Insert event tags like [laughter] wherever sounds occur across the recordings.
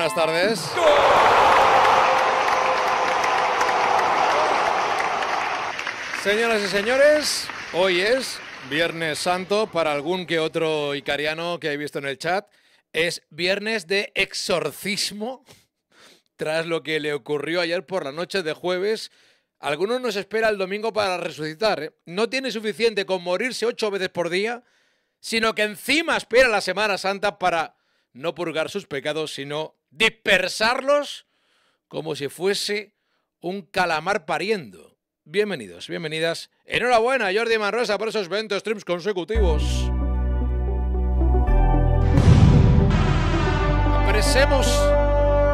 buenas tardes. Señoras y señores, hoy es Viernes Santo para algún que otro icariano que he visto en el chat. Es viernes de exorcismo tras lo que le ocurrió ayer por la noche de jueves. Algunos nos espera el domingo para resucitar. ¿eh? No tiene suficiente con morirse ocho veces por día, sino que encima espera la Semana Santa para no purgar sus pecados, sino dispersarlos como si fuese un calamar pariendo. Bienvenidos, bienvenidas. Enhorabuena, Jordi Manresa por esos 20 streams consecutivos. Aparecemos.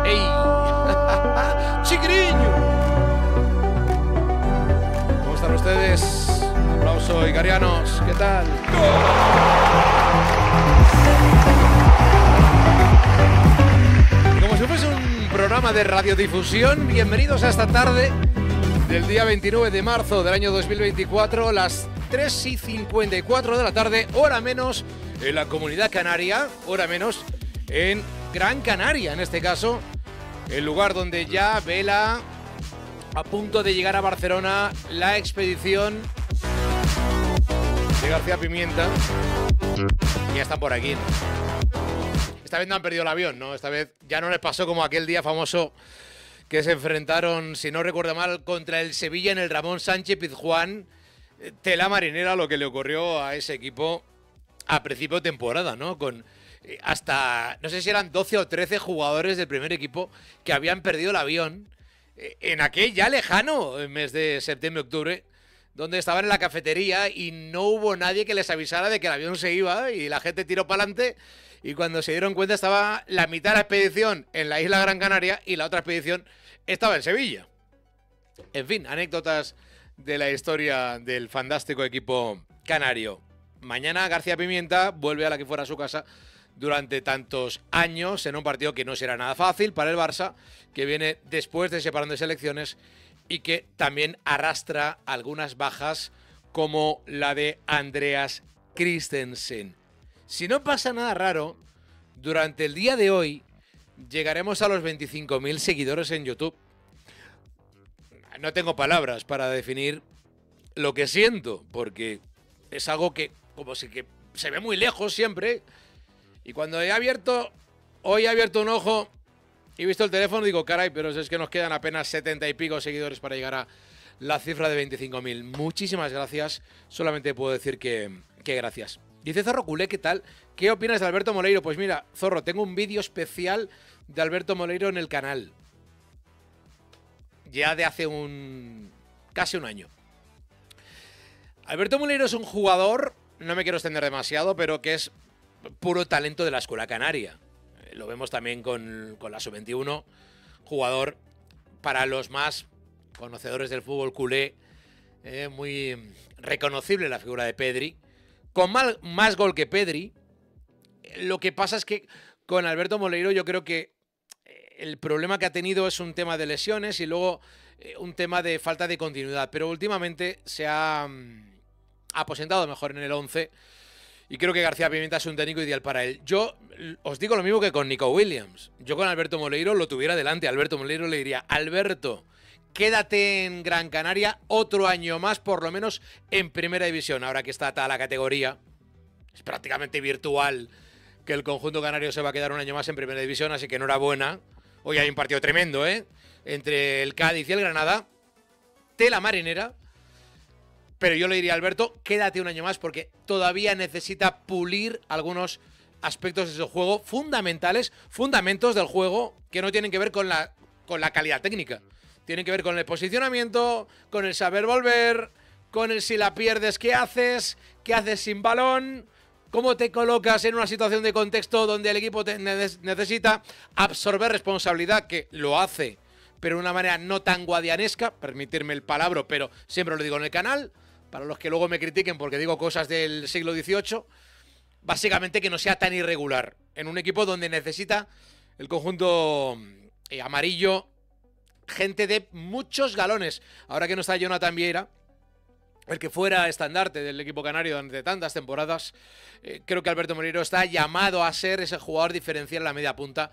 ¡Ey! [laughs] ¡Chiquiriño! ¿Cómo están ustedes? Aplauso, Icarianos. ¿Qué tal? programa de radiodifusión. Bienvenidos a esta tarde del día 29 de marzo del año 2024, las 3 y 54 de la tarde, hora menos en la comunidad canaria, hora menos en Gran Canaria, en este caso, el lugar donde ya vela a punto de llegar a Barcelona la expedición de García Pimienta. Ya están por aquí. Esta vez no han perdido el avión, ¿no? Esta vez ya no les pasó como aquel día famoso que se enfrentaron, si no recuerdo mal, contra el Sevilla en el Ramón Sánchez Pizjuán. Eh, tela marinera lo que le ocurrió a ese equipo a principio de temporada, ¿no? Con eh, hasta, no sé si eran 12 o 13 jugadores del primer equipo que habían perdido el avión eh, en aquel ya lejano mes de septiembre-octubre donde estaban en la cafetería y no hubo nadie que les avisara de que el avión se iba y la gente tiró para adelante y cuando se dieron cuenta estaba la mitad de la expedición en la isla Gran Canaria y la otra expedición estaba en Sevilla. En fin, anécdotas de la historia del fantástico equipo canario. Mañana García Pimienta vuelve a la que fuera su casa durante tantos años en un partido que no será nada fácil para el Barça, que viene después de separando selecciones y que también arrastra algunas bajas como la de Andreas Christensen. Si no pasa nada raro, durante el día de hoy llegaremos a los 25.000 seguidores en YouTube. No tengo palabras para definir lo que siento, porque es algo que como que se ve muy lejos siempre. Y cuando he abierto, hoy he abierto un ojo, he visto el teléfono digo, caray, pero es que nos quedan apenas setenta y pico seguidores para llegar a la cifra de 25.000. Muchísimas gracias. Solamente puedo decir que, que gracias. Dice Zorro Culé, ¿qué tal? ¿Qué opinas de Alberto Moleiro? Pues mira, Zorro, tengo un vídeo especial de Alberto Moleiro en el canal. Ya de hace un. casi un año. Alberto Moleiro es un jugador, no me quiero extender demasiado, pero que es puro talento de la escuela canaria lo vemos también con, la sub-21, jugador para los más conocedores del fútbol culé, eh, muy reconocible la figura de Pedri, con más gol que Pedri. Lo que pasa es que con Alberto Moleiro yo creo que eh, el problema que ha tenido es un tema de lesiones y luego eh, un tema de falta de continuidad, pero últimamente se ha mm, aposentado mejor en el 11 y creo que García Pimenta es un técnico ideal para él. Yo os digo lo mismo que con Nico Williams. Yo con Alberto Moleiro lo tuviera delante. Alberto Moleiro le diría, Alberto, quédate en Gran Canaria otro año más, por lo menos en primera división, ahora que está atada la categoría. Es prácticamente virtual que el conjunto canario se va a quedar un año más en primera división, así que enhorabuena. Hoy hay un partido tremendo, ¿eh? Entre el Cádiz y el Granada. Tela marinera pero yo le diría a Alberto, quédate un año más porque todavía necesita pulir algunos aspectos de su juego fundamentales, fundamentos del juego que no tienen que ver con la, con la calidad técnica. Tienen que ver con el posicionamiento, con el saber volver, con el si la pierdes, qué haces, qué haces sin balón, cómo te colocas en una situación de contexto donde el equipo necesita absorber responsabilidad, que lo hace, pero de una manera no tan guadianesca, permitirme el palabra, pero siempre lo digo en el canal para los que luego me critiquen porque digo cosas del siglo XVIII, básicamente que no sea tan irregular en un equipo donde necesita el conjunto eh, amarillo gente de muchos galones. Ahora que no está Jonathan Vieira, el que fuera estandarte del equipo canario durante tantas temporadas, eh, creo que Alberto Moriro está llamado a ser ese jugador diferencial en la media punta.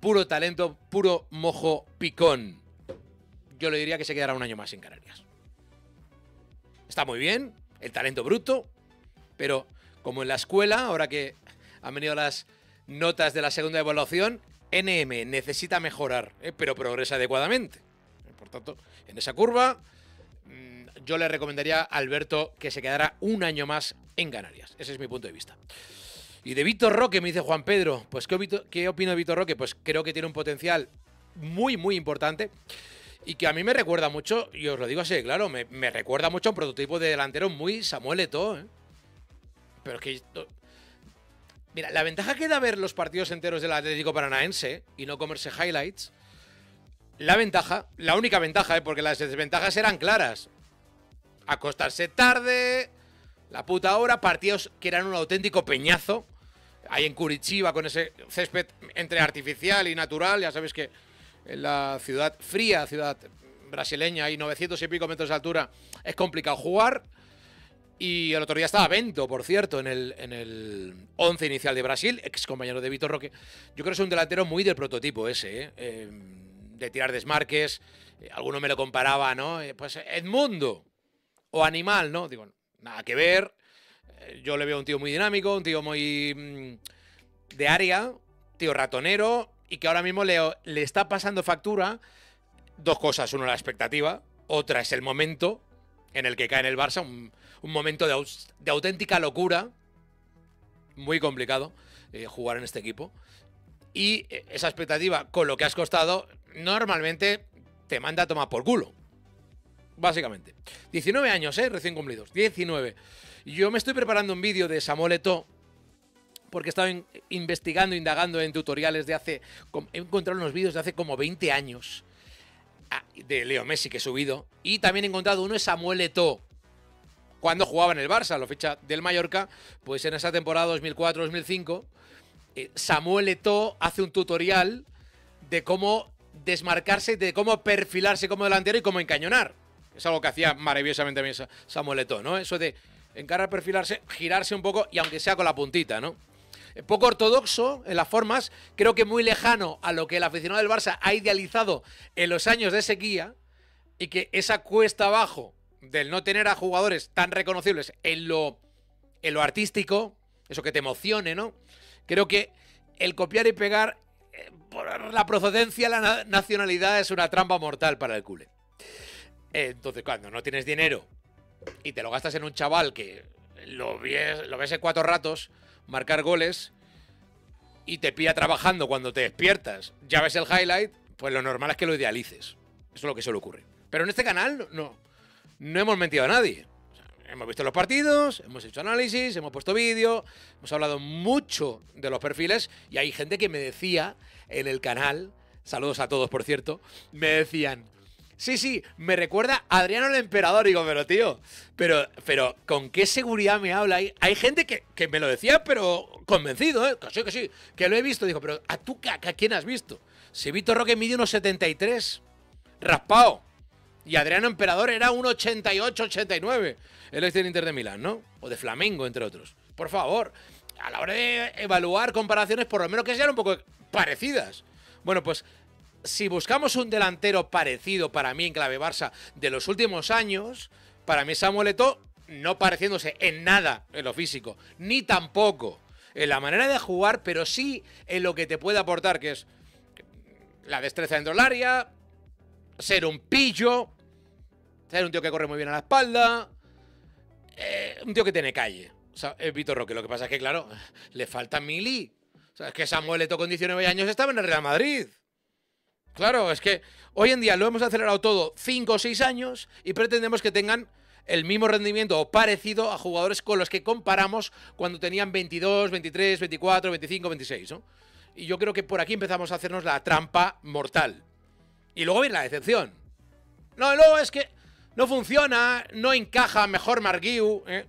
Puro talento, puro mojo picón. Yo le diría que se quedará un año más en Canarias. Está muy bien, el talento bruto, pero como en la escuela, ahora que han venido las notas de la segunda evaluación, NM necesita mejorar, ¿eh? pero progresa adecuadamente. Por tanto, en esa curva, mm, yo le recomendaría a Alberto que se quedara un año más en Canarias. Ese es mi punto de vista. Y de Vitor Roque, me dice Juan Pedro, pues ¿qué, opino de Vitor Roque? Pues creo que tiene un potencial muy, muy importante y que a mí me recuerda mucho, y os lo digo así, claro, me, recuerda mucho a un prototipo de delantero muy Samuel Eto'o. ¿eh? Pero es que... Mira, la ventaja que da ver los partidos enteros del Atlético Paranaense ¿eh? y no comerse highlights, la ventaja, la única ventaja, ¿eh? porque las desventajas eran claras. Acostarse tarde, la puta hora, partidos que eran un auténtico peñazo. Ahí en Curitiba con ese césped entre artificial y natural, ya sabes que en la ciudad fría, ciudad brasileña, hay 900 y pico metros de altura, es complicado jugar. Y el otro día estaba Bento, por cierto, en el, en el 11 inicial de Brasil, ex compañero de Vitor Roque. Yo creo que es un delantero muy del prototipo ese, ¿eh? eh de tirar desmarques. Eh, alguno me lo comparaba, ¿no? Eh, pues Edmundo o Animal, ¿no? Digo, nada que ver. Yo le veo un tío muy dinámico, un tío muy mm, de área, tío ratonero, y que ahora mismo le, le está pasando factura dos cosas. Una, la expectativa. Otra es el momento en el que cae en el Barça. Un, momento de, auténtica locura. Muy complicado eh, jugar en este equipo. Y eh, esa expectativa, con lo que has costado, normalmente te manda a tomar por culo. Básicamente. 19 años, ¿eh? Recién cumplidos. 19. Yo me estoy preparando un vídeo de Samuel porque he estado investigando, indagando en tutoriales de hace. He encontrado unos vídeos de hace como 20 años ah, de Leo Messi que he subido. Y también he encontrado uno de Samuel Eto. Cuando jugaba en el Barça, la fecha del Mallorca, pues en esa temporada 2004-2005, eh, Samuel Eto hace un tutorial de cómo desmarcarse, de cómo perfilarse como delantero y cómo encañonar. Es algo que hacía maravillosamente bien Samuel Eto, ¿no? Eso de encarar, perfilarse, girarse un poco y aunque sea con la puntita, ¿no? Eh, poco ortodoxo en las formas, creo que muy lejano a lo que el aficionado del Barça ha idealizado en los años de sequía y que esa cuesta abajo del no tener a jugadores tan reconocibles en lo, en lo artístico, eso que te emocione, ¿no? Creo que el copiar y pegar eh, por la procedencia, la nacionalidad es una trampa mortal para el culé. Entonces, cuando no tienes dinero y te lo gastas en un chaval que lo ves, lo ves en cuatro ratos, marcar goles y te pilla trabajando cuando te despiertas, ya ves el highlight, pues lo normal es que lo idealices. Eso es lo que se le ocurre. Pero en este canal no, no hemos mentido a nadie. hemos visto los partidos, hemos hecho análisis, hemos puesto vídeo, hemos hablado mucho de los perfiles y hay gente que me decía en el canal, saludos a todos por cierto, me decían, sí, sí, me recuerda a Adriano el Emperador. Digo, pero tío, pero, pero ¿con qué seguridad me habla? Hay, hay gente que, me lo decía, pero convencido, ¿eh? que sí, que sí, que lo he visto. Digo, pero ¿a tú a, quién has visto? Si Vitor Roque mide unos 73, raspado. Y Adriano Emperador era un 88-89, el ex del Inter de Milán, ¿no? O de Flamengo, entre otros. Por favor, a la hora de evaluar comparaciones, por lo menos que sean un poco parecidas. Bueno, pues si buscamos un delantero parecido para mí en clave Barça de los últimos años, para mí Samuel Eto'o no pareciéndose en nada en lo físico, ni tampoco en la manera de jugar, pero sí en lo que te puede aportar, que es la destreza dentro del área, ser un pillo, ser un tío que corre muy bien a la espalda, eh, un tío que tiene calle. O es Roque, lo que pasa es que, claro, le falta mili. es que Samuel Eto con 19 años estaba en el Real Madrid. Claro, es que hoy en día lo hemos acelerado todo 5 o 6 años y pretendemos que tengan el mismo rendimiento o parecido a jugadores con los que comparamos cuando tenían 22, 23, 24, 25, 26, ¿no? Y yo creo que por aquí empezamos a hacernos la trampa mortal. Y luego viene la decepción. No, luego es que no funciona, no encaja mejor Marguiu, ¿eh?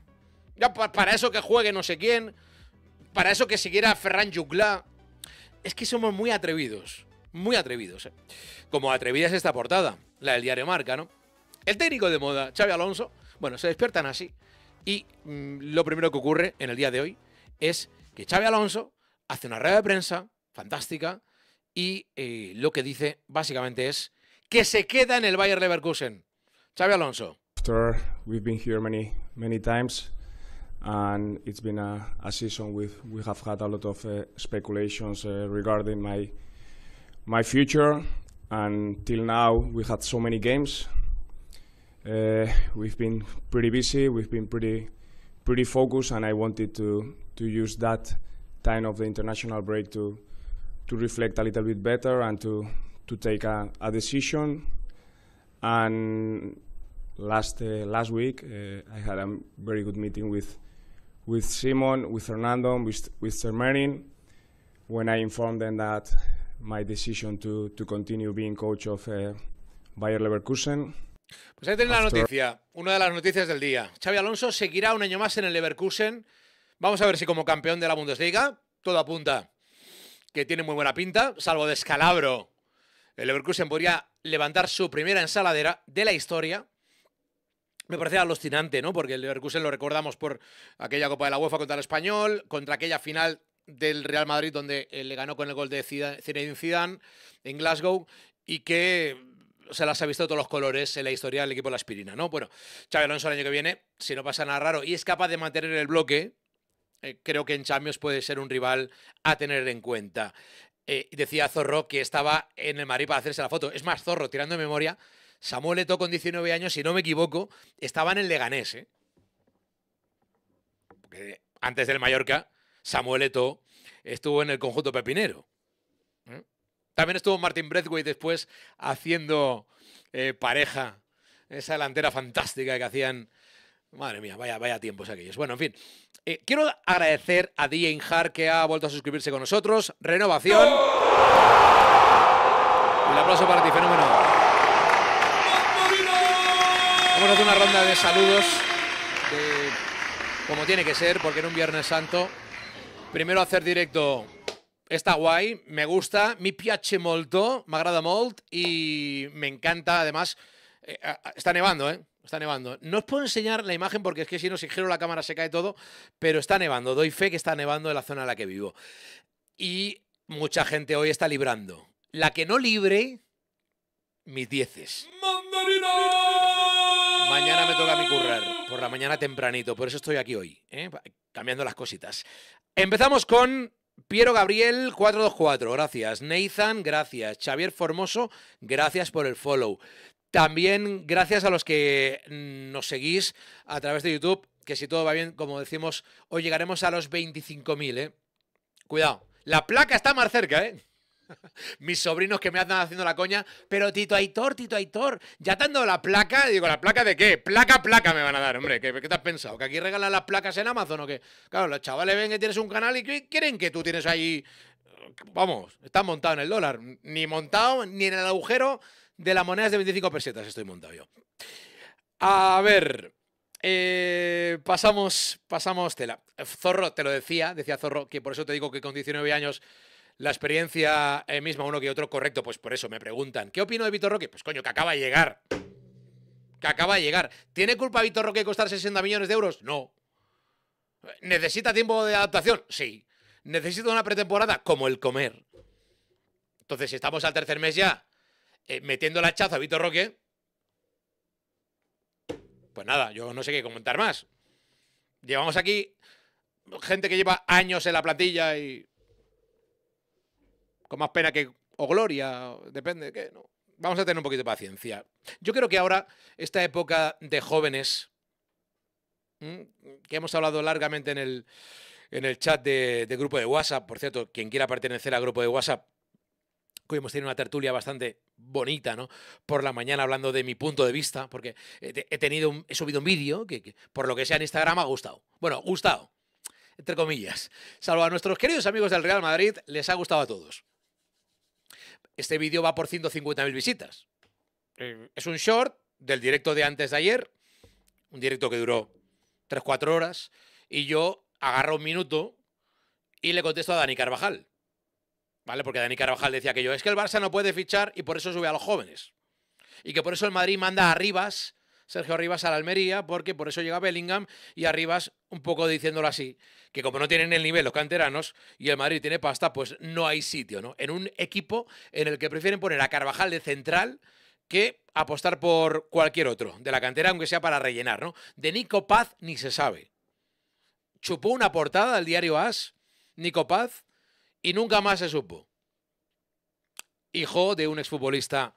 Ya para eso que juegue no sé quién, para eso que siguiera Ferran Jugla, Es que somos muy atrevidos muy atrevidos, ¿eh? como atrevida es esta portada, la del diario Marca, ¿no? El técnico de moda, Xavi Alonso, bueno, se despiertan así y mm, lo primero que ocurre en el día de hoy es que Xavi Alonso hace una rueda de prensa fantástica y eh, lo que dice básicamente es que se queda en el Bayer Leverkusen. Xavi Alonso. After we've been here many many times and it's been a, with we have had a lot of eh, speculations eh, regarding my my future. And till now, we had so many games. Uh, we've been pretty busy. We've been pretty, pretty focused, and I wanted to to use that time of the international break to to reflect a little bit better and to to take a, a decision. And last uh, last week, uh, I had a very good meeting with with Simon, with Fernando, with with Sir Marin, when I informed them that my decision to, to continue being coach of eh, Leverkusen. Pues ahí tenéis la noticia, una de las noticias del día. Xavi Alonso seguirá un año más en el Leverkusen. Vamos a ver si como campeón de la Bundesliga, todo apunta que tiene muy buena pinta, salvo descalabro. El Leverkusen podría levantar su primera ensaladera de la historia. Me parece alucinante, ¿no? Porque el Leverkusen lo recordamos por aquella Copa de la UEFA contra el Español, contra aquella final del Real Madrid, donde eh, le ganó con el gol de Zinedine Zidane en Glasgow y que se las ha visto todos los colores en la historia del equipo de la aspirina, ¿no? Bueno, Xavi Alonso el año que viene, si no pasa nada raro y es capaz de mantener el bloque, eh, creo que en Champions puede ser un rival a tener en cuenta. Eh, decía Zorro que estaba en el Madrid para hacerse la foto. Es más, Zorro, tirando de memoria, Samuel Eto con 19 años, si no me equivoco, estaba en el Leganés, antes del Mallorca, Samuel Eto estuvo en el conjunto pepinero. ¿eh? También estuvo Martin Breadway después haciendo eh, pareja, esa delantera fantástica que hacían. Madre mía, vaya, vaya tiempos aquellos. Bueno, en fin. Eh, quiero agradecer a DJ Injar que ha vuelto a suscribirse con nosotros. Renovación. Un aplauso para ti, fenómeno. Vamos a hacer una ronda de saludos como tiene que ser, porque en un Viernes Santo Primero hacer directo está guay, me gusta, mi piace molto, me agrada molt y me encanta, además, eh, está nevando, ¿eh? Está nevando. No os puedo enseñar la imagen porque es que si no, si giro la cámara se cae todo, pero está nevando. Doy fe que está nevando en la zona en la que vivo. Y mucha gente hoy está librando. La que no libre, mis dieces. ¡Mandarina! Mañana me toca a mi currar, por la mañana tempranito, por eso estoy aquí hoy, ¿eh? cambiando las cositas. Empezamos con Piero Gabriel 424, gracias. Nathan, gracias. Xavier Formoso, gracias por el follow. También gracias a los que mm, nos seguís a través de YouTube, que si todo va bien, como decimos, hoy llegaremos a los 25.000, ¿eh? Cuidado, la placa está más cerca, ¿eh? Mis sobrinos que me andan haciendo la coña, pero Tito Aitor, Tito Aitor, ya te han dado la placa. digo, ¿la placa de qué? Placa, placa me van a dar, hombre. ¿Qué, qué te has pensado? ¿Que aquí regalan las placas en Amazon o qué? Claro, los chavales ven que tienes un canal y que quieren que tú tienes ahí. Vamos, está montado en el dólar. Ni montado, ni en el agujero de las monedas de 25 pesetas estoy montado yo. A ver. Eh, pasamos, pasamos tela. Zorro, te lo decía, decía Zorro, que por eso te digo que con 19 años la experiencia eh, misma, uno que otro correcto, pues por eso me preguntan, ¿qué opino de Vitor Roque? Pues coño, que acaba de llegar. Que acaba de llegar. ¿Tiene culpa Vitor Roque costar 60 millones de euros? No. ¿Necesita tiempo de adaptación? Sí. ¿Necesita una pretemporada? Como el comer. Entonces, si estamos al tercer mes ya, eh, metiendo la chaza a Vitor Roque, pues nada, yo no sé qué comentar más. Llevamos aquí gente que lleva años en la plantilla y con más pena que o gloria, depende ¿no? Vamos a tener un poquito de paciencia. Yo creo que ahora, esta época de jóvenes, que hemos hablado largamente en el, en el chat de, grupo de WhatsApp, por cierto, quien quiera pertenecer al grupo de WhatsApp, hoy hemos tenido una tertulia bastante bonita, ¿no? Por la mañana hablando de mi punto de vista, porque he, tenido he subido un vídeo que, que, por lo que sea en Instagram, ha gustado. Bueno, gustado, entre comillas. Salvo a nuestros queridos amigos del Real Madrid, les ha gustado a todos. Este vídeo va por 150.000 visitas. es un short del directo de antes de ayer, un directo que duró 3-4 horas, y yo agarro un minuto y le contesto a Dani Carvajal. ¿Vale? Porque Dani Carvajal decía que yo, es que el Barça no puede fichar y por eso sube a los jóvenes. Y que por eso el Madrid manda a Rivas Sergio Rivas a la Almería, porque por eso llega Bellingham y Arribas un poco diciéndolo así, que como no tienen el nivel los canteranos y el Madrid tiene pasta, pues no hay sitio, ¿no? En un equipo en el que prefieren poner a Carvajal de central que apostar por cualquier otro de la cantera, aunque sea para rellenar, ¿no? De Nico Paz ni se sabe. Chupó una portada al diario As, Nico Paz, y nunca más se supo. Hijo de un exfutbolista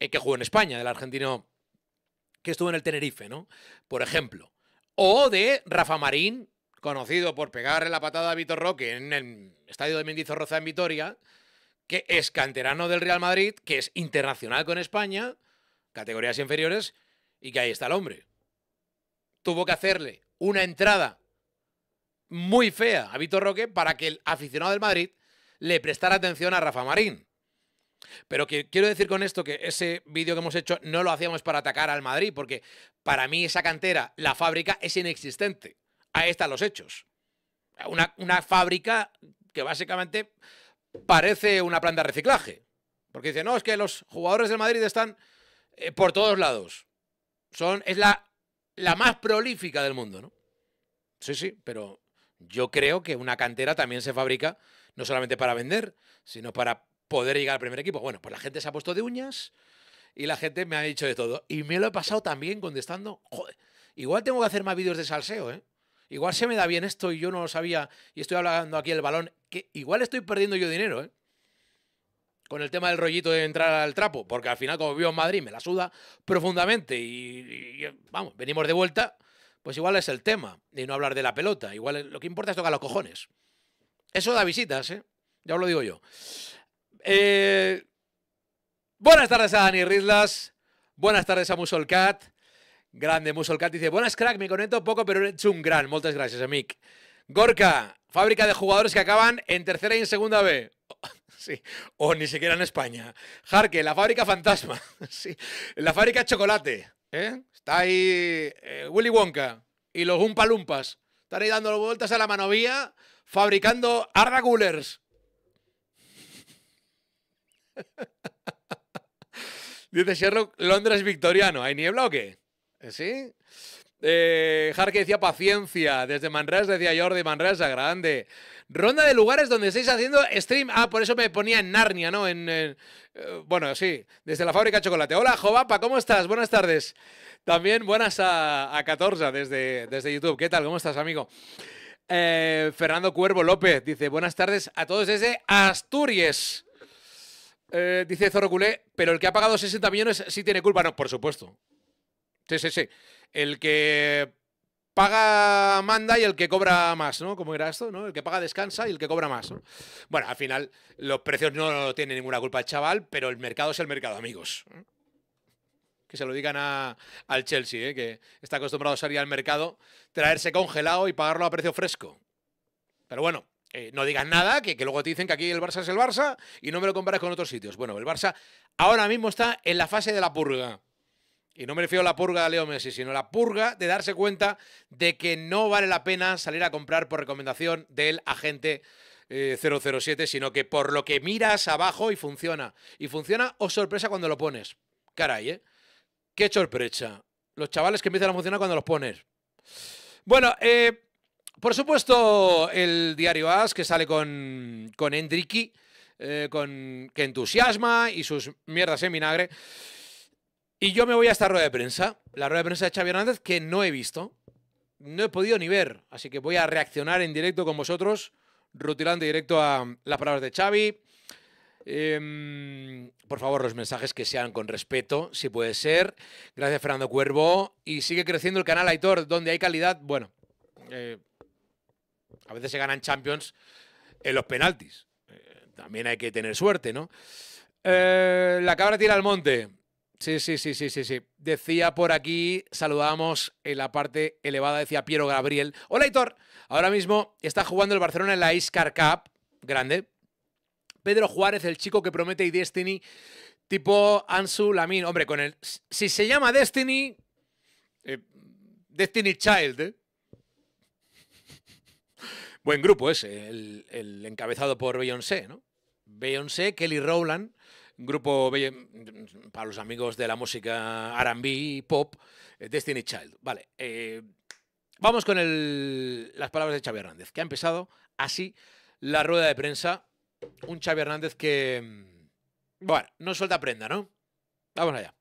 eh, que jugó en España, del argentino que estuvo en el Tenerife, ¿no? Por ejemplo. O de Rafa Marín, conocido por pegarle la patada a Vitor Roque en el estadio de Mendizorroza en Vitoria, que es canterano del Real Madrid, que es internacional con España, categorías inferiores, y que ahí está el hombre. Tuvo que hacerle una entrada muy fea a Vitor Roque para que el aficionado del Madrid le prestara atención a Rafa Marín. Pero que quiero decir con esto que ese vídeo que hemos hecho no lo hacíamos para atacar al Madrid, porque para mí esa cantera, la fábrica, es inexistente. Ahí están los hechos. Una, fábrica que básicamente parece una planta de reciclaje. Porque dice, no, es que los jugadores del Madrid están eh, por todos lados. Son, es la, la más prolífica del mundo, ¿no? Sí, sí, pero yo creo que una cantera también se fabrica no solamente para vender, sino para poder llegar al primer equipo. Bueno, pues la gente se ha puesto de uñas y la gente me ha dicho de todo. Y me lo he pasado también contestando, joder, igual tengo que hacer más vídeos de salseo, ¿eh? Igual se me da bien esto y yo no lo sabía y estoy hablando aquí el balón, que igual estoy perdiendo yo dinero, ¿eh? Con el tema del rollito de entrar al trapo, porque al final como vio en Madrid me la suda profundamente y, vamos, venimos de vuelta, pues igual es el tema, y no hablar de la pelota, igual lo que importa es tocar los cojones. Eso da visitas, ¿eh? Ya os lo digo yo. Eh, buenas tardes a Dani Rizlas. Buenas tardes a Musolcat. Grande Musolcat dice, buenas crack, me conecto poco, pero es un gran. Muchas gracias, Amic. Gorka, fábrica de jugadores que acaban en tercera y en segunda B. [laughs] Sí. O ni siquiera en España. Jarque, la fábrica fantasma. [laughs] Sí. La fábrica chocolate. ¿eh? Está ahí eh, Willy Wonka y los Unpalumpas. Están ahí dando vueltas a la manovía fabricando Arda Dice Sherlock, Londres victoriano. ¿Hay niebla o qué? Eh, ¿Sí? Eh, Jarque decía paciencia. Desde Manresa decía Jordi, Manresa, grande. Ronda de lugares donde estáis haciendo stream. Ah, por eso me ponía en Narnia, ¿no? En, eh, bueno, sí, desde la fábrica de chocolate. Hola, Jovapa, ¿cómo estás? Buenas tardes. También buenas a, a desde, desde YouTube. ¿Qué tal? ¿Cómo estás, amigo? Eh, Fernando Cuervo López dice: Buenas tardes a todos desde Asturias. Eh, dice Zorro pero el que ha pagado 60 millones sí tiene culpa. No, por supuesto. Sí, sí, sí. El que paga manda y el que cobra más, ¿no? ¿Cómo era esto? ¿no? El que paga descansa y el que cobra más, Bueno, al final los precios no, tiene tienen ninguna culpa el chaval, pero el mercado es el mercado, amigos. Que se lo digan al Chelsea, ¿eh? que está acostumbrado a salir al mercado, traerse congelado y pagarlo a precio fresco. Pero bueno, eh, no digas nada, que, que, luego te dicen que aquí el Barça es el Barça y no me lo compares con otros sitios. Bueno, el Barça ahora mismo está en la fase de la purga. Y no me refiero a la purga de Leo Messi, sino la purga de darse cuenta de que no vale la pena salir a comprar por recomendación del agente 007, eh, sino que por lo que miras abajo y funciona. Y funciona o oh, sorpresa cuando lo pones. Caray, ¿eh? Qué sorpresa. Los chavales que empiezan a funcionar cuando los pones. Bueno, eh, por supuesto, el diario AS que sale con, eh, con que entusiasma y sus mierdas en vinagre. Y yo me voy a esta rueda de prensa, la rueda de prensa de Xavi Hernández, que no he visto, no he podido ni ver, así que voy a reaccionar en directo con vosotros, rutilando directo a las palabras de Xavi. Em, por favor, los mensajes que sean con respeto, si puede ser. Gracias, Fernando Cuervo. Y sigue creciendo el canal Aitor, donde hay calidad. Bueno, eh, a veces se ganan Champions en los penaltis. Eh, también hay que tener suerte, ¿no? Eh, la cabra tira al monte. Sí, sí, sí, sí, sí, sí. Decía por aquí, saludamos en la parte elevada, decía Piero Gabriel. Hola, Hitor. Ahora mismo está jugando el Barcelona en la Iscar Cup, grande. Pedro Juárez, el chico que promete y Destiny, tipo Ansu Lamin. Hombre, con el. Si se llama Destiny. Eh, Destiny Child, ¿eh? Buen grupo ese, el, encabezado por Beyoncé, ¿no? Beyoncé, Kelly Rowland, grupo para los amigos de la música RB, pop, eh, Destiny Child. Vale, eh, vamos con las palabras de Xavi Hernández, que ha empezado así la rueda de prensa. Un Xavi Hernández que, mm, bueno, no suelta prenda, ¿no? Vamos allá.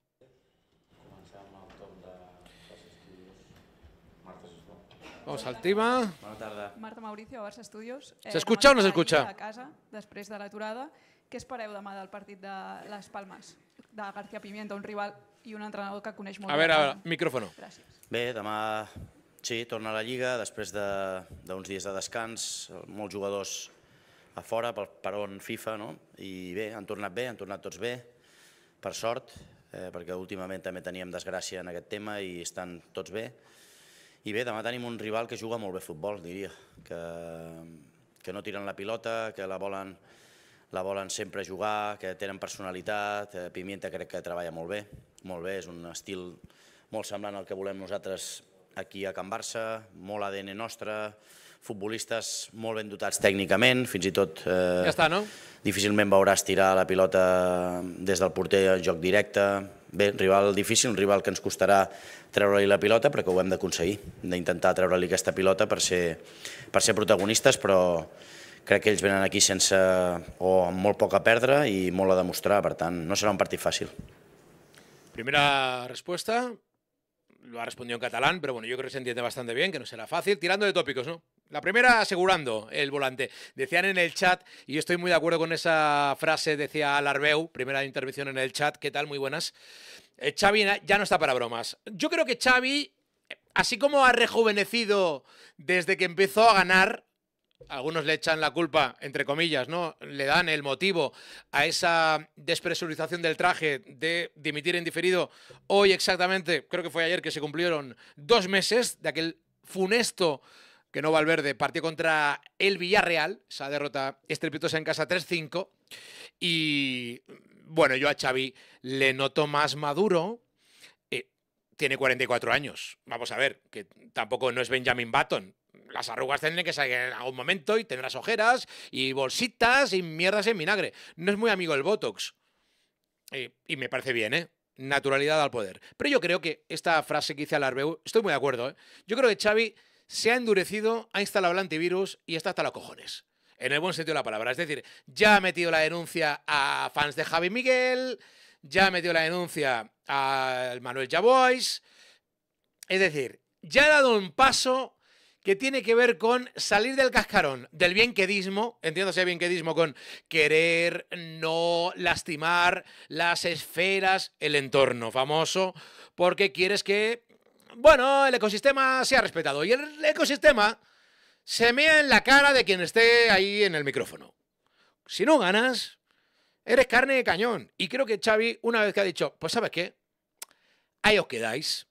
Vamos al tema. Bona tarda. Marta Mauricio, a Barça Estudios. Eh, escucha o no s'escucha? A casa, després de l'aturada. Què espereu demà del partit de les Palmes? De García Pimienta, un rival i un entrenador que coneix molt. A ver, a veure micròfono. Gràcies. Bé, demà sí, torna a la Lliga, després d'uns de, dies de descans, molts jugadors a fora pel peron FIFA, no? I bé, han tornat bé, han tornat tots bé, per sort, eh, perquè últimament també teníem desgràcia en aquest tema i estan tots bé. I bé, demà tenim un rival que juga molt bé futbol, diria, que, que no tiren la pilota, que la volen, la volen sempre jugar, que tenen personalitat, eh, Pimienta crec que treballa molt bé, molt bé, és un estil molt semblant al que volem nosaltres aquí a Can Barça, molt ADN nostre, futbolistes molt ben dotats tècnicament, fins i tot... Eh, ja està, no? Difícilment veuràs tirar la pilota des del porter en joc directe. Bé, rival difícil, un rival que ens costarà treure-li la pilota, però que ho hem d'aconseguir, d'intentar treure-li aquesta pilota per ser, per ser protagonistes, però crec que ells venen aquí sense o amb molt poc a perdre i molt a demostrar, per tant, no serà un partit fàcil. Primera resposta, lo ha respondido en catalán, pero bueno, yo creo que se entiende bastante bien, que no será fácil, tirando de tópicos, ¿no? La primera asegurando el volante. Decían en el chat, y estoy muy de acuerdo con esa frase, decía Alarbeu, primera intervención en el chat, ¿qué tal? Muy buenas. Eh, Xavi ya no está para bromas. Yo creo que Xavi, así como ha rejuvenecido desde que empezó a ganar, algunos le echan la culpa, entre comillas, ¿no? Le dan el motivo a esa despresurización del traje de dimitir en diferido. Hoy exactamente, creo que fue ayer que se cumplieron dos meses de aquel funesto que no Valverde, partió contra el Villarreal, esa derrota estrepitosa en casa 3-5. Y bueno, yo a Xavi le noto más maduro. Eh, tiene 44 años. Vamos a ver, que tampoco no es Benjamin Button. Las arrugas tendrán que salir en algún momento y las ojeras y bolsitas y mierdas en vinagre. No es muy amigo el Botox. Eh, y me parece bien, ¿eh? Naturalidad al poder. Pero yo creo que esta frase que hice al Arbeu, estoy muy de acuerdo, ¿eh? Yo creo que Xavi se ha endurecido, ha instalado el antivirus y está hasta los cojones. En el buen sentido de la palabra. Es decir, ya ha metido la denuncia a fans de Javi Miguel, ya ha metido la denuncia al Manuel Javois. Es decir, ya ha dado un paso que tiene que ver con salir del cascarón, del bienquedismo, entiéndase bienquedismo con querer no lastimar las esferas, el entorno famoso, porque quieres que bueno, el ecosistema se ha respetado. Y el ecosistema se mea en la cara de quien esté ahí en el micrófono. Si no ganas, eres carne de cañón. Y creo que Xavi, una vez que ha dicho, pues sabes qué, ahí os quedáis.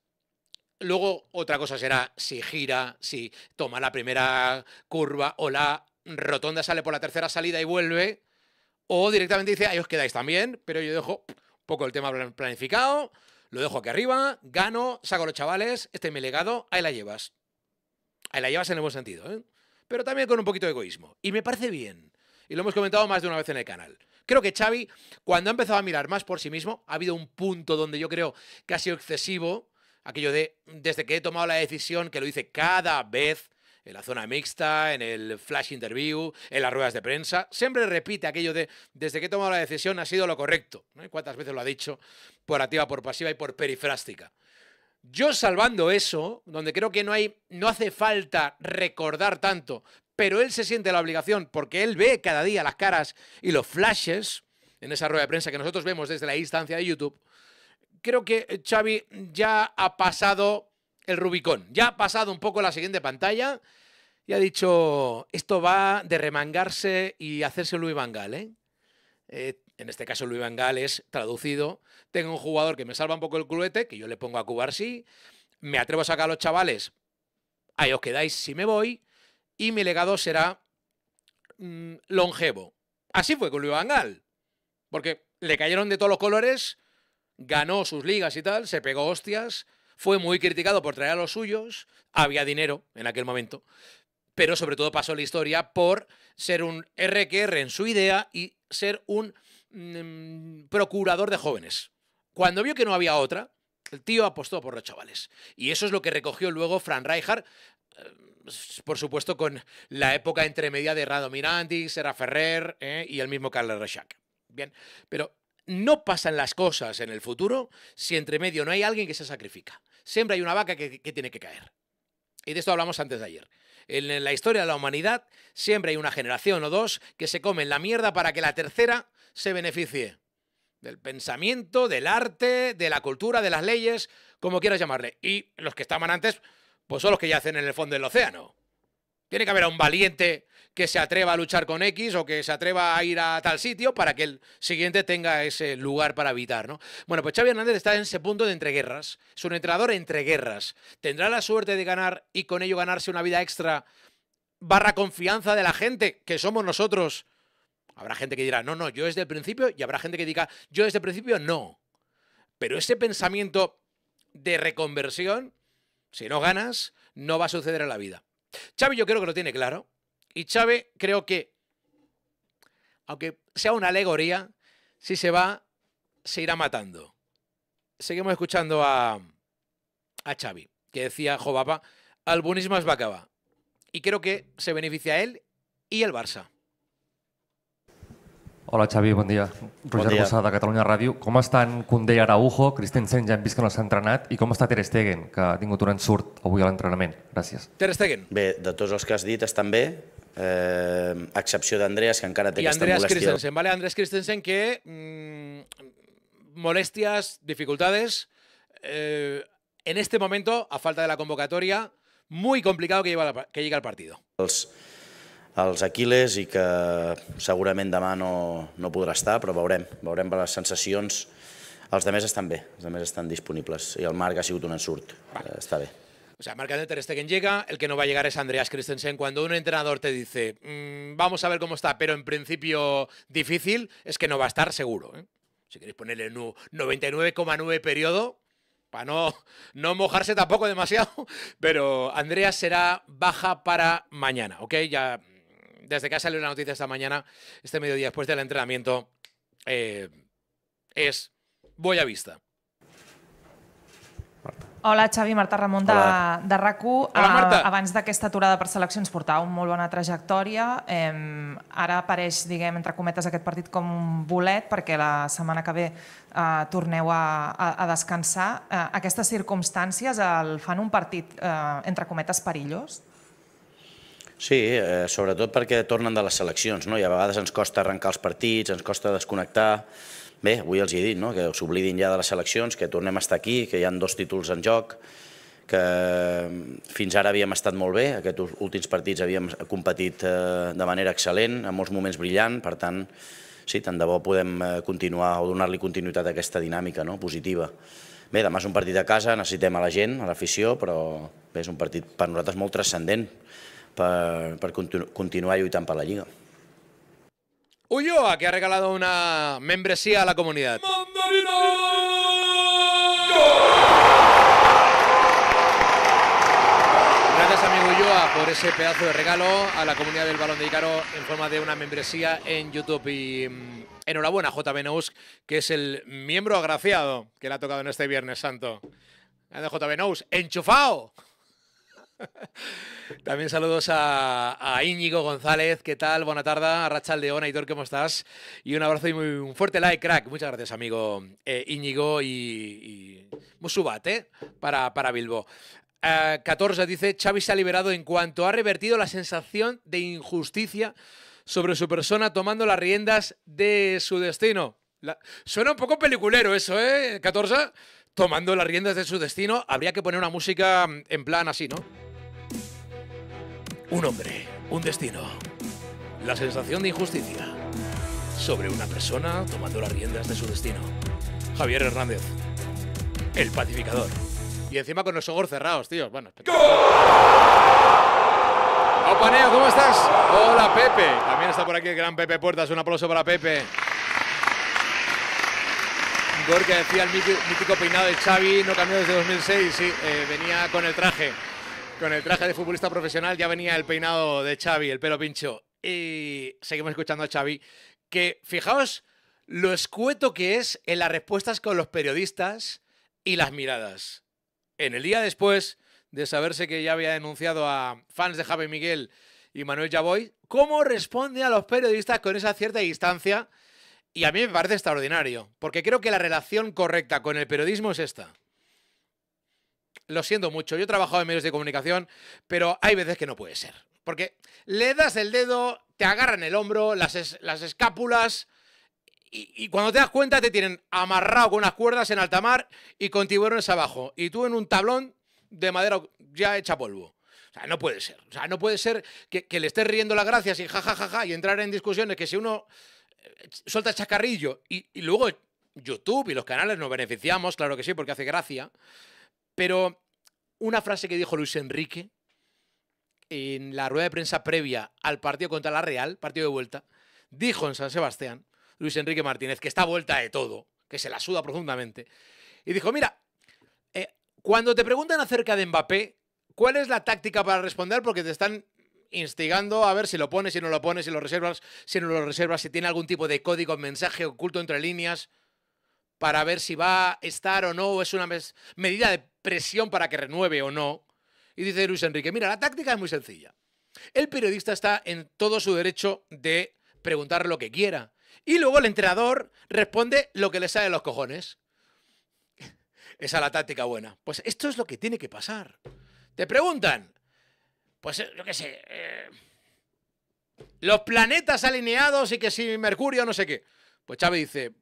Luego otra cosa será si gira, si toma la primera curva o la rotonda sale por la tercera salida y vuelve. O directamente dice, ahí os quedáis también, pero yo dejo un poco el tema planificado. Lo dejo aquí arriba, gano, saco a los chavales, este es mi legado, ahí la llevas. Ahí la llevas en el buen sentido, ¿eh? Pero también con un poquito de egoísmo. Y me parece bien. Y lo hemos comentado más de una vez en el canal. Creo que Xavi, cuando ha empezado a mirar más por sí mismo, ha habido un punto donde yo creo que ha sido excesivo, aquello de, desde que he tomado la decisión, que lo hice cada vez, en la zona mixta, en el flash interview, en las ruedas de prensa. Siempre repite aquello de, desde que he tomado la decisión ha sido lo correcto. ¿no? ¿Cuántas veces lo ha dicho? Por activa, por pasiva y por perifrástica. Yo salvando eso, donde creo que no, hay, no hace falta recordar tanto, pero él se siente la obligación porque él ve cada día las caras y los flashes en esa rueda de prensa que nosotros vemos desde la instancia de YouTube, creo que eh, Xavi ya ha pasado el Rubicón, ya ha pasado un poco la siguiente pantalla y ha dicho, esto va de remangarse y hacerse Luis Van ¿eh? ¿eh? en este caso Luis Bangal es traducido, tengo un jugador que me salva un poco el cruete, que yo le pongo a cubar sí, me atrevo a sacar a los chavales, ahí os quedáis si me voy, y mi legado será mm, longevo. Así fue con Luis Bangal. porque le cayeron de todos los colores, ganó sus ligas y tal, se pegó hostias, fue muy criticado por traer a los suyos, había dinero en aquel momento, pero sobre todo pasó la historia por ser un RQR en su idea y ser un mm, procurador de jóvenes. Cuando vio que no había otra, el tío apostó por los chavales. Y eso es lo que recogió luego Fran Reichardt, eh, por supuesto con la época entremedia de Rado Mirandi, Sera Ferrer eh, y el mismo Carlos Rechak. Bien, pero no pasan las cosas en el futuro si entre medio no hay alguien que se sacrifica. Siempre hay una vaca que tiene que caer. Y de esto hablamos antes de ayer en la historia de la humanidad siempre hay una generación o dos que se comen la mierda para que la tercera se beneficie del pensamiento, del arte, de la cultura, de las leyes, como quieras llamarle. Y los que estaban antes, pues son los que yacen en el fondo del océano. Tiene que haber a un valiente que se atreva a luchar con X o que se atreva a ir a tal sitio para que el siguiente tenga ese lugar para habitar, ¿no? Bueno, pues Xavi Hernández está en ese punto de entreguerras. Es un entrenador entreguerras. Tendrá la suerte de ganar y con ello ganarse una vida extra barra confianza de la gente, que somos nosotros. Habrá gente que dirá, no, no, yo desde el principio, y habrá gente que diga, yo desde el principio no. Pero ese pensamiento de reconversión, si no ganas, no va a suceder en la vida. Xavi yo creo que lo tiene claro. Y Chávez creo que, aunque sea una alegoría, si se va, se irá matando. Seguimos escuchando a, a Xavi, que decía, jo papá, el buenismo es va acabar. Y creo que se beneficia él y el Barça. Hola Xavi, buen día. Roger bon dia. de Catalunya Ràdio. ¿Cómo están Condé i Araujo? Christensen ja hem vist que no s'ha entrenat. I com està Ter Stegen, que ha tingut un ensurt avui a l'entrenament? Gracias. Ter Stegen. Bé, de tots els que has dit estan bé. eh, a excepció d'Andreas, que encara té I aquesta Andreas molestia. Christensen, ¿vale? Andreas Christensen, que mmm, molestias, dificultades, eh, en este momento, a falta de la convocatòria, muy complicado que, lleva la, que llegue al partido. Els, els Aquiles i que segurament demà no, no podrà estar, però veurem, veurem per les sensacions. Els de més estan bé, els de més estan disponibles i el Marc ha sigut un ensurt, Va. Eh, està bé. O sea, Marc-André Ter Stegen llega, el que no va a llegar es Andreas Christensen. Cuando un entrenador te dice, mm, vamos a ver cómo está, pero en principio difícil, es que no va a estar seguro. ¿eh? Si queréis ponerle un 99,9 periodo, para no, no mojarse tampoco demasiado, [laughs] pero Andreas será baja para mañana, ¿ok? Ya desde que ha salido la noticia esta mañana, este mediodía después del entrenamiento, eh, es voy a vista. Hola, Xavi, Marta Ramon de, de RAC1. Hola, ah, Marta. Abans d'aquesta aturada per seleccions portava una molt bona trajectòria. Eh, ara apareix, diguem, entre cometes, aquest partit com un bolet, perquè la setmana que ve eh, torneu a, a, a descansar. Eh, aquestes circumstàncies el fan un partit, eh, entre cometes, perillós? Sí, eh, sobretot perquè tornen de les seleccions. No? I a vegades ens costa arrencar els partits, ens costa desconnectar Bé, avui els he dit no? que s'oblidin ja de les seleccions, que tornem a estar aquí, que hi han dos títols en joc, que mm, fins ara havíem estat molt bé, aquests últims partits havíem competit eh, de manera excel·lent, en molts moments brillant, per tant, sí, tant de bo podem eh, continuar o donar-li continuïtat a aquesta dinàmica no? positiva. Bé, demà és un partit a casa, necessitem a la gent, a l'afició, però és un partit per nosaltres molt transcendent per, per continuar lluitant per la Lliga. Ulloa, que ha regalado una membresía a la comunidad. ¡Mandarina! Gracias, amigo Ulloa, por ese pedazo de regalo a la comunidad del Balón de Icaro en forma de una membresía en YouTube. Y mm, enhorabuena, JB que es el miembro agraciado que le ha tocado en este Viernes Santo. JB Nous, enchufado. [laughs] También saludos a, Íñigo González, ¿qué tal? Buena tarde, a Rachel León, y ¿cómo estás? Y un abrazo y un fuerte like, crack. Muchas gracias, amigo eh, Íñigo y, y Musubate eh, para, Bilbo. Eh, Catorza 14 dice, Xavi se ha liberado en cuanto ha revertido la sensación de injusticia sobre su persona tomando las riendas de su destino. Suena un poco peliculero eso, ¿eh? 14, tomando las riendas de su destino. Habría que poner una música mm, en plan así, ¿no? Un hombre, un destino. La sensación de injusticia. Sobre una persona tomando las riendas de su destino. Javier Hernández. El pacificador. Y encima con los ojos cerrados, tío. Bueno. Opaneo, ¿cómo estás? Hola, Pepe. También está por aquí el gran Pepe Puertas. Un aplauso para Pepe. que decía el mítico peinado de Xavi, no cambió desde 2006, sí, eh, venía con el traje. Con el traje de futbolista profesional ya venía el peinado de Xavi, el pelo pincho. Y seguimos escuchando a Xavi, que fijaos lo escueto que es en las respuestas con los periodistas y las miradas. En el día después de saberse que ya había denunciado a fans de Javi Miguel y Manuel Yaboy, ¿cómo responde a los periodistas con esa cierta distancia? Y a mí me parece extraordinario, porque creo que la relación correcta con el periodismo es esta lo siento mucho, yo he trabajado en medios de comunicación, pero hay veces que no puede ser. Porque le das el dedo, te agarran el hombro, las, las escápulas, y, cuando te das cuenta te tienen amarrado con unas cuerdas en alta mar y con tiburones abajo, y tú en un tablón de madera ya hecha polvo. O sea, no puede ser. O sea, no puede ser que, le estés riendo las gracias y jajajaja y entrar en discusiones que si uno eh, suelta chacarrillo y luego YouTube y los canales nos beneficiamos, claro que sí, porque hace gracia. Pero una frase que dijo Luis Enrique en la rueda de prensa previa al partido contra la Real, partido de vuelta, dijo en San Sebastián Luis Enrique Martínez que está vuelta de todo, que se la suda profundamente. Y dijo, mira, eh, cuando te preguntan acerca de Mbappé, ¿cuál es la táctica para responder? Porque te están instigando a ver si lo pones, si no lo pones, si lo reservas, si no lo reservas, si tiene algún tipo de código, mensaje oculto entre líneas para ver si va a estar o no, es una medida de presión para que renueve o no. Y dice Luis Enrique, mira, la táctica es muy sencilla. El periodista está en todo su derecho de preguntar lo que quiera. Y luego el entrenador responde lo que le sale de los cojones. [laughs] Esa es la táctica buena. Pues esto es lo que tiene que pasar. Te preguntan, pues eh, yo qué sé, eh, los planetas alineados y que si Mercurio no sé qué. Pues Chávez dice,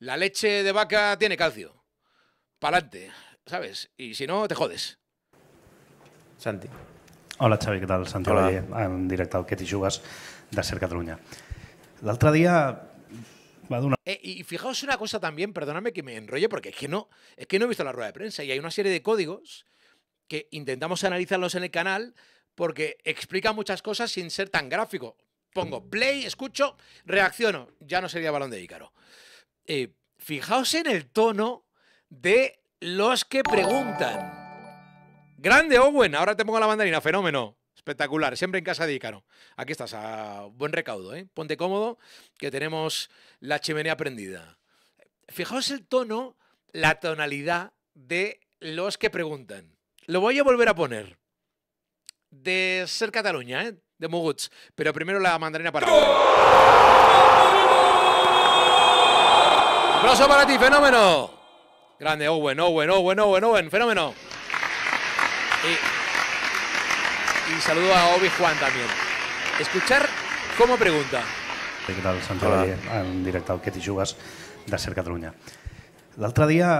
la leche de vaca tiene calcio. Pa'lante, ¿sabes? Y si no, te jodes. Santi. Hola, Xavi, ¿qué tal? Santi Hola. en directe Jugas de Ser Catalunya. L'altre dia día... y eh, fijaos una cosa también, perdóname que me enrolle, porque es que, no, es que no he visto la rueda de prensa y hay una serie de códigos que intentamos analizarlos en el canal porque explica muchas cosas sin ser tan gráfico. Pongo play, escucho, reacciono. Ya no sería balón de Ícaro. Eh, fijaos en el tono de los que preguntan. Grande Owen, ahora te pongo la mandarina. fenómeno. Espectacular, siempre en casa de Ícaro. Aquí estás, a buen recaudo, ¿eh? Ponte cómodo, que tenemos la chimenea prendida. Fijaos el tono, la tonalidad de los que preguntan. Lo voy a volver a poner. De ser Cataluña, ¿eh? De Muguts. Pero primero la mandarina para... Aplauso para ti, fenómeno. Grande, Owen, Owen, Owen, Owen, Owen, fenómeno. Y, y saludo a Obi Juan también. Escuchar cómo pregunta. Què tal, Sant Jordi? En directe al Què t'hi jugues de Ser Catalunya. L'altre dia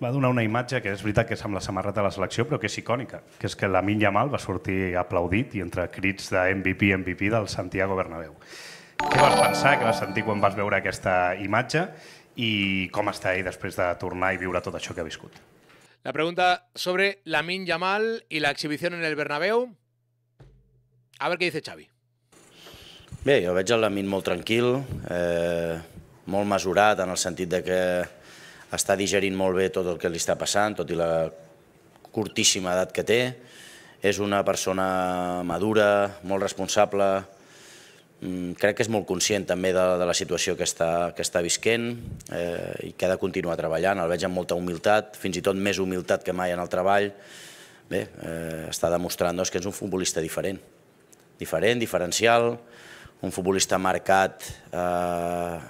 va donar una imatge que és veritat que és amb la samarreta de la selecció, però que és icònica, que és que la Minya Mal va sortir aplaudit i entre crits de MVP, MVP del Santiago Bernabéu. Què vas pensar, què vas sentir quan vas veure aquesta imatge i com està ell després de tornar i viure tot això que ha viscut? La pregunta sobre Min Yamal i la exhibición en el Bernabéu. A veure què dice Xavi. Bé, jo veig el Lamin molt tranquil, eh, molt mesurat en el sentit de que està digerint molt bé tot el que li està passant, tot i la curtíssima edat que té. És una persona madura, molt responsable, Mm, crec que és molt conscient també de, de la situació que està, que està visquent eh, i que ha de continuar treballant. El veig amb molta humilitat, fins i tot més humilitat que mai en el treball. Bé, eh, està demostrant doncs, que és un futbolista diferent, diferent, diferencial, un futbolista marcat eh,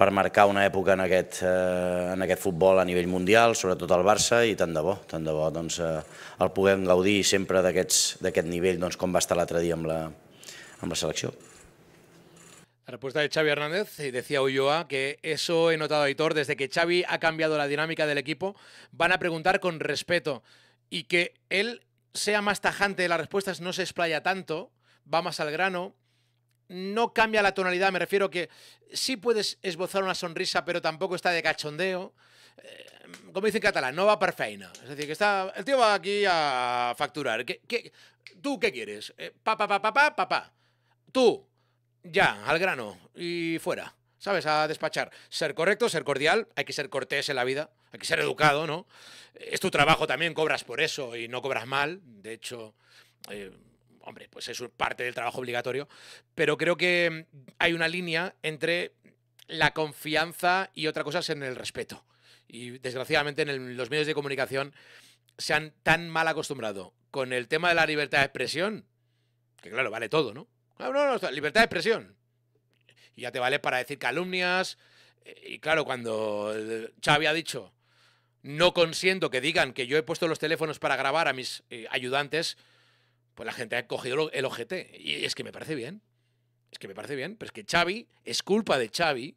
per marcar una època en aquest, eh, en aquest futbol a nivell mundial, sobretot al Barça, i tant de bo, tant de bo doncs, eh, el puguem gaudir sempre d'aquest nivell doncs, com va estar l'altre dia amb la, amb la La respuesta de Xavi Hernández, decía Ulloa, que eso he notado, Aitor, desde que Xavi ha cambiado la dinámica del equipo, van a preguntar con respeto y que él sea más tajante de las respuestas, no se explaya tanto, va más al grano, no cambia la tonalidad, me refiero que sí puedes esbozar una sonrisa, pero tampoco está de cachondeo. Eh, como dice en catalán, no va per feina. Es decir, que está, el tío va aquí a facturar. tú qué quieres? Papá, papá, papá, papá. pa, pa tú, ya, al grano y fuera. ¿Sabes? A despachar. Ser correcto, ser cordial, hay que ser cortés en la vida, hay que ser educado, ¿no? Es tu trabajo también, cobras por eso y no cobras mal. De hecho, eh, hombre, pues es parte del trabajo obligatorio. Pero creo que hay una línea entre la confianza y otra cosa es en el respeto. Y desgraciadamente en los medios de comunicación se han tan mal acostumbrado con el tema de la libertad de expresión, que claro, vale todo, ¿no? Ah, no, no, libertad de expresión. Y ya te vale para decir calumnias. Eh, y claro, cuando eh, Xavi ha dicho, no consiento que digan que yo he puesto los teléfonos para grabar a mis eh, ayudantes, pues la gente ha cogido el OGT. Y es que me parece bien. Es que me parece bien. Pero es que Xavi, es culpa de Xavi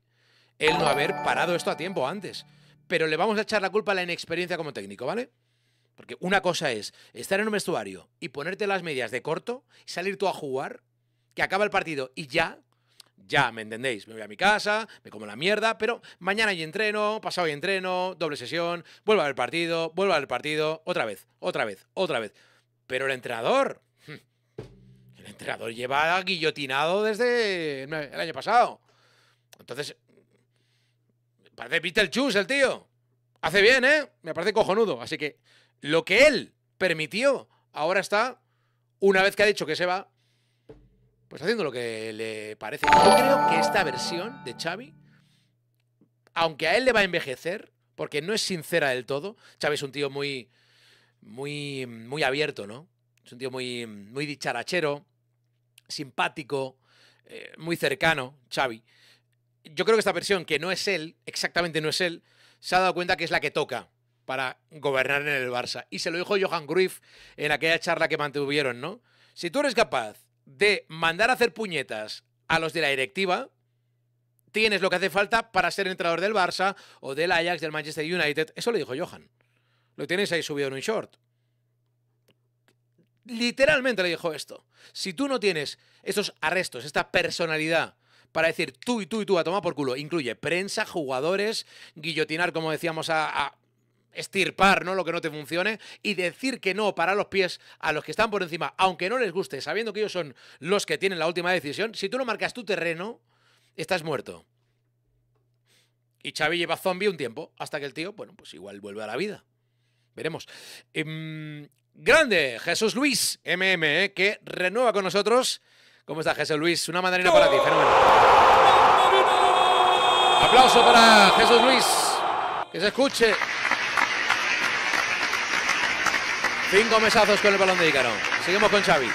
el no haber parado esto a tiempo antes. Pero le vamos a echar la culpa a la inexperiencia como técnico, ¿vale? Porque una cosa es estar en un vestuario y ponerte las medias de corto y salir tú a jugar que acaba el partido y ya, ya, ¿me entendéis? Me voy a mi casa, me como la mierda, pero mañana hay entreno, pasado hay entreno, doble sesión, vuelvo al partido, vuelvo al partido, otra vez, otra vez, otra vez. Pero el entrenador, hmm, el entrenador lleva guillotinado desde el año pasado. Entonces, parece Peter Chus el tío. Hace bien, ¿eh? Me parece cojonudo. Así que lo que él permitió ahora está, una vez que ha dicho que se va, pues haciendo lo que le parece. Yo creo que esta versión de Xavi, aunque a él le va a envejecer, porque no es sincera del todo, Xavi es un tío muy, muy, muy abierto, ¿no? Es un tío muy, muy dicharachero, simpático, eh, muy cercano, Xavi. Yo creo que esta versión, que no es él, exactamente no es él, se ha dado cuenta que es la que toca para gobernar en el Barça. Y se lo dijo Johan Cruyff en aquella charla que mantuvieron, ¿no? Si tú eres capaz de mandar a hacer puñetas a los de la directiva, tienes lo que hace falta para ser entrenador del Barça o del Ajax, del Manchester United. Eso lo dijo Johan. Lo tienes ahí subido en un short. Literalmente le dijo esto. Si tú no tienes esos arrestos, esta personalidad para decir tú y tú y tú a tomar por culo, incluye prensa, jugadores, guillotinar, como decíamos, a estirpar ¿no? lo que no te funcione y decir que no para los pies a los que están por encima, aunque no les guste, sabiendo que ellos son los que tienen la última decisión, si tú no marcas tu terreno, estás muerto. Y Xavi lleva zombie un tiempo, hasta que el tío, bueno, pues igual vuelve a la vida. Veremos. Em, grande, Jesús Luis, MM, que renueva con nosotros. ¿Cómo está Jesús Luis? Una mandarina para ti, fenómeno. ¡Aplauso para Jesús Luis! Que se escuche. Cinco mesazos con el balón de Ícaro. Seguimos con Xavi.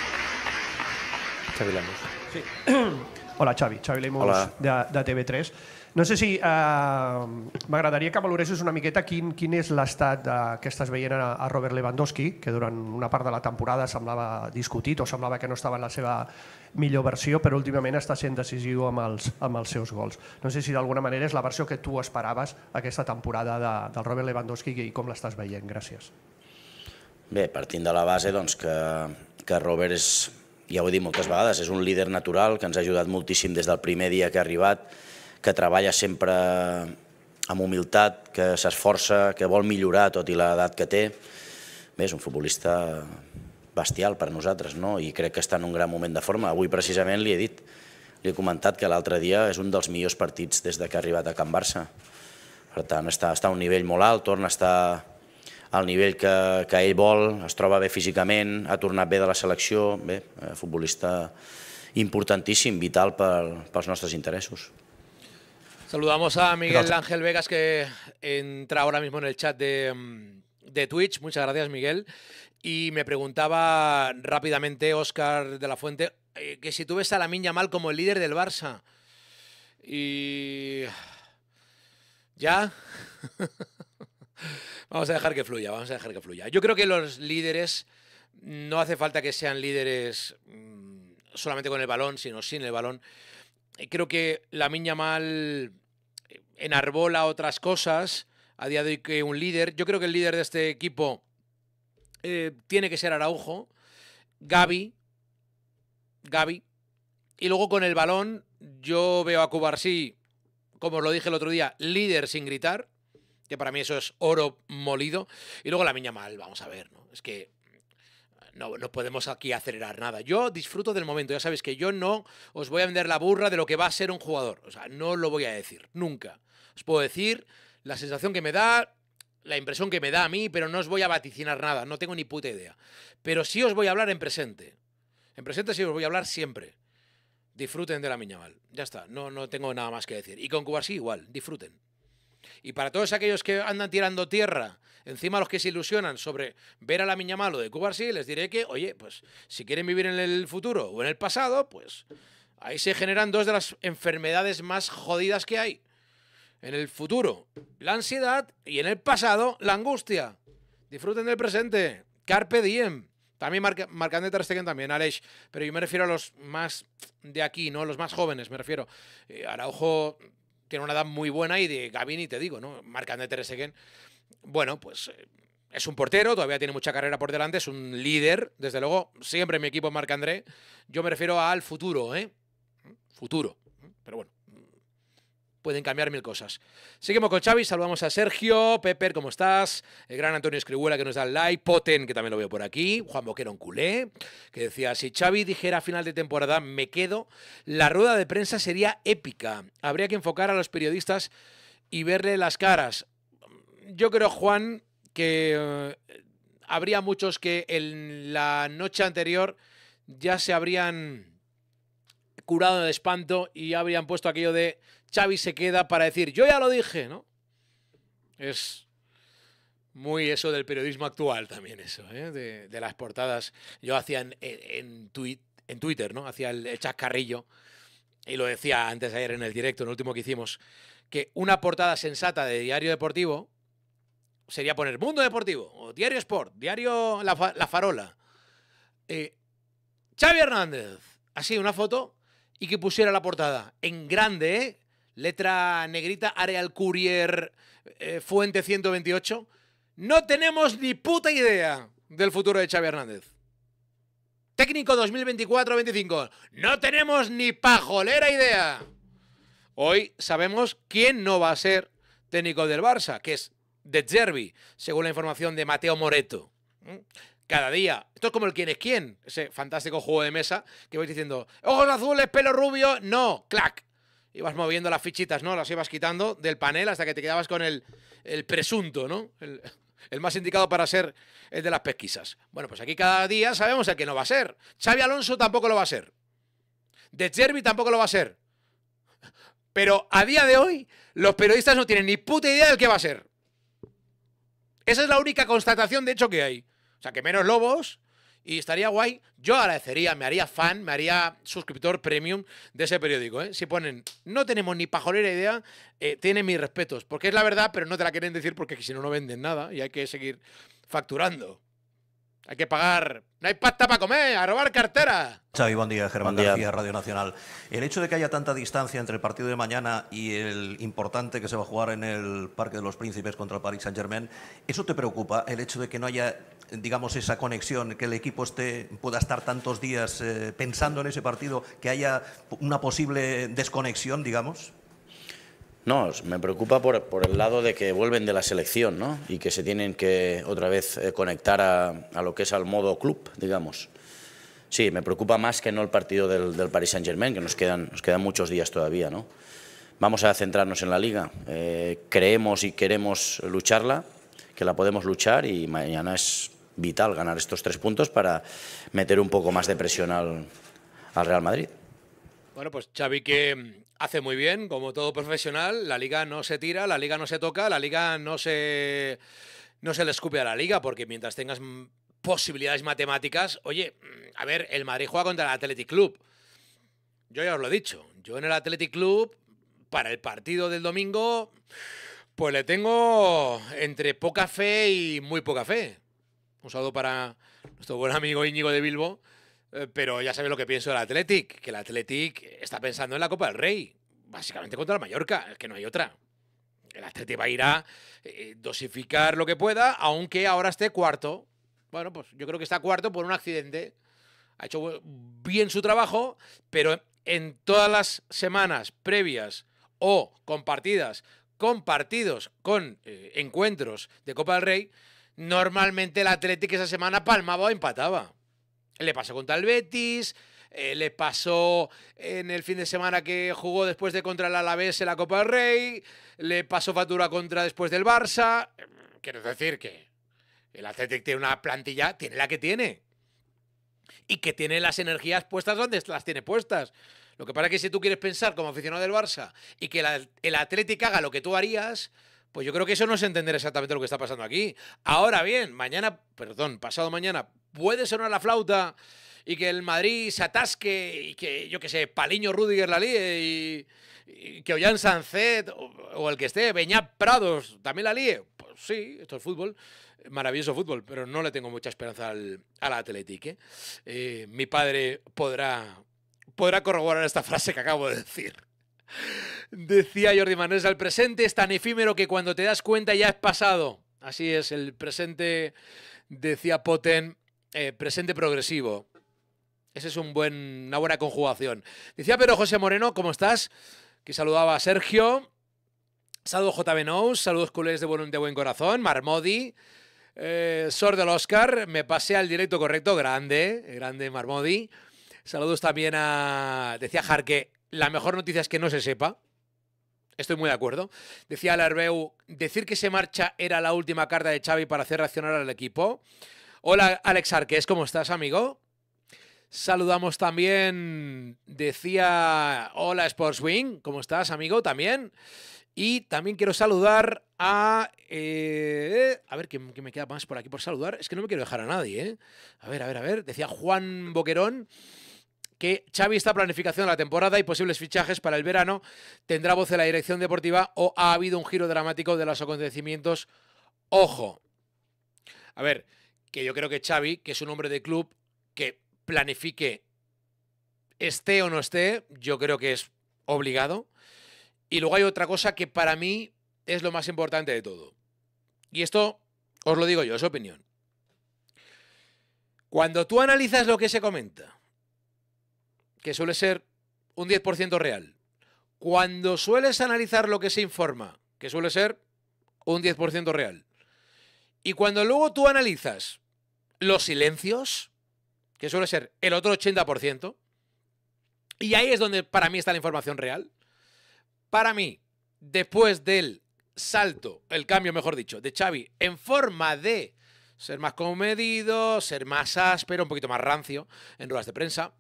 Xavi Lemos. Sí. [clears throat] Hola, Xavi. Xavi Lemos Hola. de, de TV3. No sé si eh, m'agradaria que valoressis una miqueta quin, quin és l'estat eh, que estàs veient a, a Robert Lewandowski, que durant una part de la temporada semblava discutit o semblava que no estava en la seva millor versió, però últimament està sent decisiu amb els, amb els seus gols. No sé si d'alguna manera és la versió que tu esperaves aquesta temporada de, del Robert Lewandowski i com l'estàs veient. Gràcies. Bé, partint de la base doncs, que, que Robert és, ja ho he dit moltes vegades, és un líder natural que ens ha ajudat moltíssim des del primer dia que ha arribat, que treballa sempre amb humilitat, que s'esforça, que vol millorar tot i l'edat que té. Bé, és un futbolista bestial per nosaltres, no? I crec que està en un gran moment de forma. Avui precisament li he dit, li he comentat que l'altre dia és un dels millors partits des de que ha arribat a Can Barça. Per tant, està, està a un nivell molt alt, torna a estar al nivell que, que ell vol, es troba bé físicament, ha tornat bé de la selecció, bé, eh, futbolista importantíssim, vital per, pels nostres interessos. Saludamos a Miguel Ángel Vegas que entra ahora mismo en el chat de, de Twitch. Muchas gracias, Miguel. Y me preguntaba rápidamente Óscar de la Fuente eh, que si tú ves a Minya mal como el líder del Barça y... ¿Ya? [laughs] Vamos a dejar que fluya, vamos a dejar que fluya. Yo creo que los líderes no hace falta que sean líderes mm, solamente con el balón, sino sin el balón. Creo que la miña mal enarbola otras cosas a día de hoy que un líder. Yo creo que el líder de este equipo eh, tiene que ser Araujo, Gaby, Gaby. Y luego con el balón, yo veo a Cubarsí, como os lo dije el otro día, líder sin gritar que para mí eso es oro molido. Y luego la miña mal, vamos a ver, ¿no? Es que no, no podemos aquí acelerar nada. Yo disfruto del momento, ya sabéis que yo no os voy a vender la burra de lo que va a ser un jugador. O sea, no lo voy a decir, nunca. Os puedo decir la sensación que me da, la impresión que me da a mí, pero no os voy a vaticinar nada, no tengo ni puta idea. Pero sí os voy a hablar en presente. En presente sí os voy a hablar siempre. Disfruten de la miña mal. Ya está, no, no tengo nada más que decir. Y con Cuba sí, igual, disfruten. Y para todos aquellos que andan tirando tierra, encima los que se ilusionan sobre ver a la miña malo de Cuba sí, les diré que, oye, pues si quieren vivir en el futuro o en el pasado, pues ahí se generan dos de las enfermedades más jodidas que hay. En el futuro, la ansiedad y en el pasado, la angustia. Disfruten del presente. Carpe diem. También de Marc también, Alex. Pero yo me refiero a los más de aquí, ¿no? Los más jóvenes, me refiero. Eh, Araujo tiene una edad muy buena y de y te digo, ¿no? Marc André Tereseguén bueno, pues eh, es un portero, todavía tiene mucha carrera por delante, es un líder, desde luego, siempre en mi equipo Marc André. Yo me refiero al futuro, ¿eh? Futuro pueden cambiar mil cosas. Seguimos con Xavi, saludamos a Sergio, Pepper, ¿cómo estás? El gran Antonio Escribuela que nos da el like, Poten, que también lo veo por aquí, Juan Boquerón culé, que decía, si Xavi dijera a final de temporada me quedo, la rueda de prensa sería épica. Habría que enfocar a los periodistas y verle las caras. Yo creo, Juan, que eh, habría muchos que en la noche anterior ya se habrían curado de espanto y habrían puesto aquello de Xavi se queda para decir, yo ya lo dije, ¿no? Es muy eso del periodismo actual también, eso, ¿eh? de, las portadas. Yo hacía en, Twitter, ¿no? Hacía el, chascarrillo, y lo decía antes ayer en el directo, en el último que hicimos, que una portada sensata de diario deportivo sería poner Mundo Deportivo, o Diario Sport, Diario La, Farola. Eh, Xavi Hernández, así, una foto, y que pusiera la portada en grande, ¿eh? letra negrita, Areal Courier, eh, fuente 128. No tenemos ni puta idea del futuro de Xavi Hernández. Técnico 2024-25. No tenemos ni pajolera idea. Hoy sabemos quién no va a ser técnico del Barça, que es De Zerbi, según la información de Mateo Moreto. ¿Mm? Cada día. Esto es como el quién es quién, ese fantástico juego de mesa que vais diciendo, ojos azules, pelo rubio, no, clac, ibas moviendo las fichitas, ¿no? Las ibas quitando del panel hasta que te quedabas con el, presunto, ¿no? El, más indicado para ser el de las pesquisas. Bueno, pues aquí cada día sabemos el que no va a ser. Xavi Alonso tampoco lo va a ser. De Jervi tampoco lo va a ser. Pero a día de hoy, los periodistas no tienen ni puta idea del que va a ser. Esa es la única constatación, de hecho, que hay. O sea, que menos lobos, y estaría guay. Yo agradecería, me haría fan, me haría suscriptor premium de ese periódico. ¿eh? Si ponen, no tenemos ni pajolera idea, eh, tienen mis respetos, porque es la verdad, pero no te la quieren decir porque si no, no venden nada y hay que seguir facturando. Hay que pagar. No hay pasta para comer, a robar cartera. y buen día, Germán García, Radio Nacional. El hecho de que haya tanta distancia entre el partido de mañana y el importante que se va a jugar en el Parque de los Príncipes contra el Paris Saint-Germain, ¿eso te preocupa? El hecho de que no haya digamos, esa conexión, que el equipo esté, pueda estar tantos días eh, pensando en ese partido, que haya una posible desconexión, digamos? No, me preocupa por, por, el lado de que vuelven de la selección ¿no? y que se tienen que otra vez eh, conectar a, a, lo que es al modo club, digamos. Sí, me preocupa más que no el partido del, del Paris Saint-Germain, que nos quedan, nos quedan muchos días todavía. ¿no? Vamos a centrarnos en la Liga. Eh, creemos y queremos lucharla, que la podemos luchar y mañana es vital ganar estos tres puntos para meter un poco más de presión al, Real Madrid. Bueno, pues Xavi que hace muy bien, como todo profesional, la liga no se tira, la liga no se toca, la liga no se, no se le escupe a la liga, porque mientras tengas posibilidades matemáticas, oye, a ver, el Madrid juega contra el Athletic Club. Yo ya os lo he dicho, yo en el Athletic Club, para el partido del domingo, pues le tengo entre poca fe y muy poca fe usado para nuestro buen amigo Íñigo de Bilbo. Eh, pero ya sabéis lo que pienso del Athletic, que el Athletic está pensando en la Copa del Rey, básicamente contra el Mallorca, es que no hay otra. El Athletic va a ir a eh, dosificar lo que pueda, aunque ahora esté cuarto. Bueno, pues yo creo que está cuarto por un accidente. Ha hecho bien su trabajo, pero en todas las semanas previas o compartidas con partidos, eh, con encuentros de Copa del Rey, Normalmente el Athletic esa semana palmaba o empataba. Le pasó contra el Betis, eh, le pasó en el fin de semana que jugó después de contra el Alavés en la Copa del Rey, le pasó factura contra después del Barça. Mm, quiero decir que el Athletic tiene una plantilla, tiene la que tiene. Y que tiene las energías puestas donde las tiene puestas. Lo que pasa es que si tú quieres pensar como aficionado del Barça y que el Atlético haga lo que tú harías, pues yo creo que eso no es entender exactamente lo que está pasando aquí. Ahora bien, mañana, perdón, pasado mañana, puede sonar la flauta y que el Madrid se atasque y que, yo qué sé, Paliño Rudiger la líe eh, y, que Ollán Sancet o, el que esté, Beñat Prados también la líe. Pues sí, esto es fútbol, maravilloso fútbol, pero no le tengo mucha esperanza al, al Athletic. ¿eh? Eh, mi padre podrá, podrá corroborar esta frase que acabo de decir. Decía Jordi Manresa, el presente es tan efímero que cuando te das cuenta ya es pasado. Así es, el presente, decía Poten, eh, presente progresivo. Esa es un buen, una buena conjugación. Decía pero José Moreno, ¿cómo estás? Que saludaba a Sergio. Saludos JB saludos culés de buen, de buen corazón, Marmodi. Eh, del Oscar, me pasé al directo correcto, grande, grande Marmodi. Saludos también a, decía Jarque, la mejor noticia es que no se sepa. Estoy muy de acuerdo. Decía Larbeu, decir que se marcha era la última carta de Xavi para hacer reaccionar al equipo. Hola, Alex Arqués, ¿cómo estás, amigo? Saludamos también, decía, hola Sportswing, ¿cómo estás, amigo? También. Y también quiero saludar a... Eh, a ver, qué me queda más por aquí por saludar? Es que no me quiero dejar a nadie, ¿eh? A ver, a ver, a ver. Decía Juan Boquerón que Xavi está planificando la temporada y posibles fichajes para el verano. Tendrá voz en la dirección deportiva o ha habido un giro dramático de los acontecimientos. Ojo. A ver, que yo creo que Xavi, que es un hombre de club, que planifique esté o no esté, yo creo que es obligado. Y luego hay otra cosa que para mí es lo más importante de todo. Y esto os lo digo yo, es opinión. Cuando tú analizas lo que se comenta, que suele ser un 10% real, cuando sueles analizar lo que se informa, que suele ser un 10% real, y cuando luego tú analizas los silencios, que suele ser el otro 80%, y ahí es donde para mí está la información real, para mí, después del salto, el cambio, mejor dicho, de Xavi en forma de ser más comedido, ser más áspero, un poquito más rancio en ruedas de prensa,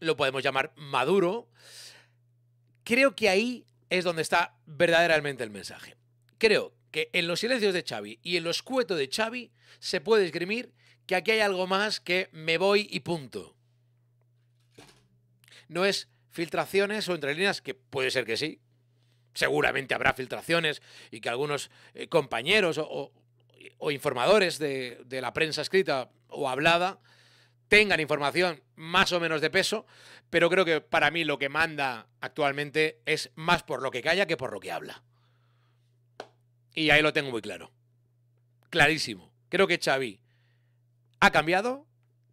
lo podemos llamar maduro, creo que ahí es donde está verdaderamente el mensaje. Creo que en los silencios de Xavi y en los cuetos de Xavi se puede esgrimir que aquí hay algo más que me voy y punto. No es filtraciones o entre líneas, que puede ser que sí. Seguramente habrá filtraciones y que algunos eh, compañeros o, informadores de la prensa escrita o hablada tengan información más o menos de peso, pero creo que para mí lo que manda actualmente es más por lo que calla que por lo que habla. Y ahí lo tengo muy claro. Clarísimo. Creo que Xavi ha cambiado,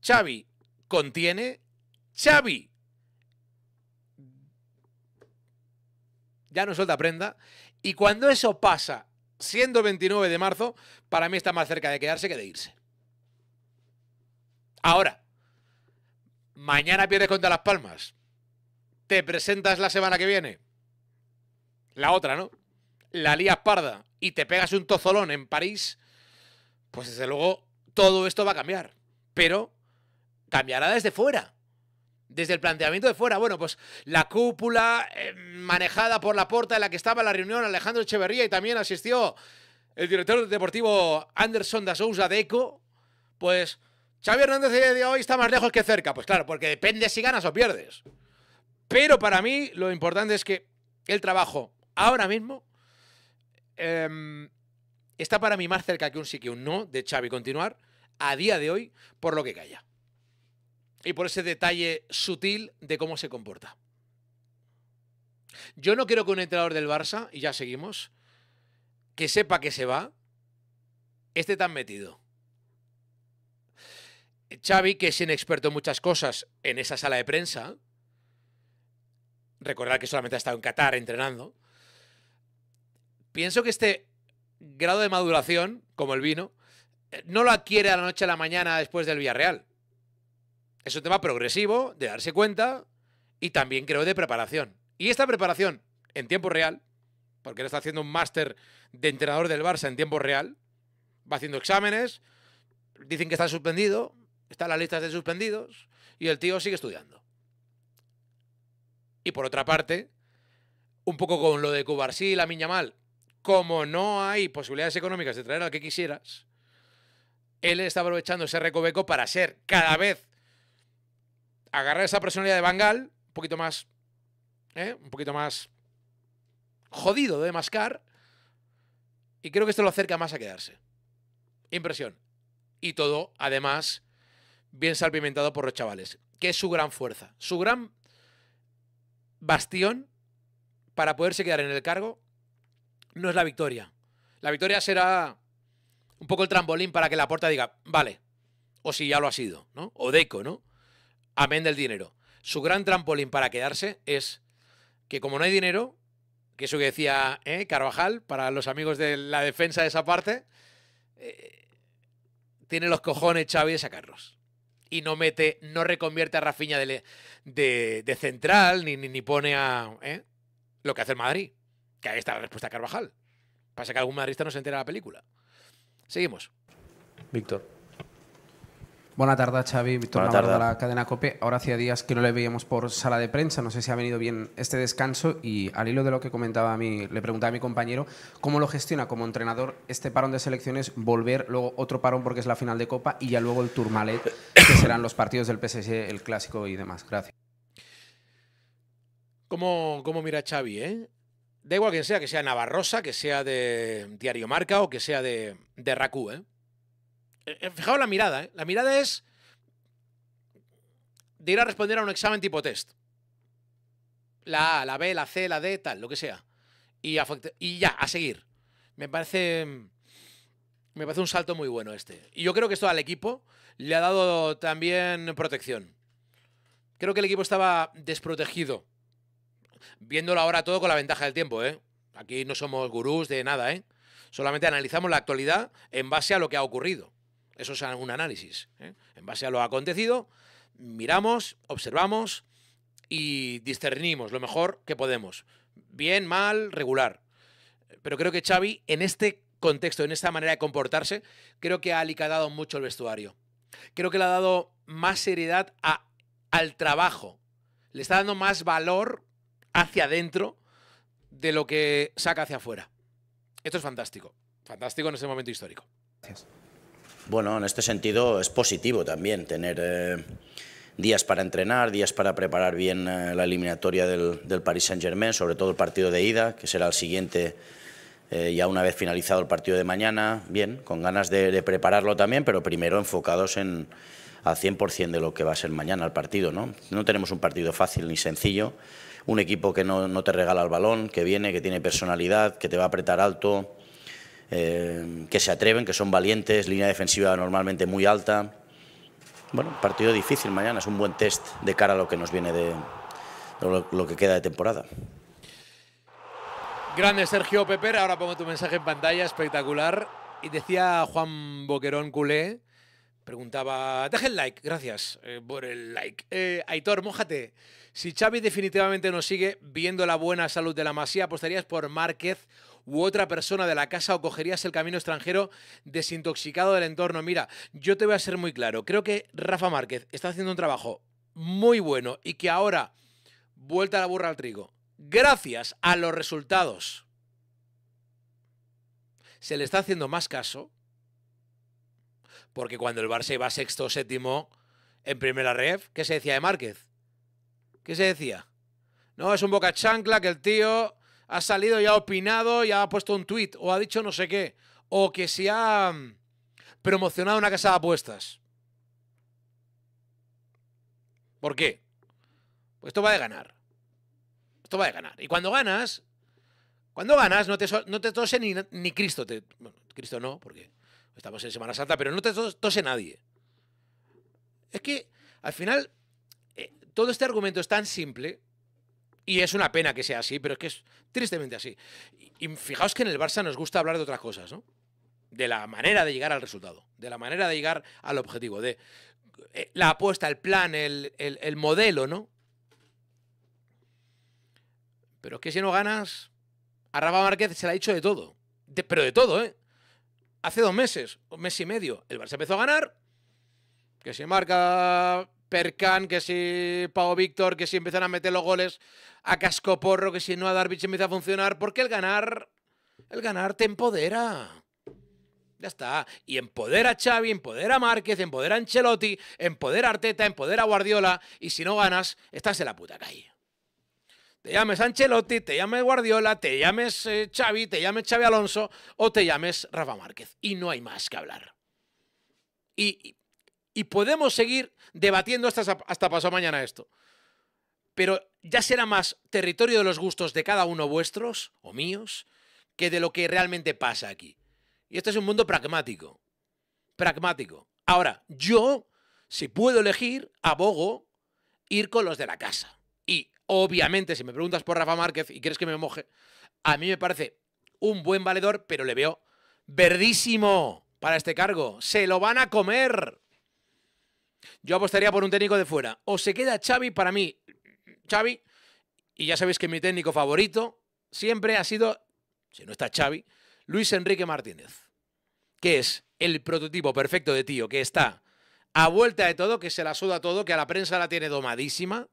Xavi contiene, Xavi ya no suelta prenda y cuando eso pasa, siendo 29 de marzo, para mí está más cerca de quedarse que de irse. Ahora, Mañana pierdes contra Las Palmas. Te presentas la semana que viene. La otra, ¿no? La Lía parda y te pegas un tozolón en París. Pues desde luego todo esto va a cambiar. Pero cambiará desde fuera. Desde el planteamiento de fuera, bueno, pues la cúpula eh, manejada por la puerta en la que estaba la reunión Alejandro Echeverría y también asistió el director deportivo Anderson da Sousa de Eco, pues Xavi Hernández de hoy está más lejos que cerca. Pues claro, porque depende si ganas o pierdes. Pero para mí lo importante es que el trabajo ahora mismo em, está para mí más cerca que un sí que un no de Xavi continuar a día de hoy por lo que calla. Y por ese detalle sutil de cómo se comporta. Yo no quiero que un entrenador del Barça, y ya seguimos, que sepa que se va, esté tan metido. Xavi, que es inexperto en muchas cosas en esa sala de prensa, recordar que solamente ha estado en Qatar entrenando, pienso que este grado de maduración, como el vino, eh, no lo adquiere a la noche a la mañana después del Villarreal. Es un tema progresivo, de darse cuenta y también creo de preparación. Y esta preparación en tiempo real, porque él está haciendo un máster de entrenador del Barça en tiempo real, va haciendo exámenes, dicen que está suspendido, en las listas de suspendidos y el tío sigue estudiando. Y por otra parte, un poco con lo de Cubarsí y la mal, como no hay posibilidades económicas de traer al que quisieras, él está aprovechando ese recoveco para ser cada vez agarrar esa personalidad de Bangal, un poquito más ¿eh? un poquito más jodido de mascar y creo que esto lo acerca más a quedarse. Impresión. Y todo además bien salpimentado por los chavales, que es su gran fuerza, su gran bastión para poderse quedar en el cargo no es la victoria. La victoria será un poco el trampolín para que la puerta diga, vale, o si ya lo ha sido, ¿no? O Deco, ¿no? Amén del dinero. Su gran trampolín para quedarse es que como no hay dinero, que eso que decía ¿eh? Carvajal, para los amigos de la defensa de esa parte, eh, tiene los cojones Xavi de sacarlos y no mete, no reconvierte a Rafinha de, de, central, ni, pone a. ¿eh? Lo que hace el Madrid. Que ahí está la respuesta a Carvajal. Pasa que algún madridista no se entera de la película. Seguimos. Víctor. Buenas tardes, Xavi, Víctor Navarro de la cadena COPE. Ahora hacía días que no le veíamos por sala de prensa, no sé si ha venido bien este descanso y al hilo de lo que comentaba a mí, le preguntaba a mi compañero, ¿cómo lo gestiona como entrenador este parón de selecciones, volver luego otro parón porque es la final de Copa y ya luego el Tourmalet, que serán los partidos del PSG, el Clásico y demás? Gracias. ¿Cómo, cómo mira Xavi, eh? Da igual quien sea, que sea Navarrosa, que sea de Diario Marca o que sea de, de ¿eh? Eh, eh, fijaos la mirada, eh. La mirada es de ir a responder a un examen tipo test. La A, la B, la C, la D, tal, lo que sea. Y, y ya, a seguir. Me parece. Me parece un salto muy bueno este. Y yo creo que esto al equipo le ha dado también protección. Creo que el equipo estaba desprotegido. Viéndolo ahora todo con la ventaja del tiempo, ¿eh? Aquí no somos gurús de nada, ¿eh? Solamente analizamos la actualidad en base a lo que ha ocurrido. Eso es un análisis. ¿eh? En base a lo acontecido, miramos, observamos y discernimos lo mejor que podemos. Bien, mal, regular. Pero creo que Xavi, en este contexto, en esta manera de comportarse, creo que ha alicadado mucho el vestuario. Creo que le ha dado más seriedad al trabajo. Le está dando más valor hacia adentro de lo que saca hacia afuera. Esto es fantástico. Fantástico en este momento histórico. Gracias. Bueno, en este sentido es positivo también tener eh, días para entrenar, días para preparar bien eh, la eliminatoria del, del Paris Saint-Germain, sobre todo el partido de ida, que será el siguiente eh, ya una vez finalizado el partido de mañana, bien, con ganas de, prepararlo también, pero primero enfocados en al 100% de lo que va a ser mañana el partido. ¿no? no tenemos un partido fácil ni sencillo, un equipo que no, no te regala el balón, que viene, que tiene personalidad, que te va a apretar alto, eh, que se atreven, que son valientes, línea defensiva normalmente muy alta. Bueno, partido difícil mañana, es un buen test de cara a lo que nos viene de, lo, que queda de temporada. Grande Sergio Peper, ahora pongo tu mensaje en pantalla, espectacular. Y decía Juan Boquerón Culé, preguntaba, deja el like, gracias eh, por el like. Eh, Aitor, mojate, si Xavi definitivamente nos sigue viendo la buena salud de la Masía, ¿apostarías por Márquez u otra persona de la casa o cogerías el camino extranjero desintoxicado del entorno. Mira, yo te voy a ser muy claro. Creo que Rafa Márquez está haciendo un trabajo muy bueno y que ahora vuelta la burra al trigo. Gracias a los resultados se le está haciendo más caso, porque cuando el Barça iba sexto o séptimo en primera ref, ¿qué se decía de Márquez? ¿Qué se decía? No, es un boca chancla que el tío ha salido y ha opinado y ha puesto un tuit o ha dicho no sé qué, o que se ha mm, promocionado una casa de apuestas. ¿Por qué? Pues esto va de ganar. Esto va de ganar. Y cuando ganas, cuando ganas, no te, no tose ni, Cristo. bueno, Cristo no, porque estamos en Semana Santa, pero no te tose nadie. Es que al final eh, todo este argumento es tan simple y es una pena que sea así, pero es que es tristemente así. Y fijaos que en el Barça nos gusta hablar de otras cosas, ¿no? De la manera de llegar al resultado, de la manera de llegar al objetivo, de eh, la apuesta, el plan, el, modelo, ¿no? Pero es que si no ganas, a Márquez se le ha dicho de todo. pero de todo, ¿eh? Hace dos meses, un mes y medio, el Barça empezó a ganar. Que se marca Percan, que si Pau Víctor, que si empiezan a meter los goles a casco porro, que si no a Darvich empieza a funcionar, porque el ganar, el ganar te empodera. Ya está. Y empodera a Xavi, empodera a Márquez, empodera a Ancelotti, empodera a Arteta, empodera a Guardiola. Y si no ganas, estás en la puta calle. Te llames Ancelotti, te llames Guardiola, te llames eh, Xavi, te llames Xavi Alonso o te llames Rafa Márquez. Y no hay más que hablar. y y podemos seguir debatiendo hasta, hasta pasado mañana esto. Pero ya será más territorio de los gustos de cada uno vuestros o míos que de lo que realmente pasa aquí. Y este es un mundo pragmático. Pragmático. Ahora, yo, si puedo elegir, abogo ir con los de la casa. Y obviamente, si me preguntas por Rafa Márquez y quieres que me moje, a mí me parece un buen valedor, pero le veo verdísimo para este cargo. Se lo van a comer. Yo apostaría por un técnico de fuera. O se queda Xavi para mí. Xavi, y ya sabéis que mi técnico favorito siempre ha sido, si no está Xavi, Luis Enrique Martínez, que es el prototipo perfecto de tío, que está a vuelta de todo, que se la suda todo, que a la prensa la tiene domadísima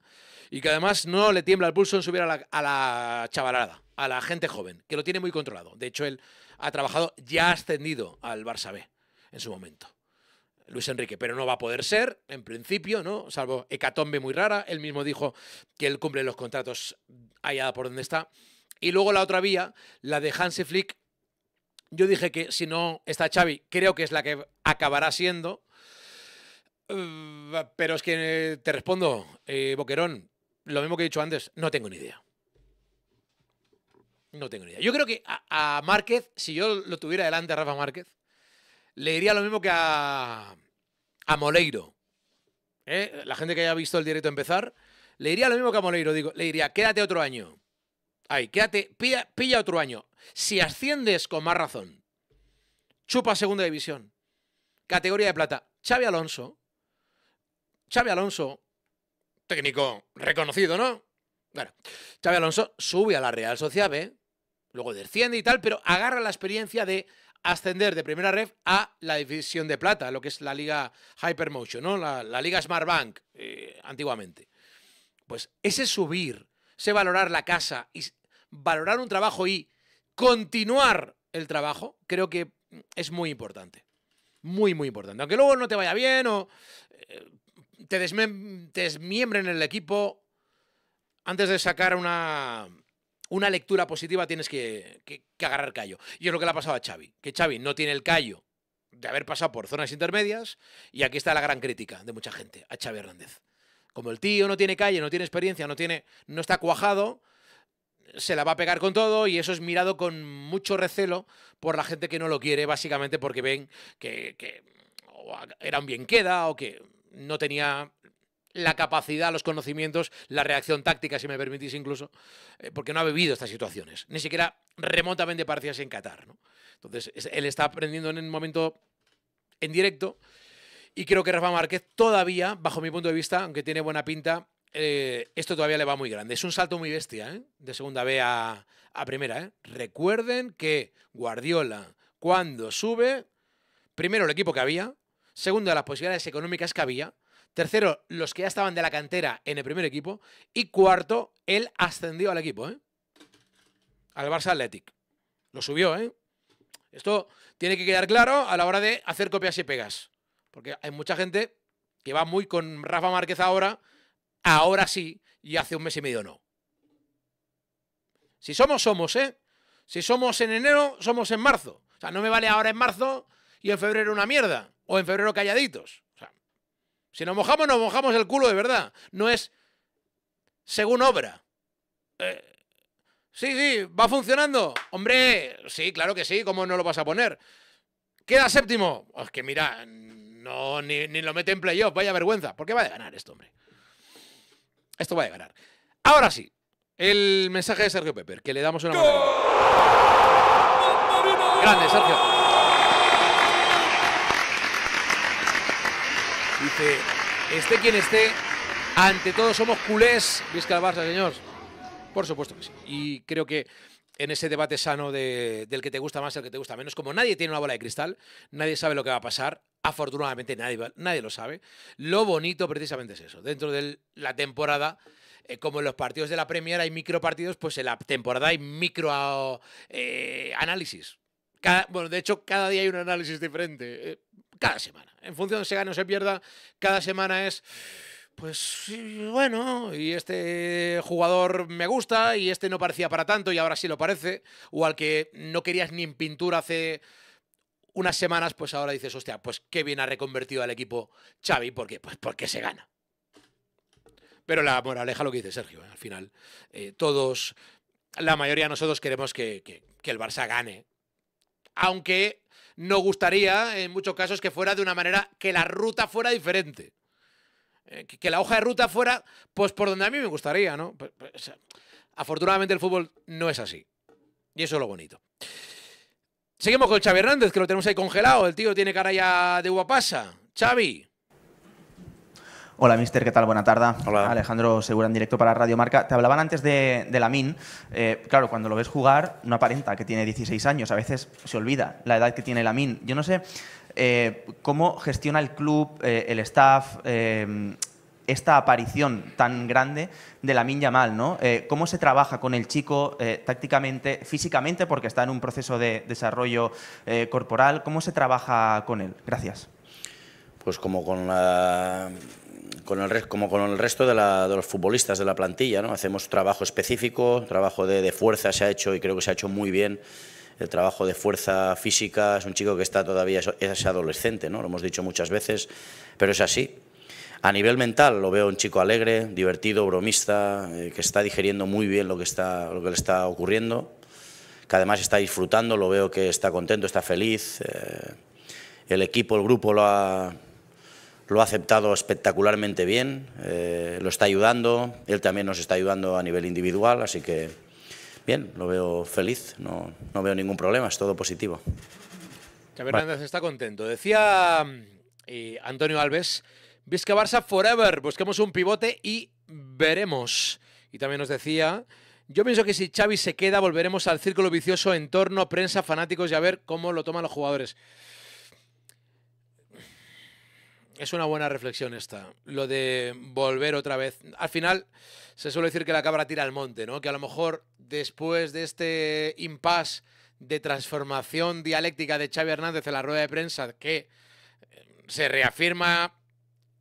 y que además no le tiembla el pulso en subir a la, chavalada, a la gente joven, que lo tiene muy controlado. De hecho, él ha trabajado, ya ha ascendido al Barça B en su momento. Luis Enrique, pero no va a poder ser, en principio, ¿no? Salvo hecatombe muy rara. Él mismo dijo que él cumple los contratos allá por donde está. Y luego la otra vía, la de Hansi Flick. Yo dije que si no está Xavi, creo que es la que acabará siendo. Eh, pero es que eh, te respondo, eh, Boquerón, lo mismo que he dicho antes, no tengo ni idea. No tengo ni idea. Yo creo que a, a Márquez, si yo lo tuviera delante a Rafa Márquez, le diría lo mismo que a, a Moleiro. ¿Eh? La gente que haya visto el directo empezar, le diría lo mismo que a Moleiro. Digo, le diría, quédate otro año. Ay, quédate, pilla, pilla otro año. Si asciendes con más razón, chupa segunda división. Categoría de plata. Xavi Alonso. Xavi Alonso, técnico reconocido, ¿no? Bueno, Xavi Alonso sube a la Real Sociedad luego desciende y tal, pero agarra la experiencia de ascender de primera red a la división de plata, lo que es la liga Hypermotion, ¿no? la, liga Smart Bank, eh, antiguamente. Pues ese subir, ese valorar la casa y valorar un trabajo y continuar el trabajo, creo que mm, es muy importante. Muy, muy importante. Aunque luego no te vaya bien o eh, te, te desmiembren el equipo antes de sacar una una lectura positiva tienes que, agarrar callo. Y es lo que le ha pasado a Xavi, que Xavi no tiene el callo de haber pasado por zonas intermedias y aquí está la gran crítica de mucha gente a Xavi Hernández. Como el tío no tiene calle, no tiene experiencia, no tiene no está cuajado, se la va a pegar con todo y eso es mirado con mucho recelo por la gente que no lo quiere, básicamente porque ven que, que era un bien queda o que no tenía la capacidad, los conocimientos, la reacción táctica, si me permitís incluso, eh, porque no ha vivido estas situaciones, ni siquiera remotamente parecidas en Qatar. Entonces, él está aprendiendo en un momento en directo y creo que Rafa Márquez todavía, bajo mi punto de vista, aunque tiene buena pinta, eh, esto todavía le va muy grande. Es un salto muy bestia, ¿eh? De segunda B a, primera, Recuerden que Guardiola, cuando sube, primero el equipo que había, segundo las posibilidades económicas que había, Tercero, los que ya estaban de la cantera en el primer equipo. Y cuarto, él ascendió al equipo, ¿eh? Al Barça Athletic. Lo subió, ¿eh? Esto tiene que quedar claro a la hora de hacer copias y pegas. Porque hay mucha gente que va muy con Rafa Márquez ahora, ahora sí, y hace un mes y medio no. Si somos, somos, ¿eh? Si somos en enero, somos en marzo. O sea, no me vale ahora en marzo y en febrero una mierda. O en febrero calladitos. Si nos mojamos, nos mojamos el culo de verdad. No es según obra. Eh, sí, sí, va funcionando. Hombre, sí, claro que sí, ¿cómo no lo vas a poner? Queda séptimo. Es que mira, no, ni, lo mete en playoff, vaya vergüenza. ¿Por qué va a ganar esto, hombre? Esto va a ganar. Ahora sí, el mensaje de Sergio Pepper, que le damos una Grande, Sergio. Dice, esté quien esté, ante todo somos culés, Vizca Barça, señor. Por supuesto que sí. Y creo que en ese debate sano del que te gusta más, y el que te gusta menos, como nadie tiene una bola de cristal, nadie sabe lo que va a pasar, afortunadamente nadie, nadie lo sabe, lo bonito precisamente es eso. Dentro de la temporada, eh, como en los partidos de la Premier hay micropartidos, pues en la temporada hay micro eh, análisis. bueno, de hecho, cada día hay un análisis diferente. Eh, cada semana. En función de se gane o se pierda, cada semana es pues bueno, y este jugador me gusta y este no parecía para tanto y ahora sí lo parece, o al que no querías ni en pintura hace unas semanas, pues ahora dices, hostia, pues qué bien ha reconvertido al equipo Xavi, porque Pues porque se gana. Pero la moraleja lo que dice Sergio, ¿eh? al final, eh, todos, la mayoría de nosotros queremos que el Barça gane, aunque no gustaría, en muchos casos, que fuera de una manera, que la ruta fuera diferente. Eh, que, la hoja de ruta fuera, pues por donde a mí me gustaría, ¿no? Pues, pues, afortunadamente el fútbol no es así. Y eso es lo bonito. Seguimos con Xavi Hernández, que lo tenemos ahí congelado. El tío tiene cara ya de guapasa. Xavi. Hola, mister, ¿qué tal? Buena tarde. Alejandro Segura en directo para Radio Marca. Te hablaban antes de, de la MIN. Eh, claro, cuando lo ves jugar, no aparenta que tiene 16 años. A veces se olvida la edad que tiene la MIN. Yo no sé eh, cómo gestiona el club, eh, el staff esta aparición tan grande de Lamin Yamal, ¿no? ¿Cómo se trabaja con el chico tácticamente, físicamente, porque está en un proceso de desarrollo corporal? ¿Cómo se trabaja con él? Gracias. Pues como con la con el, como con el resto de, los futbolistas de la plantilla. ¿no? Hacemos trabajo específico, trabajo de, fuerza se ha hecho y creo que se ha hecho muy bien. El trabajo de fuerza física es un chico que está todavía, es, adolescente, ¿no? lo hemos dicho muchas veces, pero es así. A nivel mental lo veo un chico alegre, divertido, bromista, eh, que está digiriendo muy bien lo que, está, lo que le está ocurriendo, que además está disfrutando, lo veo que está contento, está feliz. Eh, el equipo, el grupo lo ha, lo ha aceptado espectacularmente bien, eh, lo está ayudando, él también nos está ayudando a nivel individual, así que bien, lo veo feliz, no, no veo ningún problema, es todo positivo. Xavi Hernández está contento. Decía eh, Antonio Alves, Vizca Barça forever, busquemos un pivote y veremos. Y también nos decía, yo pienso que si Xavi se queda volveremos al círculo vicioso en torno a prensa, fanáticos y a ver cómo lo toman los jugadores es una buena reflexión esta, lo de volver otra vez. Al final se suele decir que la cabra tira al monte, ¿no? Que a lo mejor después de este impasse de transformación dialéctica de Xavi Hernández en la rueda de prensa, que eh, se reafirma,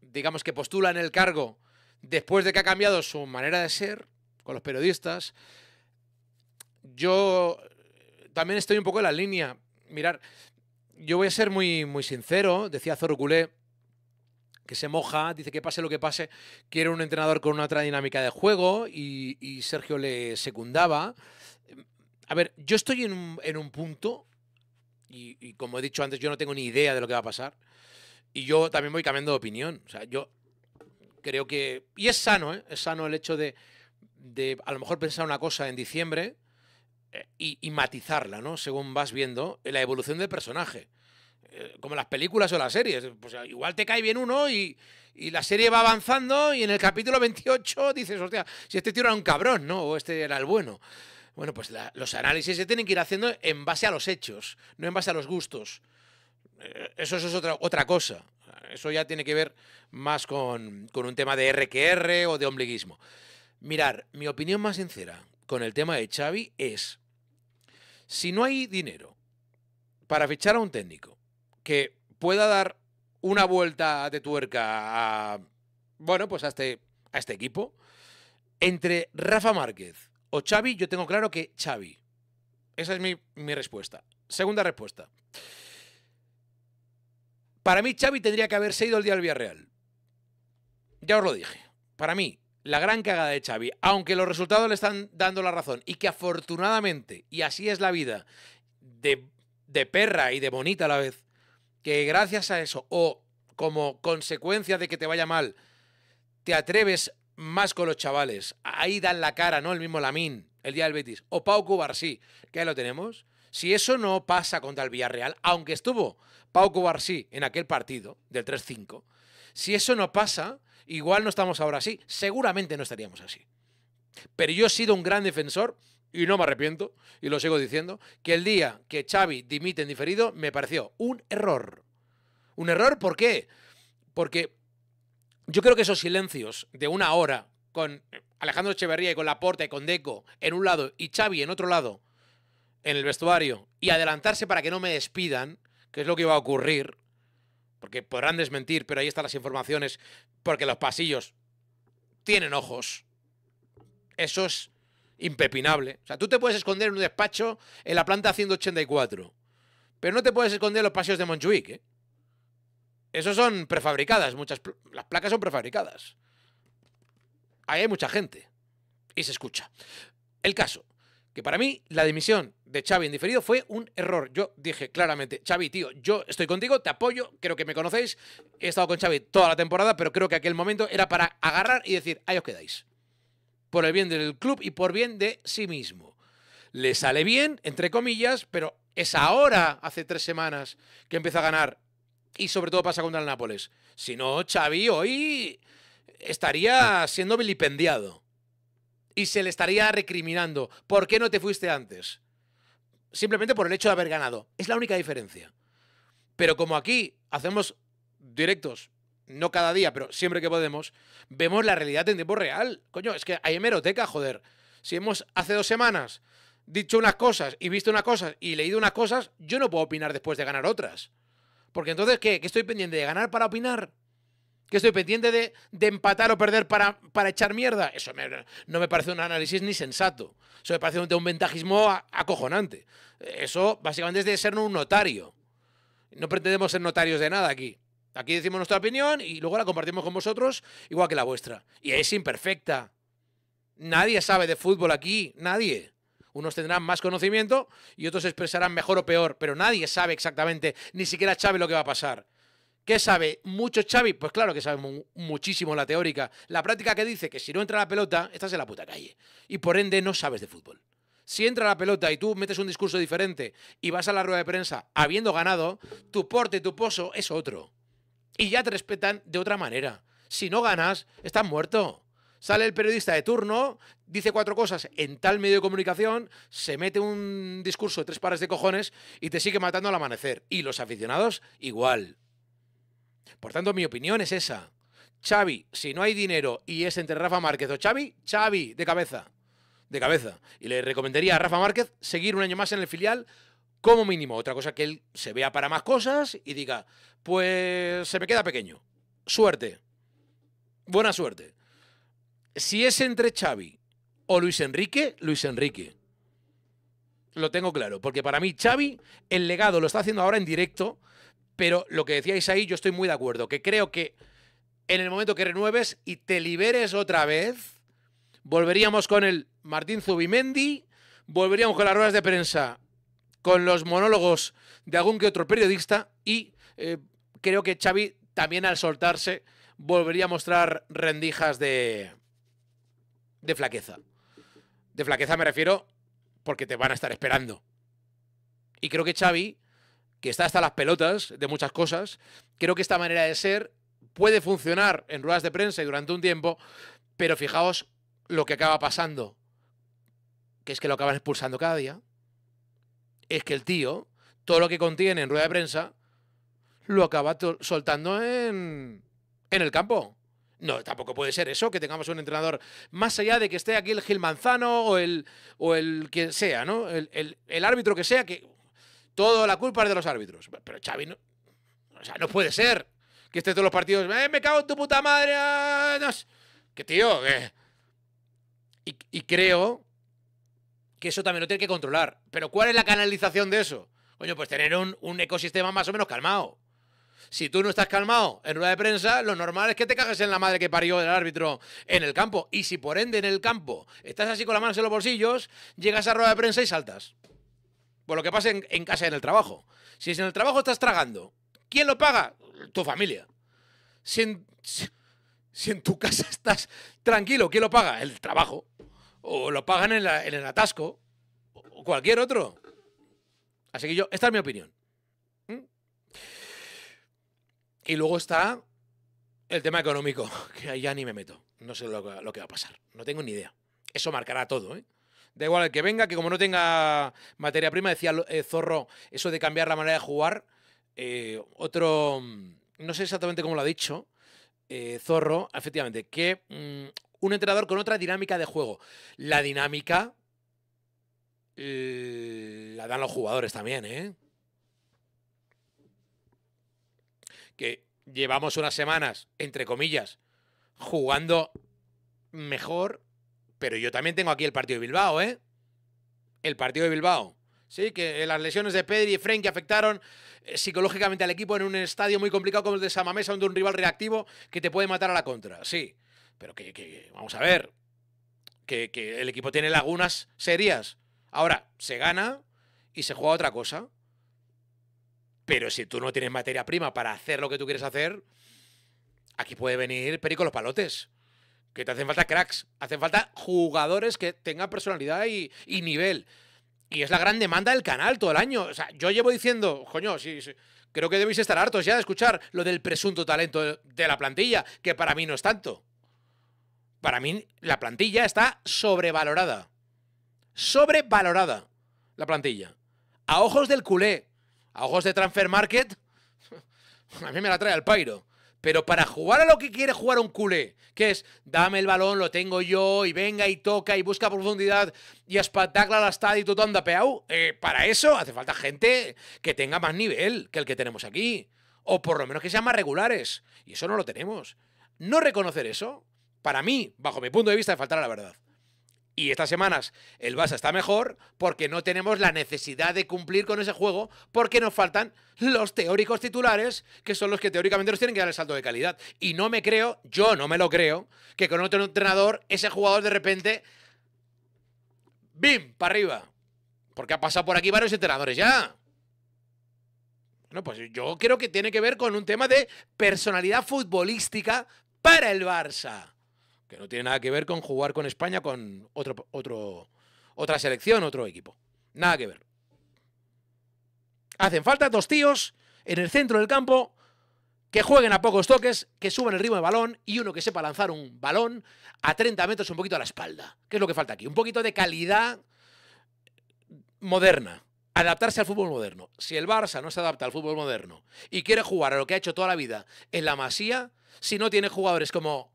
digamos que postula en el cargo después de que ha cambiado su manera de ser con los periodistas, yo también estoy un poco en la línea. Mirar, yo voy a ser muy, muy sincero, decía Zorro que se moja, dice que pase lo que pase, quiere un entrenador con una otra dinámica de juego y, Sergio le secundaba. Mm, a ver, yo estoy en un, en un punto, y, como he dicho antes, yo no tengo ni idea de lo que va a pasar, y yo también voy cambiando de opinión. O sea, yo creo que... Y es sano, ¿eh? Es sano el hecho de, a lo mejor pensar una cosa en diciembre eh, y, y matizarla, ¿no? Según vas viendo la evolución del personaje. Eh, como las películas o las series. Pues eh, igual te cae bien uno y, la serie va avanzando y en el capítulo 28 dices, hostia, si este tío era un cabrón, ¿no? O este era el bueno. Bueno, pues los análisis se tienen que ir haciendo en base a los hechos, no en base a los gustos. Eh, eso, es otra, otra cosa. Eso ya tiene que ver más con, con un tema de RQR o de ombliguismo. Mirar, mi opinión más sincera con el tema de Xavi es, si no hay dinero para fichar a un técnico que pueda dar una vuelta de tuerca a, bueno, pues a este, a este equipo. Entre Rafa Márquez o Xavi, yo tengo claro que Xavi. Esa es mi, respuesta. Segunda respuesta. Para mí, Xavi tendría que haberse ido el día al Villarreal. Ya os lo dije. Para mí, la gran cagada de Xavi, aunque los resultados le están dando la razón y que afortunadamente, y así es la vida, de perra y de bonita a la vez, que gracias a eso o como consecuencia de que te vaya mal, te atreves más con los chavales. Ahí dan la cara, ¿no? El mismo Lamín, el día del Betis. O Pau Cubarsí, que ahí lo tenemos. Si eso no pasa contra el Villarreal, aunque estuvo Pau Cubarsí en aquel partido del 3-5, si eso no pasa, igual no estamos ahora así. Seguramente no estaríamos así. Pero yo he sido un gran defensor y no me arrepiento, y lo sigo diciendo, que el día que Xavi dimite en diferido me pareció un error. ¿Un error por qué? Porque yo creo que esos silencios de una hora con Alejandro Echeverría y con Laporta y con Deco en un lado y Xavi en otro lado, en el vestuario, y adelantarse para que no me despidan, que es lo que iba a ocurrir, porque podrán desmentir, pero ahí están las informaciones, porque los pasillos tienen ojos. Eso es impepinable. O sea, tú te puedes esconder en un despacho en la planta 184, pero no te puedes esconder en los paseos de Montjuic. ¿eh? Esos son prefabricadas, muchas las placas son prefabricadas. Ahí hay mucha gente y se escucha. El caso, que para mí la dimisión de Xavi en diferido fue un error. Yo dije claramente, Xavi, tío, yo estoy contigo, te apoyo, creo que me conocéis, he estado con Xavi toda la temporada, pero creo que aquel momento era para agarrar y decir, ahí os quedáis por el bien del club y por bien de sí mismo. Le sale bien, entre comillas, pero es ahora, hace tres semanas, que empieza a ganar. Y sobre todo pasa contra el Nápoles. Si no, Xavi hoy estaría siendo vilipendiado. Y se le estaría recriminando. ¿Por qué no te fuiste antes? Simplemente por el hecho de haber ganado. Es la única diferencia. Pero como aquí hacemos directos no cada día, pero siempre que podemos, vemos la realidad en tiempo real. Coño, es que hay hemeroteca, joder. Si hemos hace dos semanas dicho unas cosas y visto unas cosas y leído unas cosas, yo no puedo opinar después de ganar otras. Porque entonces, ¿qué? ¿qué estoy pendiente de ganar para opinar? ¿Que estoy pendiente de, empatar o perder para, para echar mierda? Eso no me parece un análisis ni sensato. Eso me parece un, ventajismo acojonante. Eso básicamente es de ser un notario. No pretendemos ser notarios de nada aquí. Aquí decimos nuestra opinión y luego la compartimos con vosotros, igual que la vuestra. Y es imperfecta. Nadie sabe de fútbol aquí, nadie. Unos tendrán más conocimiento y otros expresarán mejor o peor, pero nadie sabe exactamente, ni siquiera Chávez lo que va a pasar. ¿Qué sabe mucho Xavi? Pues claro que sabe muchísimo la teórica. La práctica que dice que si no entra la pelota, estás en la puta calle. Y por ende no sabes de fútbol. Si entra la pelota y tú metes un discurso diferente y vas a la rueda de prensa habiendo ganado, tu porte, tu pozo es otro y ya te respetan de otra manera. Si no ganas, estás muerto. Sale el periodista de turno, dice cuatro cosas en tal medio de comunicación, se mete un discurso de tres pares de cojones y te sigue matando al amanecer. Y los aficionados, igual. Por tanto, mi opinión es esa. Xavi, si no hay dinero y es entre Rafa Márquez o Xavi, Xavi, de cabeza. De cabeza. Y le recomendaría a Rafa Márquez seguir un año más en el filial como mínimo. Otra cosa que él se vea para más cosas y diga, pues se me queda pequeño. Suerte. Buena suerte. Si es entre Xavi o Luis Enrique, Luis Enrique. Lo tengo claro, porque para mí Xavi, el legado lo está haciendo ahora en directo, pero lo que decíais ahí yo estoy muy de acuerdo, que creo que en el momento que renueves y te liberes otra vez, volveríamos con el Martín Zubimendi, volveríamos con las ruedas de prensa con los monólogos de algún que otro periodista y eh, creo que Xavi también al soltarse volvería a mostrar rendijas de, de flaqueza. De flaqueza me refiero porque te van a estar esperando. Y creo que Xavi, que está hasta las pelotas de muchas cosas, creo que esta manera de ser puede funcionar en ruedas de prensa y durante un tiempo, pero fijaos lo que acaba pasando, que es que lo acaban expulsando cada día es que el tío, todo lo que contiene en rueda de prensa, lo acaba soltando en, el campo. No, tampoco puede ser eso, que tengamos un entrenador, más allá de que esté aquí el Gil Manzano o el, o el que sea, ¿no? El, árbitro que sea, que toda la culpa es de los árbitros. Pero Xavi, no, o sea, no puede ser que esté todos los partidos, eh, me cago en tu puta madre, ah, que tío, eh. y, y creo que eso también lo tiene que controlar. Pero ¿cuál es la canalización de eso? Coño, pues tener un, ecosistema más o menos calmado. Si tú no estás calmado en rueda de prensa, lo normal es que te cagas en la madre que parió el árbitro en el campo. Y si por ende en el campo estás así con las manos en los bolsillos, llegas a rueda de prensa y saltas. Por pues lo que pasa en, casa y en el trabajo. Si en el trabajo estás tragando, ¿quién lo paga? Tu familia. Si si en tu casa estás tranquilo, ¿quién lo paga? El trabajo o lo pagan en, el atasco o cualquier otro. Así que yo, esta es mi opinión. ¿Mm? Y luego está el tema económico, [laughs] que ahí ya ni me meto. No sé lo, que va a pasar. No tengo ni idea. Eso marcará todo, ¿eh? Da igual el que venga, que como no tenga materia prima, decía eh, Zorro, eso de cambiar la manera de jugar. Eh, otro, mm, no sé exactamente cómo lo ha dicho, Zorro, efectivamente, que mm, un entrenador con otra dinámica de juego. La dinámica eh, la dan los jugadores también, ¿eh? Que llevamos unas semanas, entre comillas, jugando mejor, pero yo también tengo aquí el partido de Bilbao, ¿eh? El partido de Bilbao. Sí, que las lesiones de Pedri y Frenkie afectaron eh, psicológicamente al equipo en un estadio muy complicado como el de Samamesa, donde un rival reactivo que te puede matar a la contra. Sí. Pero que, vamos a ver, que, el equipo tiene lagunas serias. Ahora, se gana y se juega otra cosa. Pero si tú no tienes materia prima para hacer lo que tú quieres hacer, aquí puede venir Perico los palotes. Que te hacen falta cracks, hacen falta jugadores que tengan personalidad y, nivel. Y es la gran demanda del canal todo el año. O sea, yo llevo diciendo, coño, creo que debéis estar hartos ya de escuchar lo del presunto talento de la plantilla, que para mí no es tanto para mí la plantilla está sobrevalorada. Sobrevalorada la plantilla. A ojos del culé, a ojos de Transfer Market, [laughs] a mí me la trae al pairo. Pero para jugar a lo que quiere jugar un culé, que es dame el balón, lo tengo yo, y venga y toca y busca profundidad y espectacular la estad y todo peau, eh, para eso hace falta gente que tenga más nivel que el que tenemos aquí. O por lo menos que sean más regulares. Y eso no lo tenemos. No reconocer eso para mí, bajo mi punto de vista, de faltar la verdad. Y estas semanas el Barça está mejor porque no tenemos la necesidad de cumplir con ese juego porque nos faltan los teóricos titulares que son los que teóricamente nos tienen que dar el salto de calidad. Y no me creo, yo no me lo creo, que con otro entrenador ese jugador de repente, ¡bim! para arriba. Porque ha pasado por aquí varios entrenadores ya. Bueno, pues yo creo que tiene que ver con un tema de personalidad futbolística para el Barça que no tiene nada que ver con jugar con España con otro, otro, otra selección, otro equipo. Nada que ver. Hacen falta dos tíos en el centro del campo que jueguen a pocos toques, que suban el ritmo de balón y uno que sepa lanzar un balón a 30 metros un poquito a la espalda. ¿Qué es lo que falta aquí? Un poquito de calidad moderna. Adaptarse al fútbol moderno. Si el Barça no se adapta al fútbol moderno y quiere jugar a lo que ha hecho toda la vida en la Masía, si no tiene jugadores como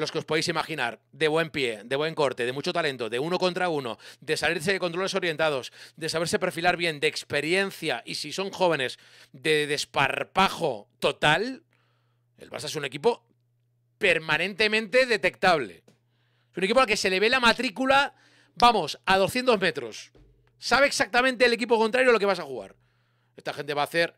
los que os podéis imaginar, de buen pie, de buen corte, de mucho talento, de uno contra uno, de salirse de controles orientados, de saberse perfilar bien, de experiencia y si son jóvenes, de desparpajo total, el Barça es un equipo permanentemente detectable. Es un equipo al que se le ve la matrícula, vamos, a 200 metros. Sabe exactamente el equipo contrario lo que vas a jugar. Esta gente va a hacer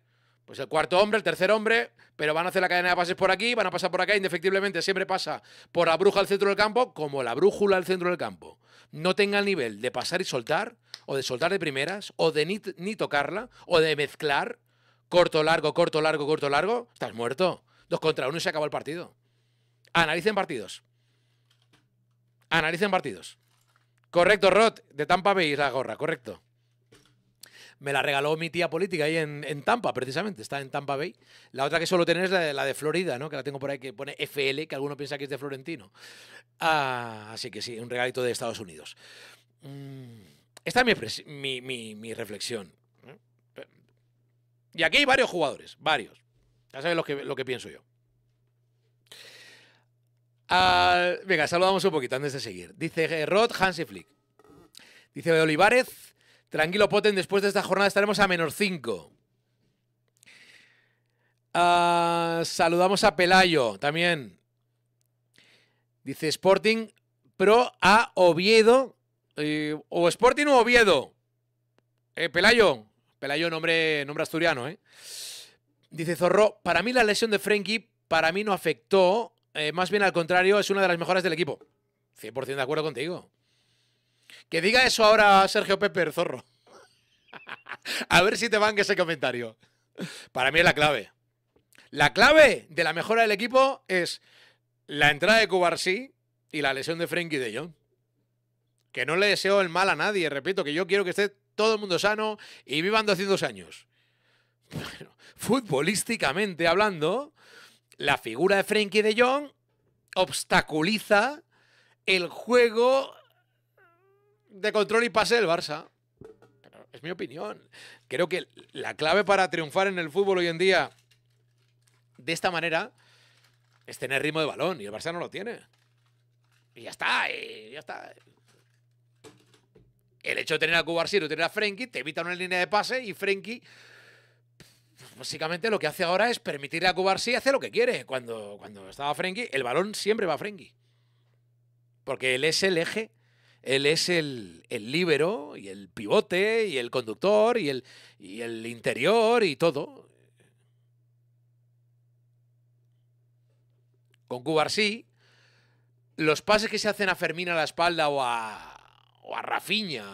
pues el cuarto hombre, el tercer hombre, pero van a hacer la cadena de pases por aquí, van a pasar por acá, indefectiblemente siempre pasa por la bruja al centro del campo, como la brújula al centro del campo. No tenga el nivel de pasar y soltar, o de soltar de primeras, o de ni, tocarla, o de mezclar, corto, largo, corto, largo, corto, largo, estás muerto. Dos contra uno y se acabó el partido. Analicen partidos. Analicen partidos. Correcto, Rod, de Tampa Bay la gorra, correcto me la regaló mi tía política ahí en, Tampa, precisamente, está en Tampa Bay. La otra que suelo tener es la de, Florida, ¿no? Que la tengo por ahí que pone FL, que alguno piensa que es de Florentino. Ah, así que sí, un regalito de Estados Unidos. Mm, esta es mi, reflexión. Y aquí hay varios jugadores, varios. Ya sabes lo que, pienso yo. Ah, venga, saludamos un poquito antes de seguir. Dice Rod Hansi Flick. Dice Olivares Tranquilo, Poten, después de esta jornada estaremos a menos 5. Ah, saludamos a Pelayo también. Dice Sporting Pro a Oviedo. o Sporting o Oviedo. Eh, Pelayo. Pelayo, nombre, nombre asturiano, ¿eh? Dice Zorro, para mí la lesión de Frenkie, para mí no afectó. Eh, más bien al contrario, es una de las mejores del equipo. 100% de acuerdo contigo. Que diga eso ahora Sergio Pepe Zorro. [laughs] A ver si te van ese comentario. Para mí es la clave. La clave de la mejora del equipo es la entrada de Cubarsí y la lesión de Frenkie de Jong. Que no le deseo el mal a nadie, repito, que yo quiero que esté todo el mundo sano y vivan 200 años. [laughs] futbolísticamente hablando, la figura de Frenkie de Jong obstaculiza el juego de control y pase el Barça. es mi opinión. Creo que la clave para triunfar en el fútbol hoy en día de esta manera es tener ritmo de balón y el Barça no lo tiene. Y ya está, ya está. El hecho de tener a y tener a Frenkie, te evita una línea de pase y Frenkie básicamente lo que hace ahora es permitirle a Cubarsí hacer lo que quiere. Cuando, cuando estaba Frenkie, el balón siempre va a Frenkie. Porque él es el eje él es el, el líbero y el pivote y el conductor y el, interior y todo. Con Cubarsí, los pases que se hacen a Fermín a la espalda o a, o a Rafiña,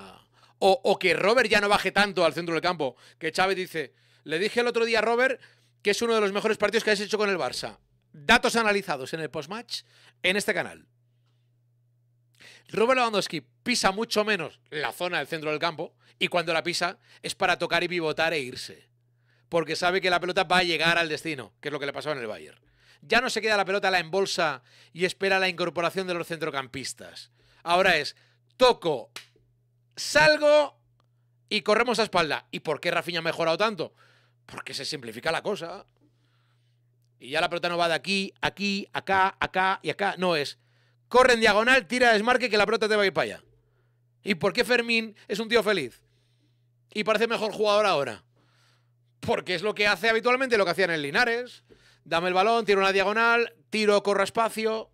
o, o, que Robert ya no baje tanto al centro del campo, que Chávez dice, le dije el otro día a Robert que es uno de los mejores partidos que has hecho con el Barça. Datos analizados en el postmatch en este canal. Rubén Lewandowski pisa mucho menos la zona del centro del campo y cuando la pisa es para tocar y pivotar e irse. Porque sabe que la pelota va a llegar al destino, que es lo que le pasaba en el Bayern. Ya no se queda la pelota, la embolsa y espera la incorporación de los centrocampistas. Ahora es toco, salgo y corremos a espalda. ¿Y por qué Rafinha ha mejorado tanto? Porque se simplifica la cosa. Y ya la pelota no va de aquí, aquí, acá, acá y acá. No es corre en diagonal, tira desmarque que la pelota te va a ir allá. ¿Y por qué Fermín es un tío feliz? Y parece mejor jugador ahora. Porque es lo que hace habitualmente, lo que hacían en Linares. Dame el balón, tiro una diagonal, tiro, corro espacio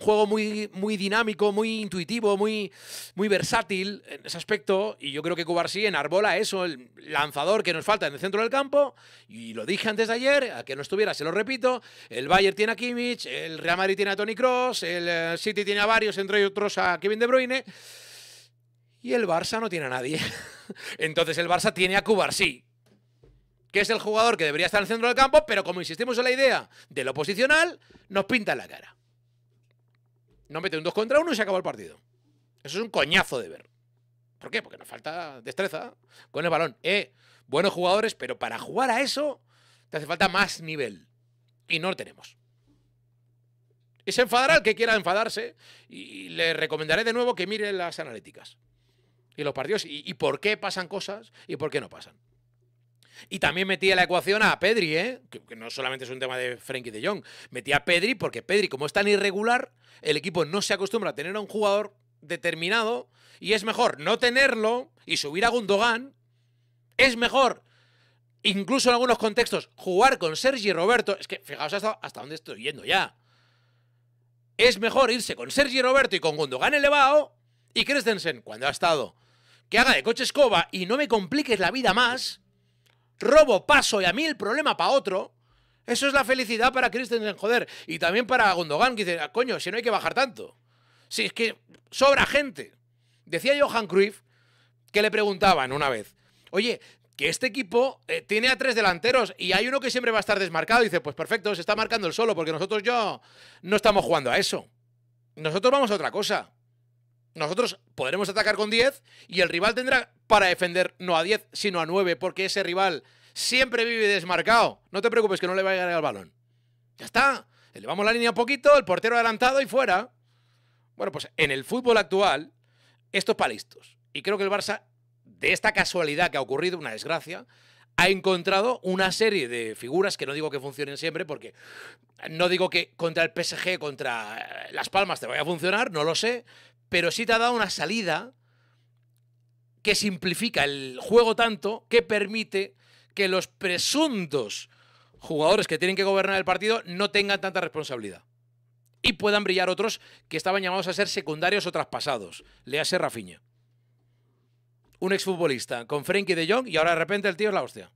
juego muy, muy dinámico, muy intuitivo, muy, muy versátil en ese aspecto. Y yo creo que Cubarsí enarbola eso, el lanzador que nos falta en el centro del campo. Y lo dije antes de ayer, a que no estuviera, se lo repito. El Bayern tiene a Kimmich, el Real Madrid tiene a Tony Cross, el eh, City tiene a varios, entre otros a Kevin De Bruyne. Y el Barça no tiene a nadie. [laughs] Entonces el Barça tiene a Cubarsí, que es el jugador que debería estar en el centro del campo, pero como insistimos en la idea de lo posicional, nos pinta en la cara no mete un 2 contra 1 y se acabó el partido. Eso es un coñazo de ver. ¿Por qué? Porque nos falta destreza con el balón. Eh, buenos jugadores, pero para jugar a eso te hace falta más nivel. Y no lo tenemos. Y se enfadará el que quiera enfadarse. Y le recomendaré de nuevo que mire las analíticas. Y los partidos. y por qué pasan cosas y por qué no pasan. Y también metía la ecuación a Pedri, ¿eh? que, no solamente es un tema de Frenkie de Jong. Metía a Pedri porque Pedri, como es tan irregular, el equipo no se acostumbra a tener a un jugador determinado y es mejor no tenerlo y subir a Gundogan. Es mejor incluso en algunos contextos, jugar con Sergi Roberto. Es que fijaos hasta, dónde estoy yendo ya. Es mejor irse con Sergi Roberto y con Gundogan elevado y Christensen, cuando ha estado, que haga de coche escoba y no me compliques la vida más robo, paso y a mí el problema para otro. Eso es la felicidad para Christensen, joder. Y también para Gondogan, que dice, ah, coño, si no hay que bajar tanto. Si es que sobra gente. Decía Johan Cruyff que le preguntaban una vez, oye, que este equipo eh, tiene a tres delanteros y hay uno que siempre va a estar desmarcado. Y dice, pues perfecto, se está marcando el solo, porque nosotros yo no estamos jugando a eso. Nosotros vamos a otra cosa. Nosotros podremos atacar con 10 y el rival tendrá para defender no a 10, sino a 9, porque ese rival siempre vive desmarcado. No te preocupes que no le va a llegar el balón. Ya está. Elevamos la línea un poquito, el portero adelantado y fuera. Bueno, pues en el fútbol actual, estos palistos, Y creo que el Barça, de esta casualidad que ha ocurrido, una desgracia, ha encontrado una serie de figuras que no digo que funcionen siempre, porque no digo que contra el PSG, contra eh, Las Palmas te vaya a funcionar, no lo sé, pero sí te ha dado una salida que simplifica el juego tanto que permite que los presuntos jugadores que tienen que gobernar el partido no tengan tanta responsabilidad y puedan brillar otros que estaban llamados a ser secundarios o traspasados. Lea hace Rafiña. Un exfutbolista con Frenkie de Jong y ahora de repente el tío es la hostia.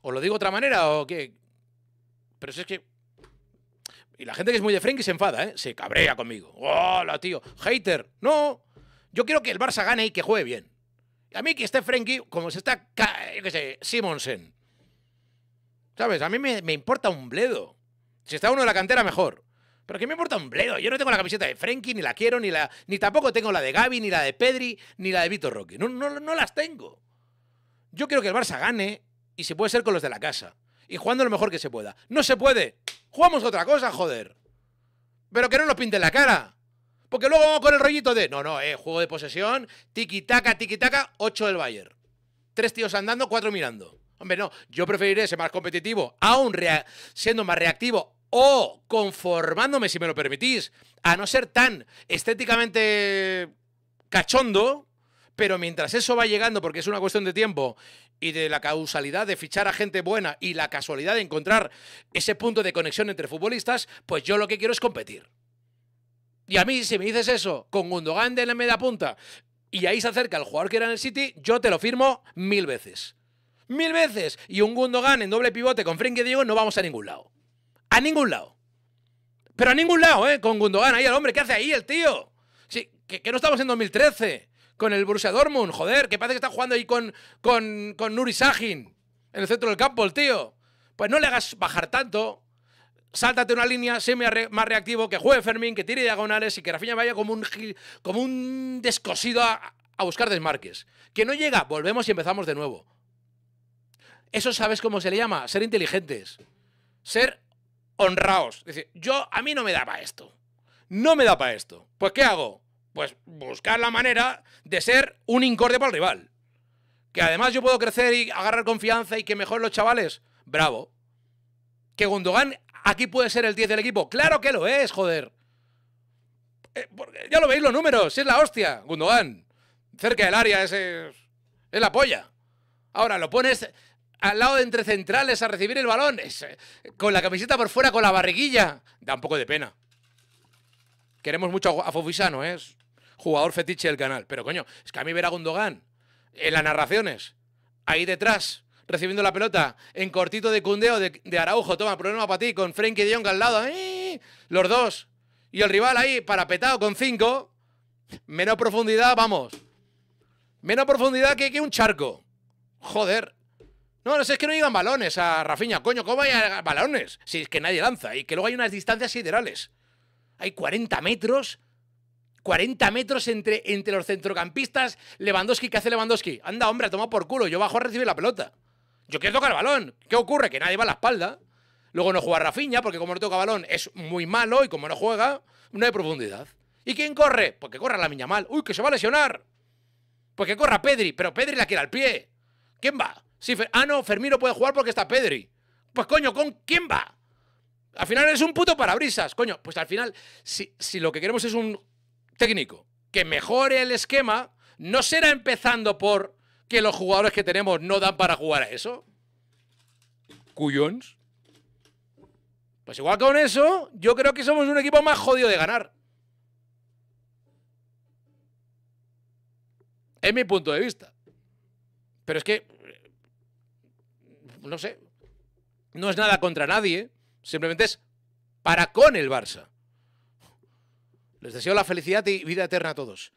¿O lo digo de otra manera o qué? Pero si es que y la gente que es muy de Frenkie se enfada, ¿eh? Se cabrea conmigo. ¡Hola, tío! ¡Hater! ¡No! Yo quiero que el Barça gane y que juegue bien. A mí que esté Frenkie como si está, yo qué sé, Simonsen. ¿Sabes? A mí me, importa un bledo. Si está uno de la cantera, mejor. Pero ¿qué me importa un bledo? Yo no tengo la camiseta de Frenkie, ni la quiero, ni la. Ni tampoco tengo la de Gaby, ni la de Pedri, ni la de Vito Roque. No, no, las tengo. Yo quiero que el Barça gane y se puede ser con los de la casa. Y jugando lo mejor que se pueda. ¡No se puede! Jugamos otra cosa, joder. Pero que no nos pinten la cara. Porque luego vamos con el rollito de. No, no, eh, juego de posesión, tiki-taka, tiki-taka, 8 del Bayern. Tres tíos andando, cuatro mirando. Hombre, no, yo preferiré ser más competitivo, aún siendo más reactivo o conformándome, si me lo permitís, a no ser tan estéticamente cachondo, pero mientras eso va llegando, porque es una cuestión de tiempo, y de la causalidad de fichar a gente buena y la casualidad de encontrar ese punto de conexión entre futbolistas, pues yo lo que quiero es competir. Y a mí, si me dices eso, con Gundogan de la media punta, y ahí se acerca el jugador que era en el City, yo te lo firmo mil veces. Mil veces. Y un Gundogan en doble pivote con Frenkie Diego no vamos a ningún lado. A ningún lado. Pero a ningún lado, ¿eh? Con Gundogan ahí, el hombre, ¿qué hace ahí el tío? Sí, que, que no estamos en 2013 con el Borussia Dortmund, joder, que parece que está jugando ahí con, con, Nuri Sahin en el centro del campo, el tío. Pues no le hagas bajar tanto. Sáltate una línea, sé más reactivo, que juegue Fermín, que tire diagonales y que Rafinha vaya como un, como un descosido a, buscar desmarques. Que no llega, volvemos y empezamos de nuevo. Eso sabes cómo se le llama, ser inteligentes. Ser honraos. Es yo a mí no me da para esto. No me da para esto. Pues ¿qué hago? Pues buscar la manera de ser un incordio para el rival. Que además yo puedo crecer y agarrar confianza y que mejor los chavales. Bravo. Que Gundogan aquí puede ser el 10 del equipo. Claro que lo es, joder. Eh, ya lo veis los números, es la hostia, Gundogan. Cerca del área, ese es, la polla. Ahora, lo pones al lado de entre centrales a recibir el balón, es, eh, con la camiseta por fuera, con la barriguilla. Da un poco de pena. Queremos mucho a Fofisano, ¿eh? es jugador fetiche del canal. Pero coño, es que a mí ver a Gundogan en las narraciones, ahí detrás, recibiendo la pelota, en cortito de cundeo de, Araujo, toma, problema para ti, con Frenkie de Jong al lado, los dos. Y el rival ahí, parapetado con cinco, menos profundidad, vamos. Menos profundidad que, que un charco. Joder. No, no sé, es que no llegan balones a Rafiña. Coño, ¿cómo hay balones? Si es que nadie lanza y que luego hay unas distancias siderales. Hay 40 metros 40 metros entre, entre los centrocampistas. Lewandowski, ¿qué hace Lewandowski? Anda, hombre, toma por culo, yo bajo a recibir la pelota. Yo quiero tocar el balón. ¿Qué ocurre? Que nadie va a la espalda. Luego no juega Rafinha, porque como no toca balón es muy malo y como no juega, no hay profundidad. ¿Y quién corre? Pues que corra la miña mal. ¡Uy, que se va a lesionar! Pues que corra Pedri, pero Pedri la quiere al pie. ¿Quién va? Si ah, no, Fermino puede jugar porque está Pedri. Pues coño, ¿con quién va? Al final es un puto parabrisas, coño. Pues al final, si lo que queremos es un técnico que mejore el esquema no será empezando por que los jugadores que tenemos no dan para jugar a eso. Cuyons. Pues igual con eso, yo creo que somos un equipo más jodido de ganar. Es mi punto de vista. Pero es que, no sé, no es nada contra nadie, simplemente es para con el Barça. Les deseo la felicidad y vida eterna a todos.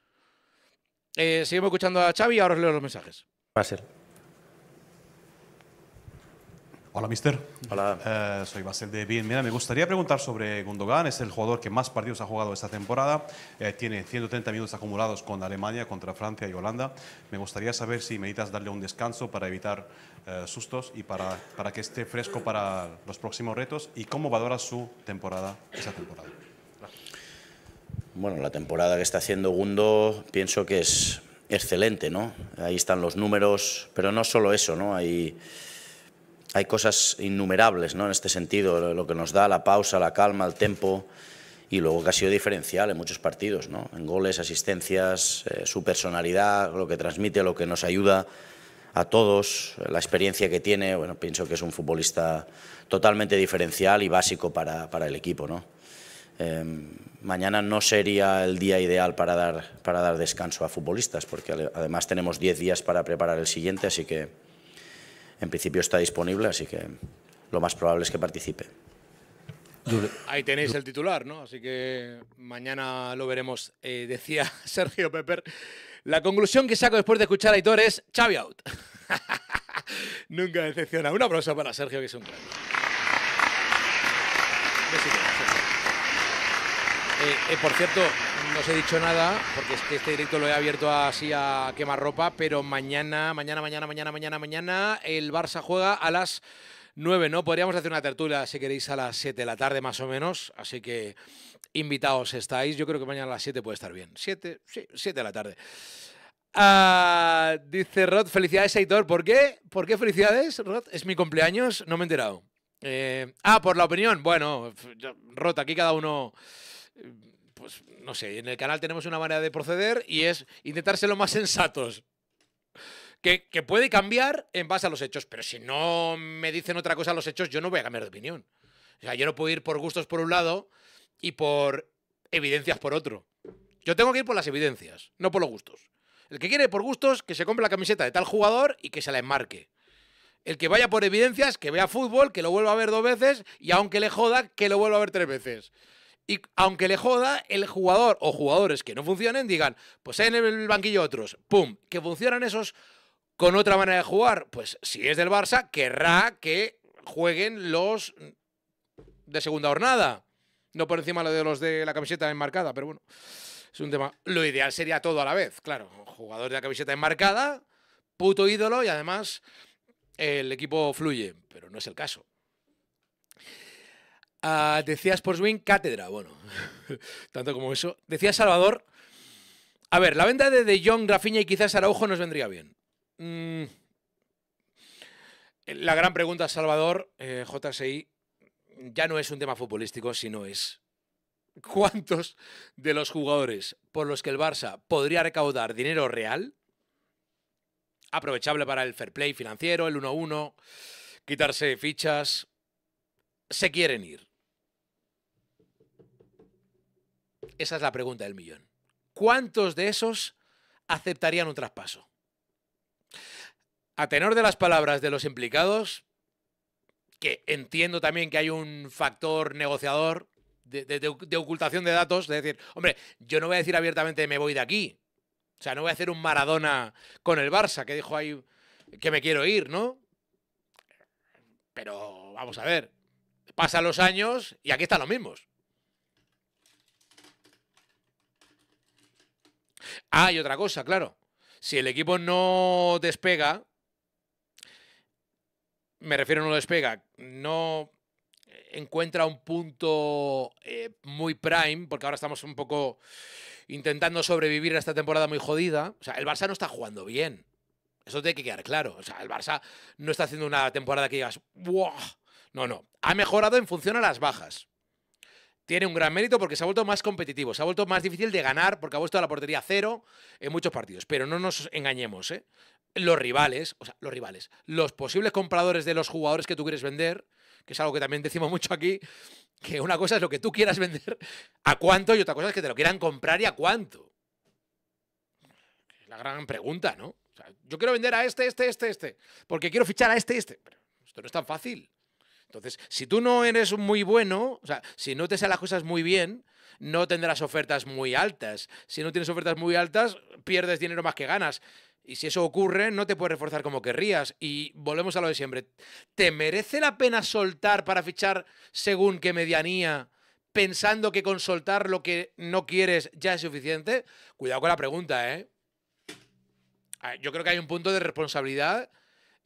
Eh, seguimos escuchando a Xavi y ahora leo los mensajes. Va Hola, mister. Hola. Eh, soy Basel de Bien. Mira, me gustaría preguntar sobre Gundogan. Es el jugador que más partidos ha jugado esta temporada. Eh, tiene 130 minutos acumulados con Alemania, contra Francia y Holanda. Me gustaría saber si meditas darle un descanso para evitar sustos y para, para que esté fresco para los próximos retos. ¿Y cómo valora su temporada, esa temporada? Bueno, la temporada que está haciendo Gundo pienso que es excelente, ¿no? Ahí están los números, pero no solo eso, ¿no? Hay, hay cosas innumerables, ¿no? En este sentido, lo que nos da la pausa, la calma, el tempo y luego que ha sido diferencial en muchos partidos, ¿no? En goles, asistencias, eh, su personalidad, lo que transmite, lo que nos ayuda a todos, la experiencia que tiene, bueno, pienso que es un futbolista totalmente diferencial y básico para, para el equipo, ¿no? Em, mañana no sería el día ideal para dar, para dar descanso a futbolistas, porque además tenemos 10 días para preparar el siguiente, así que en principio está disponible, así que lo más probable es que participe. Ahí tenéis el titular, ¿no? Así que mañana lo veremos, eh, decía [laughs] Sergio Pepper. La conclusión que saco después de escuchar a Aitor es Xavi out. [laughs] Nunca decepciona. Un aplauso para Sergio, que es un gran. Eh, eh, por cierto, no os he dicho nada, porque este directo lo he abierto así a quemar ropa, pero mañana, mañana, mañana, mañana, mañana, mañana, el Barça juega a las 9, ¿no? Podríamos hacer una tertulia, si queréis, a las 7 de la tarde más o menos, así que invitados estáis. Yo creo que mañana a las 7 puede estar bien. 7, sí, 7 de la tarde. Ah, dice Rod, felicidades, Aitor. ¿Por qué? ¿Por qué felicidades, Rod? ¿Es mi cumpleaños? No me he enterado. Eh, ah, por la opinión. Bueno, Rod, aquí cada uno pues no sé, en el canal tenemos una manera de proceder y es intentar lo más sensatos. Que, que, puede cambiar en base a los hechos, pero si no me dicen otra cosa los hechos, yo no voy a cambiar de opinión. O sea, yo no puedo ir por gustos por un lado y por evidencias por otro. Yo tengo que ir por las evidencias, no por los gustos. El que quiere por gustos, que se compre la camiseta de tal jugador y que se la enmarque. El que vaya por evidencias, que vea fútbol, que lo vuelva a ver dos veces y aunque le joda, que lo vuelva a ver tres veces y aunque le joda, el jugador o jugadores que no funcionen digan, pues en el banquillo otros, ¡pum!, que funcionan esos con otra manera de jugar. Pues si es del Barça, querrá que jueguen los de segunda jornada. No por encima de los de la camiseta enmarcada, pero bueno, es un tema. Lo ideal sería todo a la vez, claro. Jugador de la camiseta enmarcada, puto ídolo y además el equipo fluye, pero no es el caso decías ah, decía Sportswing, cátedra, bueno, [laughs] tanto como eso. Decía Salvador, a ver, la venta de De Jong, Rafinha y quizás Araujo nos vendría bien. Mm. La gran pregunta, Salvador, eh, JSI, ya no es un tema futbolístico, sino es cuántos de los jugadores por los que el Barça podría recaudar dinero real, aprovechable para el fair play financiero, el 1-1, quitarse fichas, se quieren ir. Esa es la pregunta del millón. ¿Cuántos de esos aceptarían un traspaso? A tenor de las palabras de los implicados, que entiendo también que hay un factor negociador de, ocultación de datos, es decir, hombre, yo no voy a decir abiertamente me voy de aquí. O sea, no voy a hacer un Maradona con el Barça, que dijo ahí que me quiero ir, ¿no? Pero vamos a ver, pasan los años y aquí están los mismos. Ah, y otra cosa, claro. Si el equipo no despega, me refiero a no despega, no encuentra un punto eh, muy prime, porque ahora estamos un poco intentando sobrevivir a esta temporada muy jodida. O sea, el Barça no está jugando bien. Eso tiene que quedar claro. O sea, el Barça no está haciendo una temporada que digas, ¡wow! No, no. Ha mejorado en función a las bajas tiene un gran mérito porque se ha vuelto más competitivo, se ha vuelto más difícil de ganar porque ha vuelto a la portería cero en muchos partidos. Pero no nos engañemos, ¿eh? Los rivales, o sea, los rivales, los posibles compradores de los jugadores que tú quieres vender, que es algo que también decimos mucho aquí, que una cosa es lo que tú quieras vender, a cuánto, y otra cosa es que te lo quieran comprar y a cuánto. Es la gran pregunta, ¿no? yo quiero vender a este, este, este, este, porque quiero fichar a este, este. esto no es tan fácil. Entonces, si tú no eres muy bueno, o sea, si no te salen las cosas muy bien, no tendrás ofertas muy altas. Si no tienes ofertas muy altas, pierdes dinero más que ganas. Y si eso ocurre, no te puedes reforzar como querrías. Y volvemos a lo de siempre. ¿Te merece la pena soltar para fichar según qué medianía, pensando que con soltar lo que no quieres ya es suficiente? Cuidado con la pregunta, ¿eh? Ah, yo creo que hay un punto de responsabilidad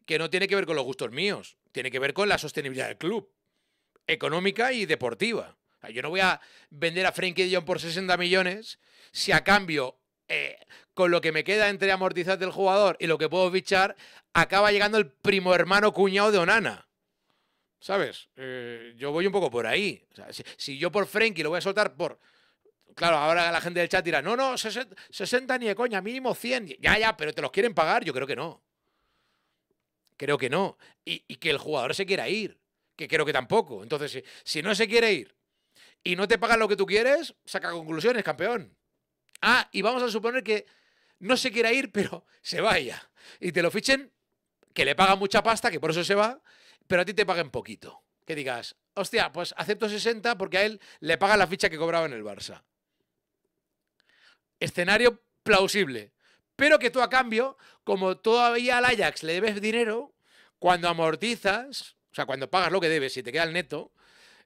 que no tiene que ver con los gustos míos tiene que ver con la sostenibilidad del club, económica y deportiva. yo no voy a vender a Frankie Dion por 60 millones si a cambio, eh, con lo que me queda entre amortizar del jugador y lo que puedo bichar, acaba llegando el primo hermano cuñado de Onana. ¿Sabes? Eh, yo voy un poco por ahí. si, yo por Frenkie lo voy a soltar por. Claro, ahora la gente del chat dirá, no, no, 60, ni de coña, mínimo 100. Ya, ya, pero ¿te los quieren pagar? Yo creo que no. Creo que no. Y, que el jugador se quiera ir, que creo que tampoco. Entonces, si, no se quiere ir y no te pagan lo que tú quieres, saca conclusiones, campeón. Ah, y vamos a suponer que no se quiera ir, pero [laughs] se vaya. Y te lo fichen, que le pagan mucha pasta, que por eso se va, pero a ti te paguen poquito. Que digas, hostia, pues acepto 60 porque a él le pagan la ficha que cobraba en el Barça. Escenario plausible. Pero que tú a cambio como todavía al Ajax le debes dinero, cuando amortizas, o sea, cuando pagas lo que debes y te queda el neto,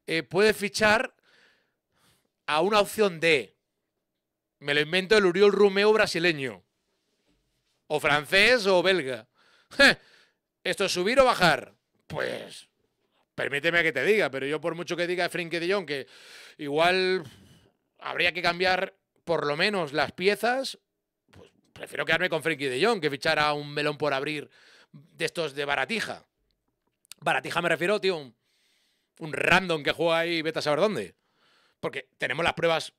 eh, puedes fichar a una opción de, me lo invento, el Uriol Rumeo brasileño, o francés o belga. [laughs] ¿Esto es subir o bajar? Pues permíteme que te diga, pero yo por mucho que diga Frenkie de Jong que igual habría que cambiar por lo menos las piezas prefiero quedarme con Frenkie de Jong que fichara un melón por abrir de estos de baratija. Baratija me refiero, tío, un, random que juega ahí y vete a saber dónde. Porque tenemos las pruebas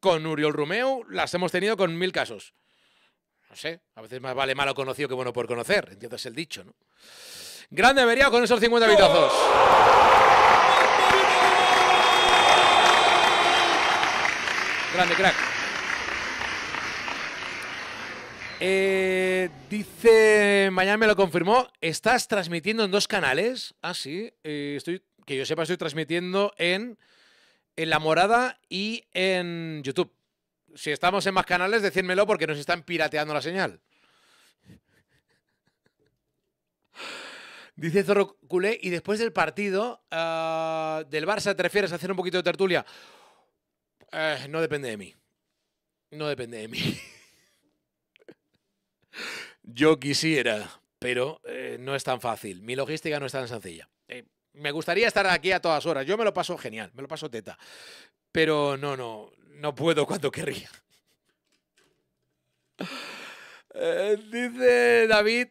con Uriol Romeo, las hemos tenido con mil casos. No sé, a veces más vale malo conocido que bueno por conocer, entiendes el dicho, ¿no? Grande avería con esos 50 vitazos. Grande crack. Eh, dice, mañana me lo confirmó, estás transmitiendo en dos canales. Ah, sí, eh, estoy, que yo sepa, estoy transmitiendo en, en La Morada y en YouTube. Si estamos en más canales, decídmelo porque nos están pirateando la señal. Dice Zorro Culé, y después del partido ah, del Barça, ¿te refieres a hacer un poquito de tertulia? Eh, no depende de mí. No depende de mí. [laughs] Yo quisiera, pero eh, no es tan fácil. Mi logística no es tan sencilla. Eh, me gustaría estar aquí a todas horas. Yo me lo paso genial, me lo paso teta. Pero no, no, no puedo cuando querría. [laughs] Eh, dice David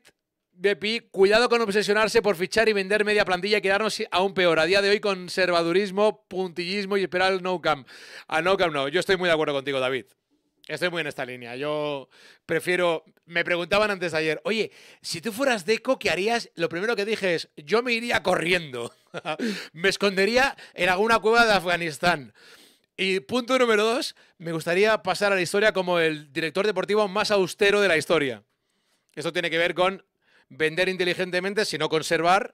Bepi, cuidado con obsesionarse por fichar y vender media plantilla y quedarnos aún peor. A día de hoy, conservadurismo, puntillismo y esperar al no cam A no cam no. Yo estoy muy de acuerdo contigo, David. Estoy muy en esta línea. Yo prefiero. Me preguntaban antes ayer, oye, si tú fueras Deco, ¿qué harías? Lo primero que dije es, yo me iría corriendo. [laughs] me escondería en alguna cueva de Afganistán. Y punto número dos, me gustaría pasar a la historia como el director deportivo más austero de la historia. Esto tiene que ver con vender inteligentemente, sino conservar.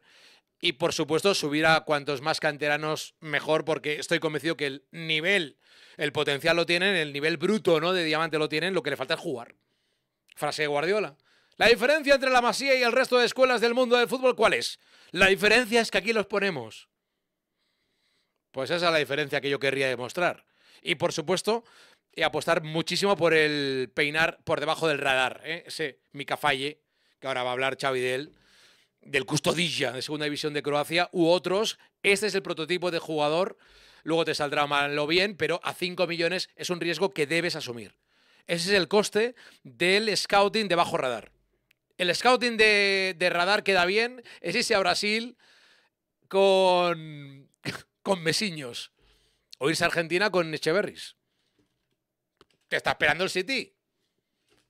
Y por supuesto, subir a cuantos más canteranos mejor, porque estoy convencido que el nivel el potencial lo tienen, el nivel bruto ¿no? de diamante lo tienen, lo que le falta es jugar. Frase de Guardiola. La diferencia entre la Masía y el resto de escuelas del mundo del fútbol, ¿cuál es? La diferencia es que aquí los ponemos. Pues esa es la diferencia que yo querría demostrar. Y por supuesto, eh, apostar muchísimo por el peinar por debajo del radar. ¿eh? Ese Micafalle que ahora va a hablar Xavi del Custodilla de Segunda División de Croacia, u otros. Este es el prototipo de jugador luego te saldrá mal o bien, pero a 5 millones es un riesgo que debes asumir. Ese es el coste del scouting de bajo radar. El scouting de, radar queda bien, es irse a Brasil con, [laughs] con Mesiños o irse a Argentina con Echeverris. Te está esperando el City.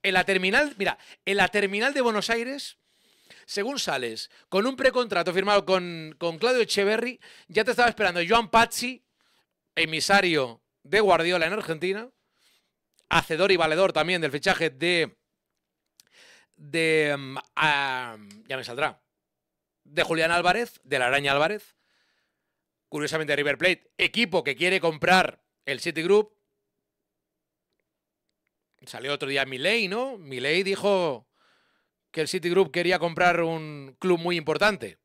En la terminal, mira, en la terminal de Buenos Aires, según sales, con un precontrato firmado con, con Claudio Echeverry, ya te estaba esperando Joan Pazzi emisario de Guardiola en Argentina, hacedor y valedor también del fichaje de. de. Mm, ya me saldrá. de Julián Álvarez, de la Araña Álvarez. Curiosamente, River Plate, equipo que quiere comprar el Citigroup. Salió otro día Milei, ¿no? Milei dijo que el Citigroup quería comprar un club muy importante.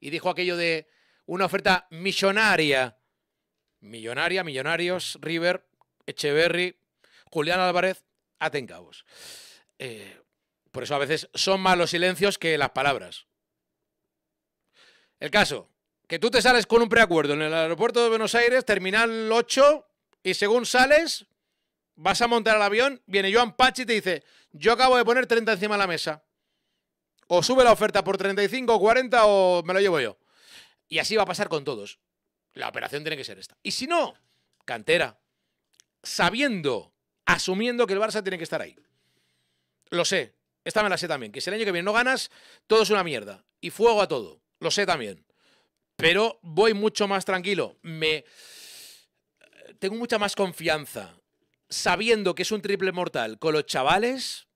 Y dijo aquello de una oferta millonaria Millonaria, Millonarios, River, Echeverry, Julián Álvarez, Atencabos. Eh, por eso a veces son más los silencios que las palabras. El caso, que tú te sales con un preacuerdo en el aeropuerto de Buenos Aires, terminal 8, y según sales, vas a montar al avión, viene Joan Pachi y te dice, yo acabo de poner 30 encima de la mesa. O sube la oferta por 35 o 40 o me lo llevo yo. Y así va a pasar con todos. La operación tiene que ser esta. Y si no, cantera. Sabiendo, asumiendo que el Barça tiene que estar ahí. Lo sé. Esta me la sé también. Que si el año que viene no ganas, todo es una mierda. Y fuego a todo. Lo sé también. Pero voy mucho más tranquilo. Me. Tengo mucha más confianza. Sabiendo que es un triple mortal con los chavales,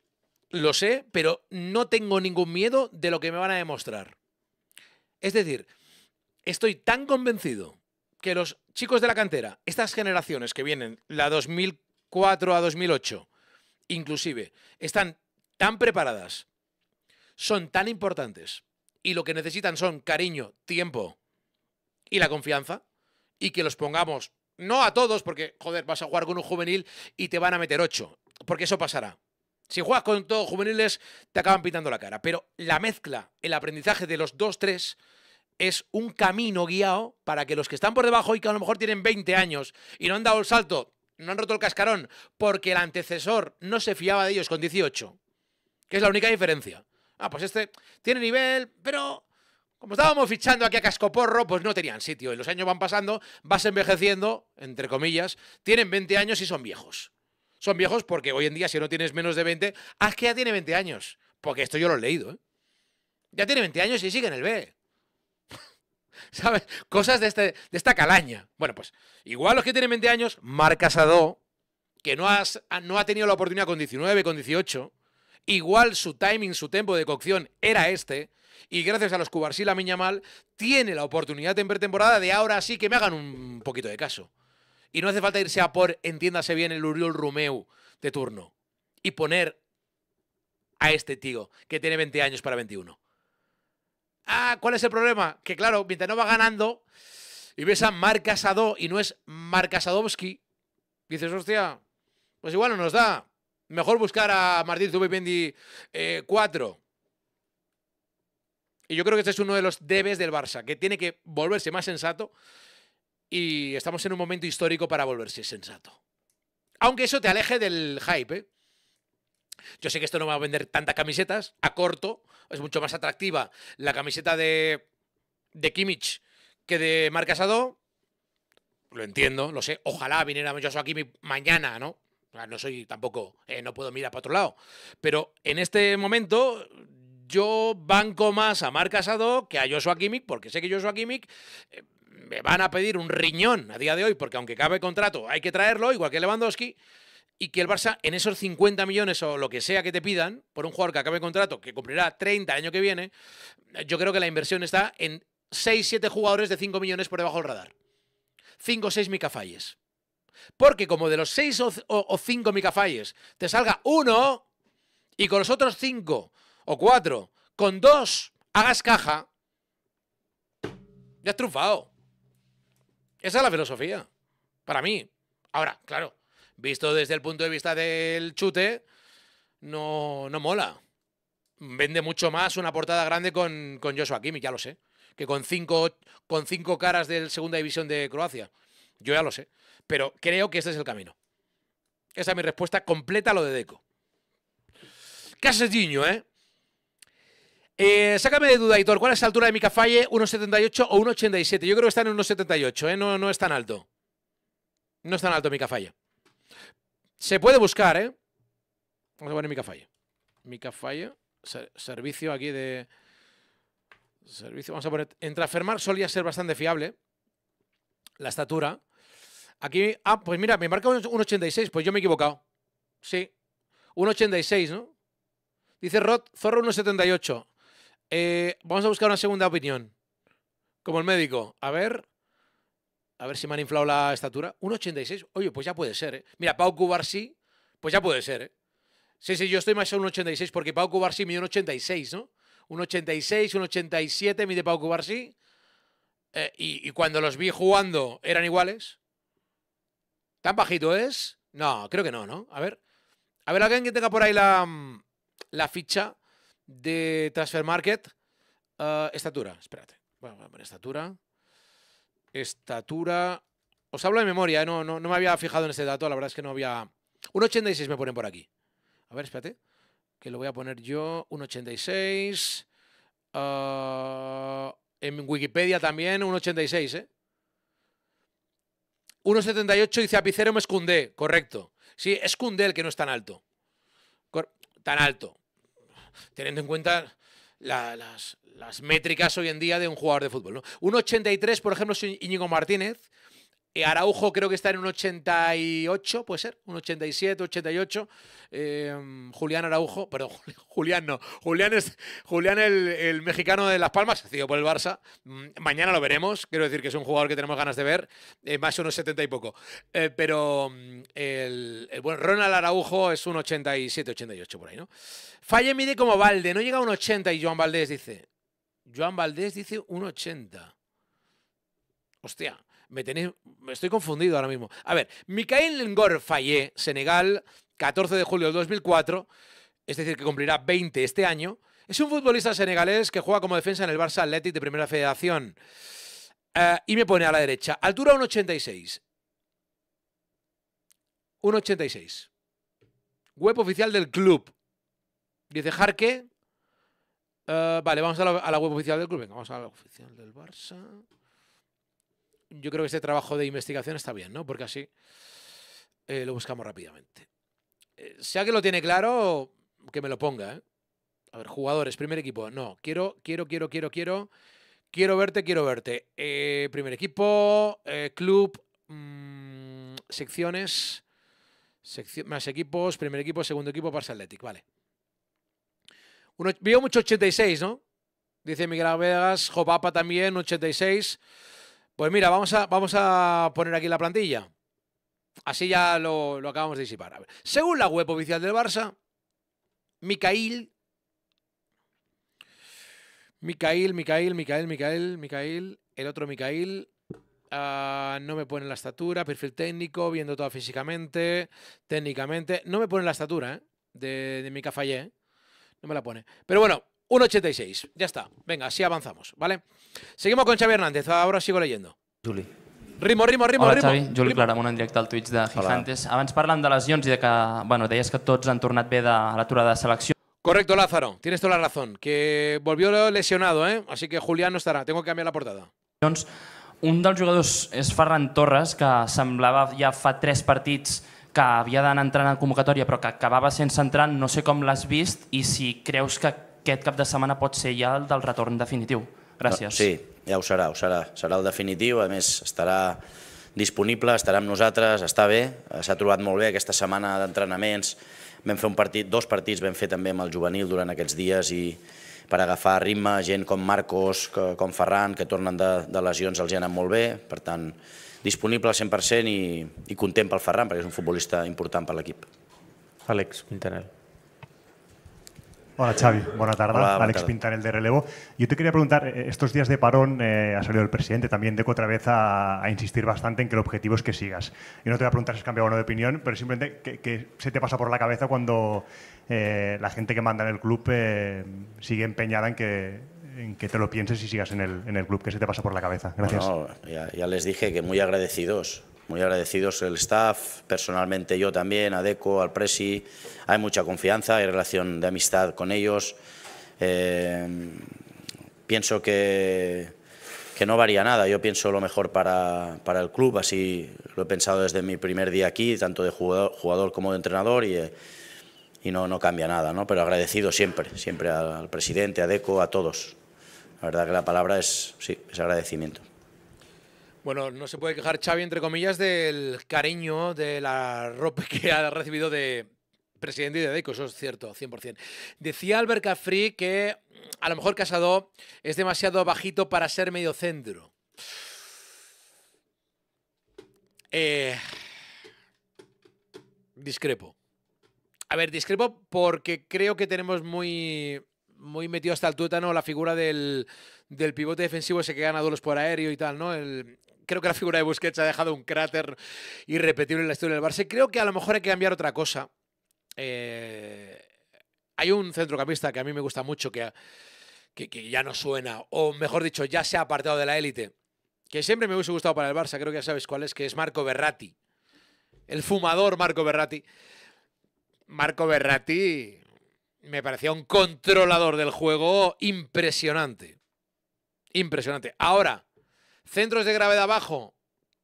lo sé, pero no tengo ningún miedo de lo que me van a demostrar. Es decir, estoy tan convencido que los chicos de la cantera, estas generaciones que vienen, la 2004 a 2008, inclusive, están tan preparadas, son tan importantes y lo que necesitan son cariño, tiempo y la confianza y que los pongamos, no a todos, porque, joder, vas a jugar con un juvenil y te van a meter ocho, porque eso pasará. Si juegas con todos juveniles, te acaban pintando la cara. Pero la mezcla, el aprendizaje de los dos, tres, es un camino guiado para que los que están por debajo y que a lo mejor tienen 20 años y no han dado el salto, no han roto el cascarón, porque el antecesor no se fiaba de ellos con 18, que es la única diferencia. Ah, pues este tiene nivel, pero como estábamos fichando aquí a cascoporro, pues no tenían sitio. Y los años van pasando, vas envejeciendo, entre comillas, tienen 20 años y son viejos. Son viejos porque hoy en día, si no tienes menos de 20, haz que ya tiene 20 años. Porque esto yo lo he leído, ¿eh? Ya tiene 20 años y sigue en el B. ¿sabes? Cosas de, este, de esta calaña. Bueno, pues igual los que tienen 20 años, marcasado Casado, que no, no ha tenido la oportunidad con 19, con 18, igual su timing, su tempo de cocción era este, y gracias a los Cubarsí la mal tiene la oportunidad en pretemporada de ahora sí que me hagan un poquito de caso. Y no hace falta irse a por, entiéndase bien, el Uriol Rumeu de turno y poner a este tío que tiene 20 años para 21. Ah, ¿cuál es el problema? Que claro, mientras no va ganando y ves a Marc y no es Marc Casadovsky, dices, hostia, pues igual no nos da. Mejor buscar a Martín Vendi 4. Eh, y yo creo que este es uno de los debes del Barça, que tiene que volverse más sensato. Y estamos en un momento histórico para volverse sensato. Aunque eso te aleje del hype, ¿eh? Yo sé que esto no va a vender tantas camisetas, a corto, es mucho más atractiva la camiseta de, de Kimmich que de Marc Lo entiendo, lo sé. Ojalá viniera Joshua Kimmich mañana, ¿no? No soy tampoco, eh, no puedo mirar para otro lado. Pero en este momento yo banco más a Marc que a Joshua Kimmich, porque sé que Joshua Kimmich eh, me van a pedir un riñón a día de hoy, porque aunque cabe contrato hay que traerlo, igual que Lewandowski y que el Barça en esos 50 millones o lo que sea que te pidan por un jugador que acabe el contrato, que cumplirá 30 el año que viene, yo creo que la inversión está en 6, 7 jugadores de 5 millones por debajo del radar. 5 o 6 micafalles. Porque como de los 6 o, 5 micafalles te salga uno y con los otros 5 o 4, con 2 hagas caja, ya has triunfado. Esa es la filosofía, para mí. Ahora, claro, visto desde el punto de vista del chute, no, no mola. Vende mucho más una portada grande con, con Joshua Kimmich, ya lo sé, que con cinco, con cinco caras del segunda división de Croacia. Yo ya lo sé. Pero creo que este es el camino. Esa es mi respuesta completa a lo de Deco. qué ¿eh? ¿eh? Sácame de duda, Hitor. ¿Cuál es la altura de Mica ¿1,78 o 1,87? Yo creo que está en 1,78, ¿eh? No, no es tan alto. No es tan alto Micafalle. Se puede buscar, ¿eh? Vamos a poner mi Falle. mi servicio aquí de... Servicio, vamos a poner... Entrafermar. solía ser bastante fiable la estatura. Aquí, ah, pues mira, me marca un 86, pues yo me he equivocado. Sí, un ¿no? Dice Rod, Zorro 178. Eh, vamos a buscar una segunda opinión. Como el médico. A ver. A ver si me han inflado la estatura. 1,86. Oye, pues ya puede ser, ¿eh? Mira, Pau Cubarsí, pues ya puede ser, ¿eh? Sí, sí, yo estoy más a 1,86 porque Pau Cubarsí mide 1,86, ¿no? 1,86, 1,87 mide Pau Cubarsí. Eh, y, cuando los vi jugando eran iguales. ¿Tan bajito es? No, creo que no, ¿no? A ver. A ver, alguien que tenga por ahí la, mm, la ficha de Transfer Market. Eh, estatura, espérate. Bueno, bueno, estatura. Estatura. Os hablo de memoria, eh, no, no, me había fijado en ese dato, la verdad es que no había. 1,86 me ponen por aquí. A ver, espérate. Que lo voy a poner yo. 1,86. Ah, en Wikipedia también, 1,86, ¿eh? 1,78 dice Apicero me escundé. Correcto. Sí, es el que no es tan alto. tan alto. Teniendo en cuenta las, las, métricas hoy en día de un jugador de fútbol. Un 83, por ejemplo, es Íñigo Martínez, eh, Araujo creo que está en un 88, puede ser, un 87, 88. Em, Julián Araujo, [laughs] perdón, Julián no. Julián es Julián el, mexicano de Las Palmas, sido por el Barça. Mm, mañana lo veremos, quiero decir que es un jugador que tenemos ganas de ver, eh, más unos 70 y poco. Eh, pero mm, el, bueno, Ronald Araujo es un 87, 88 por ahí, ¿no? Falle mide como Valde, no llega a un 80 y Joan Valdés dice. Joan Valdés dice un 80. Hostia me me estoy confundido ahora mismo. A ver, Mikael Ngor Fayé, Senegal, 14 de julio del 2004, es decir, que cumplirá 20 este año, es un futbolista senegalés que juega como defensa en el Barça Athletic de Primera Federación. Eh, y me pone a la derecha. Altura 1,86. 1,86. Web oficial del club. Dice Jarque. Eh, vale, vamos a la, a la, web oficial del club. Venga, vamos a la oficial del Barça yo creo que este trabajo de investigación está bien, ¿no? Porque así eh, lo buscamos rápidamente. Eh, sea que lo tiene claro, que me lo ponga, ¿eh? A ver, jugadores, primer equipo. No, quiero, quiero, quiero, quiero, quiero. Quiero verte, quiero verte. Eh, primer equipo, club, mm, secciones, más equipos, primer equipo, segundo equipo, Parse Athletic, vale. Uno, mucho 86, ¿no? Dice Miguel Vegas, Jopapa también, 86. Pues mira, vamos a, vamos a poner aquí la plantilla. Así ya lo, acabamos de disipar. Según la web oficial del Barça, Mikael... Mikael, Mikael, Mikael, Mikael, El otro Mikael... Ah, no me pone la estatura, perfil técnico, viendo todo físicamente, técnicamente. No me pone la estatura ¿eh? de, de Fallé. ¿eh? No me la pone. Pero bueno, 1.86. Ya está. Venga, así avanzamos, ¿vale? Seguimos con Xavi Hernández. Ahora sigo leyendo. Juli. Rimo, rimo, rimo, Hola, Juli Claramunt en directo al Twitch de Gigantes. Hola. Abans parlant de lesions y de que, bueno, deies que todos han tornat a de l'aturada de selecció. Correcto, Lázaro. Tienes toda la razón. Que volvió lesionado, ¿eh? Así que Julián no estará. Tengo que cambiar la portada. Jones, un dels jugadors es Ferran Torres, que semblava ja fa tres partits que havia d'anar entrant en convocatoria però que acabava sense entrar, no sé com l'has vist i si creus que aquest cap de setmana pot ser ja el del retorn definitiu. Gràcies. No, sí, ja ho serà, ho serà. Serà el definitiu, a més estarà disponible, estarà amb nosaltres, està bé, s'ha trobat molt bé aquesta setmana d'entrenaments, vam fer un partit, dos partits vam fer també amb el juvenil durant aquests dies i per agafar ritme, gent com Marcos, com Ferran, que tornen de, de lesions, els hi ha anat molt bé, per tant, disponible al 100% i, i content pel Ferran, perquè és un futbolista important per l'equip. Àlex Quintanel. Hola Xavi, buena tarde. Alex Pintanel de relevo. Yo te quería preguntar, eh, estos días de parón eh, ha salido el presidente también Deco otra vez a, insistir bastante en que el objetivo es que sigas. Yo no te voy a preguntar si has cambiado o de opinión, pero simplemente ¿qué, se te pasa por la cabeza cuando eh, la gente que manda en el club sigue empeñada en que, que te lo pienses y sigas en el, club? ¿Qué se te pasa por la cabeza? Gracias. ya les dije que muy agradecidos muy agradecidos el staff, personalmente yo también, a Deco, al Presi, hay mucha confianza, hay relación de amistad con ellos. Eh, pienso que, que, no varía nada, yo pienso lo mejor para, para, el club, así lo he pensado desde mi primer día aquí, tanto de jugador, como de entrenador, y, no, cambia nada, ¿no? pero agradecido siempre, siempre al, presidente, a Deco, a todos. La verdad que la palabra es, sí, es agradecimiento. Bueno, no se puede quejar Xavi, entre comillas, del cariño, de la ropa que ha recibido de presidente y de Deco, eso es cierto, 100%. Decía Albert Cafri que mm, a lo mejor Casado es demasiado bajito para ser medio centro. Eh, discrepo. A ver, discrepo porque creo que tenemos muy, muy metido hasta el tuétano la figura del, pivote defensivo ese que gana los por aéreo y tal, ¿no? El, creo que la figura de Busquets ha dejado un cráter irrepetible en la historia del Barça. Creo que a lo mejor hay que cambiar otra cosa. Eh, hay un centrocampista que a mí me gusta mucho, que, que, ya no suena, o mejor dicho, ya se ha apartado de la élite, que siempre me hubiese gustado para el Barça, creo que ya sabes cuál es, que es Marco Berratti. El fumador Marco Berratti. Marco Berratti me parecía un controlador del juego impresionante. Impresionante. Ahora, Centros de gravedad abajo,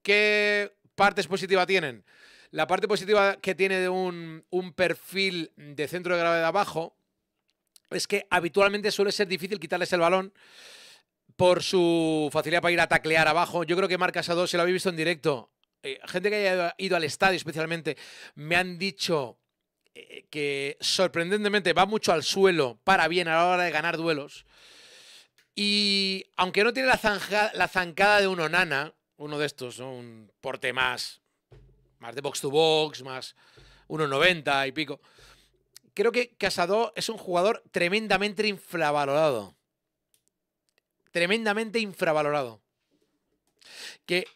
¿qué partes positivas tienen? La parte positiva que tiene de un, perfil de centro de gravedad abajo es que habitualmente suele ser difícil quitarles el balón por su facilidad para ir a taclear abajo. Yo creo que Marcas a dos, si lo habéis visto en directo, eh, gente que haya ido al estadio especialmente, me han dicho eh, que sorprendentemente va mucho al suelo para bien a la hora de ganar duelos. Y aunque no tiene la, zancada de uno nana uno de estos, un porte más, más de box to box, más 1,90 y pico, creo que Casado es un jugador tremendamente infravalorado. Tremendamente infravalorado. Que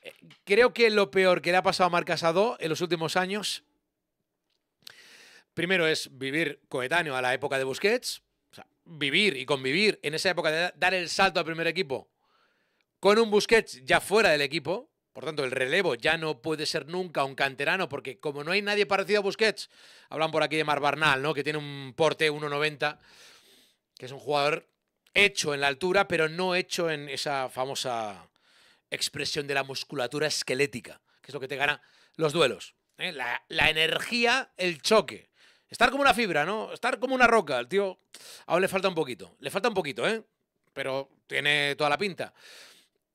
creo que lo peor que le ha pasado a Marc Casado en los últimos años, primero es vivir coetáneo a la época de Busquets, vivir y convivir en esa época de dar el salto al primer equipo con un Busquets ya fuera del equipo, por tanto el relevo ya no puede ser nunca un canterano, porque como no hay nadie parecido a Busquets, hablan por aquí de Mar Barnal, ¿no? que tiene un porte 1,90, que es un jugador hecho en la altura, pero no hecho en esa famosa expresión de la musculatura esquelética, que es lo que te gana los duelos. ¿eh? la energía, el choque. Estar como una fibra, ¿no? Estar como una roca. El tío Ahora le falta un poquito. Le falta un poquito, ¿eh? Pero tiene toda la pinta.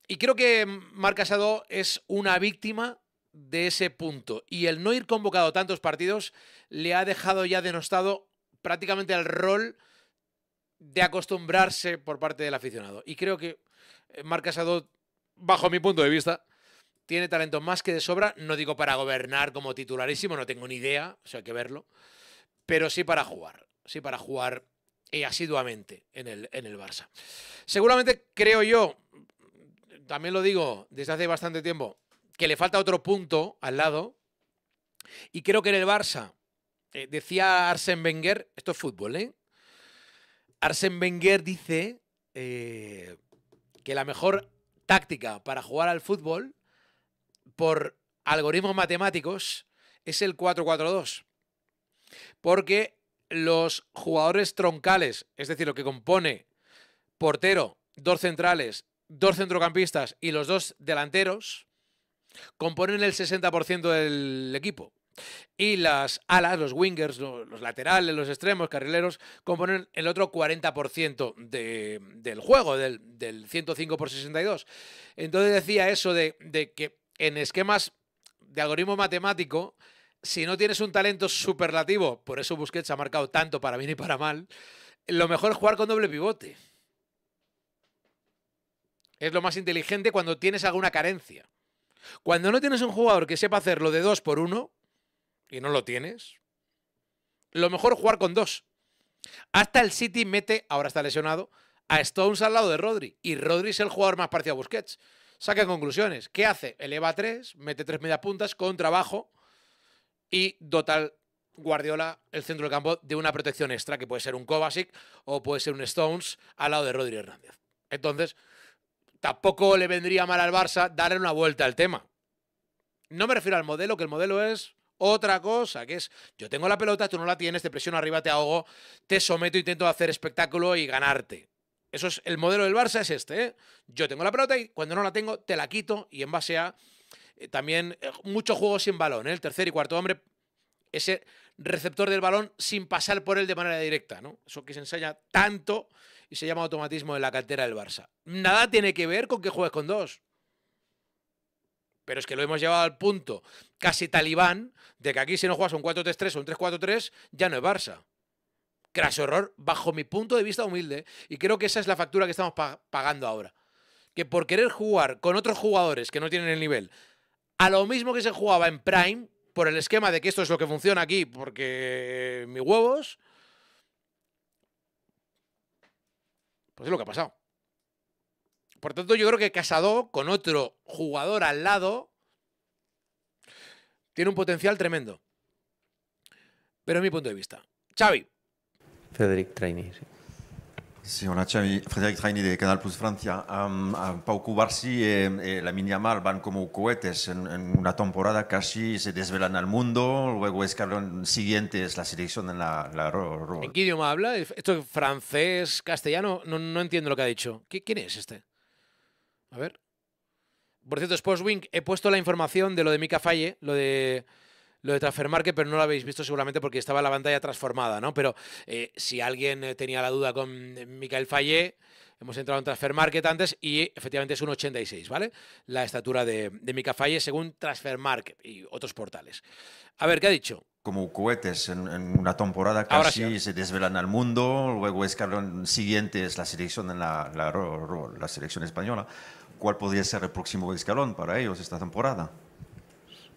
Y creo que Marc Casado es una víctima de ese punto. Y el no ir convocado tantos partidos le ha dejado ya denostado prácticamente el rol de acostumbrarse por parte del aficionado. Y creo que eh, Marc Casado, bajo mi punto de vista, tiene talento más que de sobra. No digo para gobernar como titularísimo, no tengo ni idea, o sea, hay que verlo pero sí para jugar, sí para jugar eh, asiduamente en el, en el Barça. Seguramente creo yo, también lo digo desde hace bastante tiempo, que le falta otro punto al lado. Y creo que en el Barça, eh, decía Arsène Wenger, esto es fútbol, ¿eh? Arsen Wenger dice eh, que la mejor táctica para jugar al fútbol por algoritmos matemáticos es el 4-4-2 porque los jugadores troncales, es decir, lo que compone portero, dos centrales, dos centrocampistas y los dos delanteros, componen el 60% del equipo. Y las alas, los wingers, los laterales, los extremos, carrileros, componen el otro 40% del juego, del, 105 por 62. Entonces decía eso de, de que en esquemas de algoritmo matemático, si no tienes un talento superlativo, por eso Busquets ha marcado tanto para bien y para mal, lo mejor es jugar con doble pivote. Es lo más inteligente cuando tienes alguna carencia. Cuando no tienes un jugador que sepa hacerlo de dos por uno, y no lo tienes, lo mejor es jugar con dos. Hasta el City mete, ahora está lesionado, a Stones al lado de Rodri. Y Rodri es el jugador más parecido a Busquets. Saca conclusiones. ¿Qué hace? Eleva tres, mete tres media puntas con trabajo y total Guardiola el centro del campo de una protección extra, que puede ser un Kovacic o puede ser un Stones al lado de Rodri Hernández. Entonces, tampoco le vendría mal al Barça darle una vuelta al tema. No me refiero al modelo, que el modelo es otra cosa, que es yo tengo la pelota, tú no la tienes, te presiono arriba, te ahogo, te someto, intento hacer espectáculo y ganarte. Eso es el modelo del Barça es este, ¿eh? Yo tengo la pelota y cuando no la tengo te la quito y en base a eh, también eh, muchos juegos sin balón, ¿eh? el tercer y cuarto hombre, ese receptor del balón sin pasar por él de manera directa, ¿no? Eso que se enseña tanto y se llama automatismo en la cantera del Barça. Nada tiene que ver con que juegues con dos. Pero es que lo hemos llevado al punto casi talibán de que aquí si no juegas un 4-3-3 o un 3-4-3 ya no es Barça. Crash horror bajo mi punto de vista humilde y creo que esa es la factura que estamos pagando ahora. Que por querer jugar con otros jugadores que no tienen el nivel a lo mismo que se jugaba en Prime, por el esquema de que esto es lo que funciona aquí, porque mi huevos, pues es lo que ha pasado. Por tanto, yo creo que Casado, con otro jugador al lado, tiene un potencial tremendo. Pero es mi punto de vista. Xavi. Federic Traini, sí. Sí, hola Frédéric Traini de Canal Plus Francia. Um, Pau Cubarsi eh, eh, la mini van como cohetes en, una temporada, casi se desvelan al mundo, luego escalón siguiente es la selección en la... la ¿En qué idioma habla? ¿Esto es francés, castellano? No, no, entiendo lo que ha dicho. ¿Quién es este? A ver. Por cierto, Sportswing, he puesto la información de lo de Mika Falle, lo de lo de Transfer Market, pero no lo habéis visto seguramente porque estaba la pantalla transformada, ¿no? Pero eh, si alguien eh, tenía la duda con eh, Micael Falle, hemos entrado en Transfer Market antes y efectivamente es un 86, ¿vale? La estatura de, de Mica Falle según Transfer y otros portales. A ver, ¿qué ha dicho? Como cohetes en, una temporada casi se desvelan al mundo, luego escalón siguiente es la selección, en la selección española. ¿Cuál podría ser el próximo escalón para ellos esta temporada?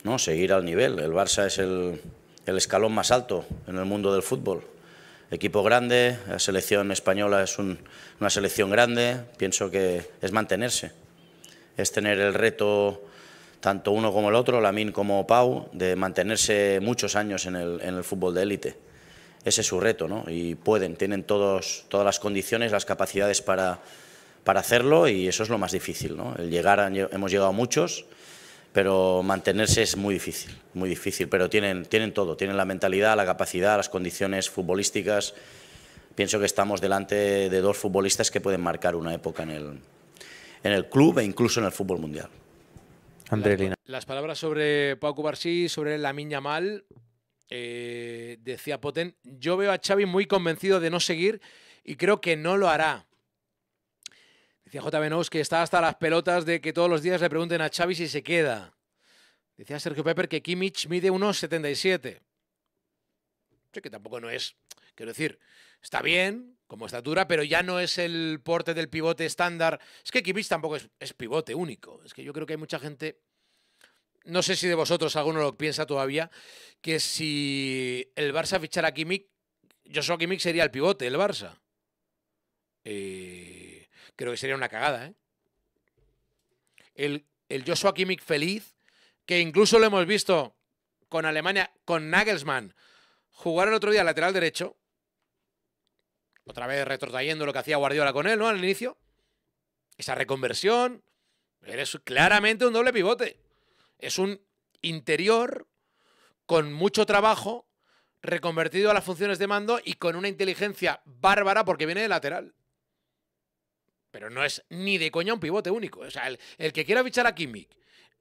¿no? seguir al nivel. El Barça es el, escalón más alto en el mundo del fútbol. Equipo grande, la selección española es una selección grande, pienso que es mantenerse, es tener el reto tanto uno como el otro, Lamín como Pau, de mantenerse muchos años en el, fútbol de élite. Ese es su reto, ¿no? Y pueden, tienen todos, todas las condiciones, las capacidades para, para hacerlo y eso es lo más difícil, ¿no? El llegar, hemos llegado a muchos, pero mantenerse es muy difícil, muy difícil, pero tienen, tienen todo, tienen la mentalidad, la capacidad, las condiciones futbolísticas. Pienso que estamos delante de dos futbolistas que pueden marcar una época en el, club e incluso en el fútbol mundial. Andrelina. Las, palabras sobre Paco Cubarsí, sobre la Miña Mal, eh, decía Poten, yo veo a Xavi muy convencido de no seguir y creo que no lo hará. Decía J.B. que está hasta las pelotas de que todos los días le pregunten a Xavi si se queda. Decía Sergio Pepper que Kimmich mide 1,77. Sí, que tampoco no es, quiero decir, está bien como estatura, pero ya no es el porte del pivote estándar. Es que Kimmich tampoco es, pivote único. Es que yo creo que hay mucha gente no sé si de vosotros alguno lo piensa todavía, que si el Barça fichara a Kimmich, Joshua Kimmich sería el pivote el Barça. Eh, creo que sería una cagada. ¿eh? El, el Joshua Kimmich feliz, que incluso lo hemos visto con Alemania, con Nagelsmann, jugar el otro día lateral derecho, otra vez retrotrayendo lo que hacía Guardiola con él, ¿no? Al inicio. Esa reconversión. Eres claramente un doble pivote. Es un interior con mucho trabajo, reconvertido a las funciones de mando y con una inteligencia bárbara porque viene de lateral pero no es ni de coña un pivote único. O sea, el, que quiera fichar a Kimmich,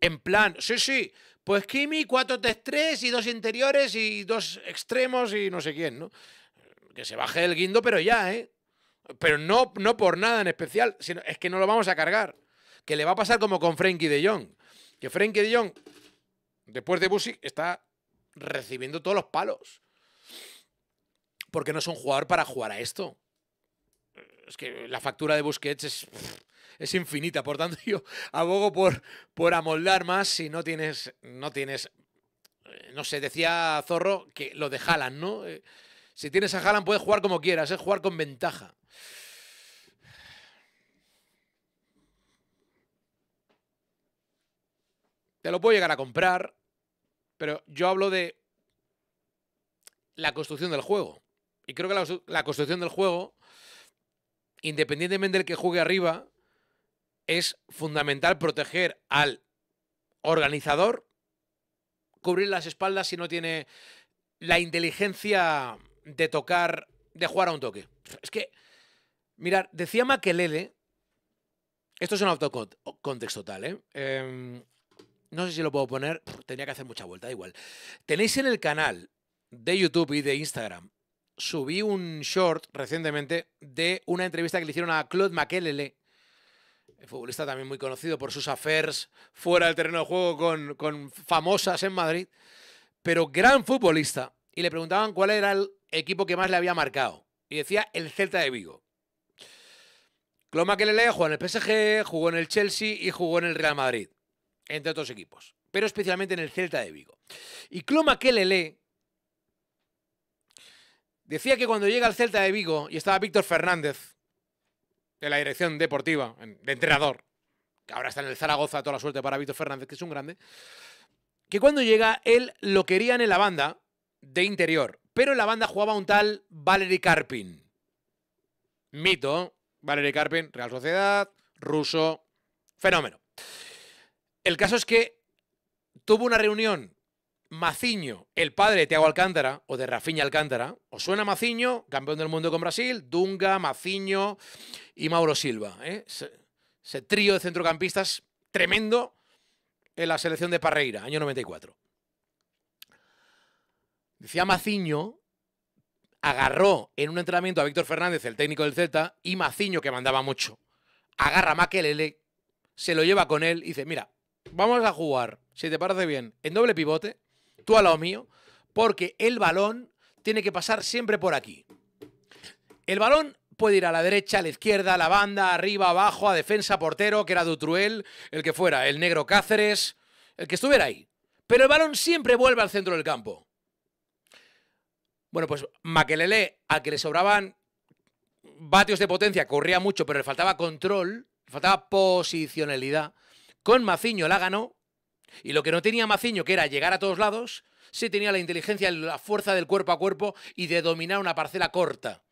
en plan, sí, sí, pues Kimmich, cuatro 3 tres y dos interiores y dos extremos y no sé quién, ¿no? Que se baje el guindo, pero ya, ¿eh? Pero no, no por nada en especial, sino es que no lo vamos a cargar. Que le va a pasar como con Frankie de Jong. Que Frenkie de Jong, después de Busic, está recibiendo todos los palos. Porque no es un jugador para jugar a esto es que la factura de Busquets es, infinita, por tanto [laughs] yo abogo por, por amoldar más si no tienes, no tienes, eh, no sé, decía Zorro que lo de Haaland, ¿no? Eh, si tienes a Haaland puedes jugar como quieras, es jugar con ventaja. Te lo puedo llegar a comprar, pero yo hablo de la construcción del juego. Y creo que la construcción del juego independientemente del que juegue arriba, es fundamental proteger al organizador, cubrir las espaldas si no tiene la inteligencia de tocar, de jugar a un toque. Es que, mirar, decía Maquelele, esto es un autocontexto tal, ¿eh? Em, no sé si lo puedo poner, tenía que hacer mucha vuelta, igual. Tenéis en el canal de YouTube y de Instagram subí un short recientemente de una entrevista que le hicieron a Claude el futbolista también muy conocido por sus affairs fuera del terreno de juego con, con famosas en Madrid, pero gran futbolista. Y le preguntaban cuál era el equipo que más le había marcado. Y decía el Celta de Vigo. Claude Makelele jugó en el PSG, jugó en el Chelsea y jugó en el Real Madrid, entre otros equipos, pero especialmente en el Celta de Vigo. Y Claude Makelele Decía que cuando llega al Celta de Vigo y estaba Víctor Fernández, de la dirección deportiva, de entrenador, que ahora está en el Zaragoza, toda la suerte para Víctor Fernández, que es un grande, que cuando llega él lo querían en la banda de interior, pero en la banda jugaba un tal Valery Carpin. Mito, Valery Carpin, Real Sociedad, ruso, fenómeno. El caso es que tuvo una reunión Maciño, el padre de Tiago Alcántara o de Rafinha Alcántara. ¿Os suena Maciño, campeón del mundo con Brasil? Dunga, Maciño y Mauro Silva. ¿eh? Ese, trío de centrocampistas tremendo en la selección de Parreira, año 94. Decía Maciño, agarró en un entrenamiento a Víctor Fernández, el técnico del Celta, y Maciño, que mandaba mucho, agarra a Maquelele, se lo lleva con él y dice, mira, vamos a jugar, si te parece bien, en doble pivote, tú al lado mío, porque el balón tiene que pasar siempre por aquí. El balón puede ir a la derecha, a la izquierda, a la banda, arriba, abajo, a defensa, portero, que era Dutruel, el que fuera, el negro Cáceres, el que estuviera ahí. Pero el balón siempre vuelve al centro del campo. Bueno, pues Maquelele, al que le sobraban vatios de potencia, corría mucho, pero le faltaba control, le faltaba posicionalidad. Con Maciño la ganó y lo que no tenía Maciño, que era llegar a todos lados, sí tenía la inteligencia, la fuerza del cuerpo a cuerpo y de dominar una parcela corta.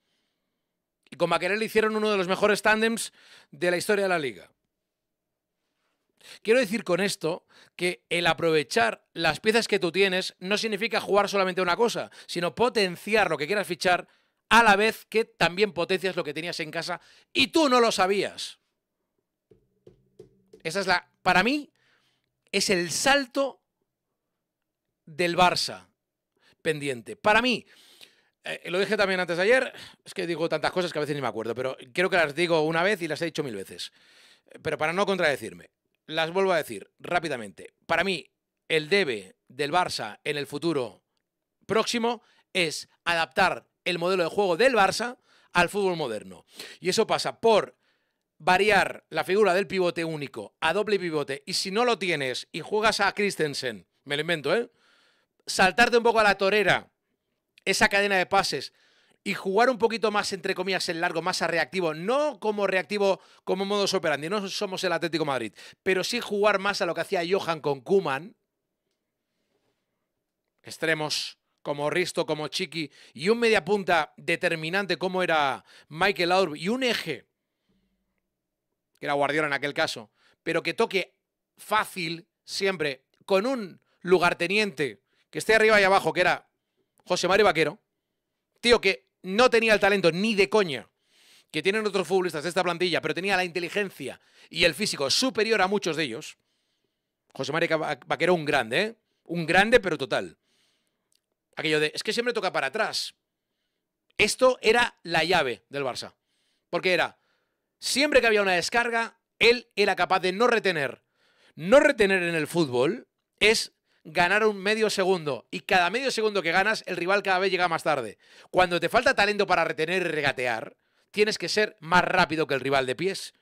Y con Maquerel hicieron uno de los mejores tándems de la historia de la liga. Quiero decir con esto que el aprovechar las piezas que tú tienes no significa jugar solamente una cosa, sino potenciar lo que quieras fichar a la vez que también potencias lo que tenías en casa y tú no lo sabías. Esa es la, para mí, es el salto del Barça pendiente. Para mí, eh, lo dije también antes de ayer, es que digo tantas cosas que a veces ni me acuerdo, pero creo que las digo una vez y las he dicho mil veces. Pero para no contradecirme, las vuelvo a decir rápidamente. Para mí, el debe del Barça en el futuro próximo es adaptar el modelo de juego del Barça al fútbol moderno. Y eso pasa por variar la figura del pivote único a doble pivote y si no lo tienes y juegas a Christensen, me lo invento, ¿eh? Saltarte un poco a la torera esa cadena de pases y jugar un poquito más, entre comillas, el largo, más a reactivo, no como reactivo, como modus operandi, no somos el Atlético Madrid, pero sí jugar más a lo que hacía Johan con Kuman, extremos como Risto, como Chiqui, y un media punta determinante como era Michael Aurb, y un eje que era Guardiola en aquel caso, pero que toque fácil siempre con un lugarteniente que esté arriba y abajo, que era José Mario Vaquero, tío que no tenía el talento ni de coña que tienen otros futbolistas de esta plantilla, pero tenía la inteligencia y el físico superior a muchos de ellos. José Mario Vaquero, un grande, ¿eh? Un grande, pero total. Aquello de, es que siempre toca para atrás. Esto era la llave del Barça. Porque era, siempre que había una descarga, él era capaz de no retener. No retener en el fútbol es ganar un medio segundo. Y cada medio segundo que ganas, el rival cada vez llega más tarde. Cuando te falta talento para retener y regatear, tienes que ser más rápido que el rival de pies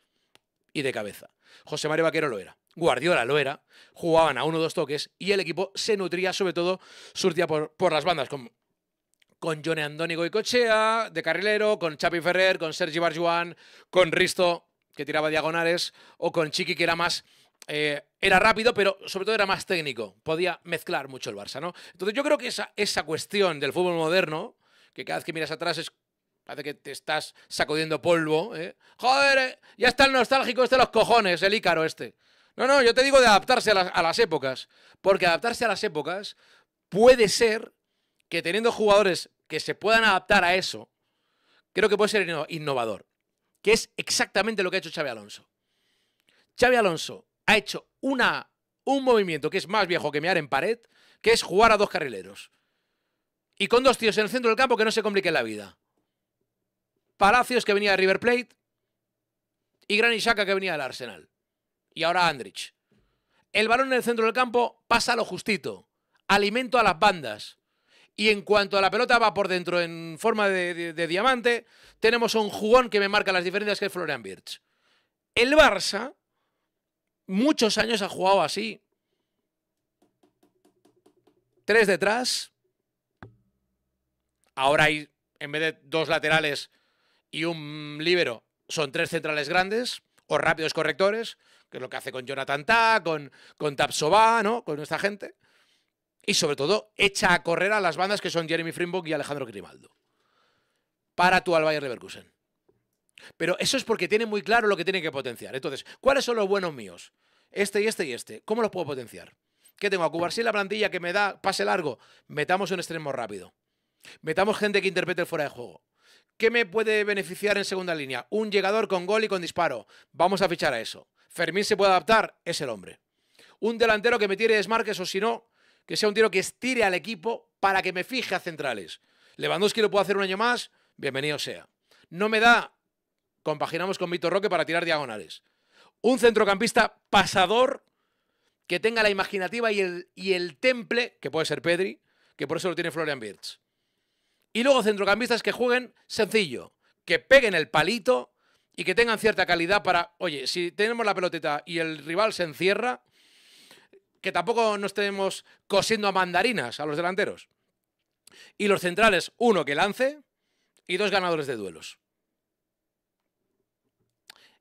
y de cabeza. José Mario Vaquero lo era. Guardiola lo era, jugaban a uno o dos toques y el equipo se nutría sobre todo surtía por, por las bandas, como, con Johnny y Cochea de carrilero, con Chapi Ferrer, con Sergi Barjuan, con Risto, que tiraba diagonales, o con Chiqui, que era más eh, era rápido, pero sobre todo era más técnico. Podía mezclar mucho el Barça, ¿no? Entonces yo creo que esa, esa cuestión del fútbol moderno, que cada vez que miras atrás es parece que te estás sacudiendo polvo, ¿eh? Joder, eh, ya está el nostálgico este de los cojones, el Ícaro este. No, no, yo te digo de adaptarse a las épocas, porque adaptarse a las épocas puede ser que teniendo jugadores que se puedan adaptar a eso, creo que puede ser innovador, que es exactamente lo que ha hecho Xavi Alonso. Xavi Alonso ha hecho una, un movimiento que es más viejo que mear en pared, que es jugar a dos carrileros. Y con dos tíos en el centro del campo que no se complique la vida. Palacios que venía de River Plate y Gran Ishaka que venía del Arsenal. Y ahora Andrich. El balón en el centro del campo pasa lo justito. Alimento a las bandas. Y en cuanto a la pelota va por dentro en forma de, diamante, tenemos un jugón que me marca las diferencias que es Florian Birch. El Barça, muchos años ha jugado así. Tres detrás. Ahora hay, en vez de dos laterales y un libero son tres centrales grandes o rápidos correctores, que es lo que hace con Jonathan Ta, con, con Tapsova, ¿no? Con esta gente y sobre todo echa a correr a las bandas que son Jeremy Frimbok y Alejandro Grimaldo. Para tu al Bayer Leverkusen. Pero eso es porque tiene muy claro lo que tiene que potenciar. Entonces, ¿cuáles son los buenos míos? Este y este y este. ¿Cómo los puedo potenciar? ¿Qué tengo? A si la plantilla que me da pase largo. Metamos un extremo rápido. Metamos gente que interprete el fuera de juego. ¿Qué me puede beneficiar en segunda línea? Un llegador con gol y con disparo. Vamos a fichar a eso. Fermín se puede adaptar, es el hombre. Un delantero que me tire desmarques o si no, que sea un tiro que estire al equipo para que me fije a centrales. Lewandowski lo puede hacer un año más, bienvenido sea. No me da, compaginamos con Vitor Roque para tirar diagonales. Un centrocampista pasador que tenga la imaginativa y el, y el temple, que puede ser Pedri, que por eso lo tiene Florian Birch. Y luego centrocampistas que jueguen sencillo, que peguen el palito y que tengan cierta calidad para, oye, si tenemos la peloteta y el rival se encierra, que tampoco nos tenemos cosiendo a mandarinas a los delanteros. Y los centrales, uno que lance y dos ganadores de duelos.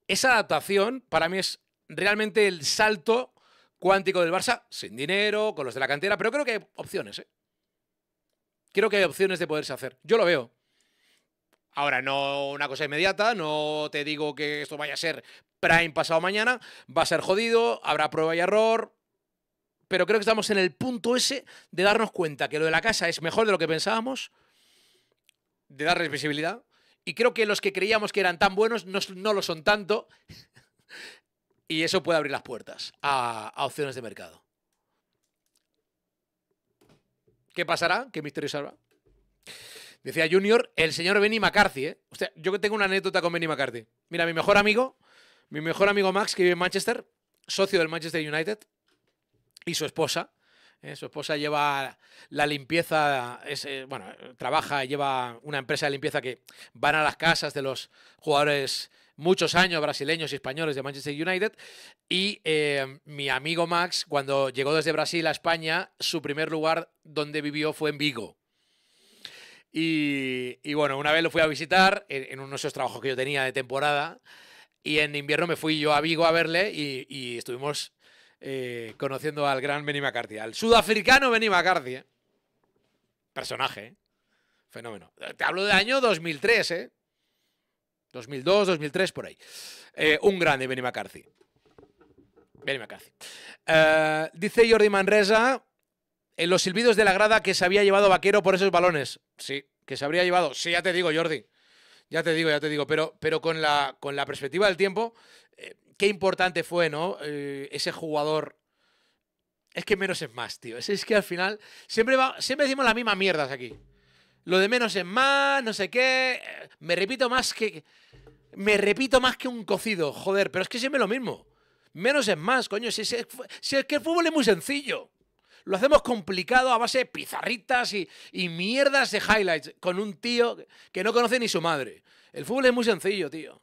Esa adaptación para mí es realmente el salto cuántico del Barça, sin dinero, con los de la cantera, pero creo que hay opciones. ¿eh? Creo que hay opciones de poderse hacer. Yo lo veo. Ahora, no una cosa inmediata, no te digo que esto vaya a ser prime pasado mañana, va a ser jodido, habrá prueba y error, pero creo que estamos en el punto ese de darnos cuenta que lo de la casa es mejor de lo que pensábamos, de darles visibilidad, y creo que los que creíamos que eran tan buenos no, lo son tanto, [laughs] y eso puede abrir las puertas a, opciones de mercado. ¿Qué pasará? ¿Qué misterio salva? Decía Junior, el señor Benny McCarthy, ¿eh? Yo que yo tengo una anécdota con Benny McCarthy. Mira, mi mejor amigo, mi mejor amigo Max, que vive en Manchester, socio del Manchester United, y su esposa. Eh, su esposa lleva la limpieza, eh, bueno, trabaja, lleva una empresa de limpieza que van a las casas de los jugadores muchos años brasileños y españoles de Manchester United. Y eh, mi amigo Max, cuando llegó desde Brasil a España, su primer lugar donde vivió fue en Vigo. Y, bueno, una vez lo fui a visitar en, uno de esos trabajos que yo tenía de temporada. Y en invierno me fui yo a Vigo a verle y estuvimos eh, conociendo al gran Benny McCarthy, al sudafricano Benny McCarthy. ¿eh? Personaje, ¿eh? fenómeno. Te hablo del año 2003, ¿eh? 2002, 2003, por ahí. un grande Benny McCarthy. Benny McCarthy. dice Jordi Manresa, en los silbidos de la grada que se había llevado Vaquero por esos balones. Sí, que se habría llevado. Sí, ya te digo, Jordi. Ya te digo, ya te digo. Pero, pero con, la, con la perspectiva del tiempo, qué importante fue, ¿no? Eh, ese jugador. Es que menos es más, tío. Es, que al final siempre, siempre decimos las mismas mierdas aquí. Lo de menos es más, no sé qué. Me repito más que. Me repito más que un cocido, joder, pero es que siempre lo mismo. Menos es más, coño. Si, es que el fútbol es muy sencillo. Lo hacemos complicado a base de pizarritas y, y mierdas de highlights con un tío que no conoce ni su madre. El fútbol es muy sencillo, tío.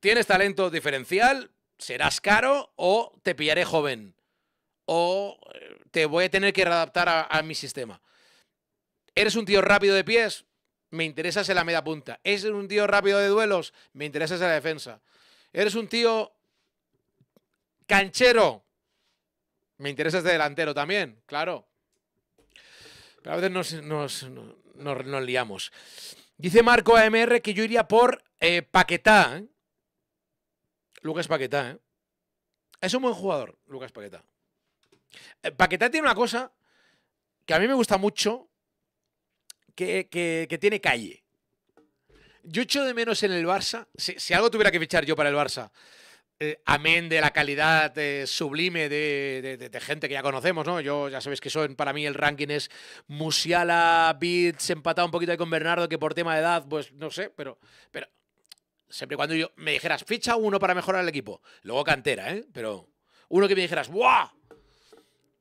Tienes talento diferencial, serás caro o te pillaré joven o eh, te voy a tener que readaptar a, mi sistema. ¿Eres un tío rápido de pies? Me interesas en la media punta. ¿Eres un tío rápido de duelos? Me interesas en la defensa. ¿Eres un tío canchero? Me interesas de delantero también, claro. Pero a veces nos, liamos. Dice Marco AMR que yo iría por eh, Paquetá. ¿eh? Lucas Paquetá, ¿eh? Es un buen jugador, Lucas Paquetá. Eh, Paquetá tiene una cosa que a mí me gusta mucho, que, tiene calle. Yo echo de menos en el Barça, si, algo tuviera que fichar yo para el Barça, eh, amén de la calidad eh, sublime de, gente que ya conocemos, ¿no? Yo ya sabéis que son, para mí el ranking es Musiala, Beats, empatado un poquito ahí con Bernardo, que por tema de edad, pues no sé, pero, pero siempre cuando yo me dijeras, ficha uno para mejorar el equipo. Luego cantera, ¿eh? Pero uno que me dijeras, ¡buah!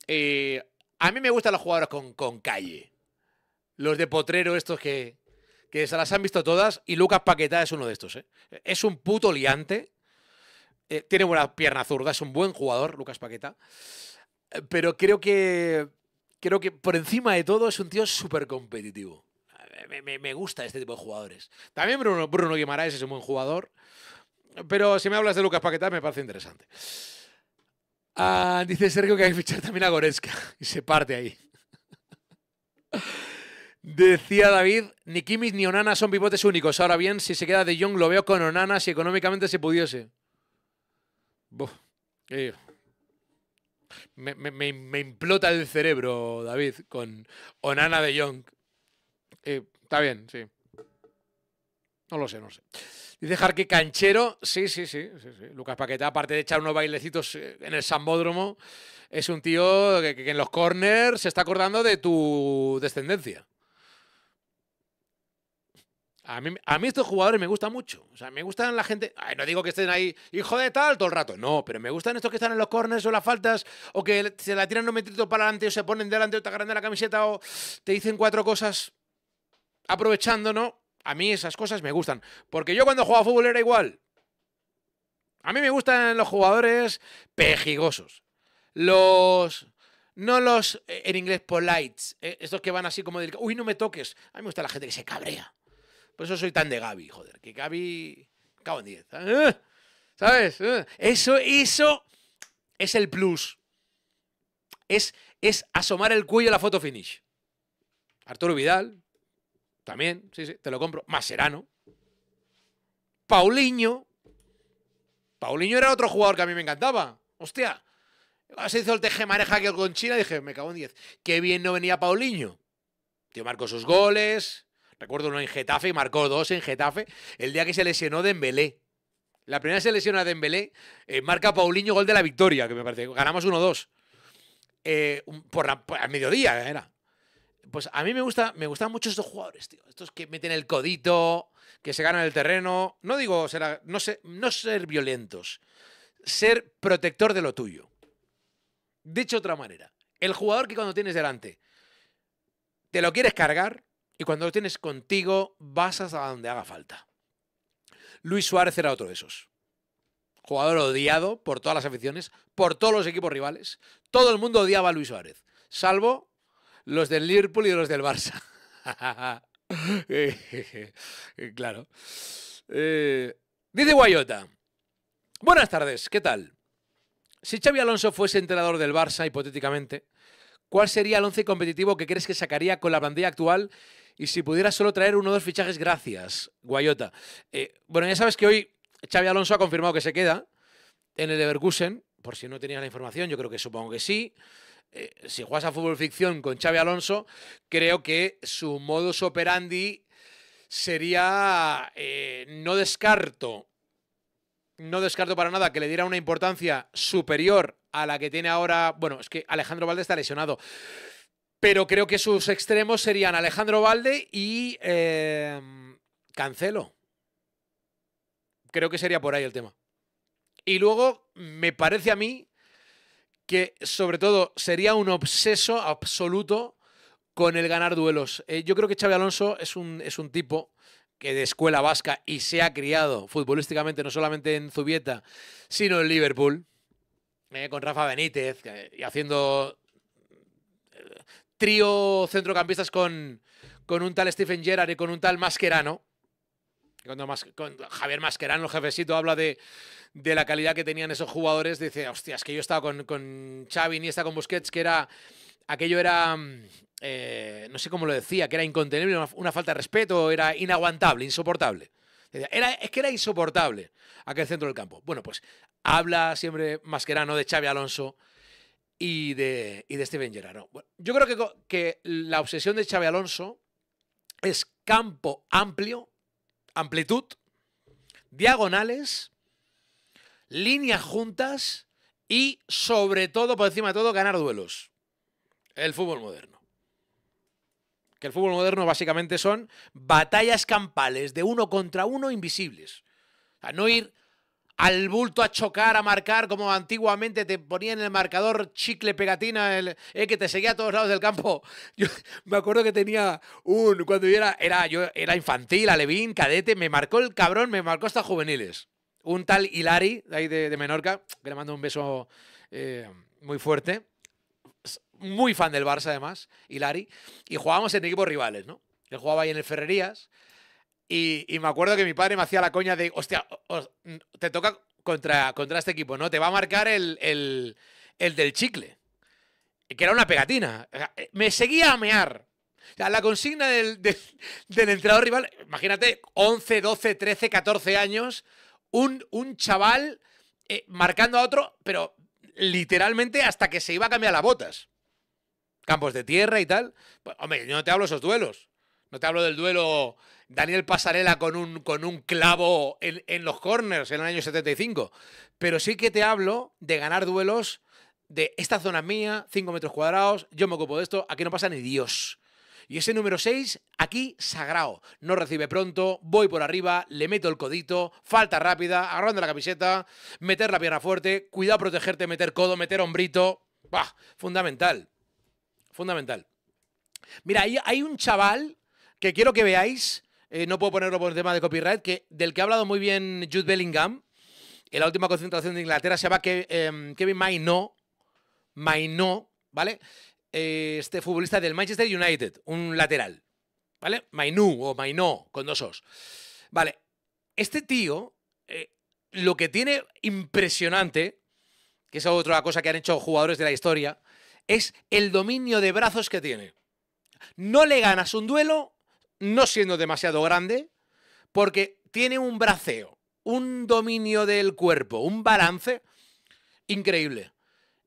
Eh, a mí me gustan los jugadores con, calle. Los de potrero estos que, se las han visto todas. Y Lucas Paqueta es uno de estos, ¿eh? Es un puto liante. Eh, tiene buena pierna zurda, es un buen jugador, Lucas Paqueta. Eh, pero creo que, creo que por encima de todo es un tío súper competitivo me, gusta este tipo de jugadores. También Bruno, Bruno Guimaraes es un buen jugador, pero si me hablas de Lucas Paquetá me parece interesante. Ah, dice Sergio que hay que fichar también a Goresca [laughs] y se parte ahí. [laughs] Decía David, ni Kimmich ni Onana son pivotes únicos. Ahora bien, si se queda de Jong, lo veo con Onana si económicamente se pudiese. Eh. me, me, implota el cerebro, David, con Onana de Jong. Eh, está bien, sí. No lo sé, no lo sé. Dice Jarque Canchero, sí, sí, sí, Lucas Paqueta aparte de echar unos bailecitos eh, en el Sambódromo, es un tío que, en los corners se está acordando de tu descendencia. A mí, estos jugadores me gustan mucho. O sea, me gustan la gente. no digo que estén ahí, hijo de tal, todo el rato. No, pero me gustan estos que están en los corners o las faltas, o que se la tiran un metrito para adelante, o se ponen delante, o te agarran de la camiseta, o te dicen cuatro cosas aprovechándonos, a mí esas cosas me gustan. Porque yo cuando jugaba fútbol era igual. A mí me gustan los jugadores pejigosos. Los. No los, eh, en inglés, polites. Eh, estos que van así como del. Uy, no me toques. A mí me gusta la gente que se cabrea. Por eso soy tan de Gaby, joder. Que Gaby. Cabo en 10. ¿eh? ¿Sabes? Eso, eso es el plus. Es, es asomar el cuello a la foto finish. Arturo Vidal, también, sí, sí, te lo compro. Maserano. Paulinho. Paulinho era otro jugador que a mí me encantaba. Hostia. Se hizo el mareja que con China. Dije, me cago en 10. Qué bien no venía Paulinho. Tío, marcó sus goles. Recuerdo uno en Getafe y marcó dos en Getafe. El día que se lesionó Dembélé. La primera se lesiona Dembélé. Eh, marca Paulinho gol de la victoria, que me parece. Ganamos 1-2. Eh, por, al mediodía era pues a mí me gusta, me gustan mucho estos jugadores, tío. Estos que meten el codito, que se ganan el terreno. No digo ser, no ser, no ser violentos, ser protector de lo tuyo. Dicho de otra manera, el jugador que cuando tienes delante te lo quieres cargar y cuando lo tienes contigo vas hasta donde haga falta. Luis Suárez era otro de esos. Jugador odiado por todas las aficiones, por todos los equipos rivales. Todo el mundo odiaba a Luis Suárez, salvo los del Liverpool y los del Barça. [laughs] Eh, claro. Eh, dice Guayota. Buenas tardes, ¿qué tal? Si Xavi Alonso fuese entrenador del Barça, hipotéticamente, ¿cuál sería el once competitivo que crees que sacaría con la plantilla actual? Y si pudiera solo traer uno o dos fichajes, gracias, Guayota. Eh, bueno, ya sabes que hoy Xavi Alonso ha confirmado que se queda en el Leverkusen, por si no tenías la información, yo creo que supongo que sí. Eh, si juegas a fútbol ficción con Xavi Alonso, creo que su modus operandi sería, eh, no descarto, no descarto para nada que le diera una importancia superior a la que tiene ahora, bueno, es que Alejandro Valde está lesionado, pero creo que sus extremos serían Alejandro Valde y eh, Cancelo. Creo que sería por ahí el tema. Y luego, me parece a mí que sobre todo sería un obseso absoluto con el ganar duelos. Eh, yo creo que Xavi Alonso es un, es un tipo que de escuela vasca y se ha criado futbolísticamente no solamente en Zubieta, sino en Liverpool, eh, con Rafa Benítez y haciendo eh, trío centrocampistas con, con un tal Stephen Gerrard y con un tal Mascherano. Cuando, Javier Mascherano, el jefecito, habla de, de la calidad que tenían esos jugadores, dice, hostia, es que yo estaba con, con Xavi, está con Busquets, que era, aquello era, mm, eh, no sé cómo lo decía, que era incontenible, una, falta de respeto, era inaguantable, insoportable. Era, es que era insoportable aquel centro del campo. Bueno, pues habla siempre Mascherano de Xavi Alonso y de, y de Steven Gerrard. yo creo que, que la obsesión de Xavi Alonso es campo amplio, amplitud, diagonales líneas juntas y, sobre todo, por encima de todo, ganar duelos. El fútbol moderno. Que el fútbol moderno básicamente son batallas campales de uno contra uno invisibles. O sea, no ir al bulto a chocar, a marcar, como antiguamente te ponían en el marcador chicle pegatina, el, eh, que te seguía a todos lados del campo. [laughs] Yo me acuerdo que tenía un, cuando era, era, yo era infantil, alevín, cadete, me marcó el cabrón, me marcó hasta juveniles un tal Hilari, de ahí de, Menorca, que le mando un beso eh, muy fuerte. Muy fan del Barça, además, Hilari. Y jugábamos en equipos rivales, ¿no? Él jugaba ahí en el Ferrerías. Y, me acuerdo que mi padre me hacía la coña de, hostia, te toca contra, contra este equipo, ¿no? Te va a marcar el, del chicle. Que era una pegatina. Eh, me seguía a mear. la consigna del, del, entrenador rival, imagínate, 11, 12, 13, 14 años un, chaval eh, marcando a otro, pero literalmente hasta que se iba a cambiar las botas. Campos de tierra y tal. Pues, hombre, yo no te hablo de esos duelos. No te hablo del duelo Daniel Pasarela con un, con un clavo en, los corners en el año 75. Pero sí que te hablo de ganar duelos de esta zona mía, 5 metros cuadrados, yo me ocupo de esto, aquí no pasa ni Dios. Y ese número 6, aquí sagrado. No recibe pronto, voy por arriba, le meto el codito, falta rápida, agarrando la camiseta, meter la pierna fuerte, cuidado protegerte, meter codo, meter hombrito. Bah, fundamental. Fundamental. Mira, hay, hay un chaval que quiero que veáis. Eh, no puedo ponerlo por el tema de copyright, que, del que ha hablado muy bien Jude Bellingham. En la última concentración de Inglaterra se llama em, Kevin Maino. Maino, ¿vale? Eh, este futbolista del Manchester United, un lateral, ¿vale? Mainu o Mainó, con dos os. Vale, este tío, eh, lo que tiene impresionante, que es otra cosa que han hecho jugadores de la historia, es el dominio de brazos que tiene. No le ganas un duelo, no siendo demasiado grande, porque tiene un braceo, un dominio del cuerpo, un balance increíble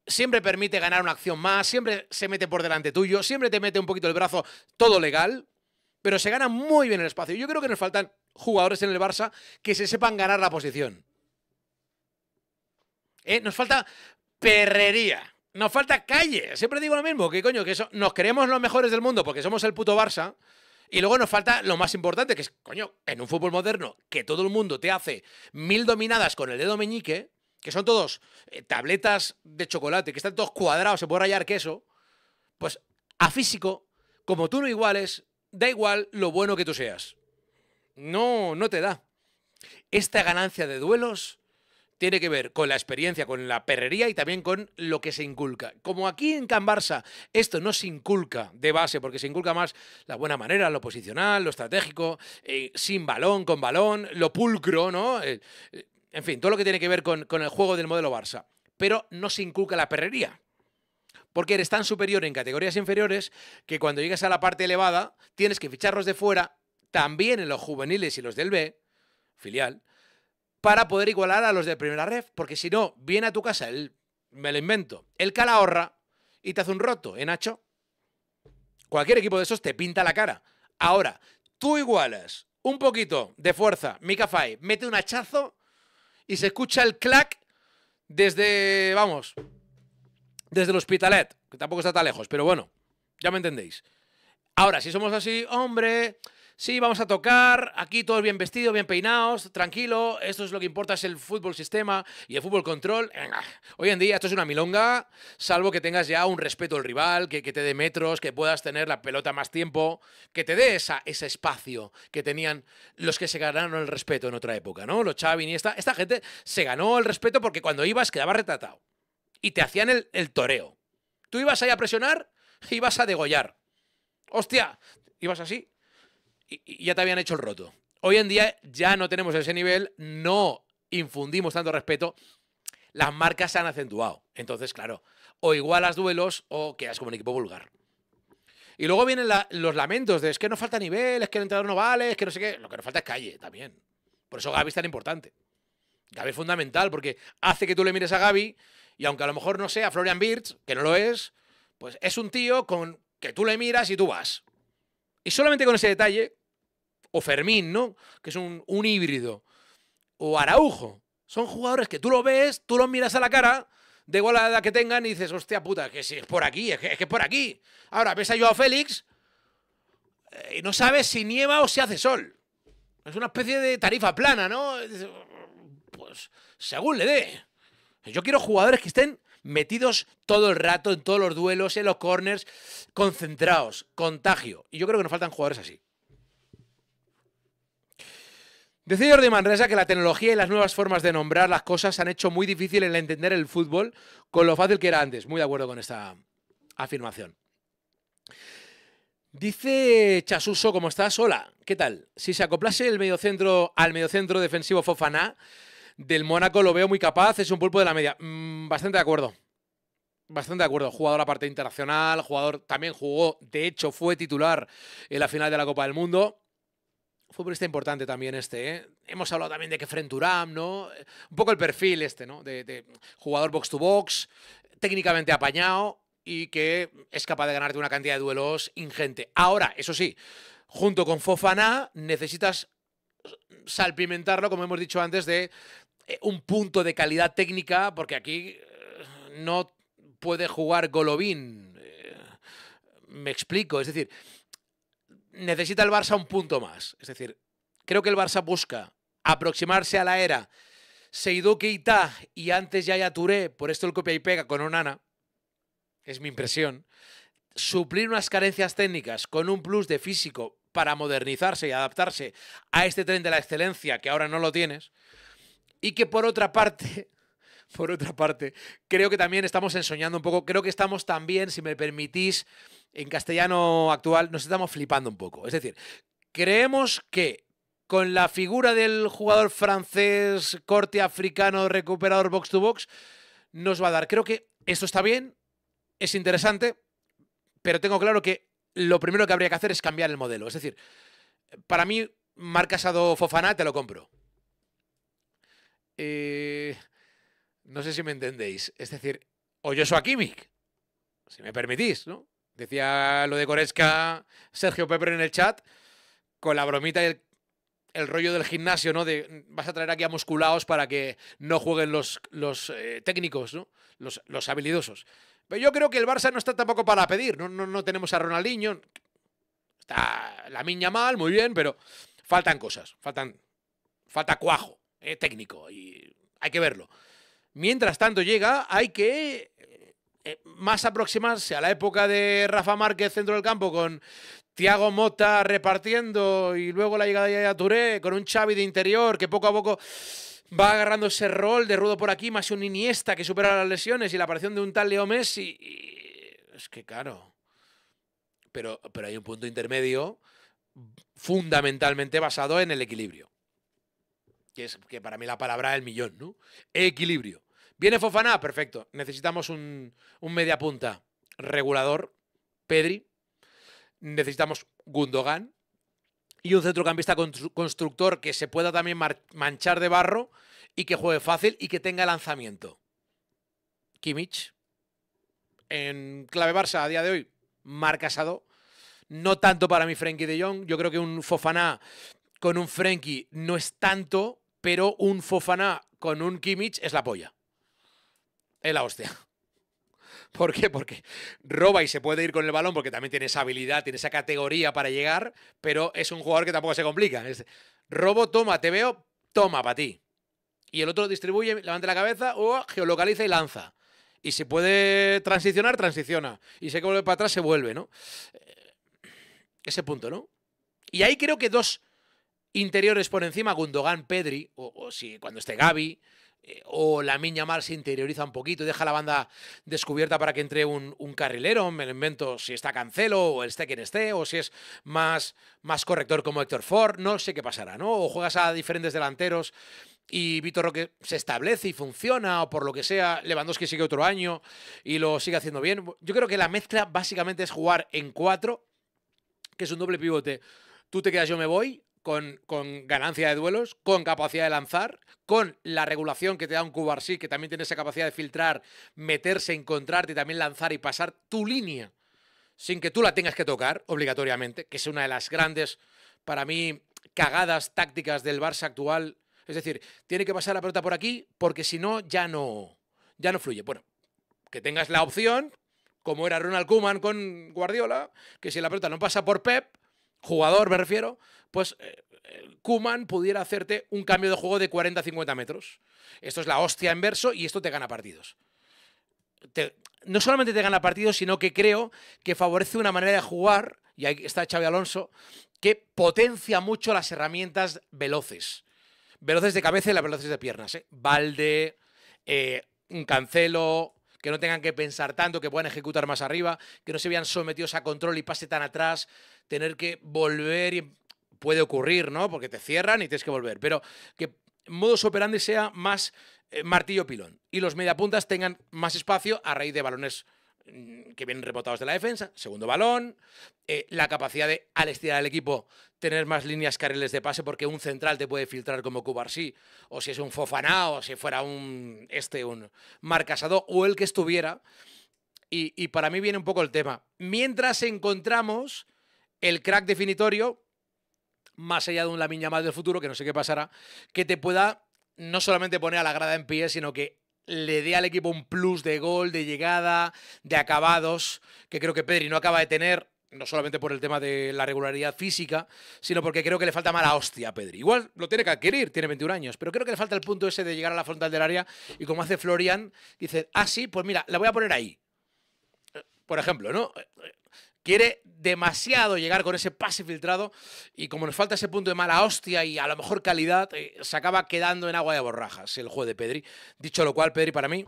siempre permite ganar una acción más, siempre se mete por delante tuyo, siempre te mete un poquito el brazo, todo legal, pero se gana muy bien el espacio. Yo creo que nos faltan jugadores en el Barça que se sepan ganar la posición. Eh, nos falta perrería. Nos falta calle. Siempre digo lo mismo, que coño, que eso, nos creemos los mejores del mundo porque somos el puto Barça. Y luego nos falta lo más importante, que es, coño, en un fútbol moderno que todo el mundo te hace mil dominadas con el dedo meñique, que son todos eh, tabletas de chocolate, que están todos cuadrados, se puede rayar queso, pues a físico, como tú no iguales, da igual lo bueno que tú seas. No, no te da. Esta ganancia de duelos tiene que ver con la experiencia, con la perrería y también con lo que se inculca. Como aquí en Can Barça esto no se inculca de base, porque se inculca más la buena manera, lo posicional, lo estratégico, eh, sin balón, con balón, lo pulcro, ¿no? Eh, en fin, todo lo que tiene que ver con, el juego del modelo Barça. Pero no se inculca la perrería. Porque eres tan superior en categorías inferiores que cuando llegas a la parte elevada tienes que ficharlos de fuera, también en los juveniles y los del B, filial, para poder igualar a los de primera ref. Porque si no, viene a tu casa, el, me lo invento, el calahorra y te hace un roto, en ¿eh, Nacho? Cualquier equipo de esos te pinta la cara. Ahora, tú igualas un poquito de fuerza, Mika mete un hachazo y se escucha el clac desde, vamos, desde el hospitalet, que tampoco está tan lejos, pero bueno, ya me entendéis. Ahora, si somos así, hombre, Sí, vamos a tocar, aquí todos bien vestidos, bien peinados, tranquilo, esto es lo que importa, es el fútbol sistema y el fútbol control. Hoy en día esto es una milonga, salvo que tengas ya un respeto al rival, que, te dé metros, que puedas tener la pelota más tiempo, que te dé ese espacio que tenían los que se ganaron el respeto en otra época, ¿no? Los Chavin y esta, esta gente se ganó el respeto porque cuando ibas quedaba retratado y te hacían el, toreo. Tú ibas ahí a presionar, y ibas a degollar. Hostia, ibas así, y, ya te habían hecho el roto. Hoy en día ya no tenemos ese nivel, no infundimos tanto respeto, las marcas se han acentuado. Entonces, claro, o igualas duelos o quedas como un equipo vulgar. Y luego vienen los lamentos de es que nos falta nivel, es que el entrenador no vale, es que no sé qué. Lo que nos falta es calle también. Por eso Gaby es tan importante. Gaby es fundamental porque hace que tú le mires a Gaby y aunque a lo mejor no sea Florian Birch, que no lo es, pues es un tío con que tú le miras y tú vas. Y solamente con ese detalle, o Fermín, ¿no? Que es un, híbrido, o Araujo, son jugadores que tú lo ves, tú los miras a la cara, de igual la edad que tengan, y dices, hostia puta, que si es por aquí, es que es, por aquí. Ahora ves a Joao Félix eh, y no sabes si nieva o si hace sol. Es una especie de tarifa plana, ¿no? Pues según le dé. Yo quiero jugadores que estén metidos todo el rato en todos los duelos, en los corners, concentrados, contagio. Y yo creo que nos faltan jugadores así. Decía Jordi Manresa que la tecnología y las nuevas formas de nombrar las cosas han hecho muy difícil el entender el fútbol con lo fácil que era antes. Muy de acuerdo con esta afirmación. Dice Chasuso, ¿cómo estás? Hola, ¿qué tal? Si se acoplase el mediocentro al mediocentro defensivo Fofaná, del Mónaco lo veo muy capaz, es un pulpo de la media. Mm, bastante de acuerdo. Bastante de acuerdo. Jugador parte internacional, jugador también jugó, de hecho fue titular en la final de la Copa del Mundo. Futbolista importante también este, ¿eh? Hemos hablado también de que Frenturam, ¿no? Un poco el perfil este, ¿no? de jugador box to box, técnicamente apañado y que es capaz de ganarte una cantidad de duelos ingente. Ahora, eso sí, junto con Fofana necesitas salpimentarlo, como hemos dicho antes, de eh, un punto de calidad técnica, porque aquí eh, no puede jugar Golovín. Eh, me explico, es decir, necesita el Barça un punto más. Es decir, creo que el Barça busca aproximarse a la era Seidou Keita y antes ya Touré, por esto el copia y pega con Onana, es mi impresión, suplir unas carencias técnicas con un plus de físico para modernizarse y adaptarse a este tren de la excelencia que ahora no lo tienes, y que por otra parte, [laughs] por otra parte, creo que también estamos ensoñando un poco, creo que estamos también, si me permitís, en castellano actual, nos estamos flipando un poco. Es decir, creemos que con la figura del jugador francés, corte africano, recuperador box to box, nos va a dar. Creo que esto está bien, es interesante, pero tengo claro que lo primero que habría que hacer es cambiar el modelo. Es decir, para mí, Marcasado Fofana te lo compro. Eh, no sé si me entendéis, es decir, o a Kimmich, si me permitís, ¿no? Decía lo de Goretzka Sergio Pepper en el chat, con la bromita y el, rollo del gimnasio, ¿no? De vas a traer aquí a musculados para que no jueguen los, los eh, técnicos, ¿no? Los, habilidosos. Pero yo creo que el Barça no está tampoco para pedir, no, no, no tenemos a Ronaldinho, está la miña mal, muy bien, pero faltan cosas, faltan, falta cuajo. Eh, técnico y hay que verlo. Mientras tanto llega, hay que eh, eh, más aproximarse a la época de Rafa Márquez centro del campo con Tiago Mota repartiendo y luego la llegada de con un Xavi de interior que poco a poco va agarrando ese rol de rudo por aquí, más un Iniesta que supera las lesiones y la aparición de un tal Leo Messi. Es que claro. Pero, pero hay un punto intermedio fundamentalmente basado en el equilibrio que para mí la palabra del millón, ¿no? Equilibrio. Viene Fofana, perfecto. Necesitamos un, un media punta regulador, Pedri. Necesitamos Gundogan. Y un centrocampista constructor que se pueda también manchar de barro y que juegue fácil y que tenga lanzamiento. Kimmich. En clave Barça a día de hoy, Marc Casado. No tanto para mi Frenkie de Jong. Yo creo que un Fofana con un Frenkie no es tanto, pero un Fofana con un Kimmich es la polla. Es la hostia. [laughs] ¿Por qué? Porque roba y se puede ir con el balón porque también tiene esa habilidad, tiene esa categoría para llegar, pero es un jugador que tampoco se complica. robo, toma, te veo, toma para ti. Y el otro distribuye, levanta la cabeza o geolocaliza y lanza. Y si puede transicionar, transiciona. Y si hay para atrás, se vuelve, ¿no? Eh, ese punto, ¿no? Y ahí creo que dos Interiores por encima, Gundogan, Pedri, o, si cuando esté Gaby, eh, o la Miña Mar se interioriza un poquito y deja la banda descubierta para que entre un, carrilero. Me invento si está Cancelo, o esté quien esté, o si es más, más corrector como Héctor Ford, no sé qué pasará, ¿no? O juegas a diferentes delanteros y Vitor Roque se establece y funciona, o por lo que sea, Lewandowski sigue otro año y lo sigue haciendo bien. Yo creo que la mezcla básicamente es jugar en cuatro, que es un doble pivote. Tú te quedas, yo me voy, con, ganancia de duelos, con capacidad de lanzar, con la regulación que te da un Cubarsí, que también tiene esa capacidad de filtrar, meterse, encontrarte y también lanzar y pasar tu línea sin que tú la tengas que tocar obligatoriamente, que es una de las grandes, para mí, cagadas tácticas del Barça actual. Es decir, tiene que pasar la pelota por aquí porque si no, ya no, ya no fluye. Bueno, que tengas la opción, como era Ronald Kuman con Guardiola, que si la pelota no pasa por Pep, jugador me refiero, pues eh, eh, Kuman pudiera hacerte un cambio de juego de 40-50 metros. Esto es la hostia en verso y esto te gana partidos. no solamente te gana partidos, sino que creo que favorece una manera de jugar, y ahí está Xavi Alonso, que potencia mucho las herramientas veloces. Veloces de cabeza y las veloces de piernas. ¿eh? Balde, un cancelo, que no tengan que pensar tanto, que puedan ejecutar más arriba, que no se vean sometidos a control y pase tan atrás, tener que volver y puede ocurrir, ¿no? Porque te cierran y tienes que volver, pero que modus operandi sea más eh, martillo-pilón y los mediapuntas tengan más espacio a raíz de balones mm, que vienen rebotados de la defensa, segundo balón, eh, la capacidad de, al estirar el equipo, tener más líneas carriles de pase, porque un central te puede filtrar como Cubarsí, o si es un Fofana o si fuera un, este, un Marcasado, o el que estuviera. y para mí viene un poco el tema. Mientras encontramos el crack definitorio, más allá de un Lamin más del futuro, que no sé qué pasará, que te pueda no solamente poner a la grada en pie, sino que le dé al equipo un plus de gol, de llegada, de acabados, que creo que Pedri no acaba de tener, no solamente por el tema de la regularidad física, sino porque creo que le falta mala hostia a Pedri. Igual lo tiene que adquirir, tiene 21 años, pero creo que le falta el punto ese de llegar a la frontal del área y como hace Florian, dice, ah, sí, pues mira, la voy a poner ahí. Eh, por ejemplo, ¿no? quiere demasiado llegar con ese pase filtrado y como nos falta ese punto de mala hostia y a lo mejor calidad, eh, se acaba quedando en agua de borrajas el juego de Pedri. Dicho lo cual, Pedri para mí,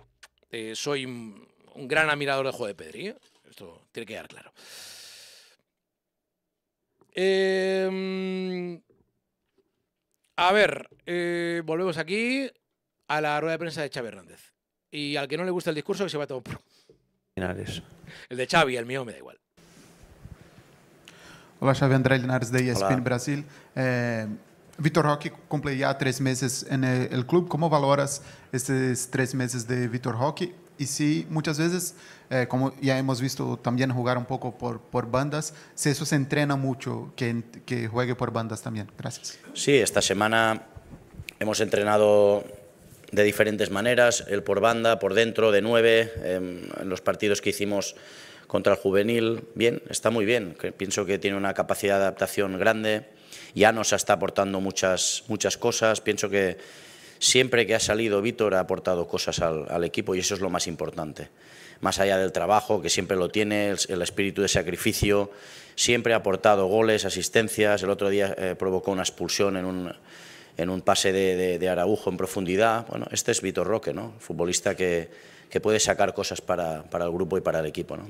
eh, soy un gran admirador del juego de Pedri. ¿eh? Esto tiene que quedar claro. Em, a ver, volvemos aquí a la rueda de prensa de Xavi Hernández. Y al que no le gusta el discurso, que se va a tomar... El de Xavi, el mío, me da igual. Hola Xavi André Linares de ESPN Brasil. Víctor eh, Vitor Roque cumple ya tres meses en el club. ¿Cómo valoras estos tres meses de Víctor Roque? Y si muchas veces, eh, como ya hemos visto también jugar un poco por, bandas, si eso se entrena mucho, que, que juegue por bandas también. Gracias. Sí, esta semana hemos entrenado de diferentes maneras, el por banda, por dentro, de nueve, em, en los partidos que hicimos contra el juvenil, bien, está muy bien. Pienso que tiene una capacidad de adaptación grande. Ya nos está aportando muchas, muchas cosas. Pienso que siempre que ha salido Víctor ha aportado cosas al, equipo y eso es lo más importante. Más allá del trabajo, que siempre lo tiene, el, espíritu de sacrificio, siempre ha aportado goles, asistencias. El otro día eh, provocó una expulsión en un, en un pase de, de, Araujo en profundidad. Bueno, este es Víctor Roque, ¿no? Futbolista que, puede sacar cosas para, para el grupo y para el equipo, ¿no?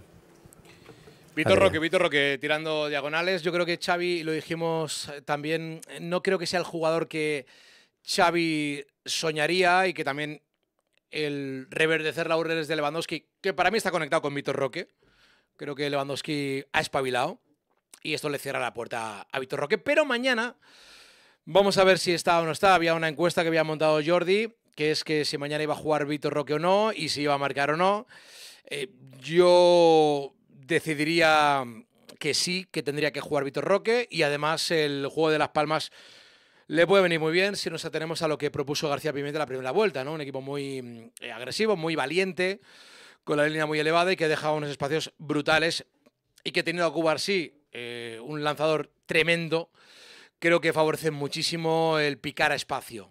Vitor Roque, Vitor Roque, tirando diagonales. Yo creo que Xavi, lo dijimos eh, también, eh, no creo que sea el jugador que Xavi soñaría y que también el reverdecer la es de Lewandowski, que para mí está conectado con Vitor Roque. Creo que Lewandowski ha espabilado y esto le cierra la puerta a Vitor Roque. Pero mañana vamos a ver si está o no está. Había una encuesta que había montado Jordi, que es que si mañana iba a jugar Vitor Roque o no y si iba a marcar o no. Eh, yo decidiría que sí, que tendría que jugar Vitor Roque y además el juego de Las Palmas le puede venir muy bien si nos atenemos a lo que propuso García Pimienta la primera vuelta, ¿no? Un equipo muy eh, agresivo, muy valiente, con la línea muy elevada y que ha dejado unos espacios brutales y que tenido a Cuba eh, un lanzador tremendo, creo que favorece muchísimo el picar a espacio.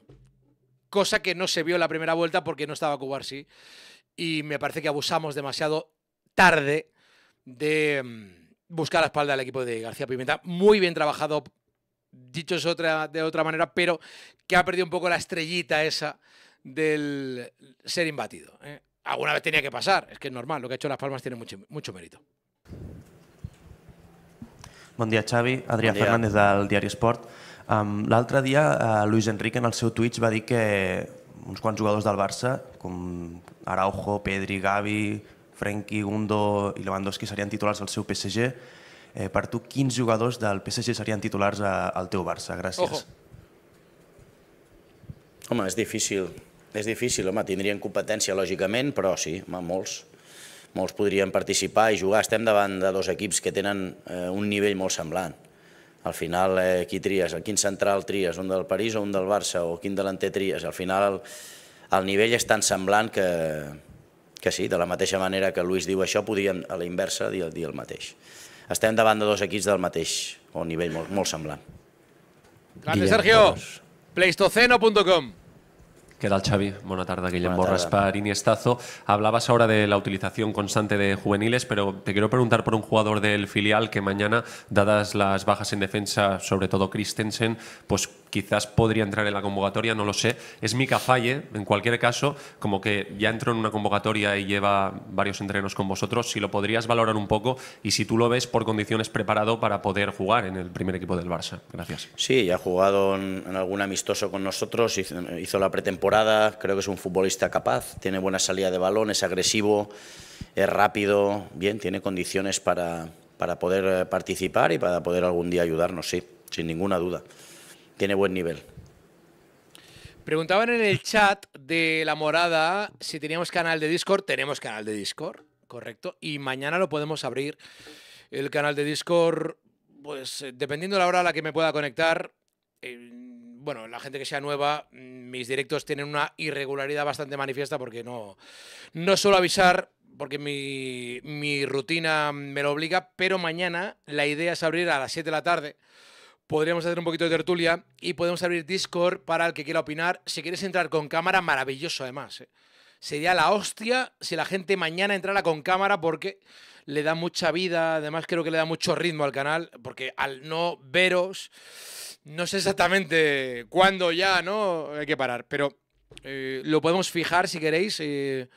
Cosa que no se vio en la primera vuelta porque no estaba Cubarsí. Y me parece que abusamos demasiado tarde de mm, buscar la espalda al equipo de García Pimenta. Muy bien trabajado, dicho es otra, de otra manera, pero que ha perdido un poco la estrellita esa del ser imbatido. ¿eh? Alguna vez tenía que pasar, es que es normal, lo que ha hecho Las Palmas tiene mucho, mérito. Buen día, Xavi. Adrián Fernández del diario Sport. Um, la otra día, eh, Luis Enrique en el seu Twitch va decir que unos cuantos jugadores del Barça, con Araujo, Pedri, Gavi, Frenkie, Gundo i Lewandowski serien titulars al seu PSG. Eh, per tu, quins jugadors del PSG serien titulars a, al teu Barça? Gràcies. Ojo. Home, és difícil. És difícil, home, tindrien competència, lògicament, però sí, home, molts. Molts podrien participar i jugar. Estem davant de dos equips que tenen eh, un nivell molt semblant. Al final, eh, qui tries? El quin central tries? Un del París o un del Barça? O quin delanter tries? Al final, el, el nivell és tan semblant que, que sí, de la mateixa manera que Lluís diu això, podríem a la inversa dir, el mateix. Estem davant de dos equips del mateix, o nivell molt, molt semblant. Grande, Sergio. Pleistoceno.com. ¿Qué tal, Xavi? Buena tarde, Guillem Buena Borras tarde. para Iniestazo. Hablabas ahora de la utilización constante de juveniles, pero te quiero preguntar por un jugador del filial que mañana, dadas las bajas en defensa, sobre todo Christensen, pues quizás podría entrar en la convocatoria, no lo sé. Es Mika Falle, en cualquier caso, como que ya entró en una convocatoria y lleva varios entrenos con vosotros, si lo podrías valorar un poco y si tú lo ves por condiciones preparado para poder jugar en el primer equipo del Barça. Gracias. Sí, ha jugado en, algún amistoso con nosotros, hizo, hizo, la pretemporada, creo que es un futbolista capaz, tiene buena salida de balón, es agresivo, es rápido, bien, tiene condiciones para, para poder eh, participar y para poder algún día ayudarnos, sí, sin ninguna duda tiene buen nivel. Preguntaban en el chat de la morada si teníamos canal de Discord. Tenemos canal de Discord, correcto. Y mañana lo podemos abrir. El canal de Discord, pues eh, dependiendo de la hora a la que me pueda conectar, eh, bueno, la gente que sea nueva, mm, mis directos tienen una irregularidad bastante manifiesta porque no, no suelo avisar porque mi, mi rutina me lo obliga, pero mañana la idea es abrir a las 7 de la tarde podríamos hacer un poquito de tertulia y podemos abrir Discord para el que quiera opinar. Si quieres entrar con cámara, maravilloso además. ¿eh? Sería la hostia si la gente mañana entrara con cámara porque le da mucha vida, además creo que le da mucho ritmo al canal, porque al no veros, no sé exactamente cuándo ya, ¿no? Hay que parar, pero eh, lo podemos fijar si queréis, eh,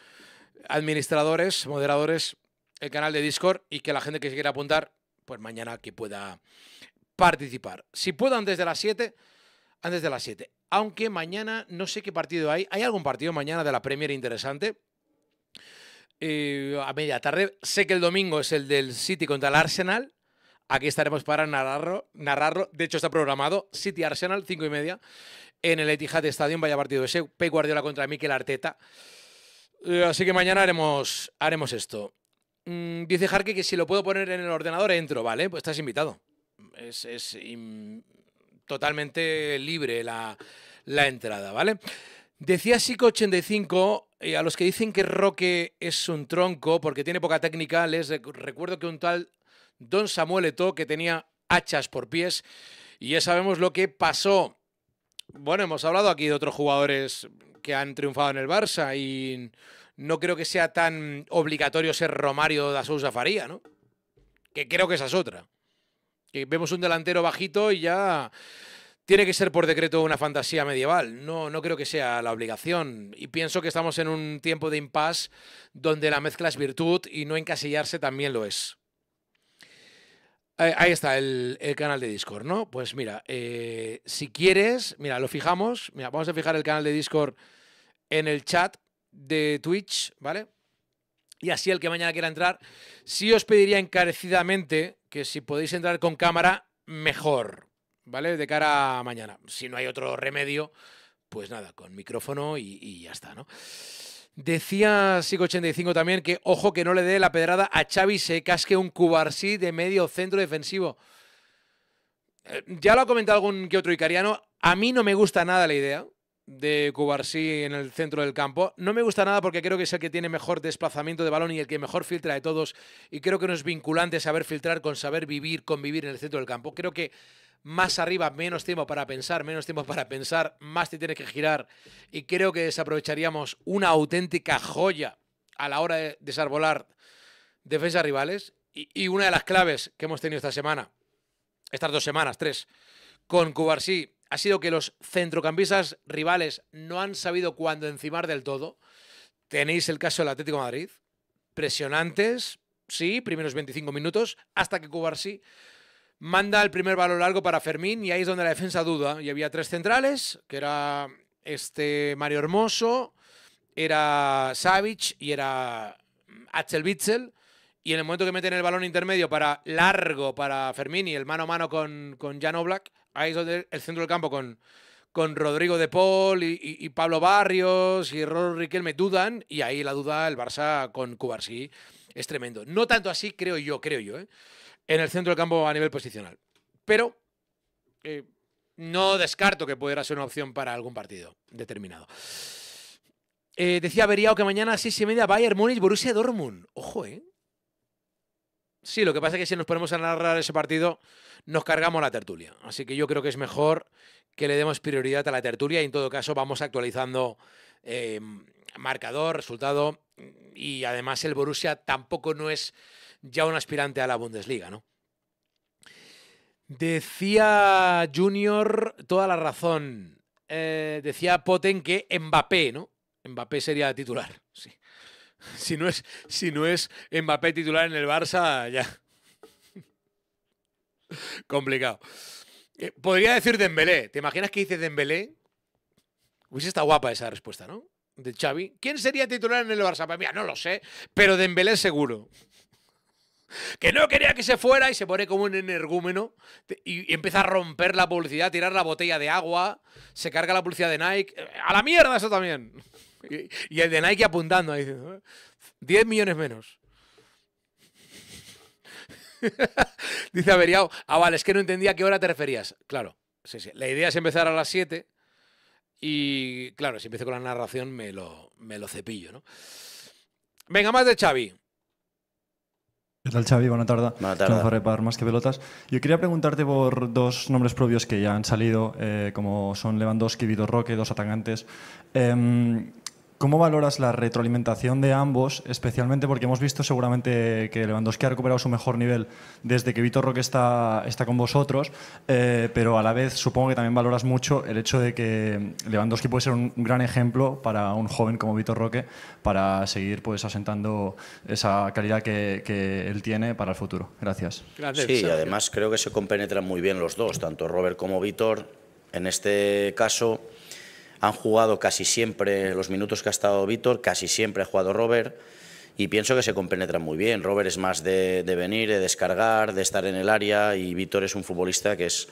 administradores, moderadores, el canal de Discord y que la gente que se quiera apuntar, pues mañana que pueda participar. Si puedo antes de las 7, antes de las 7. Aunque mañana no sé qué partido hay. ¿Hay algún partido mañana de la Premier interesante? Eh, a media tarde. Sé que el domingo es el del City contra el Arsenal. Aquí estaremos para narrarlo. narrarlo. De hecho, está programado City Arsenal, 5 y media, en el Etihad Stadium. Vaya partido ese. P. Guardiola contra Mikel Arteta. Eh, así que mañana haremos, haremos esto. Mm, dice Jarque que si lo puedo poner en el ordenador, entro, ¿vale? Pues estás invitado es, totalmente libre la, entrada, ¿vale? Decía Sico85, a los que dicen que Roque es un tronco porque tiene poca técnica, les recuerdo que un tal Don Samuel Eto, que tenía hachas por pies, y ya sabemos lo que pasó. Bueno, hemos hablado aquí de otros jugadores que han triunfado en el Barça y no creo que sea tan obligatorio ser Romario da Sousa Faría, ¿no? Que creo que esa es otra vemos un delantero bajito y ya tiene que ser por decreto una fantasía medieval. No, no creo que sea la obligación. Y pienso que estamos en un tiempo de impasse donde la mezcla es virtud y no encasillarse también lo es. ahí está el, canal de Discord, ¿no? Pues mira, eh, si quieres, mira, lo fijamos. Mira, vamos a fijar el canal de Discord en el chat de Twitch, ¿vale? y así el que mañana quiera entrar, sí os pediría encarecidamente que si podéis entrar con cámara, mejor, ¿vale? De cara a mañana. Si no hay otro remedio, pues nada, con micrófono y, ya está, ¿no? Decía sigo 85 también que ojo que no le dé la pedrada a Xavi se casque un cubarsí de medio centro defensivo. Eh, ya lo ha comentado algún que otro icariano. A mí no me gusta nada la idea de Cubarsí en el centro del campo. No me gusta nada porque creo que es el que tiene mejor desplazamiento de balón y el que mejor filtra de todos. Y creo que no es vinculante saber filtrar con saber vivir, convivir en el centro del campo. Creo que más arriba, menos tiempo para pensar, menos tiempo para pensar, más te tienes que girar. Y creo que desaprovecharíamos una auténtica joya a la hora de desarbolar defensas rivales. Y, una de las claves que hemos tenido esta semana, estas dos semanas, tres, con Cubarsí ha sido que los centrocampistas rivales no han sabido cuándo encimar del todo. Tenéis el caso del Atlético Madrid. Presionantes, sí, primeros 25 minutos, hasta que sí manda el primer balón largo para Fermín y ahí es donde la defensa duda. Y había tres centrales, que era este Mario Hermoso, era Savic y era Axel Witzel. Y en el momento que meten el balón intermedio para largo para Fermín y el mano a mano con, con Jan Oblak, ahí es donde el centro del campo con, Rodrigo de Paul y, Pablo Barrios y Ronald Riquelme dudan y ahí la duda el Barça con Cubarsí es tremendo. No tanto así, creo yo, creo yo, ¿eh? en el centro del campo a nivel posicional. Pero eh, no descarto que pudiera ser una opción para algún partido determinado. Eh, decía Beriao que mañana a seis y media Bayern Múnich, Borussia Dortmund. Ojo, ¿eh? Sí, lo que pasa es que si nos ponemos a narrar ese partido, nos cargamos la tertulia. Así que yo creo que es mejor que le demos prioridad a la tertulia y en todo caso vamos actualizando em, marcador, resultado y además el Borussia tampoco no es ya un aspirante a la Bundesliga, ¿no? Decía Junior toda la razón. Eh, decía Poten que Mbappé, ¿no? Mbappé sería titular, sí. Si no es, si no es Mbappé titular en el Barça, ya. Complicado. Eh, podría decir Dembélé. ¿Te imaginas que dice Dembélé? Hubiese está guapa esa respuesta, ¿no? De Xavi. ¿Quién sería titular en el Barça? Pues mira, no lo sé, pero Dembélé seguro. Que no quería que se fuera y se pone como un energúmeno y empieza a romper la publicidad, tirar la botella de agua, se carga la publicidad de Nike. ¡A la mierda eso también! Y, el de Nike apuntando ahí. 10 millones menos. [laughs] Dice averiado. Ah, vale, es que no entendía a qué hora te referías. Claro, La idea es empezar a las 7. Y claro, si empiezo con la narración me lo, me lo cepillo, ¿no? Venga, más de Xavi. ¿Qué tal, Xavi? Buena tarde. Buena tarde. más que pelotas. Yo quería preguntarte por dos nombres propios que ya han salido, eh, como son Lewandowski, Vitor Roque, dos atacantes. Em, ¿Cómo valoras la retroalimentación de ambos, especialmente porque hemos visto seguramente que Lewandowski ha recuperado su mejor nivel desde que Vitor Roque está, está con vosotros, eh, pero a la vez supongo que también valoras mucho el hecho de que Lewandowski puede ser un gran ejemplo para un joven como Vitor Roque para seguir pues, asentando esa calidad que, que él tiene para el futuro. Gracias. Sí, además creo que se compenetran muy bien los dos, tanto Robert como Vitor. En este caso han jugado casi siempre, los minutos que ha estado Víctor, casi siempre ha jugado Robert y pienso que se compenetran muy bien. Robert es más de, venir, de descargar, de estar en el área y Víctor es un futbolista que es,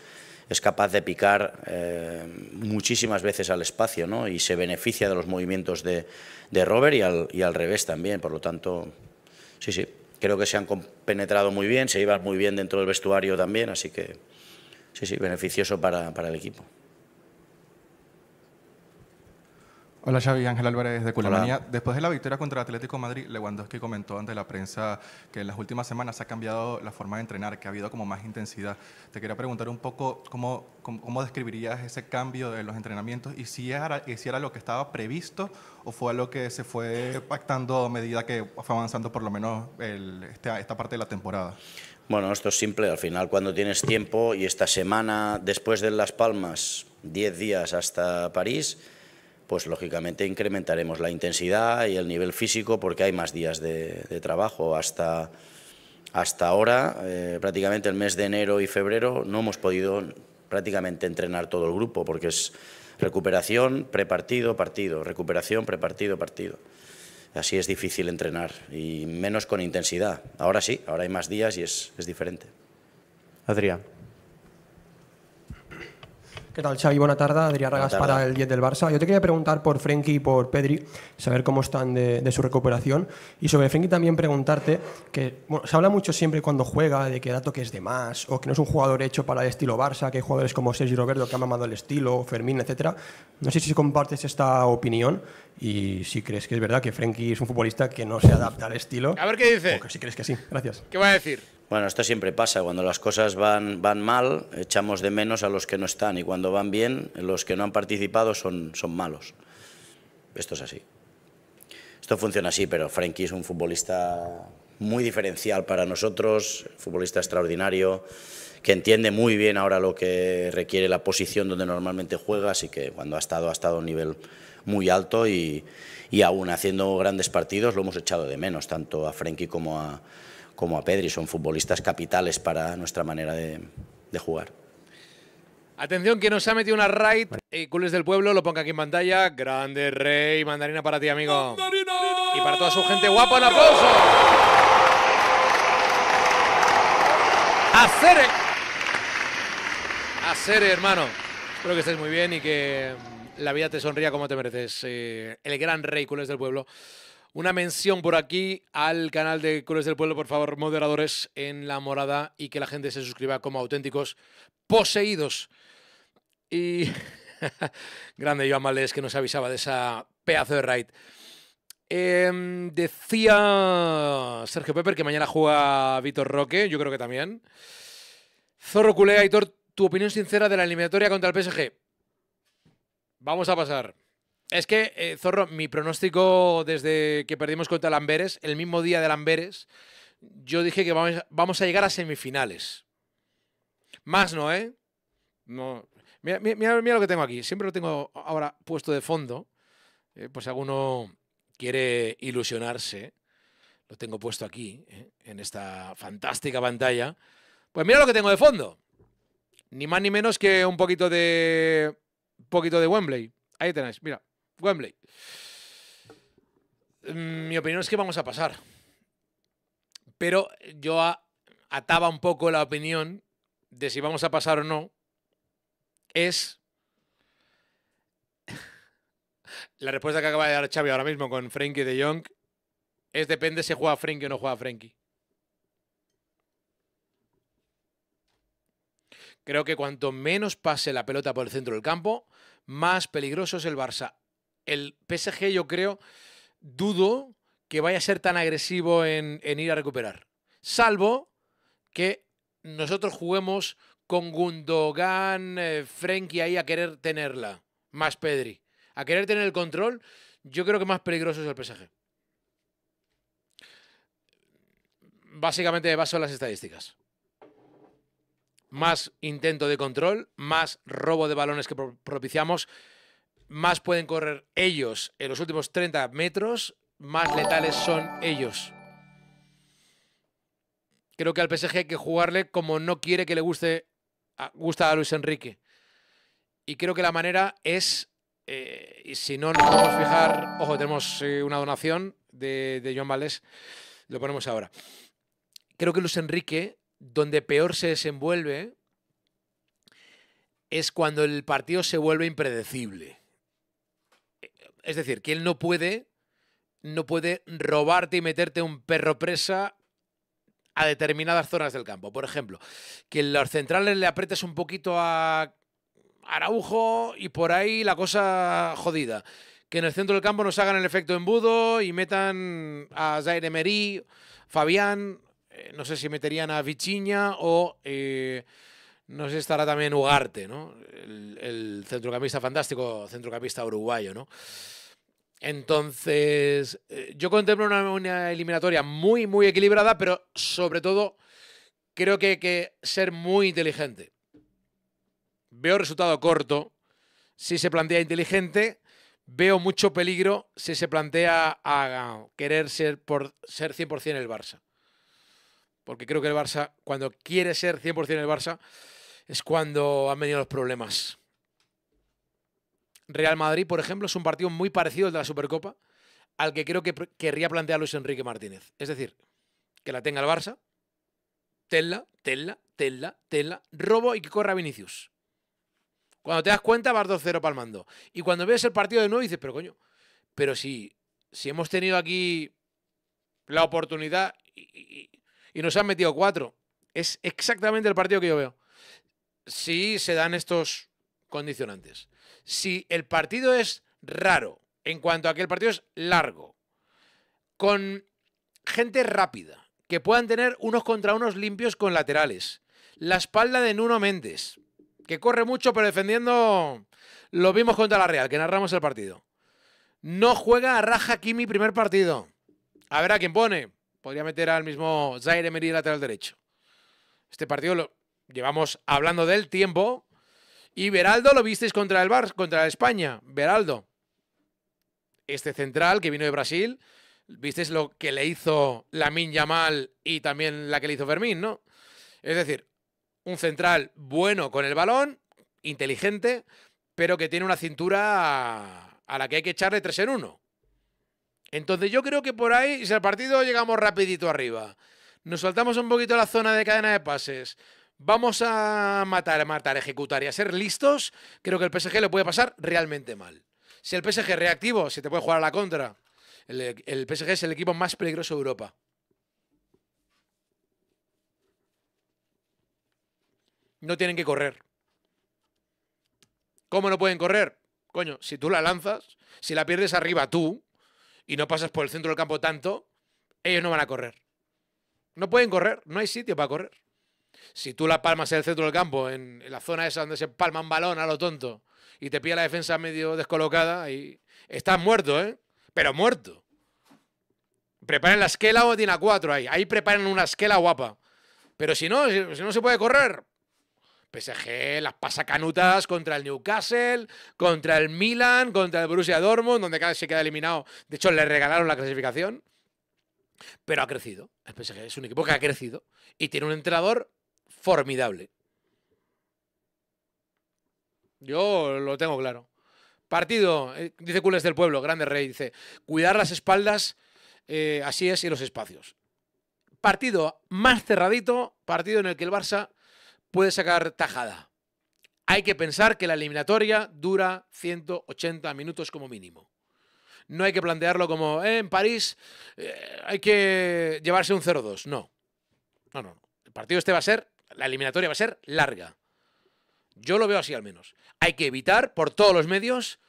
es capaz de picar eh, muchísimas veces al espacio ¿no? y se beneficia de los movimientos de, Robert y al, y al revés también. Por lo tanto, sí, sí, creo que se han compenetrado muy bien, se iban muy bien dentro del vestuario también, así que sí, sí, beneficioso para el equipo. Hola Xavi, Ángel Álvarez de Colombia. Después de la victoria contra Atlético de Madrid, Lewandowski comentó ante la prensa que en las últimas semanas ha cambiado la forma de entrenar, que ha habido como más intensidad. Te quería preguntar un poco cómo, cómo, describirías ese cambio de los entrenamientos y si era, lo que estaba previsto o fue lo que se fue pactando a medida que fue avanzando por lo menos esta, esta parte de la temporada. Bueno, esto es simple, al final cuando tienes tiempo y esta semana después de Las Palmas, 10 días hasta París, pues lógicamente incrementaremos la intensidad y el nivel físico porque hay más días de, trabajo. Hasta, hasta ahora, eh, prácticamente el mes de enero y febrero, no hemos podido prácticamente entrenar todo el grupo porque es recuperación, prepartido, partido, recuperación, prepartido, partido. Así es difícil entrenar y menos con intensidad. Ahora sí, ahora hay más días y es, es diferente. Adrián. ¿Qué tal, Xavi? Buena tarde. Adrián Ragas para el 10 del Barça. Yo te quería preguntar por Frenkie y por Pedri, saber cómo están de, su recuperación. Y sobre Frenkie también preguntarte, que se habla mucho siempre cuando juega de que que es de más, o que no es un jugador hecho para el estilo Barça, que hay jugadores como Sergio Roberto que ha mamado el estilo, Fermín, etc. No sé si compartes esta opinión y si crees que es verdad que Frenkie es un futbolista que no se adapta al estilo. A ver qué dice. si crees que sí. Gracias. ¿Qué voy a decir? Bueno, esto siempre pasa, cuando las cosas van, van mal, echamos de menos a los que no están y cuando van bien, los que no han participado son, son malos. Esto es así. Esto funciona así, pero Frenkie es un futbolista muy diferencial para nosotros, futbolista extraordinario, que entiende muy bien ahora lo que requiere la posición donde normalmente juega, así que cuando ha estado, ha estado a un nivel muy alto y, y aún haciendo grandes partidos lo hemos echado de menos, tanto a Frenkie como a como a Pedri, son futbolistas capitales para nuestra manera de, jugar. Atención que nos ha metido una raid eh, Cules del pueblo, lo ponga aquí en pantalla. Grande rey, mandarina para ti, amigo. Y para toda su gente guapo, un aplauso. ¡Acere! ¡Acere, hermano! Espero que estés muy bien y que la vida te sonría como te mereces. Eh, el gran rey Cules del pueblo. Una mención por aquí al canal de colores del Pueblo, por favor, moderadores en la morada y que la gente se suscriba como auténticos poseídos. Y [laughs] grande Joan Males que nos avisaba de esa pedazo de raid. Em, decía Sergio Pepper que mañana juega Vitor Roque, yo creo que también. Zorro Culea, Aitor, tu opinión sincera de la eliminatoria contra el PSG. Vamos a pasar. Es que, eh, Zorro, mi pronóstico desde que perdimos contra Lamberes, el mismo día de Lamberes, yo dije que vamos, a llegar a semifinales. Más no, ¿eh? No. Mira, lo que tengo aquí. Siempre lo tengo ahora puesto de fondo. pues si alguno quiere ilusionarse, lo tengo puesto aquí, ¿eh? en esta fantástica pantalla. Pues mira lo que tengo de fondo. Ni más ni menos que un poquito de. Un poquito de Wembley. Ahí tenéis, mira. Wembley. Mm, mi opinión es que vamos a pasar. Pero yo ataba un poco la opinión de si vamos a pasar o no. Es [laughs] la respuesta que acaba de dar Xavi ahora mismo con Frenkie de Jong. Es depende si juega Frenkie o no juega Frenkie. Creo que cuanto menos pase la pelota por el centro del campo, más peligroso es el Barça el PSG yo creo, dudo que vaya a ser tan agresivo en, ir a recuperar. Salvo que nosotros juguemos con Gundogan, eh, Frenkie ahí a querer tenerla, más Pedri. A querer tener el control, yo creo que más peligroso es el PSG. Básicamente baso en las estadísticas. Más intento de control, más robo de balones que propiciamos, más pueden correr ellos en los últimos 30 metros, más letales son ellos. Creo que al PSG hay que jugarle como no quiere que le guste a, gusta a Luis Enrique. Y creo que la manera es, eh, y si no nos podemos fijar, ojo, tenemos eh, una donación de, John lo ponemos ahora. Creo que Luis Enrique, donde peor se desenvuelve, es cuando el partido se vuelve impredecible. Es decir, que él no puede, no puede robarte y meterte un perro presa a determinadas zonas del campo. Por ejemplo, que en los centrales le apretes un poquito a Araujo y por ahí la cosa jodida. Que en el centro del campo nos hagan el efecto embudo y metan a Zaire Emery, Fabián, eh, no sé si meterían a Vichiña o eh, no sé, si estará también Ugarte, ¿no? El, el centrocampista fantástico, centrocampista uruguayo, ¿no? Entonces, eh, yo contemplo una, eliminatoria muy, muy equilibrada, pero sobre todo creo que hay que ser muy inteligente. Veo resultado corto si se plantea inteligente, veo mucho peligro si se plantea a querer ser, por, ser 100% el Barça. Porque creo que el Barça, cuando quiere ser 100% el Barça, es cuando han venido los problemas. Real Madrid, por ejemplo, es un partido muy parecido al de la Supercopa, al que creo que querría plantear Luis Enrique Martínez. Es decir, que la tenga el Barça, tenla, tenla, tenla, tenla, robo y que corra Vinicius. Cuando te das cuenta vas 2-0 palmando. Y cuando ves el partido de nuevo dices, pero coño, pero si, si hemos tenido aquí la oportunidad y, y nos han metido cuatro, es exactamente el partido que yo veo. Si se dan estos condicionantes si el partido es raro, en cuanto a que el partido es largo, con gente rápida, que puedan tener unos contra unos limpios con laterales, la espalda de Nuno Méndez, que corre mucho pero defendiendo lo vimos contra la Real, que narramos el partido. No juega a Raja Kimi primer partido. A ver a quién pone. Podría meter al mismo Zaire Meri lateral derecho. Este partido lo llevamos hablando del tiempo y Beraldo lo visteis contra el Bar, contra España. Beraldo, este central que vino de Brasil, visteis lo que le hizo Lamin Yamal y también la que le hizo Fermín, ¿no? Es decir, un central bueno con el balón, inteligente, pero que tiene una cintura a la que hay que echarle tres en uno. Entonces yo creo que por ahí, si al partido llegamos rapidito arriba, nos saltamos un poquito la zona de cadena de pases, vamos a matar, matar, ejecutar y a ser listos, creo que el PSG le puede pasar realmente mal. Si el PSG es reactivo, si te puede jugar a la contra. el PSG es el equipo más peligroso de Europa. No tienen que correr. ¿Cómo no pueden correr? Coño, si tú la lanzas, si la pierdes arriba tú y no pasas por el centro del campo tanto, ellos no van a correr. No pueden correr, no hay sitio para correr. Si tú la palmas en el centro del campo, en, la zona esa donde se palma un balón a lo tonto, y te pilla la defensa medio descolocada, y estás muerto, ¿eh? Pero muerto. Preparen la esquela o tiene a cuatro ahí. Ahí preparan una esquela guapa. Pero si no, si, no se puede correr, PSG, las pasa canutas contra el Newcastle, contra el Milan, contra el Borussia Dortmund, donde cada vez se queda eliminado. De hecho, le regalaron la clasificación. Pero ha crecido. El PSG es un equipo que ha crecido y tiene un entrenador formidable. Yo lo tengo claro. Partido, eh, dice Cules del Pueblo, grande rey, dice, cuidar las espaldas, eh, así es, y los espacios. Partido más cerradito, partido en el que el Barça puede sacar tajada. Hay que pensar que la eliminatoria dura 180 minutos como mínimo. No hay que plantearlo como eh, en París hay que llevarse un 0-2. No. No, no. El partido este va a ser la eliminatoria va a ser larga. Yo lo veo así al menos. Hay que evitar por todos los medios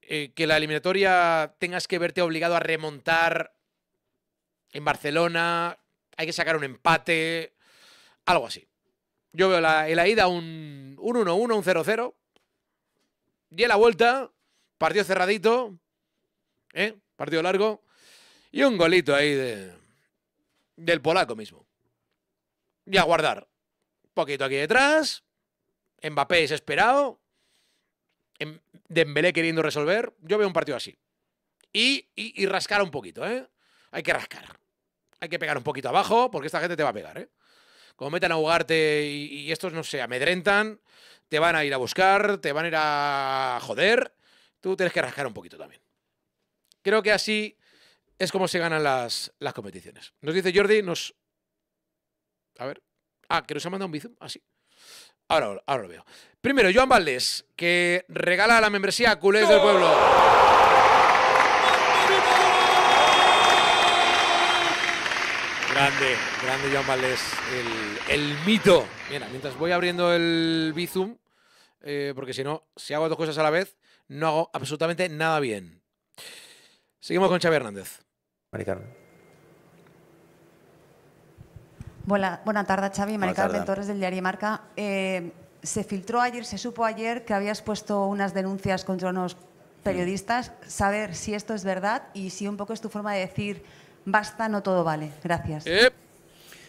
eh, que la eliminatoria tengas que verte obligado a remontar en Barcelona. Hay que sacar un empate. Algo así. Yo veo la, en ida un 1-1, un 0-0. Y en la vuelta, partido cerradito. ¿eh? Partido largo. Y un golito ahí de, del polaco mismo. Y a guardar. Poquito aquí detrás. Mbappé desesperado. Em, Dembélé queriendo resolver. Yo veo un partido así. Y, y, rascar un poquito, ¿eh? Hay que rascar. Hay que pegar un poquito abajo porque esta gente te va a pegar, ¿eh? Como metan a jugarte y, estos, no sé, amedrentan, te van a ir a buscar, te van a ir a joder. Tú tienes que rascar un poquito también. Creo que así es como se ganan las, las competiciones. Nos dice Jordi, nos... A ver. Ah, que nos ha mandado un bizum. Así. Ah, Ahora, ahora, lo veo. Primero, Joan Valdés, que regala la membresía a Culés del Pueblo. Grande, grande Joan Valdés, el, mito. Mira, mientras voy abriendo el Bizum, eh, porque si no, si hago dos cosas a la vez, no hago absolutamente nada bien. Seguimos con Xavi Hernández. Maricarmen. Buena, tardes, Xavi. María Torres, del Diario Marca. Eh, se filtró ayer, se supo ayer que habías puesto unas denuncias contra unos periodistas. Saber si esto es verdad y si un poco es tu forma de decir basta, no todo vale. Gracias. Eh.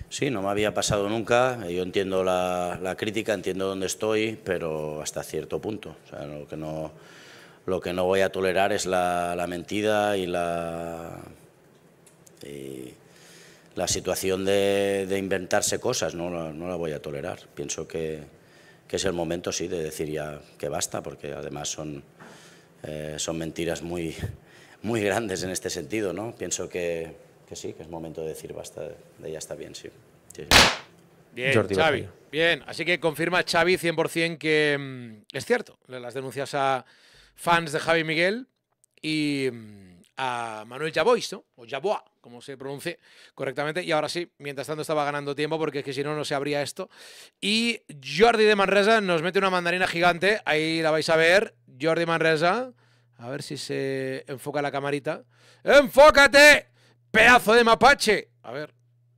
Sí, no me había pasado nunca. Eh, yo entiendo la, crítica, entiendo dónde estoy, pero hasta cierto punto. lo que no, lo que no voy a tolerar es la, mentira y la la situación de, inventarse cosas no, no, la voy a tolerar. Pienso que, que, es el momento, sí, de decir ya que basta, porque además son, eh, son mentiras muy, muy grandes en este sentido, ¿no? Pienso que, que sí, que es momento de decir basta, de, ya está bien, sí. Bien, Bien, así que confirma Xavi 100% que mm, es cierto. Las denuncias a fans de Javi Miguel y... Mm, a Manuel Jabois, ¿no? O Jaboa, como se pronuncie correctamente. Y ahora sí, mientras tanto estaba ganando tiempo porque es que si no, no se abría esto. Y Jordi de Manresa nos mete una mandarina gigante. Ahí la vais a ver. Jordi Manresa. A ver si se enfoca la camarita. ¡Enfócate! ¡Pedazo de mapache! A ver.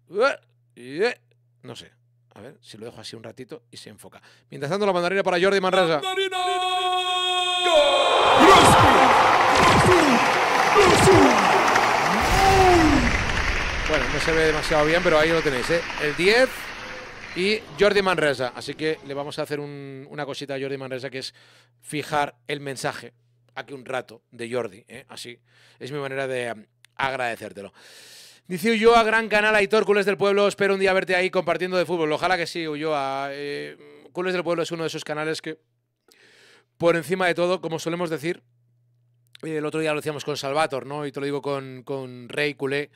No sé. A ver si lo dejo así un ratito y se enfoca. Mientras tanto, la mandarina para Jordi Manresa. Bueno, no se ve demasiado bien, pero ahí lo tenéis, ¿eh? El 10 y Jordi Manresa. Así que le vamos a hacer una cosita a Jordi Manresa, que es fijar el mensaje aquí un rato de Jordi. ¿eh? Así es mi manera de um, agradecértelo. Dice Ulloa, gran canal, Aitor, Cules del Pueblo. Espero un día verte ahí compartiendo de fútbol. Ojalá que sí, Ulloa. Eh, Cules del Pueblo es uno de esos canales que, por encima de todo, como solemos decir, el otro día lo decíamos con Salvator, ¿no? Y te lo digo con, con Rey Culé.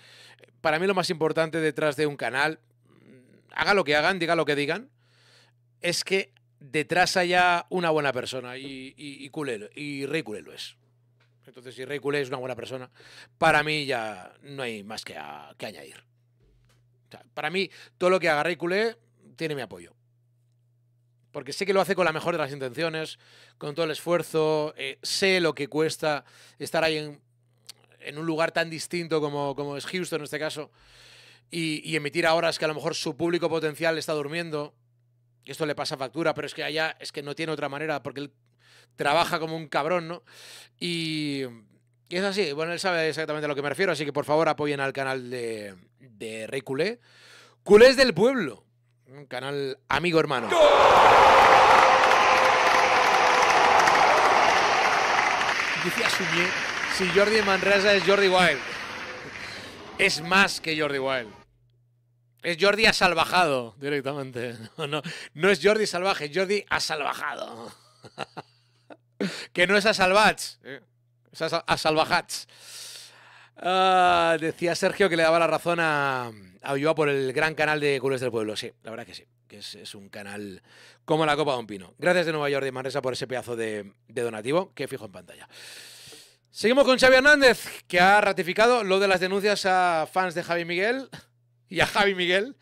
Para mí lo más importante detrás de un canal, mm, haga lo que hagan, diga lo que digan, es que detrás haya una buena persona y, y, y, Rey Culé lo es. Entonces, si Rey Culé es una buena persona, para mí ya no hay más que, que añadir. para mí, todo lo que haga Rey Culé tiene mi apoyo porque sé que lo hace con la mejor de las intenciones, con todo el esfuerzo, eh, sé lo que cuesta estar ahí en, un lugar tan distinto como, es Houston en este caso, y, emitir ahora es que a lo mejor su público potencial está durmiendo, y esto le pasa factura, pero es que allá es que no tiene otra manera, porque él trabaja como un cabrón, ¿no? Y, es así, bueno, él sabe exactamente a lo que me refiero, así que por favor apoyen al canal de, de Rey Culé. es del pueblo, un canal amigo hermano. dice Decía si Jordi Manresa es Jordi Wild. Es más que Jordi Wild. Es Jordi salvajado directamente. [laughs] No, no, es Jordi salvaje, es Jordi salvajado. [laughs] que no es asalvats, eh. es asalvajats. Ah, decía Sergio que le daba la razón a, a por el gran canal de Cules del Pueblo. Sí, la verdad que sí, que es, un canal como la Copa de un Pino. Gracias de Nueva York de Manresa por ese pedazo de, donativo que fijo en pantalla. Seguimos con Xavi Hernández, que ha ratificado lo de las denuncias a fans de Javi Miguel [laughs] y a Javi Miguel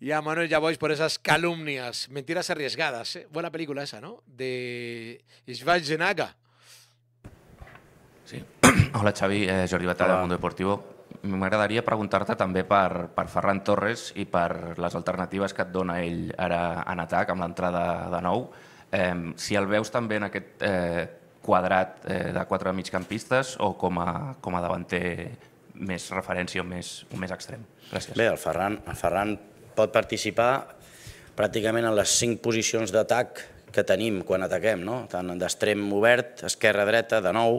y a Manuel Yavois por esas calumnias, mentiras arriesgadas. ¿eh? Buena película esa, ¿no? De Genaga [clears throat] Hola Xavi, eh, Jordi Batalla del Mundo Deportivo. M'agradaria preguntar-te també per, per Ferran Torres i per les alternatives que et dona ell ara en atac amb l'entrada de nou. Eh, si el veus també en aquest eh, quadrat eh, de quatre migcampistes o com a, com a davanter més referència o més, o més extrem? Gràcies. Bé, el Ferran, el Ferran pot participar pràcticament en les cinc posicions d'atac que tenim quan ataquem, no? tant d'extrem obert, esquerra-dreta, de nou,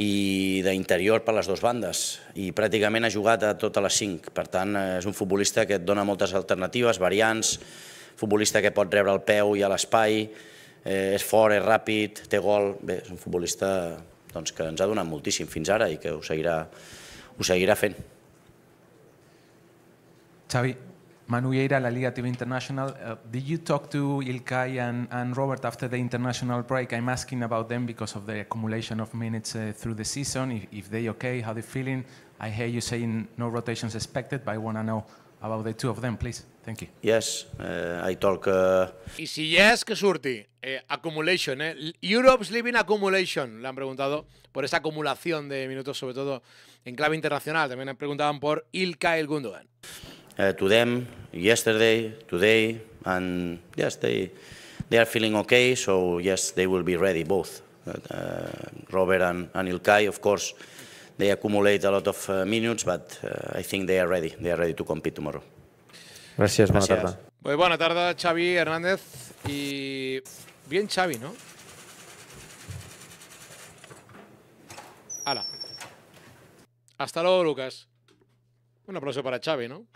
i d'interior per les dues bandes i pràcticament ha jugat a totes les cinc. Per tant, eh, és un futbolista que et dona moltes alternatives, variants, futbolista que pot rebre el peu i a l'espai, eh, és fort, és ràpid, té gol... Bé, és un futbolista doncs, que ens ha donat moltíssim fins ara i que ho seguirà, ho seguirà fent. Xavi, Manu Vieira, La Liga TV International. Uh, did you talk to Ilkay and, Robert after the international break? I'm asking about them because of the accumulation of minutes uh, through the season. If, if they okay, how they feeling? I hear you saying no rotations expected, but I want to know about the two of them, please. Thank you. Yes, uh, I talk. Uh, y si es que surti. Eh, accumulation, eh. Europe's living accumulation, le han preguntado por esa acumulación de minutos, sobre todo en clave internacional. También han preguntaban por Ilkay El Gundogan uh, to them yesterday, today, and yes, they, they are feeling okay, so yes, they will be ready, both. Uh, uh, Robert and, and Ilkay, of course, they accumulate a lot of que uh, minutes, but están I think they are ready. They are ready to compete tomorrow. Gracias, buena tarde. Pues buena tarde, Xavi Hernández. Y bien Xavi, ¿no? Hala. Hasta luego, Lucas. Un aplauso para Xavi, ¿no?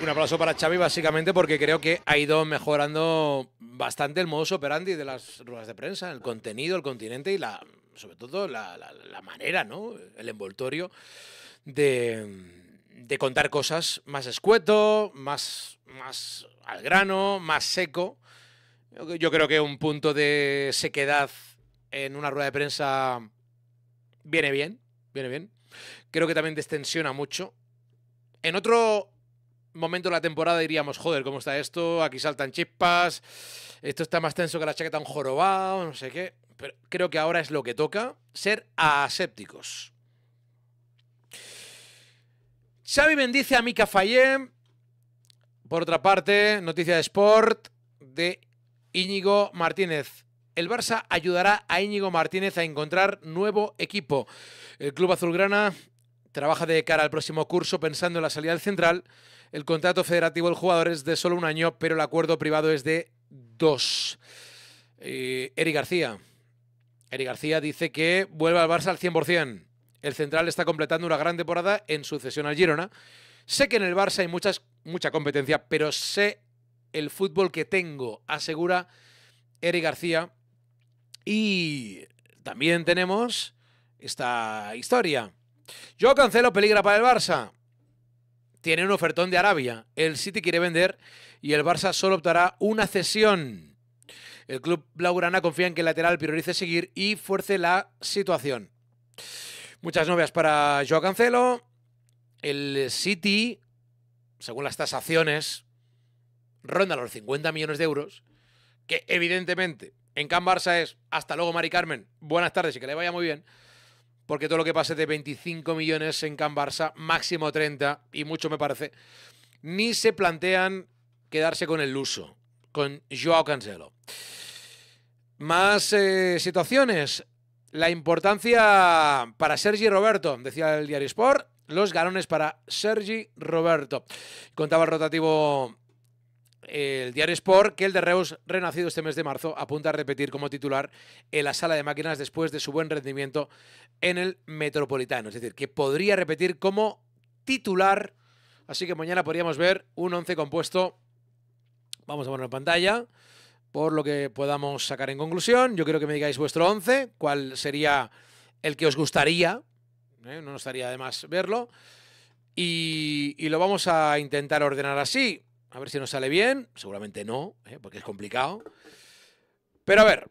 Un aplauso para Xavi, básicamente, porque creo que ha ido mejorando bastante el modus operandi de las ruedas de prensa, el contenido, el continente y la, sobre todo la, manera, ¿no? El envoltorio de, contar cosas más escueto, más, más al grano, más seco. Yo creo que un punto de sequedad en una rueda de prensa viene bien, viene bien. Creo que también destensiona mucho. En otro momento de la temporada diríamos, joder, ¿cómo está esto? Aquí saltan chispas, esto está más tenso que la chaqueta un jorobado, no sé qué. Pero creo que ahora es lo que toca, ser asépticos. Xavi bendice a Mika Fallé. Por otra parte, noticia de Sport de Íñigo Martínez. El Barça ayudará a Íñigo Martínez a encontrar nuevo equipo. El club azulgrana trabaja de cara al próximo curso pensando en la salida del central el contrato federativo del jugador es de solo un año, pero el acuerdo privado es de dos. Eh, Eric García. Eric García dice que vuelve al Barça al 100%. El central está completando una gran temporada en sucesión al Girona. Sé que en el Barça hay mucha competencia, pero sé el fútbol que tengo, asegura Eric García. Y también tenemos esta historia. Yo cancelo peligra para el Barça tiene un ofertón de Arabia. El City quiere vender y el Barça solo optará una cesión. El club blaugrana confía en que el lateral priorice seguir y fuerce la situación. Muchas novias para Joao Cancelo. El City, según las tasaciones, ronda los 50 millones de euros, que evidentemente en Can Barça es hasta luego, Mari Carmen, buenas tardes y que le vaya muy bien porque todo lo que pase de 25 millones en Can Barça, máximo 30, y mucho me parece, ni se plantean quedarse con el luso, con Joao Cancelo. Más eh, situaciones. La importancia para Sergi Roberto, decía el diario Sport, los galones para Sergi Roberto. Contaba el rotativo el diario Sport que el de Reus, renacido este mes de marzo, apunta a repetir como titular en la sala de máquinas después de su buen rendimiento en el Metropolitano. Es decir, que podría repetir como titular. Así que mañana podríamos ver un 11 compuesto. Vamos a ponerlo en pantalla. Por lo que podamos sacar en conclusión, yo quiero que me digáis vuestro 11, cuál sería el que os gustaría. ¿eh? No nos estaría de más verlo. y lo vamos a intentar ordenar así. A ver si nos sale bien. Seguramente no, ¿eh? porque es complicado. Pero a ver,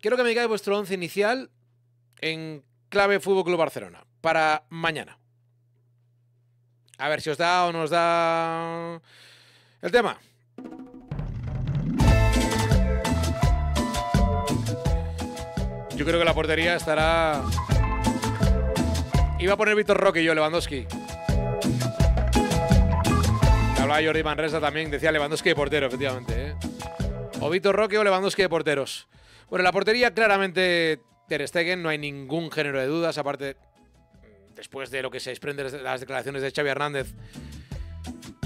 quiero que me digáis vuestro once inicial en clave Fútbol Club Barcelona para mañana. A ver si os da o nos da el tema. Yo creo que la portería estará. Iba a poner Víctor Roque y yo, Lewandowski hablaba Jordi Manresa también, decía Lewandowski de portero, efectivamente. ¿eh? O Roque o Lewandowski de porteros. Bueno, la portería claramente Ter Stegen, no hay ningún género de dudas, aparte después de lo que se desprende de las declaraciones de Xavi Hernández.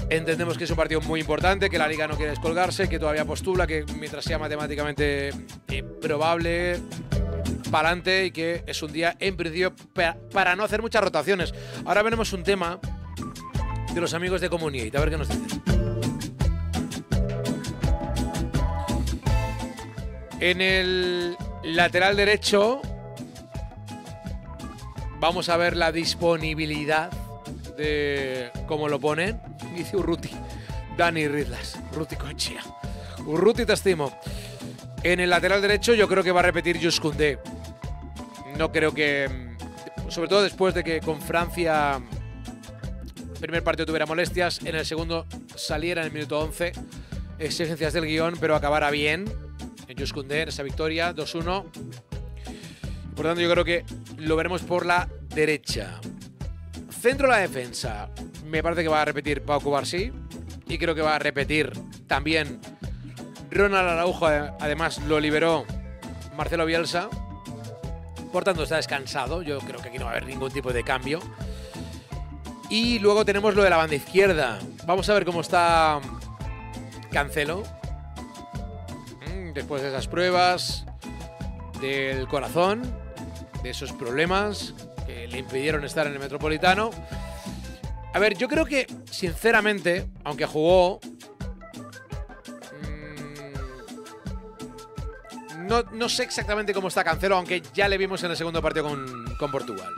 Entendemos que es un partido muy importante, que la liga no quiere descolgarse, que todavía postula, que mientras sea matemáticamente eh, probable, para adelante y que es un día en principio para no hacer muchas rotaciones. Ahora veremos un tema de los amigos de Comunidad. A ver qué nos dicen. En el lateral derecho vamos a ver la disponibilidad de cómo lo ponen. Dice Urruti, Dani Ridlas, Urruti chía. Urruti te estimo. En el lateral derecho yo creo que va a repetir Juskunde. No creo que, mm, sobre todo después de que con Francia primer partido tuviera molestias, en el segundo saliera en el minuto 11, exigencias del guión, pero acabará bien en Yuskundé, esa victoria, 2-1. Por tanto, yo creo que lo veremos por la derecha. Centro de la defensa. Me parece que va a repetir Pau Cubarsí y creo que va a repetir también Ronald Araujo. Además, lo liberó Marcelo Bielsa. Por tanto, está descansado. Yo creo que aquí no va a haber ningún tipo de cambio. Y luego tenemos lo de la banda izquierda. Vamos a ver cómo está Cancelo. Mm, después de esas pruebas del corazón, de esos problemas que le impidieron estar en el Metropolitano. A ver, yo creo que, sinceramente, aunque jugó, mm, No, sé exactamente cómo está Cancelo, aunque ya le vimos en el segundo partido con, con Portugal.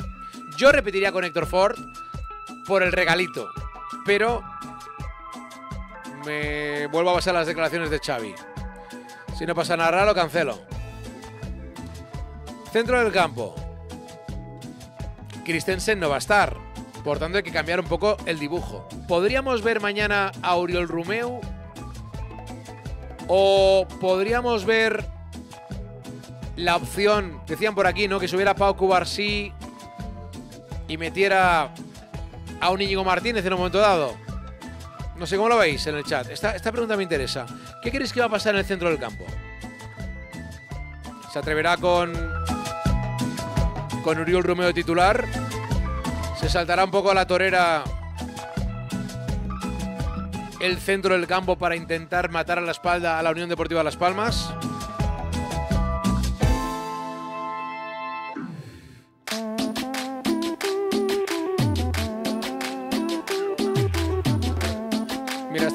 Yo repetiría con Héctor Ford, por el regalito. Pero me vuelvo a basar las declaraciones de Xavi. Si no pasa nada raro, cancelo. Centro del campo. Christensen no va a estar. Por tanto, hay que cambiar un poco el dibujo. ¿Podríamos ver mañana a Oriol Rumeu? ¿O podríamos ver la opción, decían por aquí, ¿no? Que subiera Pau Cubarsí y metiera a un Íñigo Martínez en un momento dado. No sé cómo lo veis en el chat. Esta, esta pregunta me interesa. ¿Qué creéis que va a pasar en el centro del campo? ¿Se atreverá con, con Uriol Romeo titular? ¿Se saltará un poco a la torera el centro del campo para intentar matar a la espalda a la Unión Deportiva Las Palmas?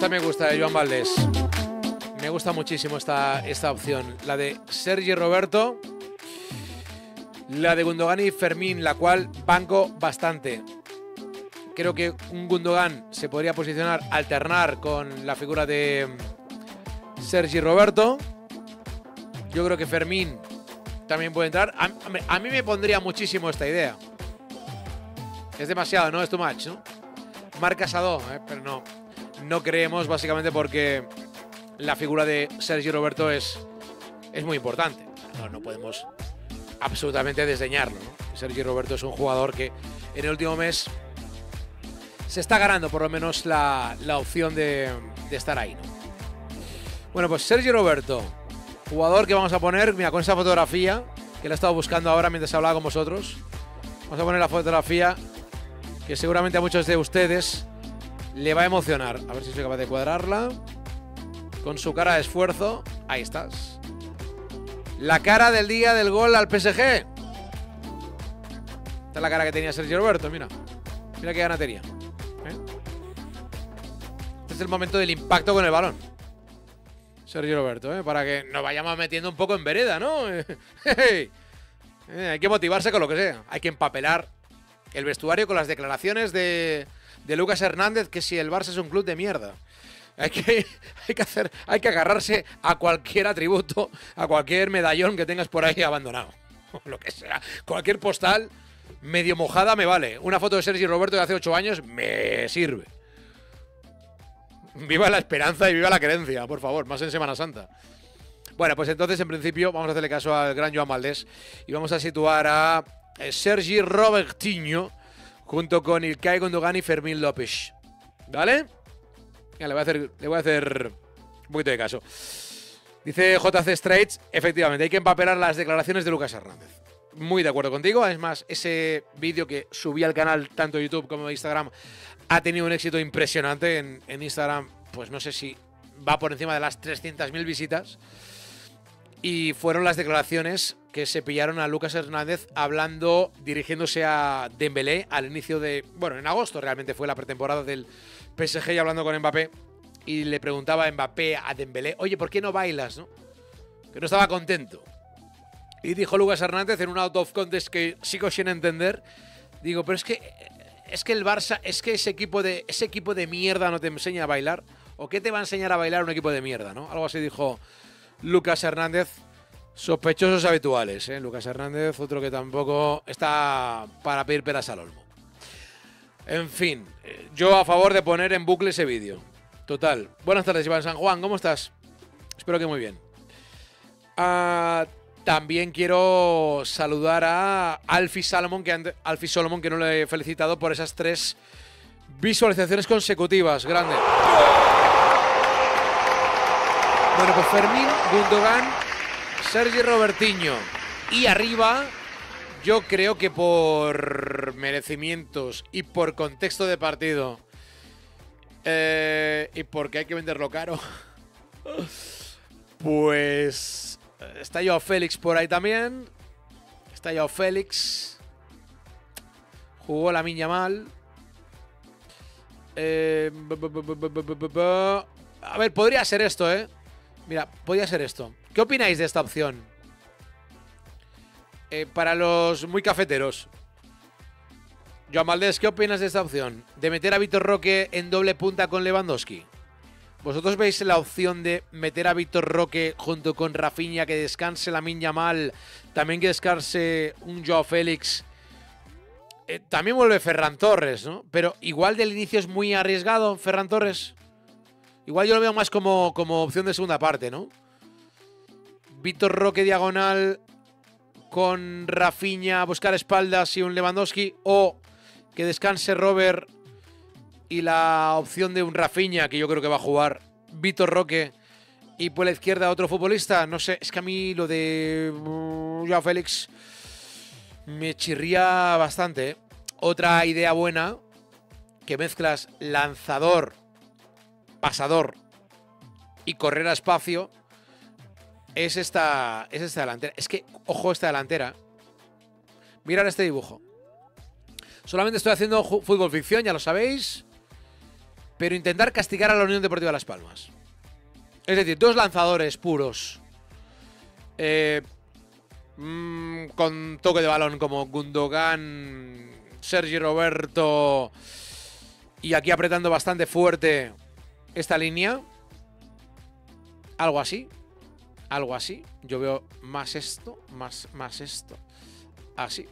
Esta me gusta, de Joan Valdés. Me gusta muchísimo esta, esta opción. La de Sergi Roberto. La de Gundogan y Fermín, la cual banco bastante. Creo que un Gundogan se podría posicionar, alternar con la figura de Sergi Roberto. Yo creo que Fermín también puede entrar. A, mí me pondría muchísimo esta idea. Es demasiado, ¿no? Es too much, ¿no? Marcas ¿eh? pero no no creemos, básicamente porque la figura de Sergio Roberto es, es muy importante. No, podemos absolutamente desdeñarlo. Sergio Roberto es un jugador que en el último mes se está ganando por lo menos la, opción de, estar ahí. Bueno, pues Sergio Roberto, jugador que vamos a poner, mira, con esa fotografía que la he estado buscando ahora mientras hablaba con vosotros. Vamos a poner la fotografía que seguramente a muchos de ustedes le va a emocionar. A ver si soy capaz de cuadrarla. Con su cara de esfuerzo. Ahí estás. La cara del día del gol al PSG. Esta es la cara que tenía Sergio Roberto, mira. Mira qué ganatería ¿eh? Este es el momento del impacto con el balón. Sergio Roberto, ¿eh? para que nos vayamos metiendo un poco en vereda, ¿no? [laughs] Eh, hay que motivarse con lo que sea. Hay que empapelar el vestuario con las declaraciones de de Lucas Hernández que si el Barça es un club de mierda. Hay que, [laughs] hay que, hacer, hay que agarrarse a cualquier atributo, a cualquier medallón que tengas por ahí abandonado. [laughs] lo que sea. Cualquier postal medio mojada me vale. Una foto de Sergio Roberto de hace ocho años me sirve. Viva la esperanza y viva la creencia, por favor, más en Semana Santa. Bueno, pues entonces en principio vamos a hacerle caso al gran Joan Valdés y vamos a situar a eh, Sergi Robertinho junto con Ilkay Gondogan y Fermín López. ¿Vale? Ya, le voy a hacer, le voy a hacer un poquito de caso. Dice JC Straits, efectivamente, hay que empapelar las declaraciones de Lucas Hernández. Muy de acuerdo contigo. Es más, ese vídeo que subí al canal, tanto YouTube como Instagram, ha tenido un éxito impresionante. En, en Instagram, pues no sé si va por encima de las 300.000 visitas. Y fueron las declaraciones que se pillaron a Lucas Hernández hablando, dirigiéndose a Dembélé al inicio de, bueno, en agosto realmente fue la pretemporada del PSG y hablando con Mbappé y le preguntaba a Mbappé a Dembélé, "Oye, ¿por qué no bailas, no?" Que no estaba contento. Y dijo Lucas Hernández en un out of contest que sigo sin entender, digo, "Pero es que es que el Barça, es que ese equipo de ese equipo de mierda no te enseña a bailar o qué te va a enseñar a bailar un equipo de mierda, ¿no?" Algo así dijo Lucas Hernández. Sospechosos habituales, ¿eh? Lucas Hernández, otro que tampoco está para pedir peras al olmo. En fin, yo a favor de poner en bucle ese vídeo. Total. Buenas tardes, Iván San Juan, ¿cómo estás? Espero que muy bien. Ah, también quiero saludar a Alfie Salomón, que Alfie Solomon, que no le he felicitado por esas tres visualizaciones consecutivas. Grande. Bueno, pues Fermín, Gundogan, Sergi Robertiño. Y arriba, yo creo que por merecimientos y por contexto de partido eh, y porque hay que venderlo caro, [laughs] pues eh, está ya Félix por ahí también. Está ya Félix. Jugó la miña mal. Eh, a ver, podría ser esto, ¿eh? Mira, podría ser esto. ¿Qué opináis de esta opción? Eh, para los muy cafeteros. Joan Valdés, ¿qué opinas de esta opción? ¿De meter a Vitor Roque en doble punta con Lewandowski? ¿Vosotros veis la opción de meter a Víctor Roque junto con Rafinha, que descanse la Minya Mal, también que descanse un Joao Félix? Eh, también vuelve Ferran Torres, ¿no? Pero igual del inicio es muy arriesgado, Ferran Torres. Igual yo lo veo más como, opción de segunda parte, ¿no? Víctor Roque diagonal con Rafiña a buscar espaldas y un Lewandowski o que descanse Robert y la opción de un Rafiña que yo creo que va a jugar Víctor Roque y por la izquierda otro futbolista. No sé, es que a mí lo de mm, Joao Félix me chirría bastante. ¿eh? Otra idea buena que mezclas lanzador pasador y correr a espacio es esta, es esta delantera. Es que, ojo, esta delantera. Mirad este dibujo. Solamente estoy haciendo fútbol ficción, ya lo sabéis. Pero intentar castigar a la Unión Deportiva Las Palmas. Es decir, dos lanzadores puros. Eh, mm, con toque de balón como Gundogan, Sergi Roberto. Y aquí apretando bastante fuerte esta línea, algo así, algo así. Yo veo más esto, más, más esto, así.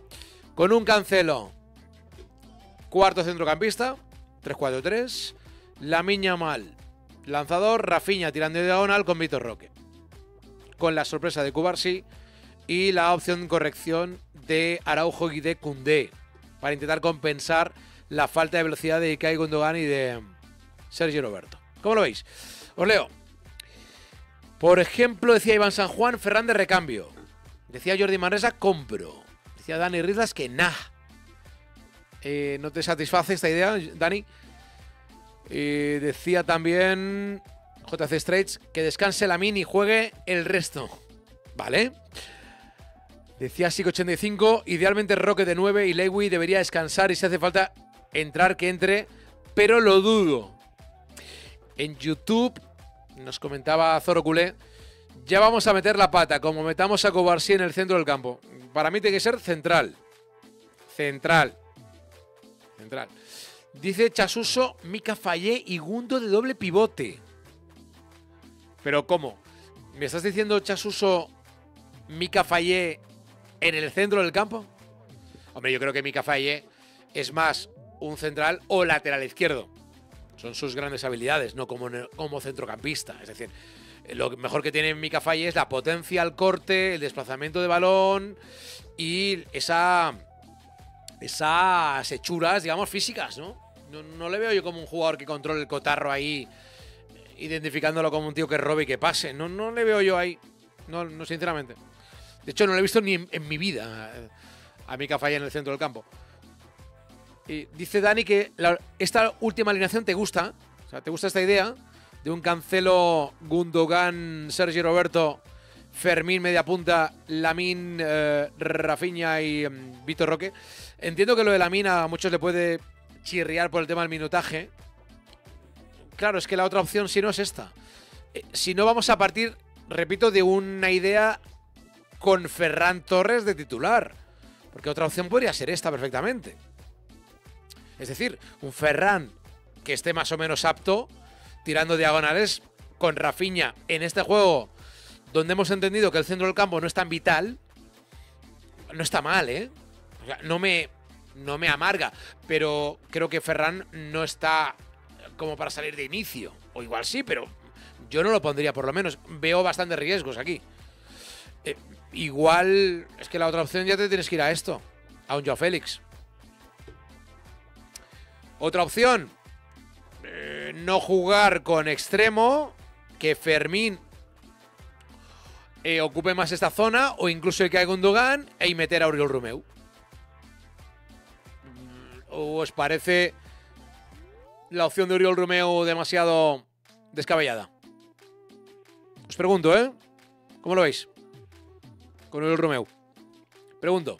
Con un cancelo, cuarto centrocampista, 3-4-3. La miña mal, lanzador, Rafiña tirando de diagonal con Vitor Roque. Con la sorpresa de Cubarsi y la opción corrección de Araujo y de Kunde para intentar compensar la falta de velocidad de Ikai Gundogan y de Sergio Roberto. ¿Cómo lo veis? Os leo. Por ejemplo, decía Iván San Juan, Ferran de recambio. Decía Jordi Manresa, compro. Decía Dani Rizlas que nah. Eh, ¿No te satisface esta idea, Dani? Eh, decía también JC Straits que descanse la mini y juegue el resto. ¿Vale? Decía Sico 85, idealmente Roque de 9 y Lewy debería descansar y si hace falta entrar que entre, pero lo dudo en YouTube. Nos comentaba Zoro Ya vamos a meter la pata, como metamos a Cobarsí en el centro del campo. Para mí tiene que ser central. Central. Central. Dice Chasuso, Mika Fallé y Gundo de doble pivote. Pero ¿cómo? ¿Me estás diciendo Chasuso, Mika Fallé en el centro del campo? Hombre, yo creo que Mika Fallé es más un central o lateral izquierdo. Son sus grandes habilidades, no como, como centrocampista. Es decir, eh, lo mejor que tiene Mika Faye es la potencia al corte, el desplazamiento de balón y esa, esas hechuras, digamos, físicas, ¿no? ¿no? le veo yo como un jugador que controle el cotarro ahí, eh, identificándolo como un tío que robe y que pase. No, no le veo yo ahí. No, no sinceramente. De hecho, no lo he visto ni en, mi vida eh, a Mika Faye en el centro del campo dice Dani que esta última alineación te gusta. O sea, te gusta esta idea de un Cancelo, Gundogan, Sergio Roberto, Fermín Mediapunta, Lamín, eh, Rafinha Rafiña y mm, Vitor Roque. Entiendo que lo de Lamín a muchos le puede chirriar por el tema del minutaje. Claro, es que la otra opción si no es esta. Eh, si no vamos a partir, repito, de una idea con Ferran Torres de titular. Porque otra opción podría ser esta perfectamente. Es decir, un Ferran que esté más o menos apto tirando diagonales con Rafinha en este juego donde hemos entendido que el centro del campo no es tan vital, no está mal, ¿eh? O sea, no me, no me amarga, pero creo que Ferran no está como para salir de inicio. O igual sí, pero yo no lo pondría por lo menos. Veo bastantes riesgos aquí. Eh, igual es que la otra opción ya te tienes que ir a esto, a un Joao Félix. Otra opción, eh, no jugar con extremo, que Fermín eh, ocupe más esta zona o incluso el que hay Dogan. y e meter a Oriol Romeu. Mm, os parece la opción de Oriol Romeu demasiado descabellada? Os pregunto, ¿eh? ¿Cómo lo veis? Con Oriol Romeu. Pregunto.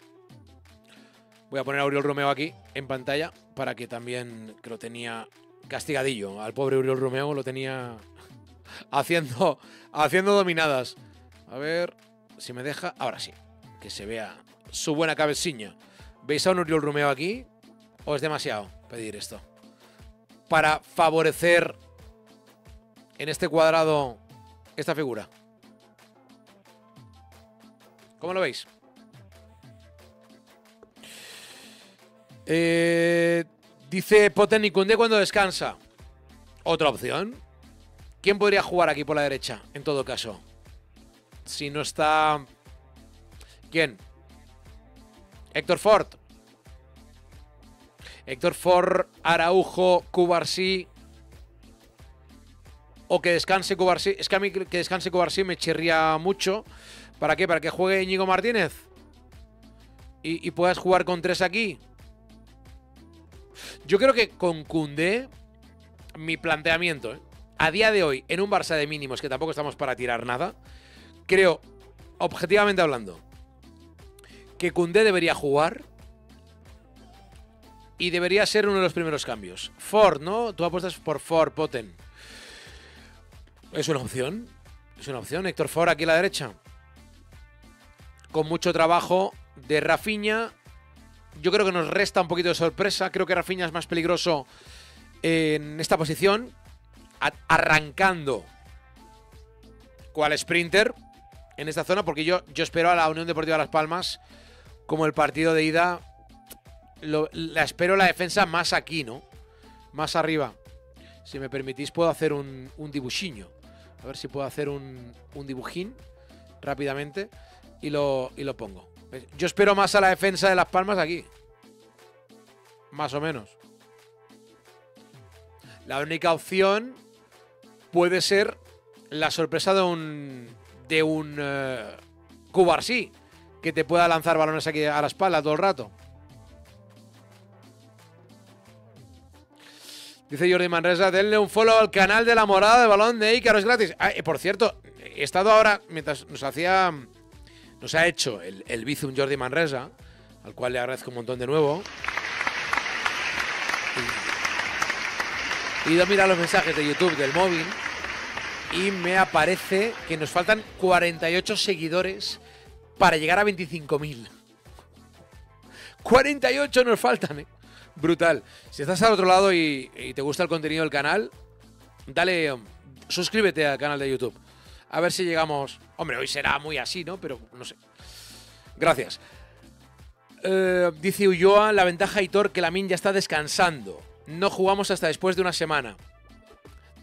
Voy a poner a Oriol Romeo aquí en pantalla para que también lo tenía castigadillo. Al pobre Uriol Romeo lo tenía [laughs] haciendo, haciendo dominadas. A ver si me deja. Ahora sí, que se vea su buena cabecilla. ¿Veis a un Uriol Romeo aquí? ¿O es demasiado pedir esto? Para favorecer en este cuadrado esta figura. ¿Cómo lo veis? Eh, dice Poten cuando descansa. Otra opción. ¿Quién podría jugar aquí por la derecha, en todo caso? Si no está... ¿Quién? Héctor Ford. Héctor Ford, Araujo, Cubarsí. O que descanse Cubarsí. Es que a mí que descanse Cubarsí me chirría mucho. ¿Para qué? ¿Para que juegue Íñigo Martínez? ¿Y, y puedas jugar con tres aquí? Yo creo que con Cundé, mi planteamiento, ¿eh? a día de hoy, en un Barça de mínimos, que tampoco estamos para tirar nada, creo, objetivamente hablando, que Cunde debería jugar y debería ser uno de los primeros cambios. Ford, ¿no? Tú apuestas por Ford, Poten. Es una opción. Es una opción. Héctor Ford aquí a la derecha. Con mucho trabajo de Rafiña yo creo que nos resta un poquito de sorpresa. Creo que Rafinha es más peligroso en esta posición, arrancando cual sprinter en esta zona, porque yo, yo espero a la Unión Deportiva Las Palmas, como el partido de ida, la espero la defensa más aquí, ¿no? Más arriba. Si me permitís, puedo hacer un, un dibujiño. A ver si puedo hacer un, dibujín rápidamente y lo, y lo pongo. Pues yo espero más a la defensa de Las Palmas aquí. Más o menos. La única opción puede ser la sorpresa de un. de un. Eh, que te pueda lanzar balones aquí a la espalda todo el rato. Dice Jordi Manresa, denle un follow al canal de la morada de balón de Ícaro, es gratis. Ah, eh, por cierto, he estado ahora, mientras nos hacía nos ha hecho el, el Bizum Jordi Manresa, al cual le agradezco un montón de nuevo. Y, he ido a mirar los mensajes de YouTube del móvil y me aparece que nos faltan 48 seguidores para llegar a 25.000. 48 nos faltan, ¿eh? Brutal. Si estás al otro lado y te gusta el contenido del canal, dale, um, suscríbete al canal de YouTube a ver si llegamos. Hombre, hoy será muy así, ¿no? Pero no sé. Gracias. Eh, dice Ulloa, la ventaja Hitor que min ya está descansando. No jugamos hasta después de una semana.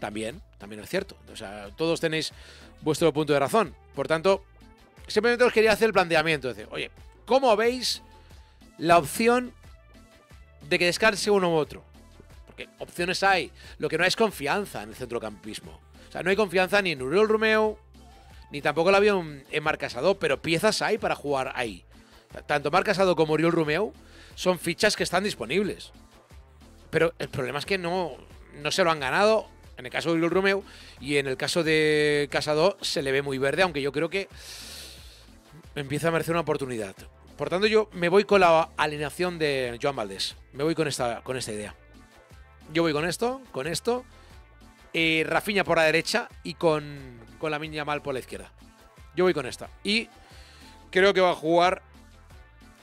También, también es cierto. O sea, todos tenéis vuestro punto de razón. Por tanto, simplemente os quería hacer el planteamiento. Decir, oye, ¿cómo veis la opción de que descanse uno u otro? Porque opciones hay. Lo que no hay es confianza en el centrocampismo. O sea, no hay confianza ni en Uriel Romeo, ni tampoco la avión en, Marcasado pero piezas hay para jugar ahí. Tanto Marcasado como Oriol Romeu son fichas que están disponibles. Pero el problema es que no, no se lo han ganado, en el caso de Oriol Romeu, y en el caso de Casado se le ve muy verde, aunque yo creo que empieza a merecer una oportunidad. Por tanto, yo me voy con la alineación de Joan Valdés. Me voy con esta, con esta idea. Yo voy con esto, con esto. Eh, Rafiña por la derecha y con con la minya mal por la izquierda. Yo voy con esta. Y creo que va a jugar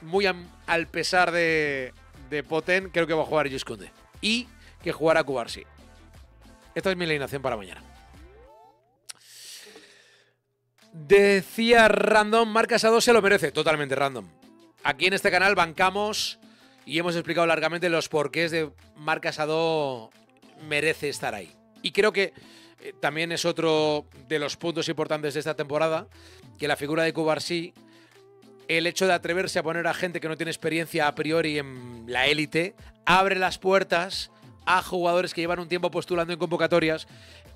muy al pesar de, de Poten, creo que va a jugar Giscunde. Y que jugará Cubarsi. Esta es mi alineación para mañana. Decía Random, Marcasado a se lo merece. Totalmente Random. Aquí en este canal bancamos y hemos explicado largamente los porqués de Marcasado merece estar ahí. Y creo que eh, también es otro de los puntos importantes de esta temporada, que la figura de Cubarsí, el hecho de atreverse a poner a gente que no tiene experiencia a priori en la élite, abre las puertas a jugadores que llevan un tiempo postulando en convocatorias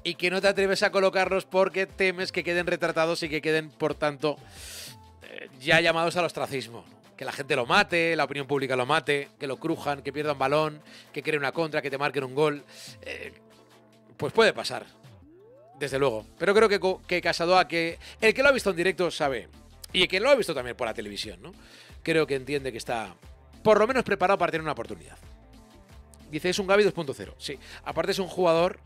y que no te atreves a colocarlos porque temes que queden retratados y que queden, por tanto, eh, ya llamados al ostracismo que la gente lo mate, la opinión pública lo mate, que lo crujan, que pierdan balón, que creen una contra, que te marquen un gol. Eh, pues puede pasar desde luego. Pero creo que, Casadoa, que el que lo ha visto en directo sabe, y el que lo ha visto también por la televisión, ¿no? creo que entiende que está por lo menos preparado para tener una oportunidad. Dice, es un Gavi 2.0. Sí, aparte es un jugador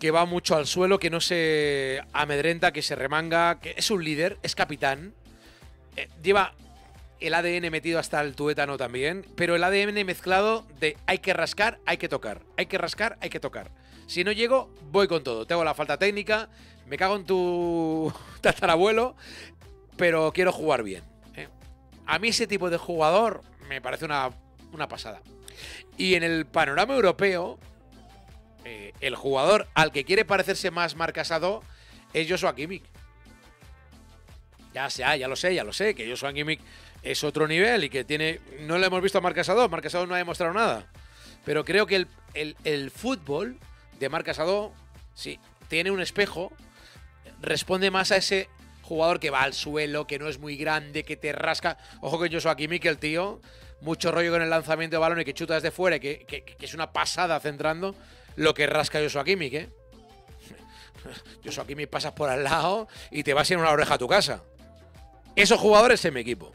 que va mucho al suelo, que no se amedrenta, que se remanga, que es un líder, es capitán, eh, lleva el ADN metido hasta el tuétano también, pero el ADN mezclado de hay que rascar, hay que tocar, hay que rascar, hay que tocar. Si no llego, voy con todo. Tengo la falta técnica, me cago en tu [laughs] tatarabuelo, pero quiero jugar bien. ¿eh? A mí ese tipo de jugador me parece una, una pasada. Y en el panorama europeo, eh, el jugador al que quiere parecerse más marcasado es Joshua Kimmich. Ya sea, ya lo sé, ya lo sé, que Joshua Kimmich es otro nivel y que tiene. No le hemos visto a Marcasado, Marcasado no ha demostrado nada. Pero creo que el, el fútbol de Marc Casado, sí, tiene un espejo, responde más a ese jugador que va al suelo, que no es muy grande, que te rasca. Ojo que Joshua Kimmich, el tío, mucho rollo con el lanzamiento de balón y que chuta desde fuera, que, que, es una pasada centrando lo que rasca Joshua Kimmich, ¿eh? [laughs] Joshua Kimmich pasas por al lado y te vas en una oreja a tu casa. Esos jugadores en mi equipo.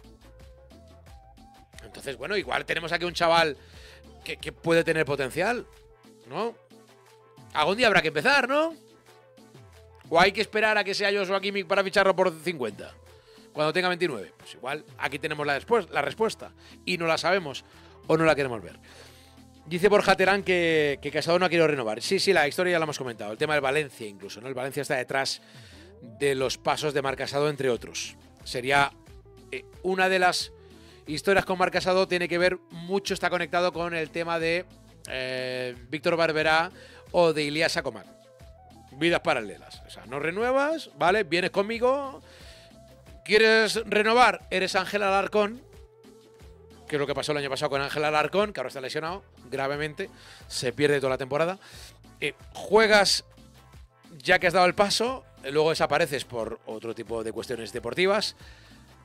Entonces, bueno, igual tenemos aquí un chaval que, que puede tener potencial, ¿no? algún día habrá que empezar, ¿no? O hay que esperar a que sea yo Kimmich para ficharlo por 50. Cuando tenga 29. Pues igual, aquí tenemos la, respuesta. Y no la sabemos o no la queremos ver. Dice Borja Terán que, Casado no ha querido renovar. Sí, sí, la historia ya la hemos comentado. El tema del Valencia incluso. ¿no? El Valencia está detrás de los pasos de Marcasado, Casado, entre otros. Sería eh, una de las historias con marcasado Casado. Tiene que ver, mucho está conectado con el tema de eh, Víctor Barberá o de Iliasa Sacomar. Vidas paralelas. O sea, no renuevas, ¿vale? Vienes conmigo. ¿Quieres renovar? Eres Ángel Alarcón. Que es lo que pasó el año pasado con Ángel Alarcón, que ahora está lesionado gravemente. Se pierde toda la temporada. Eh, juegas ya que has dado el paso, luego desapareces por otro tipo de cuestiones deportivas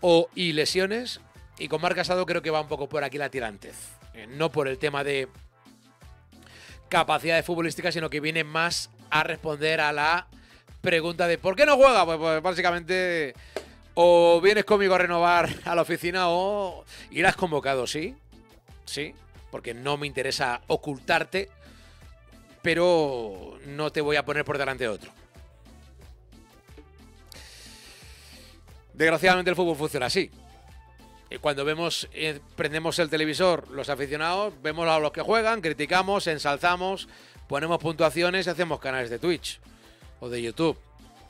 o y lesiones. Y con Marc creo que va un poco por aquí la tirantez. Eh, no por el tema de capacidades futbolística sino que viene más a responder a la pregunta de ¿por qué no juega? Pues, pues básicamente o vienes conmigo a renovar a la oficina o irás convocado, sí, sí, porque no me interesa ocultarte, pero no te voy a poner por delante de otro. Desgraciadamente el fútbol funciona así. Eh, cuando vemos, eh, prendemos el televisor, los aficionados, vemos a los que juegan, criticamos, ensalzamos, ponemos puntuaciones y hacemos canales de Twitch o de YouTube.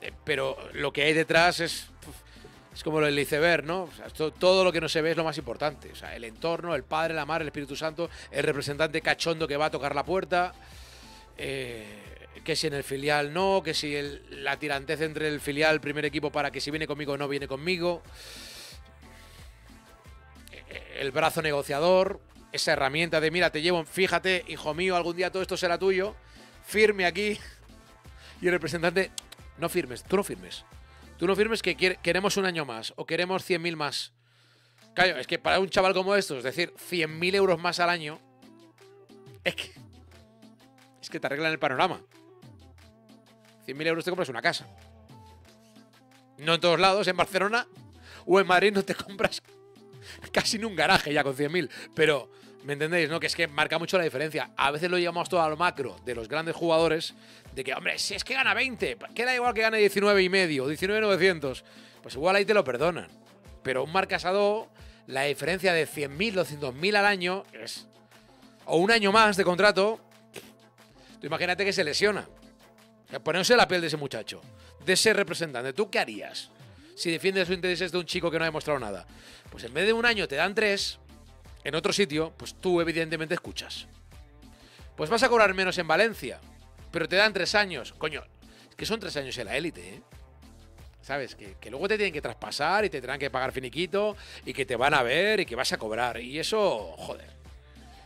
Eh, pero lo que hay detrás es, es como lo del iceberg, ¿no? todo lo que no se ve es lo más importante. O sea, el entorno, el Padre, la Madre, el Espíritu Santo, el representante cachondo que va a tocar la puerta. que si en el filial no, que si la tirantez entre el filial, el primer equipo, para que si viene conmigo o no viene conmigo el brazo negociador, esa herramienta de mira, te llevo, fíjate, hijo mío, algún día todo esto será tuyo, firme aquí. [laughs] Y el representante, no firmes, tú no firmes. Tú no firmes que queremos un año más o queremos 100.000 más. Callo, es que para un chaval como esto, es decir, 100.000 euros más al año, es que, es que te arreglan el panorama. 100.000 euros te compras una casa. No en todos lados, en Barcelona o en Madrid no te compras [laughs] casi en un garaje ya con 100.000. Pero, ¿me entendéis? No? Que es que marca mucho la diferencia. A veces lo llamamos todo a lo macro de los grandes jugadores, de que, hombre, si es que gana 20, queda igual que gane 19 y medio, 19,900. Pues igual ahí te lo perdonan. Pero un Marcasado, la diferencia de 100.000, 200.000 al año es... O un año más de contrato, tú imagínate que se lesiona. Ponerse la piel de ese muchacho, de ese representante, ¿tú qué harías? si defiendes los intereses de un chico que no ha demostrado nada. Pues en vez de un año te dan tres, en otro sitio, pues tú evidentemente escuchas. Pues vas a cobrar menos en Valencia, pero te dan tres años. Coño, es que son tres años en la élite, ¿eh? ¿Sabes? Que, luego te tienen que traspasar y te tendrán que pagar finiquito y que te van a ver y que vas a cobrar. Y eso, joder.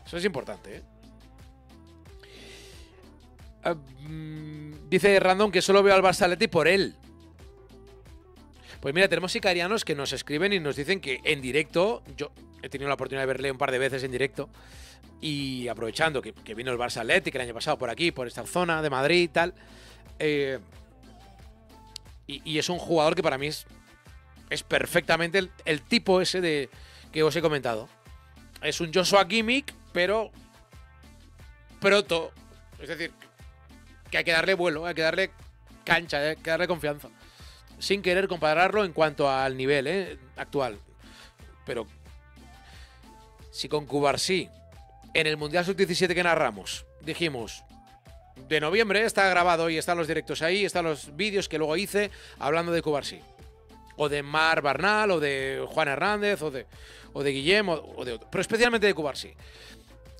Eso es importante, ¿eh? Ah, mm, dice Random que solo veo al Barça por él. Pues mira, tenemos sicarianos que nos escriben y nos dicen que en directo, yo he tenido la oportunidad de verle un par de veces en directo, y aprovechando que, vino el Barça Atlético el año pasado por aquí, por esta zona de Madrid y tal, eh, y, es un jugador que para mí es, perfectamente el, tipo ese de que os he comentado. Es un Joshua Gimmick, pero proto. Es decir, que hay que darle vuelo, hay que darle cancha, hay que darle confianza sin querer compararlo en cuanto al nivel eh, actual. Pero si con Cubarsí, en el Mundial Sub-17 que narramos, dijimos, de noviembre está grabado y están los directos ahí, están los vídeos que luego hice hablando de Cubarsí. O de Mar Barnal, o de Juan Hernández, o de, o de Guillem, o, de otro. Pero especialmente de Cubarsí.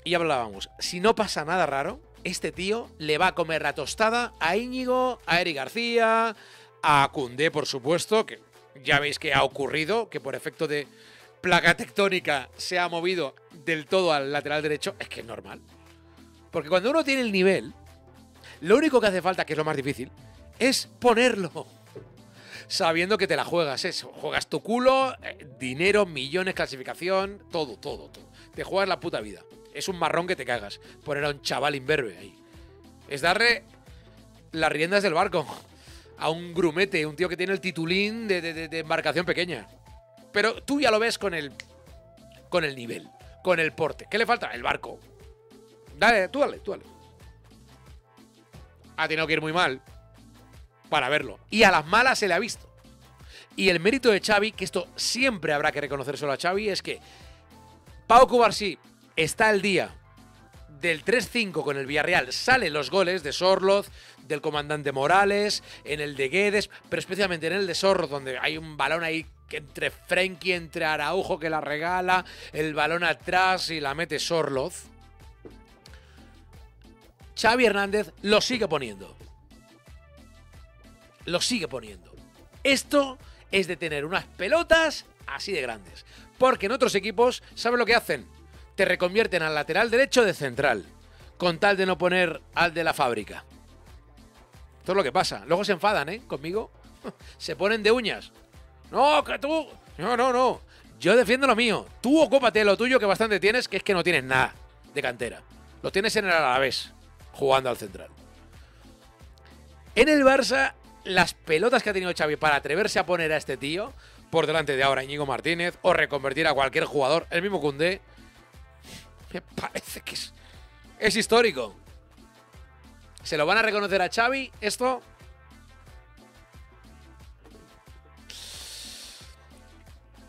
Y hablábamos, si no pasa nada raro, este tío le va a comer la tostada a Íñigo, a Eric García, a Cundé, por supuesto, que ya veis que ha ocurrido, que por efecto de placa tectónica se ha movido del todo al lateral derecho, es que es normal. Porque cuando uno tiene el nivel, lo único que hace falta, que es lo más difícil, es ponerlo. Sabiendo que te la juegas, eso. juegas tu culo, eh, dinero, millones, clasificación, todo, todo, todo. Te juegas la puta vida. Es un marrón que te cagas. Poner a un chaval imberbe ahí. Es darle las riendas del barco a un grumete, un tío que tiene el titulín de, embarcación pequeña. Pero tú ya lo ves con el, con el nivel, con el porte. ¿Qué le falta? El barco. Dale, tú dale, tú dale. Ha tenido que ir muy mal para verlo. Y a las malas se le ha visto. Y el mérito de Xavi, que esto siempre habrá que reconocérselo a Xavi, es que Pau Cubarsí está el día del 3-5 con el Villarreal salen los goles de Sorloz, del comandante Morales, en el de Guedes, pero especialmente en el de Sorloz, donde hay un balón ahí entre Frenkie, entre Araujo que la regala, el balón atrás y la mete Sorloz. Xavi Hernández lo sigue poniendo. Lo sigue poniendo. Esto es de tener unas pelotas así de grandes. Porque en otros equipos, ¿saben lo que hacen? te reconvierten al lateral derecho de central, con tal de no poner al de la fábrica. Esto es lo que pasa. Luego se enfadan, ¿eh? Conmigo. [laughs] se ponen de uñas. No, que tú... No, no, no. Yo defiendo lo mío. Tú ocúpate lo tuyo que bastante tienes, que es que no tienes nada de cantera. Lo tienes en el Alavés, jugando al central. En el Barça, las pelotas que ha tenido Xavi para atreverse a poner a este tío por delante de ahora Íñigo Martínez o reconvertir a cualquier jugador, el mismo Kundé. Me parece que es, histórico. ¿Se lo van a reconocer a Xavi esto?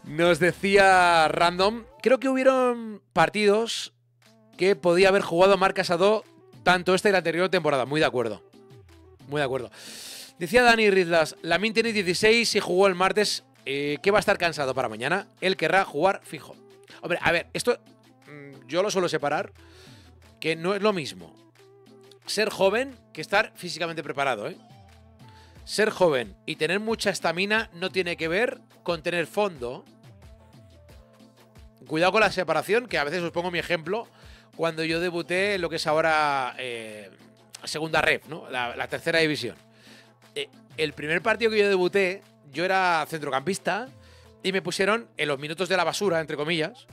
Nos decía Random, creo que hubieron partidos que podía haber jugado Marc Casado tanto esta y la anterior temporada. Muy de acuerdo. Muy de acuerdo. Decía Dani Rizlas, La min tiene 16 y jugó el martes. Eh, ¿Qué va a estar cansado para mañana? Él querrá jugar fijo. Hombre, a ver, esto yo lo suelo separar, que no es lo mismo ser joven que estar físicamente preparado, ¿eh? Ser joven y tener mucha estamina no tiene que ver con tener fondo. Cuidado con la separación, que a veces os pongo mi ejemplo, cuando yo debuté en lo que es ahora eh, segunda Red, ¿no? La, tercera división. Eh, el primer partido que yo debuté, yo era centrocampista y me pusieron en los minutos de la basura, entre comillas,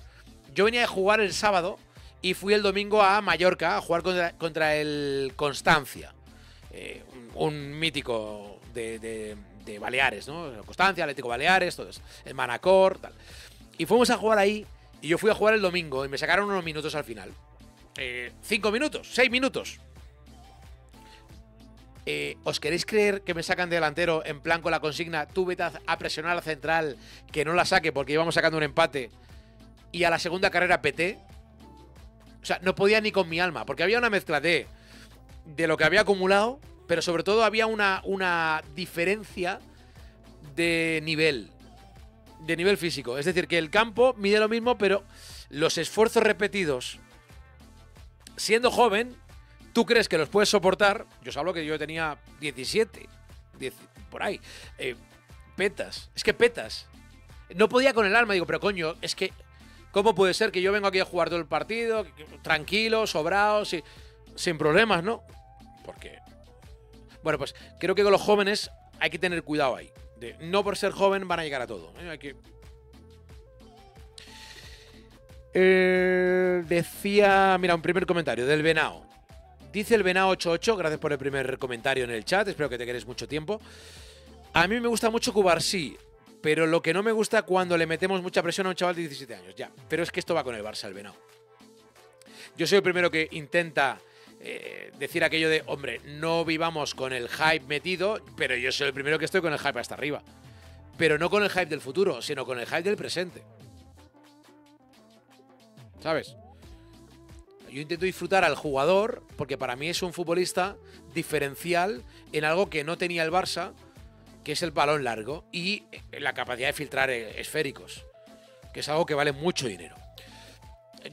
yo venía de jugar el sábado y fui el domingo a Mallorca a jugar contra, el Constancia, eh, un, mítico de, Baleares, ¿no? Constancia, Atlético Baleares, todo eso, el Manacor, tal. Y fuimos a jugar ahí y yo fui a jugar el domingo y me sacaron unos minutos al final. Eh, cinco minutos, seis minutos. Eh, ¿Os queréis creer que me sacan de delantero en plan con la consigna? Tú vete a presionar a la central, que no la saque porque íbamos sacando un empate y a la segunda carrera PT. O sea, no podía ni con mi alma, porque había una mezcla de, de lo que había acumulado, pero sobre todo había una, una diferencia de nivel, de nivel físico. Es decir, que el campo mide lo mismo, pero los esfuerzos repetidos, siendo joven, tú crees que los puedes soportar. Yo os hablo que yo tenía 17, 10, por ahí. Eh, petas, es que petas. No podía con el alma, digo, pero coño, es que ¿Cómo puede ser que yo vengo aquí a jugar todo el partido, tranquilo, sobrado, sin, sin problemas, ¿no? Porque. Bueno, pues creo que con los jóvenes hay que tener cuidado ahí. De, no por ser joven van a llegar a todo. ¿eh? Eh, decía, mira, un primer comentario del Venao. Dice el Venao 88, gracias por el primer comentario en el chat, espero que te quedes mucho tiempo. A mí me gusta mucho Cubarsí, pero lo que no me gusta cuando le metemos mucha presión a un chaval de 17 años, ya. Pero es que esto va con el Barça, el venado. Yo soy el primero que intenta eh, decir aquello de, hombre, no vivamos con el hype metido, pero yo soy el primero que estoy con el hype hasta arriba. Pero no con el hype del futuro, sino con el hype del presente. ¿Sabes? Yo intento disfrutar al jugador, porque para mí es un futbolista diferencial en algo que no tenía el Barça, que es el balón largo, y la capacidad de filtrar eh, esféricos, que es algo que vale mucho dinero.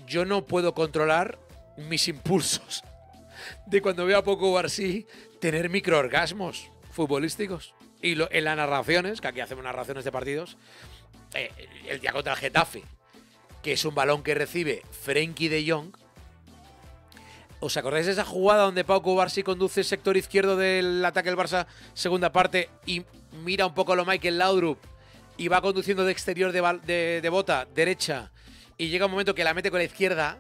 Yo no puedo controlar mis impulsos [laughs] de cuando veo a Poco Barcí tener microorgasmos futbolísticos. Y en las narraciones, que aquí hacemos narraciones de partidos, eh, el día contra el Getafe, que es un balón que recibe Frenkie de Jong ¿Os acordáis de esa jugada donde Pau Cubarsí conduce el sector izquierdo del ataque del Barça, segunda parte, y mira un poco a lo Michael Laudrup y va conduciendo de exterior de, bota, derecha, y llega un momento que la mete con la izquierda,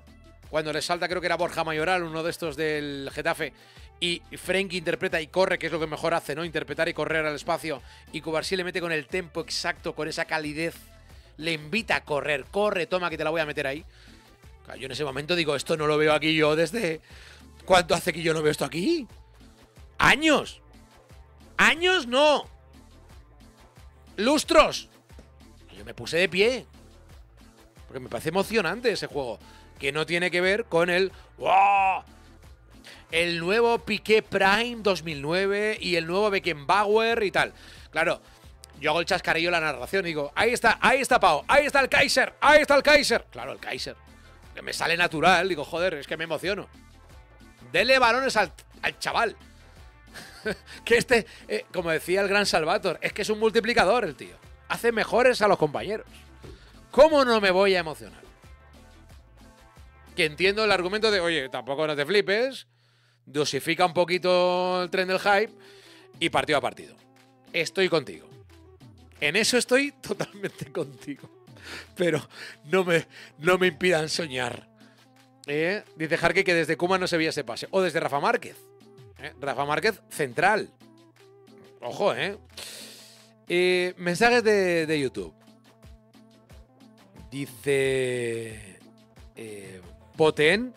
cuando le salta creo que era Borja Mayoral, uno de estos del Getafe, y Frank interpreta y corre, que es lo que mejor hace, ¿no? Interpretar y correr al espacio, y Cubarsí le mete con el tempo exacto, con esa calidez, le invita a correr, corre, toma que te la voy a meter ahí. Yo en ese momento digo, esto no lo veo aquí yo desde... ¿Cuánto hace que yo no veo esto aquí? Años. Años no. Lustros. Yo me puse de pie. Porque me parece emocionante ese juego. Que no tiene que ver con el... El nuevo Piqué Prime 2009 y el nuevo Beckenbauer y tal. Claro, yo hago el chascarillo la narración y digo, ahí está, ahí está Pau, ahí está el Kaiser, ahí está el Kaiser. Claro, el Kaiser me sale natural, digo, joder, es que me emociono. Dele balones al, chaval. [laughs] que este, eh, como decía el gran Salvator, es que es un multiplicador el tío. Hace mejores a los compañeros. ¿Cómo no me voy a emocionar? Que entiendo el argumento de, oye, tampoco no te flipes, dosifica un poquito el tren del hype y partido a partido. Estoy contigo. En eso estoy [laughs] totalmente contigo. [laughs] pero no me, no me impidan soñar. Eh, dice Jarque que desde Cuma no se veía ese pase. O desde Rafa Márquez. Eh, Rafa Márquez, central. Ojo, eh. ¿eh? mensajes de, de, YouTube. Dice. Poten.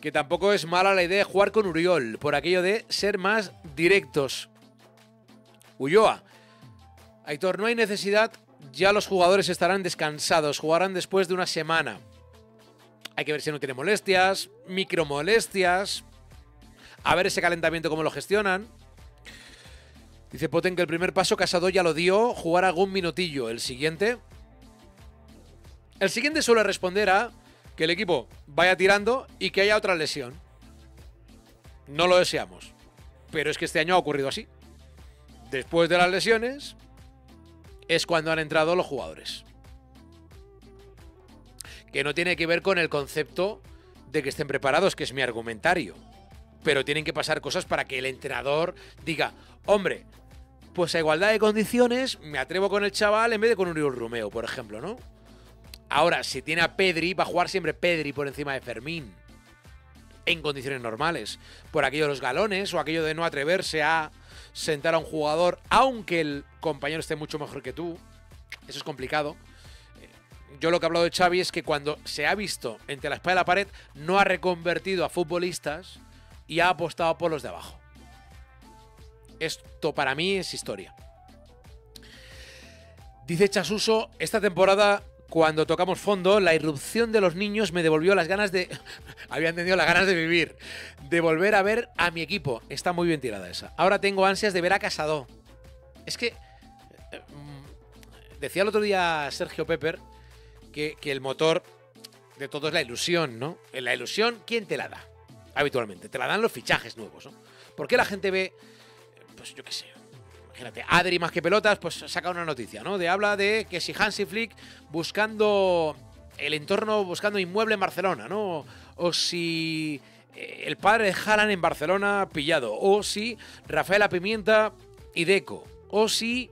Que tampoco es mala la idea de jugar con Uriol. Por aquello de ser más directos. Ulloa. Aitor, no hay necesidad ya los jugadores estarán descansados, jugarán después de una semana. Hay que ver si no tiene molestias, micromolestias, a ver ese calentamiento cómo lo gestionan. Dice Poten que el primer paso Casado ya lo dio, jugar algún minutillo. El siguiente. El siguiente suele responder a que el equipo vaya tirando y que haya otra lesión. No lo deseamos. Pero es que este año ha ocurrido así. Después de las lesiones, es cuando han entrado los jugadores. Que no tiene que ver con el concepto de que estén preparados, que es mi argumentario. Pero tienen que pasar cosas para que el entrenador diga, hombre, pues a igualdad de condiciones me atrevo con el chaval en vez de con río Romeo, por ejemplo, ¿no? Ahora, si tiene a Pedri, va a jugar siempre Pedri por encima de Fermín. En condiciones normales. Por aquello de los galones o aquello de no atreverse a sentar a un jugador, aunque el compañero esté mucho mejor que tú. Eso es complicado. Eh, yo lo que he hablado de Xavi es que cuando se ha visto entre la espada y la pared, no ha reconvertido a futbolistas y ha apostado por los de abajo. Esto para mí es historia. Dice Chasuso, esta temporada cuando tocamos fondo, la irrupción de los niños me devolvió las ganas de. [laughs] Habían tenido las ganas de vivir. De volver a ver a mi equipo. Está muy bien tirada esa. Ahora tengo ansias de ver a Casado. Es que. Eh, mm, decía el otro día Sergio Pepper que, el motor de todo es la ilusión, ¿no? En la ilusión, ¿quién te la da? Habitualmente. Te la dan los fichajes nuevos, ¿no? ¿Por qué la gente ve. Pues yo qué sé. Adri más que pelotas, pues saca una noticia, ¿no? De habla de que si Hansi Flick buscando el entorno, buscando inmueble en Barcelona, ¿no? O si eh, el padre de Haaland en Barcelona pillado, o si Rafaela Pimienta y Deco, o si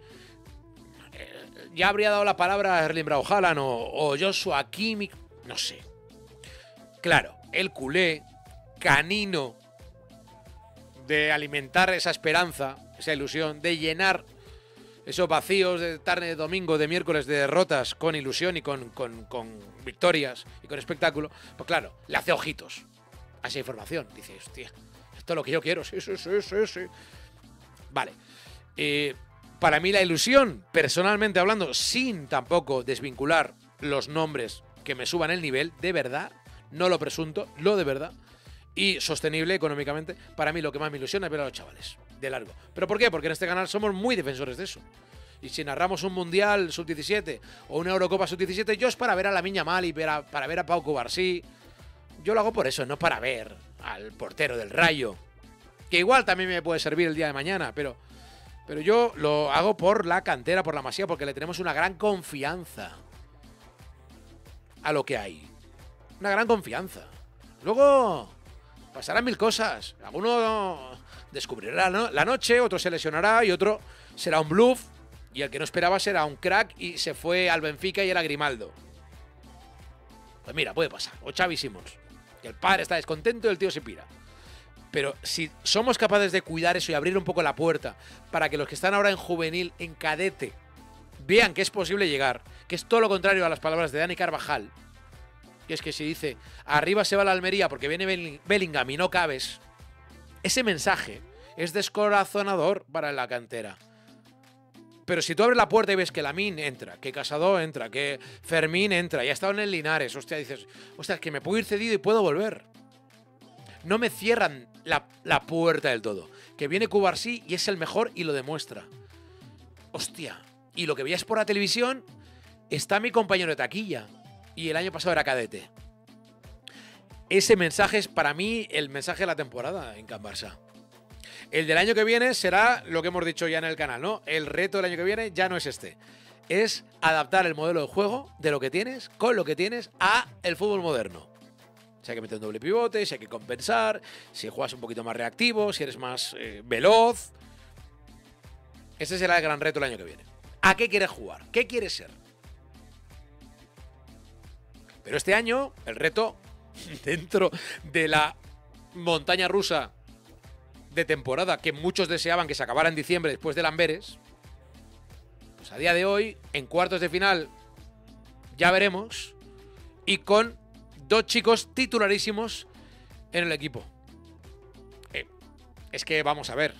eh, ya habría dado la palabra a Erling Brau o, Joshua Kimmich, no sé. Claro, el culé canino de alimentar esa esperanza esa ilusión de llenar esos vacíos de tarde de domingo, de miércoles, de derrotas con ilusión y con, victorias y con espectáculo, pues claro, le hace ojitos a esa información. Dice, hostia, esto es lo que yo quiero, sí, sí, sí, sí, sí. Vale. Eh, para mí la ilusión, personalmente hablando, sin tampoco desvincular los nombres que me suban el nivel, de verdad, no lo presunto, lo de verdad, y sostenible económicamente, para mí lo que más me ilusiona es ver a los chavales, de largo. ¿Pero por qué? Porque en este canal somos muy defensores de eso. Y si narramos un Mundial Sub-17 o una Eurocopa Sub-17, yo es para ver a la Miña Mali, para, para ver a Pau Cubarsí. Yo lo hago por eso, no para ver al portero del Rayo. Que igual también me puede servir el día de mañana, pero, pero yo lo hago por la cantera, por la masía, porque le tenemos una gran confianza a lo que hay. Una gran confianza. Luego, pasarán mil cosas. Alguno descubrirá la noche, otro se lesionará y otro será un bluff. Y el que no esperaba será un crack y se fue al Benfica y al Agrimaldo. Pues mira, puede pasar. O Xavi Que el padre está descontento y el tío se pira. Pero si somos capaces de cuidar eso y abrir un poco la puerta para que los que están ahora en juvenil, en cadete, vean que es posible llegar, que es todo lo contrario a las palabras de Dani Carvajal, que es que si dice arriba se va la Almería porque viene Bellingham y no cabes, ese mensaje es descorazonador para la cantera. Pero si tú abres la puerta y ves que Lamín entra, que Casado entra, que Fermín entra, y ha estado en el Linares, hostia, dices, hostia, es que me puedo ir cedido y puedo volver. No me cierran la, la puerta del todo. Que viene Cubarsí y es el mejor y lo demuestra. Hostia. Y lo que veías por la televisión está mi compañero de taquilla y el año pasado era cadete. Ese mensaje es para mí el mensaje de la temporada en Can Barça. El del año que viene será lo que hemos dicho ya en el canal, ¿no? El reto del año que viene ya no es este. Es adaptar el modelo de juego de lo que tienes, con lo que tienes, a el fútbol moderno. Si hay que meter un doble pivote, si hay que compensar, si juegas un poquito más reactivo, si eres más eh, veloz. Ese será el gran reto el año que viene. ¿A qué quieres jugar? ¿Qué quieres ser? Pero este año, el reto dentro de la montaña rusa de temporada que muchos deseaban que se acabara en diciembre después de Lamberes, pues a día de hoy, en cuartos de final, ya veremos, y con dos chicos titularísimos en el equipo. Eh, es que vamos a ver.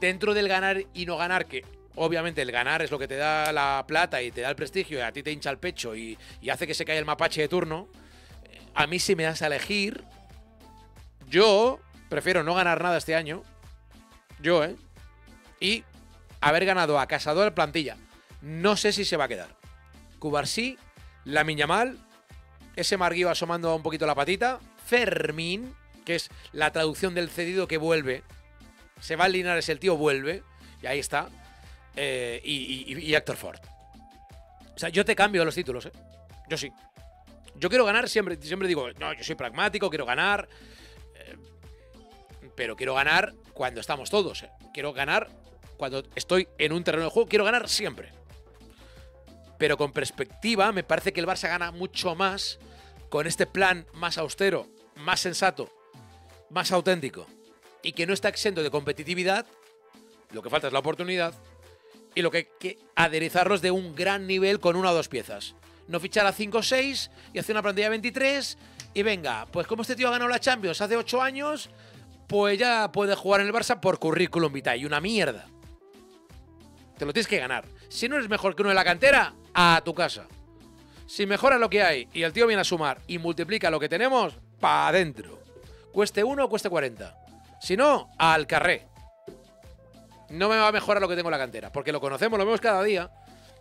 Dentro del ganar y no ganar, que obviamente el ganar es lo que te da la plata y te da el prestigio y a ti te hincha el pecho y, hace que se caiga el mapache de turno, a mí si me das a elegir, yo prefiero no ganar nada este año, yo, ¿eh? Y haber ganado a Casador plantilla. No sé si se va a quedar. Cubarsí, la Miñamal, ese Marguío asomando un poquito la patita, Fermín, que es la traducción del cedido que vuelve. Se va a es el tío vuelve, y ahí está. Eh, y, actor Ford. O sea, yo te cambio los títulos, ¿eh? Yo sí. Yo quiero ganar siempre. Siempre digo, no, yo soy pragmático, quiero ganar. Eh, pero quiero ganar cuando estamos todos. ¿eh? Quiero ganar cuando estoy en un terreno de juego. Quiero ganar siempre. Pero con perspectiva, me parece que el Barça gana mucho más con este plan más austero, más sensato, más auténtico. Y que no está exento de competitividad. Lo que falta es la oportunidad y lo que, que aderezarlos de un gran nivel con una o dos piezas. No fichar a 5 o 6 y hacer una plantilla de 23 y venga, pues como este tío ha ganado la Champions hace 8 años, pues ya puede jugar en el Barça por currículum vitae y una mierda. Te lo tienes que ganar. Si no eres mejor que uno en la cantera, a tu casa. Si mejora lo que hay y el tío viene a sumar y multiplica lo que tenemos, pa' adentro. Cueste 1 o cueste 40. Si no, al carré no me va a mejorar lo que tengo en la cantera, porque lo conocemos, lo vemos cada día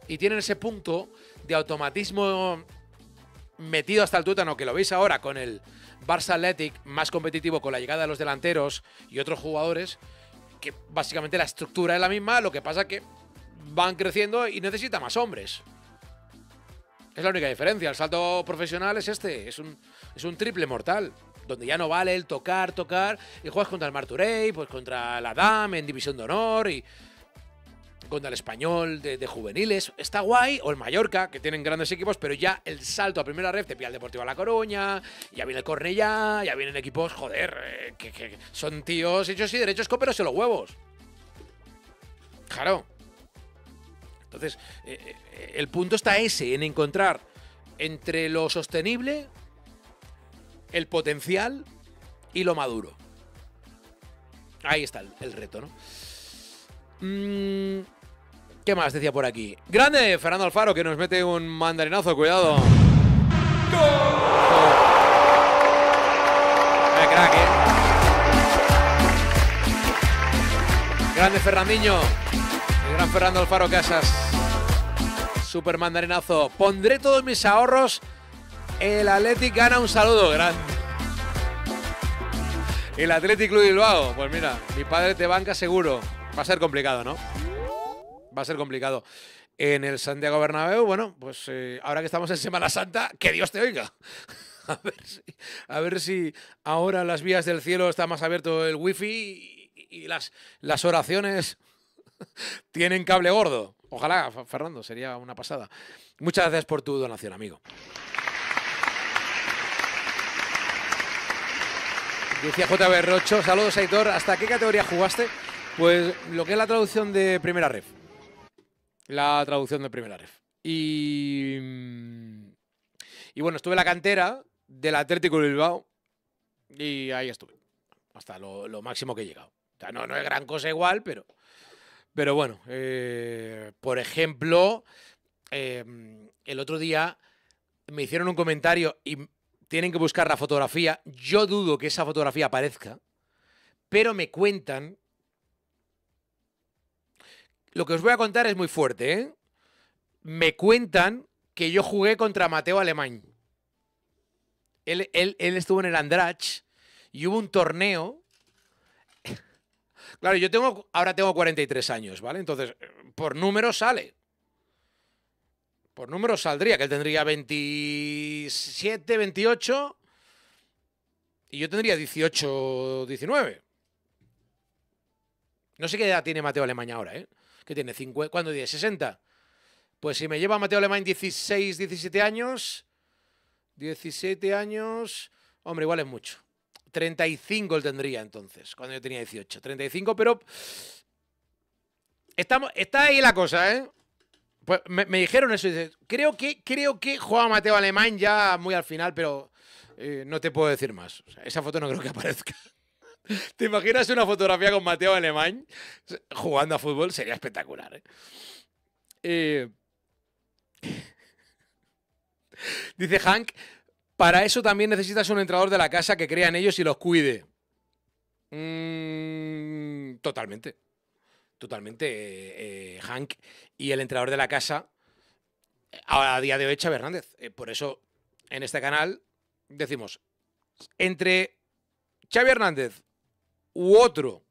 y tienen ese punto de automatismo metido hasta el tútano que lo veis ahora con el Barça Athletic más competitivo con la llegada de los delanteros y otros jugadores, que básicamente la estructura es la misma, lo que pasa que van creciendo y necesita más hombres. Es la única diferencia, el salto profesional es este, es un, es un triple mortal donde ya no vale el tocar, tocar, y juegas contra el Marturey, pues contra la DAM en División de Honor y contra el español de, juveniles, está guay, o el Mallorca, que tienen grandes equipos, pero ya el salto a primera red te pilla el Deportivo a La Coruña, ya viene el Cornellá, ya vienen equipos, joder, eh, que, son tíos hechos y derechos cóperos en los huevos. Claro. Entonces, eh, eh, el punto está ese, en encontrar entre lo sostenible el potencial y lo maduro. Ahí está el, reto, ¿no? Mm, ¿Qué más decía por aquí? Grande Fernando Alfaro que nos mete un mandarinazo, cuidado. Qué oh. crack, eh. Grande Ferrandiño, el gran Fernando Alfaro Casas. Super mandarinazo. Pondré todos mis ahorros el Athletic gana un saludo grande. El Athletic Club Bilbao, pues mira, mi padre te banca seguro. Va a ser complicado, ¿no? Va a ser complicado. En el Santiago Bernabéu, bueno, pues eh, ahora que estamos en Semana Santa, que Dios te oiga. [laughs] a, ver si, a ver ahora las vías del cielo está más abierto el wifi y, y las, las oraciones [laughs] tienen cable gordo. Ojalá, Fernando, sería una pasada. Muchas gracias por tu donación, amigo. Decía J. Berrocho. Saludos, Aitor. ¿Hasta qué categoría jugaste? Pues lo que es la traducción de primera ref. La traducción de primera ref. Y. Mm, y bueno, estuve en la cantera del Atlético de Bilbao. Y ahí estuve. Hasta lo, máximo que he llegado. O sea, no, no es gran cosa igual, pero. Pero bueno, eh, por ejemplo, eh, el otro día me hicieron un comentario y tienen que buscar la fotografía. Yo dudo que esa fotografía aparezca, pero me cuentan. Lo que os voy a contar es muy fuerte, ¿eh? Me cuentan que yo jugué contra Mateo Alemán. Él, estuvo en el Andrach y hubo un torneo. [laughs] claro, yo tengo, ahora tengo 43 años, ¿vale? Entonces, eh, por número sale. Por números saldría que él tendría 27, 28 y yo tendría 18, 19. No sé qué edad tiene Mateo Alemán ahora, ¿eh? Que tiene ¿cuándo tiene? 60. Pues si me lleva Mateo Alemán 16, 17 años, 17 años, hombre, igual es mucho. 35 él tendría entonces, cuando yo tenía 18. 35, pero estamos, está ahí la cosa, ¿eh? Pues, me, dijeron eso y dices, creo que, creo que juega Mateo Alemán ya muy al final, pero eh, no te puedo decir más. esa foto no creo que aparezca. [laughs] ¿Te imaginas una fotografía con Mateo Alemán jugando a fútbol? Sería espectacular. ¿eh? Eh, [laughs] dice Hank, para eso también necesitas un entrador de la casa que crea en ellos y los cuide. Mm, totalmente. Totalmente, Hank. Y el entrenador de la casa, a día de hoy, Chávez Hernández. Eh, por eso, en este canal, decimos, entre Xavi Hernández u otro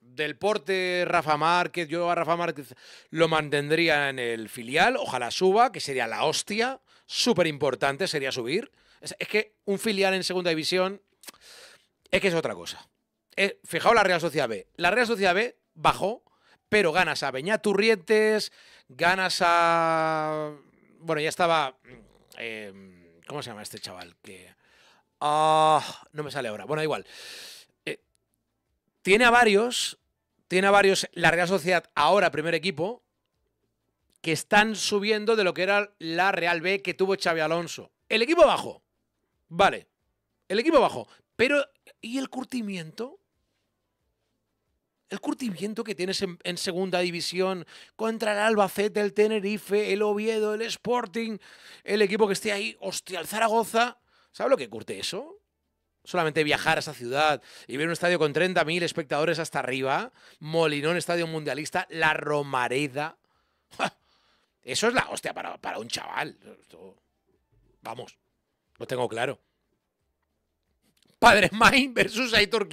del porte Rafa Márquez, yo a Rafa Márquez lo mantendría en el filial, ojalá suba, que sería la hostia, súper importante sería subir. Es, que un filial en segunda división es que es otra cosa. Eh, fijaos la Real Sociedad B. La Real Sociedad B bajó pero ganas a Beñaturrientes, ganas a... Bueno, ya estaba... Em, ¿Cómo se llama este chaval? Que... Ah, no me sale ahora. Bueno, igual. Eh, tiene a varios, tiene a varios la Real Sociedad ahora primer equipo, que están subiendo de lo que era la Real B que tuvo Xavi Alonso. El equipo bajo. Vale. El equipo bajo. Pero, ¿y el curtimiento? el curtimiento que tienes en, segunda división contra el Albacete, el Tenerife, el Oviedo, el Sporting, el equipo que esté ahí, hostia, el Zaragoza. ¿Sabes lo que curte eso? Solamente viajar a esa ciudad y ver un estadio con 30.000 espectadores hasta arriba, Molinón, estadio mundialista, La Romareda. Eso es la hostia para, para un chaval. Vamos, lo tengo claro. Padre Main versus Aitor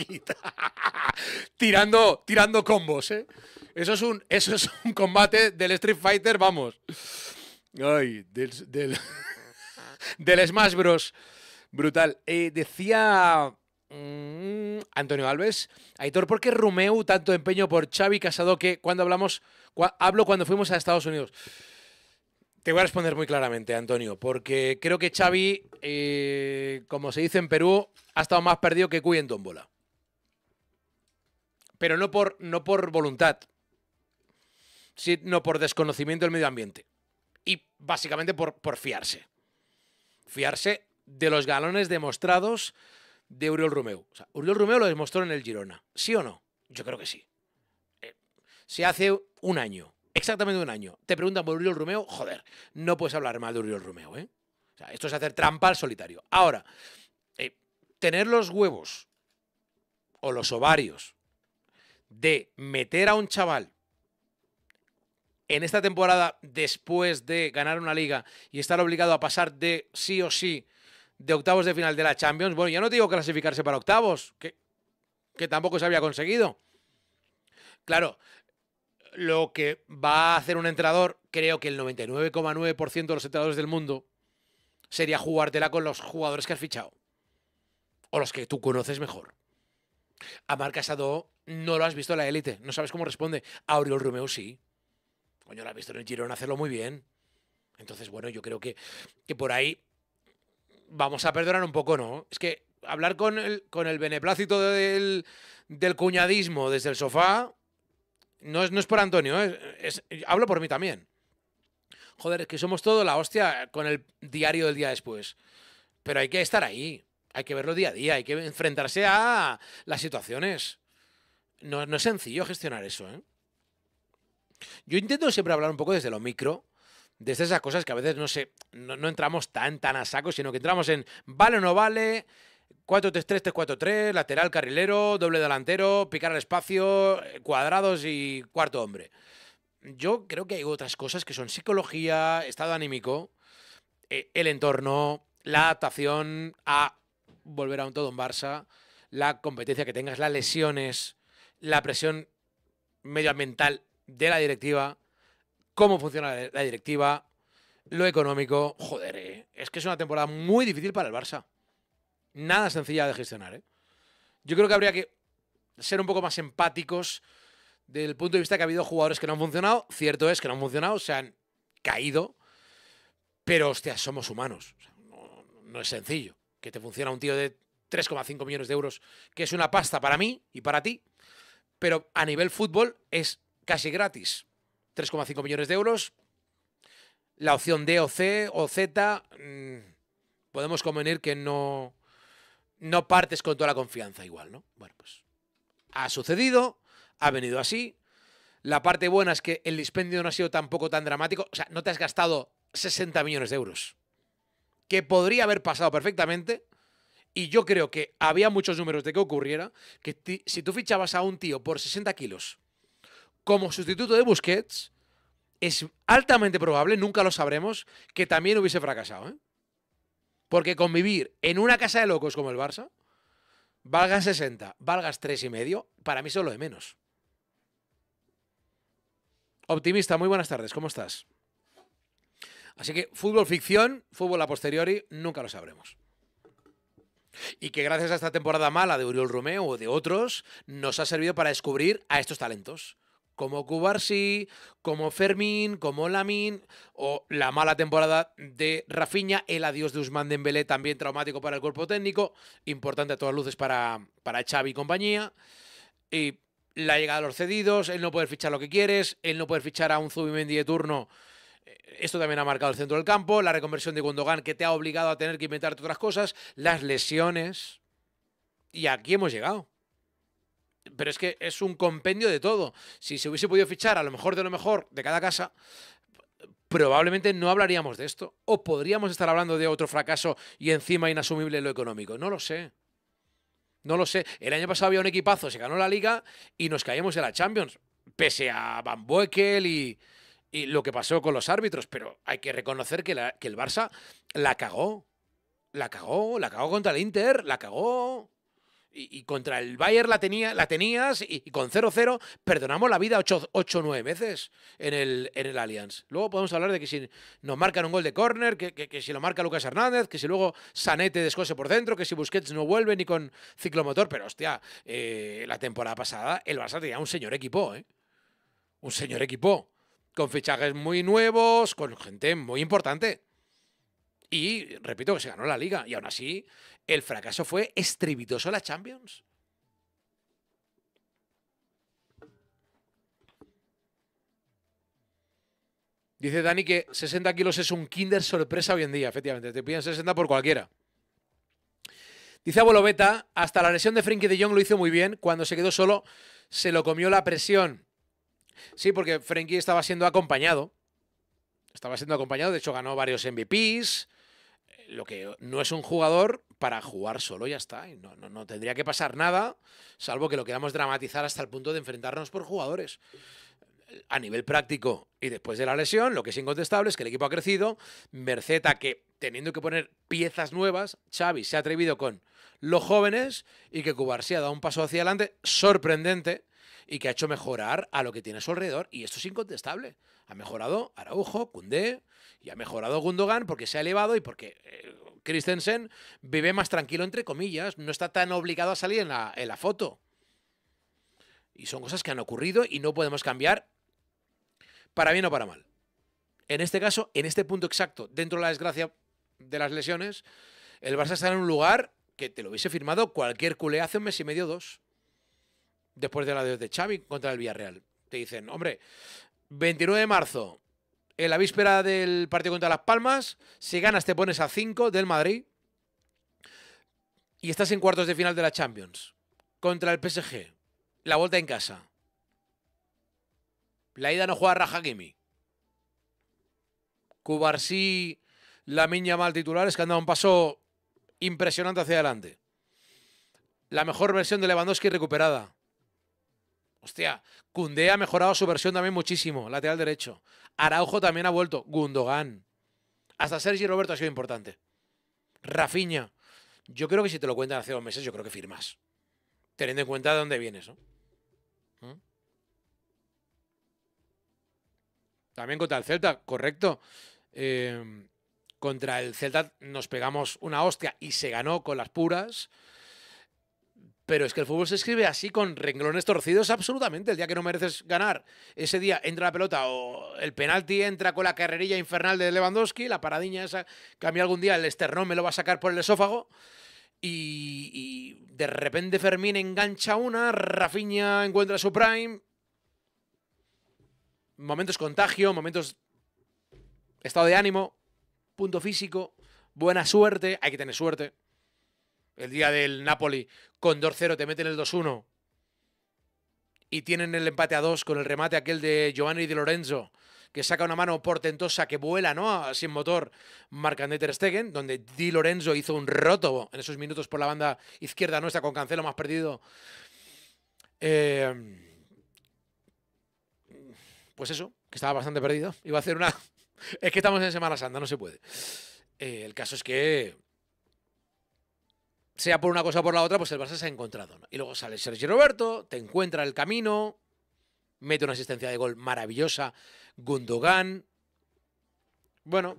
[laughs] tirando, tirando combos, ¿eh? Eso es, un, eso es un combate del Street Fighter, vamos. Ay, del, del, [laughs] Smash Bros. Brutal. Eh, decía mm, Antonio Alves, Aitor, ¿por qué Rumeu tanto empeño por Xavi Casado que cuando hablamos, hablo cuando fuimos a Estados Unidos? Te voy a responder muy claramente, Antonio, porque creo que Xavi, eh, como se dice en Perú, ha estado más perdido que Cuy en tómbola. Pero no por, no por voluntad, sino por desconocimiento del medio ambiente. Y básicamente por, por fiarse. Fiarse de los galones demostrados de Uriol Romeu. O sea, Uriol Romeu lo demostró en el Girona. ¿Sí o no? Yo creo que sí. Eh, se hace un año exactamente un año, te preguntan por Uriol Romeo, joder, no puedes hablar mal de Uriol Romeo, ¿eh? O sea, esto es hacer trampa al solitario. Ahora, eh, tener los huevos o los ovarios de meter a un chaval en esta temporada después de ganar una liga y estar obligado a pasar de sí o sí de octavos de final de la Champions, bueno, ya no digo clasificarse para octavos, que, que tampoco se había conseguido. Claro, lo que va a hacer un entrenador, creo que el 99,9% de los entrenadores del mundo, sería jugártela con los jugadores que has fichado. O los que tú conoces mejor. A Marc Casado no lo has visto en la élite, no sabes cómo responde. A Oriol Romeu sí. Coño, lo ha visto en el Girón hacerlo muy bien. Entonces, bueno, yo creo que, que por ahí vamos a perdonar un poco, ¿no? Es que hablar con el, con el beneplácito del, del cuñadismo desde el sofá, no es, por Antonio, es, hablo por mí también. Joder, es que somos todo la hostia con el diario del día después. Pero hay que estar ahí, hay que verlo día a día, hay que enfrentarse a las situaciones. No, es sencillo gestionar eso, ¿eh? Yo intento siempre hablar un poco desde lo micro, desde esas cosas que a veces no, sé, no, no entramos tan, tan a saco, sino que entramos en vale o no vale, 4-3-3, 3-4-3, lateral carrilero, doble delantero, picar al espacio, cuadrados y cuarto hombre. Yo creo que hay otras cosas que son psicología, estado anímico, eh, el entorno, la adaptación a volver a un todo en Barça, la competencia que tengas, las lesiones, la presión medioambiental de la directiva, cómo funciona la directiva, lo económico. Joder, eh, es que es una temporada muy difícil para el Barça nada sencilla de gestionar. ¿eh? Yo creo que habría que ser un poco más empáticos del punto de vista que ha habido jugadores que no han funcionado. Cierto es que no han funcionado, se han caído, pero hostia, somos humanos. no, es sencillo que te funciona un tío de 3,5 millones de euros, que es una pasta para mí y para ti, pero a nivel fútbol es casi gratis. 3,5 millones de euros, la opción D o C o Z, mm, podemos convenir que no, no partes con toda la confianza igual, ¿no? Bueno, pues ha sucedido, ha venido así. La parte buena es que el dispendio no ha sido tampoco tan dramático. O sea, no te has gastado 60 millones de euros. Que podría haber pasado perfectamente. Y yo creo que había muchos números de que ocurriera que si tú fichabas a un tío por 60 kilos como sustituto de Busquets, es altamente probable, nunca lo sabremos, que también hubiese fracasado. ¿eh? Porque convivir en una casa de locos como el Barça, valgas 60, valgas medio, para mí solo de menos. Optimista, muy buenas tardes, ¿cómo estás? Así que fútbol ficción, fútbol a posteriori, nunca lo sabremos. Y que gracias a esta temporada mala de Uriol Romeo o de otros, nos ha servido para descubrir a estos talentos como Cubarsí, como Fermín, como Lamín, o la mala temporada de Rafinha, el adiós de Usman Dembélé, también traumático para el cuerpo técnico, importante a todas luces para, para Xavi y compañía, y la llegada de los cedidos, el no poder fichar lo que quieres, el no poder fichar a un Zubimendi de turno, eh, esto también ha marcado el centro del campo, la reconversión de Gundogan que te ha obligado a tener que inventarte otras cosas, las lesiones, y aquí hemos llegado pero es que es un compendio de todo. Si se hubiese podido fichar a lo mejor de lo mejor de cada casa, probablemente no hablaríamos de esto. O podríamos estar hablando de otro fracaso y encima inasumible lo económico. No lo sé. No lo sé. El año pasado había un equipazo, se ganó la liga y nos caímos en la Champions, pese a Van Boekel y, lo que pasó con los árbitros. Pero hay que reconocer que el Barça la cagó. La cagó, la cagó contra el Inter, la cagó. Y, contra el Bayern la, tenía, la tenías y, con 0-0 perdonamos la vida 8 9 veces en el, en Allianz. Luego podemos hablar de que si nos marcan un gol de córner, que, si lo marca Lucas Hernández, que si luego Sanete descose por dentro, que si Busquets no vuelve ni con ciclomotor. Pero hostia, eh, la temporada pasada el Barça tenía un señor equipo, ¿eh? Un señor equipo. Con fichajes muy nuevos, con gente muy importante. Y repito que se ganó la liga. Y aún así, el fracaso fue estribitoso en la Champions. Dice Dani que 60 kilos es un kinder sorpresa hoy en día, efectivamente. Te piden 60 por cualquiera. Dice Abuelo Beta, hasta la lesión de Frenkie de Jong lo hizo muy bien. Cuando se quedó solo, se lo comió la presión. Sí, porque Frenkie estaba siendo acompañado. Estaba siendo acompañado, de hecho ganó varios MVPs lo que no es un jugador para jugar solo, ya está. Y no, no, tendría que pasar nada, salvo que lo queramos dramatizar hasta el punto de enfrentarnos por jugadores. A nivel práctico y después de la lesión, lo que es incontestable es que el equipo ha crecido. Merceta, que teniendo que poner piezas nuevas, Xavi se ha atrevido con los jóvenes y que Cubarsí ha dado un paso hacia adelante sorprendente y que ha hecho mejorar a lo que tiene a su alrededor. Y esto es incontestable. Ha mejorado Araujo, Cundé, y ha mejorado Gundogan porque se ha elevado y porque eh, Christensen vive más tranquilo, entre comillas, no está tan obligado a salir en la, foto. Y son cosas que han ocurrido y no podemos cambiar para bien o para mal. En este caso, en este punto exacto, dentro de la desgracia de las lesiones, el Barça está en un lugar que te lo hubiese firmado cualquier culé hace un mes y medio, dos, después de la de Xavi contra el Villarreal. Te dicen, hombre, 29 de marzo, en la víspera del partido contra Las Palmas, si ganas te pones a 5 del Madrid y estás en cuartos de final de la Champions contra el PSG. La vuelta en casa. La ida no juega Raja Kimi. Cubarsí, la miña mal titulares que han dado un paso impresionante hacia adelante. La mejor versión de Lewandowski recuperada. Hostia, Cundé ha mejorado su versión también muchísimo, lateral derecho. Araujo también ha vuelto. Gundogan. Hasta Sergi Roberto ha sido importante. Rafiña. Yo creo que si te lo cuentan hace dos meses, yo creo que firmas. Teniendo en cuenta de dónde vienes, ¿Mm? También contra el Celta, correcto. Eh, contra el Celta nos pegamos una hostia y se ganó con las puras. Pero es que el fútbol se escribe así con renglones torcidos absolutamente. El día que no mereces ganar, ese día entra la pelota o el penalti entra con la carrerilla infernal de Lewandowski, la paradiña esa que a mí algún día el esternón me lo va a sacar por el esófago. Y, de repente Fermín engancha una, Rafiña encuentra su prime. Momentos contagio, momentos estado de ánimo, punto físico, buena suerte, hay que tener suerte el día del Napoli con 2-0 te meten el 2-1 y tienen el empate a 2 con el remate aquel de Giovanni Di Lorenzo, que saca una mano portentosa que vuela, ¿no? Sin motor, marca de Ter Stegen, donde Di Lorenzo hizo un roto en esos minutos por la banda izquierda nuestra con Cancelo más perdido. Eh, pues eso, que estaba bastante perdido. Iba a hacer una... [laughs] Es que estamos en Semana Santa, no se puede. Eh, el caso es que sea por una cosa o por la otra, pues el Barça se ha encontrado. Y luego sale Sergio Roberto, te encuentra el camino, mete una asistencia de gol maravillosa, Gundogan. Bueno,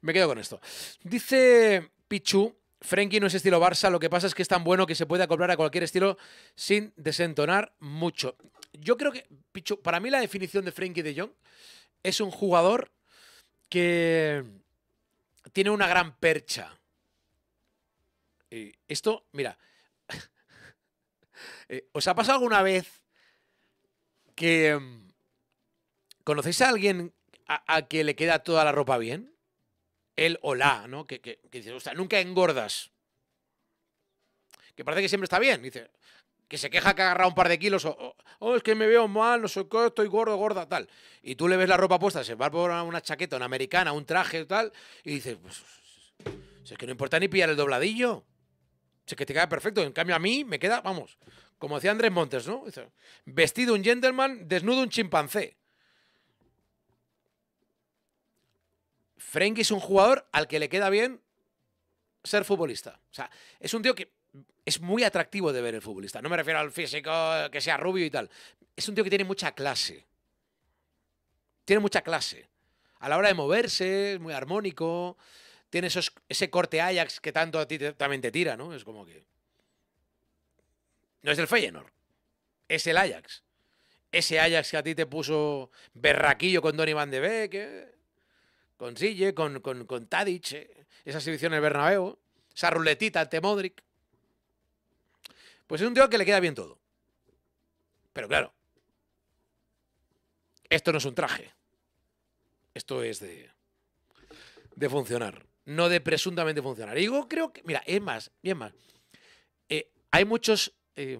me quedo con esto. Dice Pichu, Frenkie no es estilo Barça, lo que pasa es que es tan bueno que se puede acoplar a cualquier estilo sin desentonar mucho. Yo creo que, Pichu, para mí la definición de Frenkie de Jong es un jugador que tiene una gran percha eh, esto, mira, [laughs] eh, ¿os ha pasado alguna vez que em, conocéis a alguien a, que le queda toda la ropa bien? Él o ¿no? Que, que, dice, o sea, nunca engordas. Que parece que siempre está bien. Dice, que se queja que ha agarrado un par de kilos, o, oh, oh, es que me veo mal, no sé qué, estoy gordo, gorda, tal. Y tú le ves la ropa puesta, se va a por una chaqueta, una americana, un traje, tal, y dices, pues, es que no importa ni pillar el dobladillo es que te queda perfecto. En cambio, a mí me queda, vamos, como decía Andrés Montes, ¿no? Vestido un gentleman, desnudo un chimpancé. Frenkie es un jugador al que le queda bien ser futbolista. O sea, es un tío que es muy atractivo de ver el futbolista. No me refiero al físico, que sea rubio y tal. Es un tío que tiene mucha clase. Tiene mucha clase. A la hora de moverse, es muy armónico tiene ese corte Ajax que tanto a ti también te tira, ¿no? Es como que... No es el Feyenoord, es el Ajax. Ese Ajax que a ti te puso berraquillo con Donny Van de Beek, eh, con Sille, con, con, Tadic, eh, esa exhibición Bernabéu, esa ruletita ante Modric. Pues es un tío que le queda bien todo. Pero claro, esto no es un traje. Esto es de, de funcionar no de presuntamente funcionar. Y yo creo que, mira, es más, bien más. Eh, hay muchos, eh,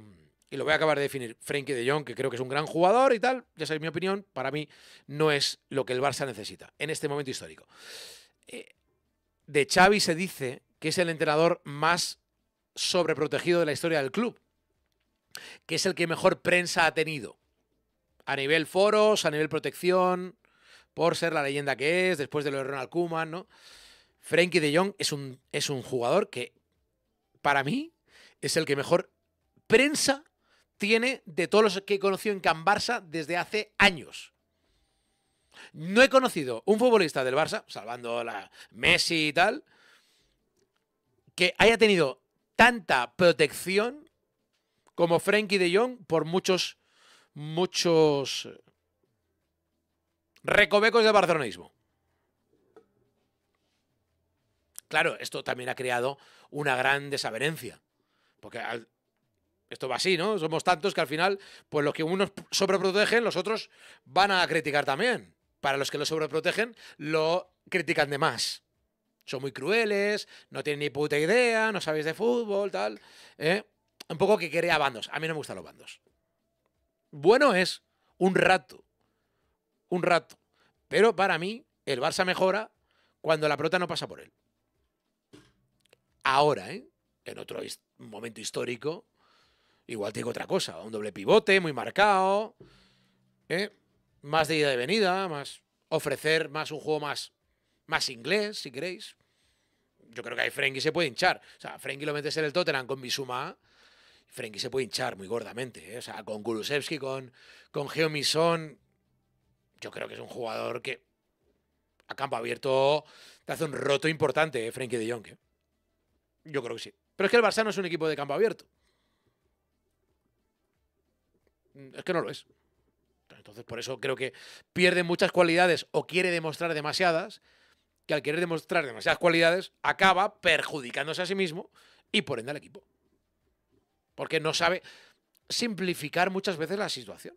y lo voy a acabar de definir, Frenkie de Jong, que creo que es un gran jugador y tal, ya sabéis mi opinión, para mí no es lo que el Barça necesita en este momento histórico. Eh, de Xavi se dice que es el entrenador más sobreprotegido de la historia del club, que es el que mejor prensa ha tenido, a nivel foros, a nivel protección, por ser la leyenda que es, después de lo de Ronald Koeman, ¿no? Frankie de Jong es un, es un jugador que, para mí, es el que mejor prensa tiene de todos los que he conocido en Can Barça desde hace años. No he conocido un futbolista del Barça, salvando la Messi y tal, que haya tenido tanta protección como Frankie de Jong por muchos, muchos recovecos del barcelonismo. Claro, esto también ha creado una gran desavenencia. Porque esto va así, ¿no? Somos tantos que al final, pues los que unos sobreprotegen, los otros van a criticar también. Para los que lo sobreprotegen, lo critican de más. Son muy crueles, no tienen ni puta idea, no sabéis de fútbol, tal. ¿eh? Un poco que crea bandos. A mí no me gustan los bandos. Bueno es un rato. Un rato. Pero para mí, el Barça mejora cuando la prota no pasa por él. Ahora, ¿eh? en otro momento histórico, igual te digo otra cosa. Un doble pivote muy marcado. ¿eh? Más de ida de venida, más ofrecer más un juego más, más inglés, si queréis. Yo creo que ahí Frenkie se puede hinchar. O sea, Frenkie lo metes en el Tottenham con Bisuma. Frenkie se puede hinchar muy gordamente. ¿eh? O sea, con Kulusevski, con, con Geo Yo creo que es un jugador que a campo abierto te hace un roto importante, ¿eh? Frenkie de Jong. ¿eh? Yo creo que sí. Pero es que el Barça no es un equipo de campo abierto. Mm, es que no lo es. Entonces, por eso creo que pierde muchas cualidades o quiere demostrar demasiadas, que al querer demostrar demasiadas cualidades acaba perjudicándose a sí mismo y por ende al equipo. Porque no sabe simplificar muchas veces la situación.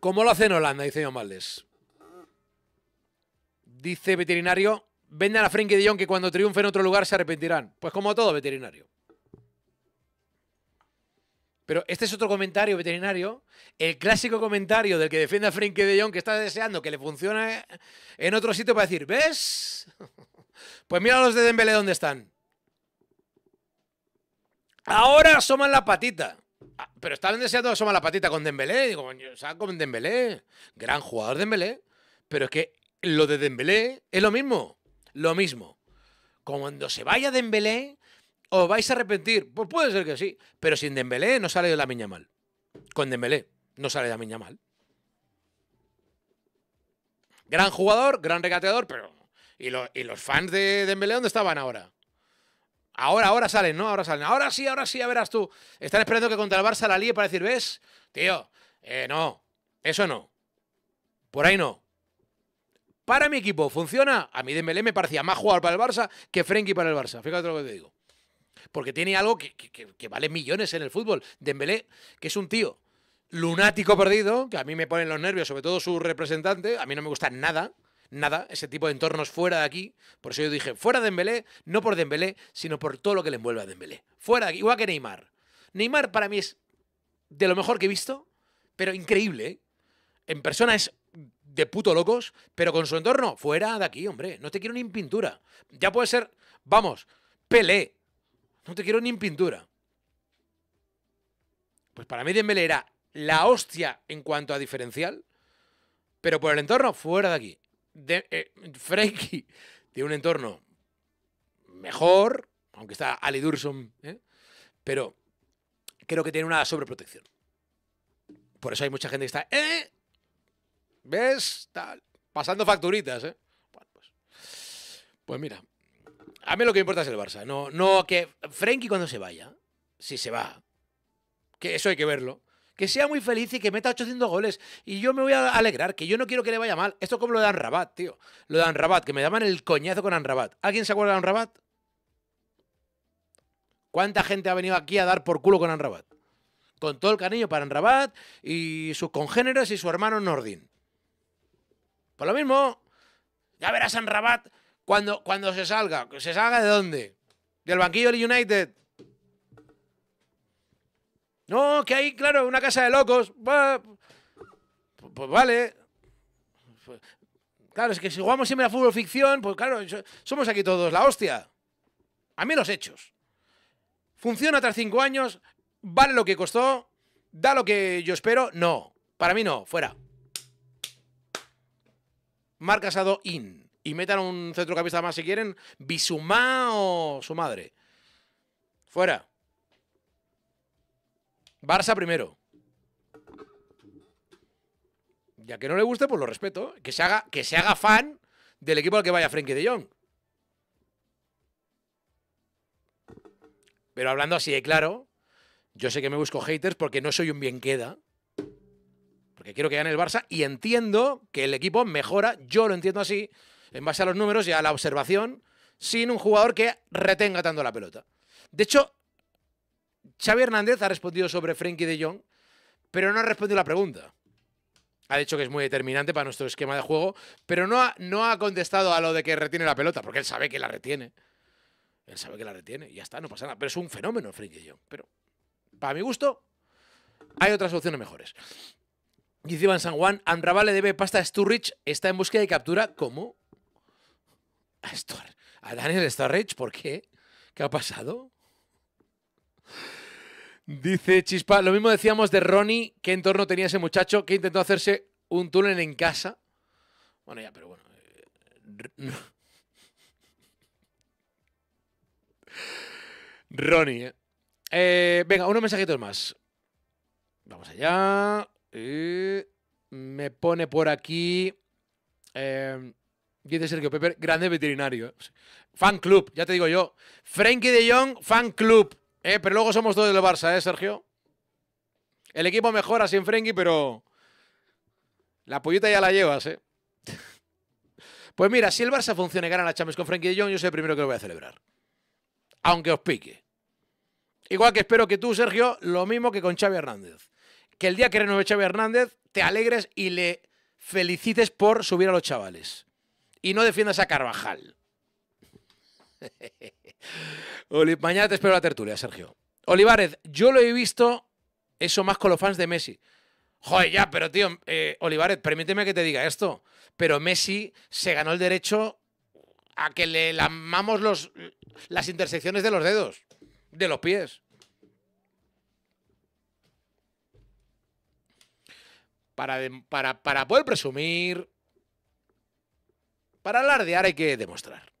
¿Cómo lo hace en Holanda? Dice John Valdés dice veterinario, vendan a Frenkie de Jong que cuando triunfe en otro lugar se arrepentirán. Pues como todo veterinario. Pero este es otro comentario veterinario, el clásico comentario del que defiende a Frenkie de Jong que está deseando que le funcione en otro sitio para decir, ¿ves? [laughs] Pues mira los de Dembélé dónde están. Ahora asoman la patita. Ah, pero estaban deseando asoman la patita con Dembélé. Digo, o con Dembélé. Gran jugador Dembélé. Pero es que lo de Dembélé es lo mismo. Lo mismo. Cuando se vaya Dembélé, os vais a arrepentir. Pues puede ser que sí. Pero sin Dembélé no sale de la miña mal. Con Dembélé no sale de la miña mal. Gran jugador, gran regateador, pero... ¿Y, y los fans de Dembélé dónde estaban ahora? Ahora, ahora salen, ¿no? Ahora salen. Ahora sí, ahora sí, a verás tú. Están esperando que contra el Barça la líe para decir, ¿ves? Tío, eh, no, eso no. Por ahí no para mi equipo funciona. A mí Dembélé me parecía más jugar para el Barça que Frenkie para el Barça. Fíjate lo que te digo. Porque tiene algo que, vale millones en el fútbol. Dembélé, que es un tío lunático perdido, que a mí me ponen los nervios, sobre todo su representante. A mí no me gusta nada, nada, ese tipo de entornos fuera de aquí. Por eso yo dije, fuera de Dembélé, no por Dembélé, sino por todo lo que le envuelve a Dembélé. Fuera de aquí, igual que Neymar. Neymar para mí es de lo mejor que he visto, pero increíble. ¿eh? En persona es de puto locos, pero con su entorno, fuera de aquí, hombre. No te quiero ni en pintura. Ya puede ser, vamos, Pelé. No te quiero ni en pintura. Pues para mí Dembélé era la hostia en cuanto a diferencial, pero por el entorno, fuera de aquí. De, eh, tiene un entorno mejor, aunque está Ali Durson, ¿eh? pero creo que tiene una sobreprotección. Por eso hay mucha gente que está, eh, ¿Ves? Tal. Pasando facturitas, ¿eh? pues. pues mira, a mí lo que me importa es el Barça. No, no que Frenkie cuando se vaya, si se va, que eso hay que verlo, que sea muy feliz y que meta 800 goles. Y yo me voy a alegrar, que yo no quiero que le vaya mal. Esto es como lo de Anrabat, tío. Lo de Anrabat, que me daban el coñazo con Anrabat. ¿Alguien se acuerda de Anrabat? ¿Cuánta gente ha venido aquí a dar por culo con Anrabat? Con todo el cariño para Anrabat y sus congéneres y su hermano Nordin. Por pues lo mismo, ya verás San Rabat cuando, cuando se salga. ¿Se salga de dónde? ¿Del banquillo de United? No, que hay, claro, una casa de locos. Pues, pues, vale. Claro, es que si jugamos siempre a fútbol ficción, pues claro, somos aquí todos la hostia. A mí los hechos. Funciona tras cinco años, vale lo que costó, da lo que yo espero. No, para mí no, fuera. Marc Casado in. Y metan un centrocapista más si quieren, Bisumá o su madre. Fuera. Barça primero. Ya que no le guste, pues lo respeto. Que se haga, que se haga fan del equipo al que vaya Frenkie de Jong. Pero hablando así de claro, yo sé que me busco haters porque no soy un bien queda porque quiero que gane el Barça y entiendo que el equipo mejora, yo lo entiendo así, en base a los números y a la observación, sin un jugador que retenga tanto la pelota. De hecho, Xavi Hernández ha respondido sobre Frenkie de Jong, pero no ha respondido la pregunta. Ha dicho que es muy determinante para nuestro esquema de juego, pero no ha, no ha contestado a lo de que retiene la pelota, porque él sabe que la retiene. Él sabe que la retiene y ya está, no pasa nada. Pero es un fenómeno Frenkie de Jong. Pero, para mi gusto, hay otras opciones mejores. Dice van San Juan, Amrabat le debe pasta a Sturridge, está en búsqueda y captura. ¿Cómo? A, a Daniel Sturridge, ¿por qué? ¿Qué ha pasado? Dice Chispa, lo mismo decíamos de Ronnie, qué entorno tenía ese muchacho que intentó hacerse un túnel en casa. Bueno, ya, pero bueno. Eh, [laughs] Ronnie, eh. eh, venga, unos mensajitos más. Vamos allá. Eh, me pone por aquí. Eh, dice Sergio Pepper, grande veterinario. Fan club, ya te digo yo. Frankie de Jong, fan club. Eh, pero luego somos todos del Barça, ¿eh, Sergio? El equipo mejora sin Frenkie, pero la pollita ya la llevas, ¿eh? [laughs] pues mira, si el Barça funciona y gana la Champions con Frenkie de Jong, yo soy el primero que lo voy a celebrar. Aunque os pique. Igual que espero que tú, Sergio, lo mismo que con Xavi Hernández que el día que renueve Chávez Hernández te alegres y le felicites por subir a los chavales. Y no defiendas a Carvajal. [laughs] Mañana te espero la tertulia, Sergio. Olivares, yo lo he visto eso más con los fans de Messi. Joder, ya, pero tío, eh, permíteme que te diga esto. Pero Messi se ganó el derecho a que le lamamos los, las intersecciones de los dedos, de los pies. para, para, para poder presumir, para alardear hay que demostrar.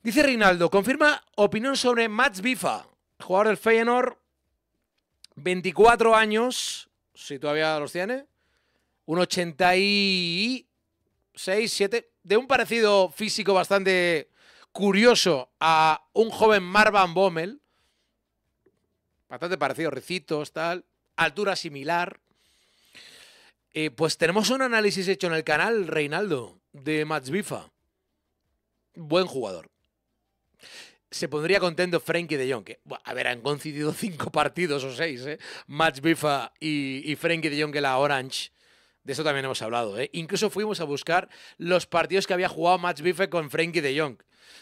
Dice Reinaldo, confirma opinión sobre Mats Bifa, jugador del Feyenoord, 24 años, si todavía los tiene, un 86, 7, de un parecido físico bastante curioso a un joven Marvan Bommel, bastante parecido, recitos, tal, altura similar, eh, pues tenemos un análisis hecho en el canal, Reinaldo, de Mats Bifa. Buen jugador. Se pondría contento Frankie de Jong, que, a ver, han concedido [laughs] cinco partidos o seis, ¿eh? Mats Bifa y, Frankie de Jong en la Orange. De eso también hemos hablado, ¿eh? Incluso fuimos a buscar los partidos que había jugado Mats Bifa con Frankie de Jong.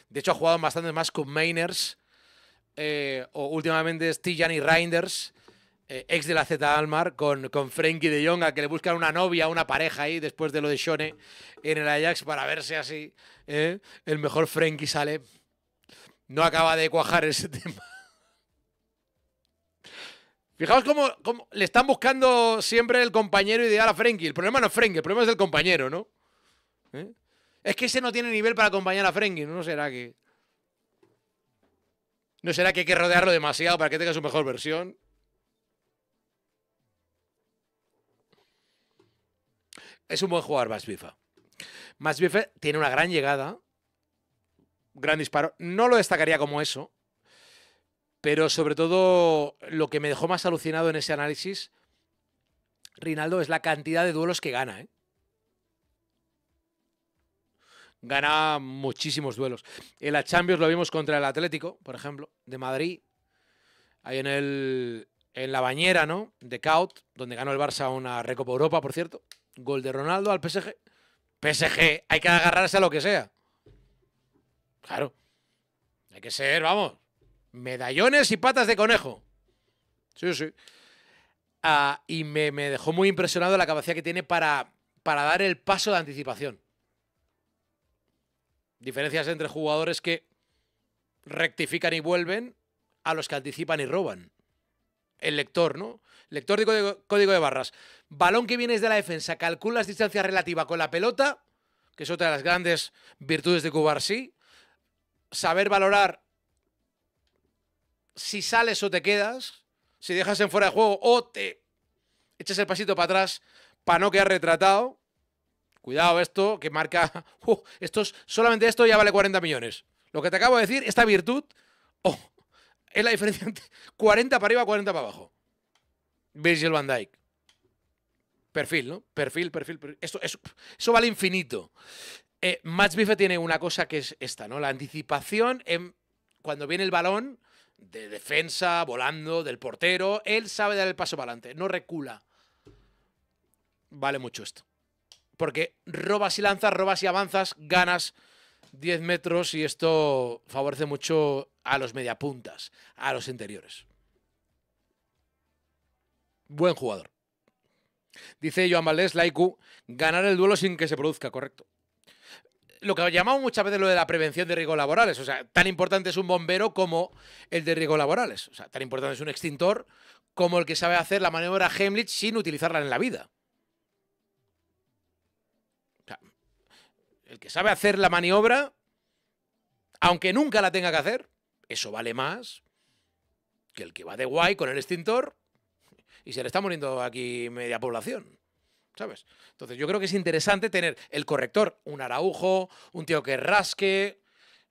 De hecho, ha jugado bastante más con Mainers, eh, o últimamente es y Reinders eh, ex de la Z Almar, con, con Frenkie de Jong, que le buscan una novia, una pareja ahí, después de lo de Shone en el Ajax, para verse así. ¿eh? El mejor Frenkie sale. No acaba de cuajar ese [laughs] tema. Fijaos cómo, le están buscando siempre el compañero ideal a Frenkie. El problema no es Frenkie, el problema es el compañero, ¿no? ¿Eh? Es que ese no tiene nivel para acompañar a Frenkie, ¿no? ¿no? será que...? ¿No será que hay que rodearlo demasiado para que tenga su mejor versión? Es un buen jugador más Masvifa tiene una gran llegada, gran disparo. No lo destacaría como eso, pero sobre todo lo que me dejó más alucinado en ese análisis, Rinaldo, es la cantidad de duelos que gana. ¿eh? Gana muchísimos duelos. En la Champions lo vimos contra el Atlético, por ejemplo, de Madrid. Ahí en, el, en la bañera, ¿no? De Caut, donde ganó el Barça una Recopa Europa, por cierto. Gol de Ronaldo al PSG. PSG, hay que agarrarse a lo que sea. Claro. Hay que ser, vamos, medallones y patas de conejo. Sí, sí. Ah, y me, dejó muy impresionado la capacidad que tiene para, para dar el paso de anticipación. Diferencias entre jugadores que rectifican y vuelven a los que anticipan y roban. El lector, ¿no? Lector de código de barras balón que viene desde la defensa, calculas distancia relativa con la pelota, que es otra de las grandes virtudes de Cubarsí, saber valorar si sales o te quedas, si dejas en fuera de juego o te echas el pasito para atrás para no quedar retratado. Cuidado esto, que marca... [laughs] solamente esto ya vale 40 millones. Lo que te acabo de decir, esta virtud, [laughs] oh, es la diferencia entre 40 para arriba, 40 para abajo. Virgil van Dyke. Perfil, ¿no? Perfil, perfil, Esto, eso, eso vale infinito. Eh, Match Bife tiene una cosa que es esta, ¿no? La anticipación en, cuando viene el balón de defensa, volando, del portero, él sabe dar el paso para adelante, no recula. Vale mucho esto. Porque robas y lanzas, robas y avanzas, ganas 10 metros y esto favorece mucho a los mediapuntas, a los interiores. Buen jugador. Dice Joan Valdés, Laiku, ganar el duelo sin que se produzca, correcto. Lo que llamamos muchas veces lo de la prevención de riesgos laborales. O sea, tan importante es un bombero como el de riesgos laborales. O sea, tan importante es un extintor como el que sabe hacer la maniobra Heimlich sin utilizarla en la vida. O sea, el que sabe hacer la maniobra, aunque nunca la tenga que hacer, eso vale más que el que va de guay con el extintor y se le está muriendo aquí media población. ¿Sabes? Entonces yo creo que es interesante tener el corrector, un araujo, un tío que rasque,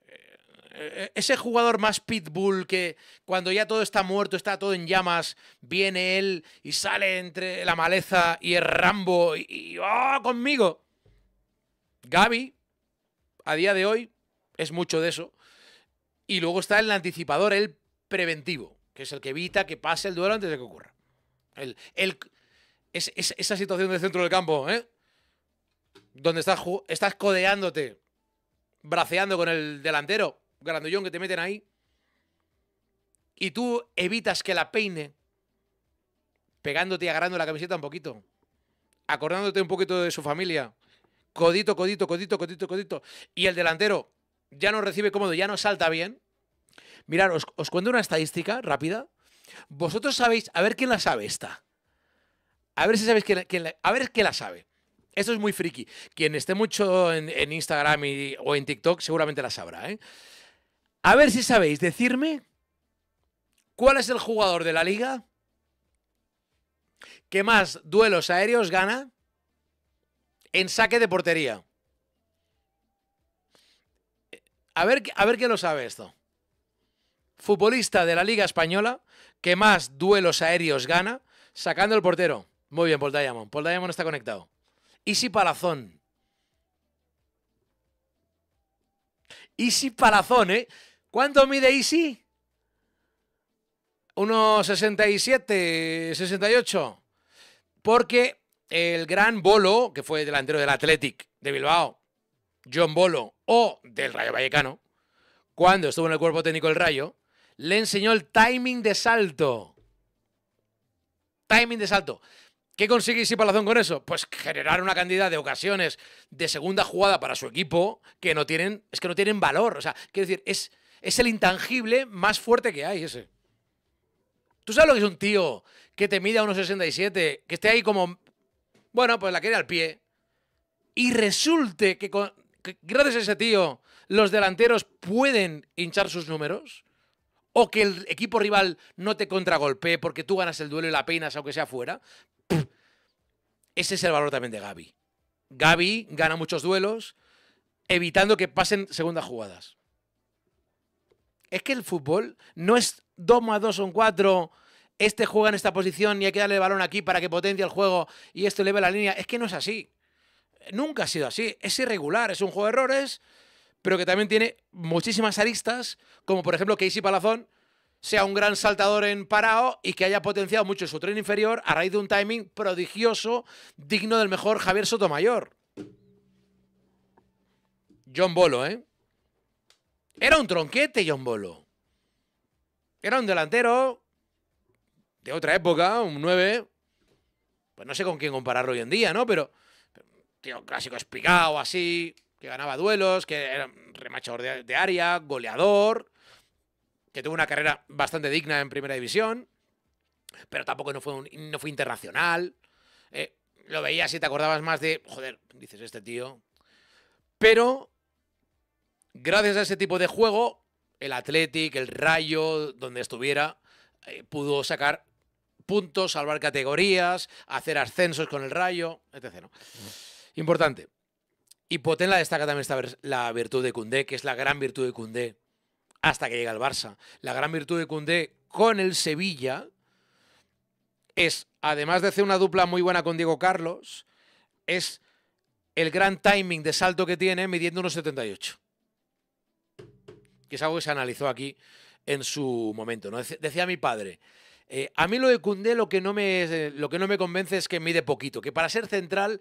eh, eh, ese jugador más pitbull que cuando ya todo está muerto, está todo en llamas, viene él y sale entre la maleza y el Rambo y, ¡oh, conmigo! Gaby, a día de hoy, es mucho de eso. Y luego está el anticipador, el preventivo, que es el que evita que pase el duelo antes de que ocurra. El, es, esa situación del centro del campo, ¿eh? Donde estás, estás codeándote, braceando con el delantero, Grandollón que te meten ahí, y tú evitas que la peine, pegándote y agarrando la camiseta un poquito, acordándote un poquito de su familia, codito, codito, codito, codito, codito, y el delantero ya no recibe cómodo, ya no salta bien. Mirad, os, os cuento una estadística rápida vosotros sabéis, a ver quién la sabe esta. A ver si sabéis quién, la, a ver quién la sabe. Esto es muy friki. Quien esté mucho en, Instagram o en TikTok seguramente la sabrá. ¿eh? A ver si sabéis decirme cuál es el jugador de la liga que más duelos aéreos gana en saque de portería. A ver, a ver quién lo sabe esto. Futbolista de la Liga Española que más duelos aéreos gana, sacando el portero. Muy bien, Paul Diamond. Paul está conectado. Easy Palazón. Easy Palazón, ¿eh? ¿Cuánto mide Easy? 1,67, 68. Porque el gran Bolo, que fue delantero del Athletic de Bilbao, John Bolo, o del Rayo Vallecano, cuando estuvo en el cuerpo técnico del Rayo, le enseñó el timing de salto. Timing de salto. ¿Qué consigue y con eso? Pues generar una cantidad de ocasiones de segunda jugada para su equipo que no tienen, es que no tienen valor. O sea, quiero decir, es, es el intangible más fuerte que hay ese. ¿Tú sabes lo que es un tío que te mida 67, que esté ahí como, bueno, pues la quiere al pie? Y resulte que, con, que gracias a ese tío los delanteros pueden hinchar sus números o que el equipo rival no te contragolpee porque tú ganas el duelo y la peinas aunque sea fuera. ese es el valor también de Gaby. Gaby gana muchos duelos evitando que pasen segundas jugadas. Es que el fútbol no es 2 más 2 son 4, este juega en esta posición y hay que darle el balón aquí para que potencie el juego y esto eleve la línea. Es que no es así. Nunca ha sido así. Es irregular, es un juego de errores pero que también tiene muchísimas aristas, como por ejemplo Casey Palazón sea un gran saltador en parado y que haya potenciado mucho su tren inferior a raíz de un timing prodigioso, digno del mejor Javier Sotomayor. John Bolo, ¿eh? Era un tronquete John Bolo. Era un delantero de otra época, un 9. Pues no sé con quién compararlo hoy en día, ¿no? Pero, tío, clásico explicado, así, que ganaba duelos, que era remachador de, área, goleador, que tuvo una carrera bastante digna en primera división, pero tampoco no fue, no fue internacional. Eh, lo veías y te acordabas más de, joder, dices este tío. Pero, gracias a ese tipo de juego, el Athletic, el Rayo, donde estuviera, eh, pudo sacar puntos, salvar categorías, hacer ascensos con el Rayo, etc. Importante. Y la destaca también esta, la virtud de Cundé, que es la gran virtud de Cundé hasta que llega al Barça. La gran virtud de Cundé con el Sevilla es, además de hacer una dupla muy buena con Diego Carlos, es el gran timing de salto que tiene midiendo unos 78. Que es algo que se analizó aquí en su momento. ¿no? Decía mi padre, eh, a mí lo de Cundé lo no lo que no me convence es que mide poquito, que para ser central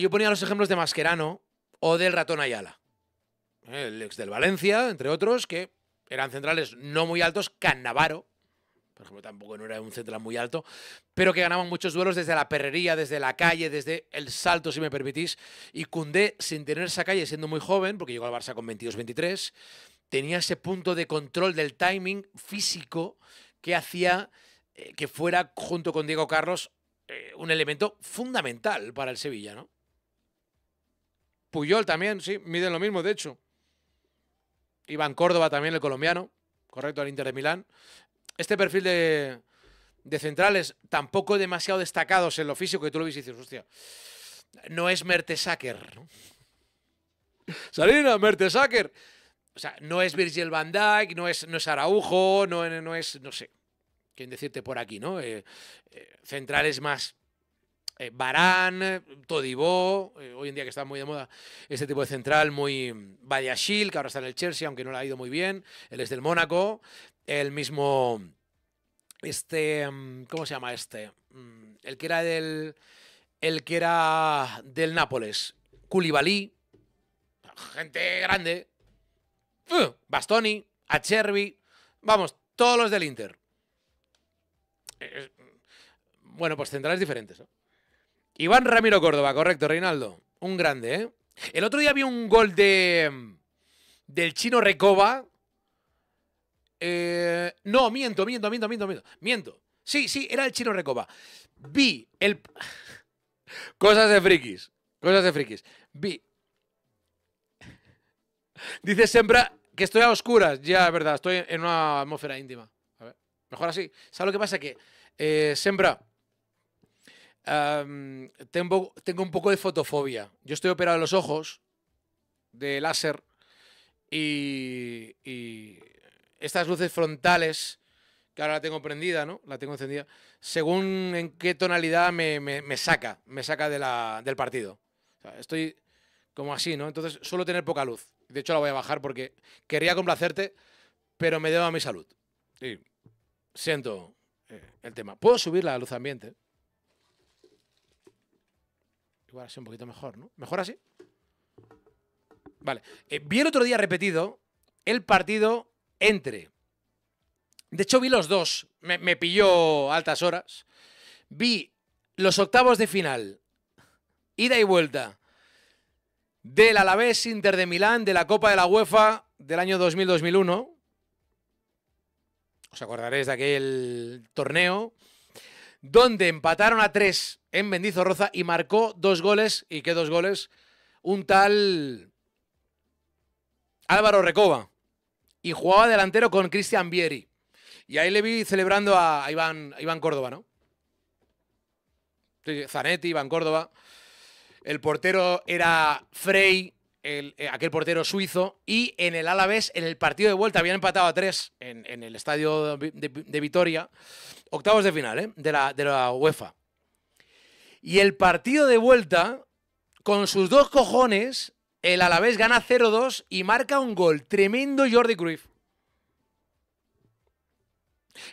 yo ponía los ejemplos de Masquerano o del ratón Ayala, el ex del Valencia, entre otros, que eran centrales no muy altos, Cannavaro, por ejemplo, tampoco no era un central muy alto, pero que ganaban muchos duelos desde la perrería, desde la calle, desde el salto, si me permitís. Y Cundé, sin tener esa calle, siendo muy joven, porque llegó al Barça con 22-23, tenía ese punto de control del timing físico que hacía eh, que fuera, junto con Diego Carlos, eh, un elemento fundamental para el Sevilla, ¿no? Puyol también, sí, miden lo mismo, de hecho. Iván Córdoba también, el colombiano, correcto, al Inter de Milán. Este perfil de, centrales tampoco demasiado destacados en lo físico, que tú lo viste y dices, hostia, no es Mertesacker, ¿no? Salina, Mertesacker. O sea, no es Virgil van Dijk, no es, no es Araujo, no, no es, no sé, quién decirte por aquí, ¿no? Eh, eh, centrales más eh, Barán, eh, Todibó, eh, hoy en día que está muy de moda este tipo de central, muy Vallashil, mm, que ahora está en el Chelsea, aunque no le ha ido muy bien, él es del Mónaco, el mismo, este, mm, ¿cómo se llama este? Mm, el que era del, el que era del Nápoles, Culibalí, gente grande, Bastoni, Acerbi. vamos, todos los del Inter. Bueno, pues centrales diferentes, ¿no? Iván Ramiro Córdoba, correcto, Reinaldo. Un grande, ¿eh? El otro día vi un gol de. del chino Recoba. Eh, no, miento, miento, miento, miento, miento. Miento. Sí, sí, era el chino Recoba. Vi el. [laughs] Cosas de frikis. Cosas de frikis. Vi. [laughs] Dice Sembra que estoy a oscuras. Ya, es verdad, estoy en una atmósfera íntima. A ver, mejor así. ¿Sabes lo que pasa? Que eh, Sembra tengo, un poco de fotofobia. Yo estoy operado en los ojos, de láser, y, estas luces frontales, que ahora la tengo prendida, ¿no? La tengo encendida, según en qué tonalidad me, saca, me saca del partido. estoy como así, ¿no? Entonces suelo tener poca luz. De hecho, la voy a bajar porque quería complacerte, pero me debo a mi salud. Y siento eh, el tema. Puedo subir la luz ambiente un poquito mejor, ¿no? ¿Mejor así? Vale. vi eh, el otro día repetido el partido entre. De hecho, vi los dos. Me, me pilló altas horas. Vi los octavos de final. Ida y vuelta. Del Alavés Inter de Milán, de la Copa de la UEFA del año 2000-2001. Os acordaréis de aquel torneo. Donde empataron a tres en Roza, y marcó dos goles. ¿Y qué dos goles? Un tal Álvaro Recoba. Y jugaba delantero con Cristian Bieri. Y ahí le vi celebrando a Iván, Iván Córdoba, ¿no? Zanetti, Iván Córdoba. El portero era Frey, eh, aquel portero suizo, y en el Alavés, en el partido de vuelta, habían empatado a tres en, el estadio de, Vitoria, octavos de final ¿eh? la, de la UEFA. Y el partido de vuelta, con sus dos cojones, el Alavés gana 0-2 y marca un gol. Tremendo Jordi Cruyff.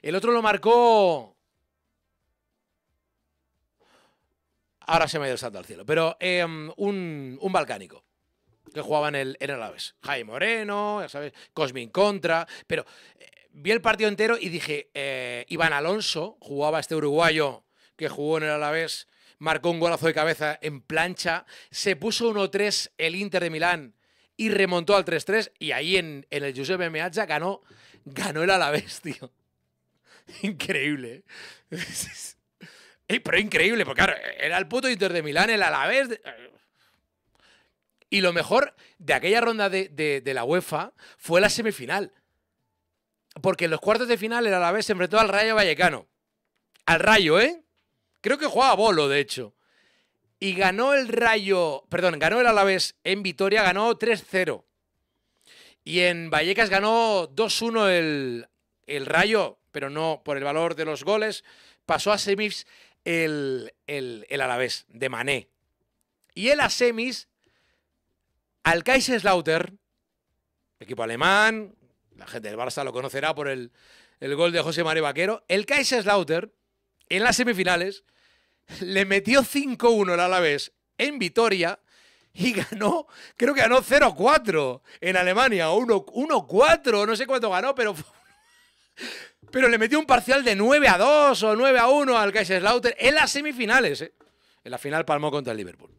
El otro lo marcó... Ahora se me ha ido el salto al cielo, pero em, un, balcánico que jugaba en el, en Alavés. Jaime Moreno, ya sabes, Cosmin Contra, pero eh, vi el partido entero y dije, eh, Iván Alonso, jugaba este uruguayo que jugó en el Alavés, marcó un golazo de cabeza en plancha, se puso 1-3 el Inter de Milán y remontó al 3-3 y ahí en, el Giuseppe Meazza ganó, ganó el Alavés, tío. [laughs] Increíble. ¿eh? [laughs] Pero increíble, porque era el puto Inter de Milán, el Alavés... Y lo mejor de aquella ronda de, de, la UEFA fue la semifinal. Porque en los cuartos de final el Alavés se enfrentó al Rayo Vallecano. Al Rayo, ¿eh? Creo que jugaba Bolo, de hecho. Y ganó el Rayo, perdón, ganó el Alavés en Vitoria, ganó 3-0. Y en Vallecas ganó 2-1 el, el, Rayo, pero no por el valor de los goles. Pasó a semis el, el, Alavés de Mané. Y el a semis, al Kaiserslautern, equipo alemán, la gente del Barça lo conocerá por el, gol de José María Vaquero, el Kaiserslautern en las semifinales, le metió 5-1 el Alavés en Vitoria y ganó, creo que ganó 0-4 en Alemania, 1-4, no sé cuánto ganó, pero, [laughs] pero le metió un parcial de 9-2 o 9-1 al Kaiserslautern en las semifinales. ¿eh? En la final palmó contra el Liverpool.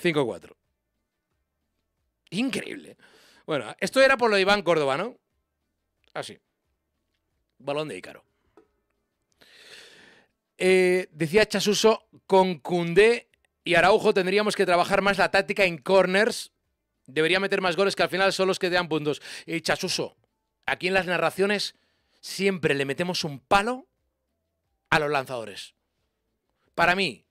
5-4. Increíble. Bueno, esto era por lo de Iván Córdoba, ¿no? Así. Ah, Balón de Ícaro. Eh, decía Chasuso, con Cundé y Araujo tendríamos que trabajar más la táctica en corners. Debería meter más goles que al final son los que dan puntos. Chasuso, aquí en las narraciones siempre le metemos un palo a los lanzadores. Para mí,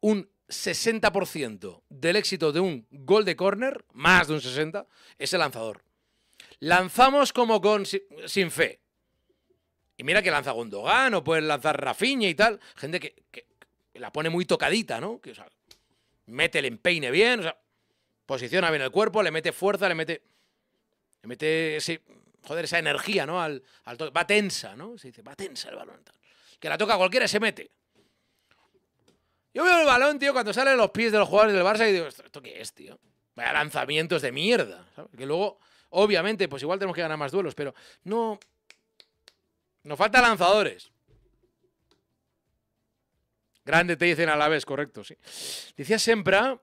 un 60% del éxito de un gol de corner, más de un 60, es el lanzador. Lanzamos como con sin fe. Y mira que lanza Gondogan o puede lanzar Rafiña y tal. Gente que, la pone muy tocadita, ¿no? Que, o sea, mete el empeine bien, o sea, posiciona bien el cuerpo, le mete fuerza, le mete. Le mete ese, joder, esa energía, ¿no? Al, Va tensa, ¿no? Se dice, va tensa el balón. Que la toca cualquiera y se mete. Yo veo el balón, tío, cuando sale los pies de los jugadores del Barça y digo, ¿esto qué es, tío? Vaya lanzamientos de mierda. Que luego, obviamente, pues igual tenemos que ganar más duelos, pero no, nos falta lanzadores. Grande, te dicen a la vez, correcto, sí. Decía Sempra,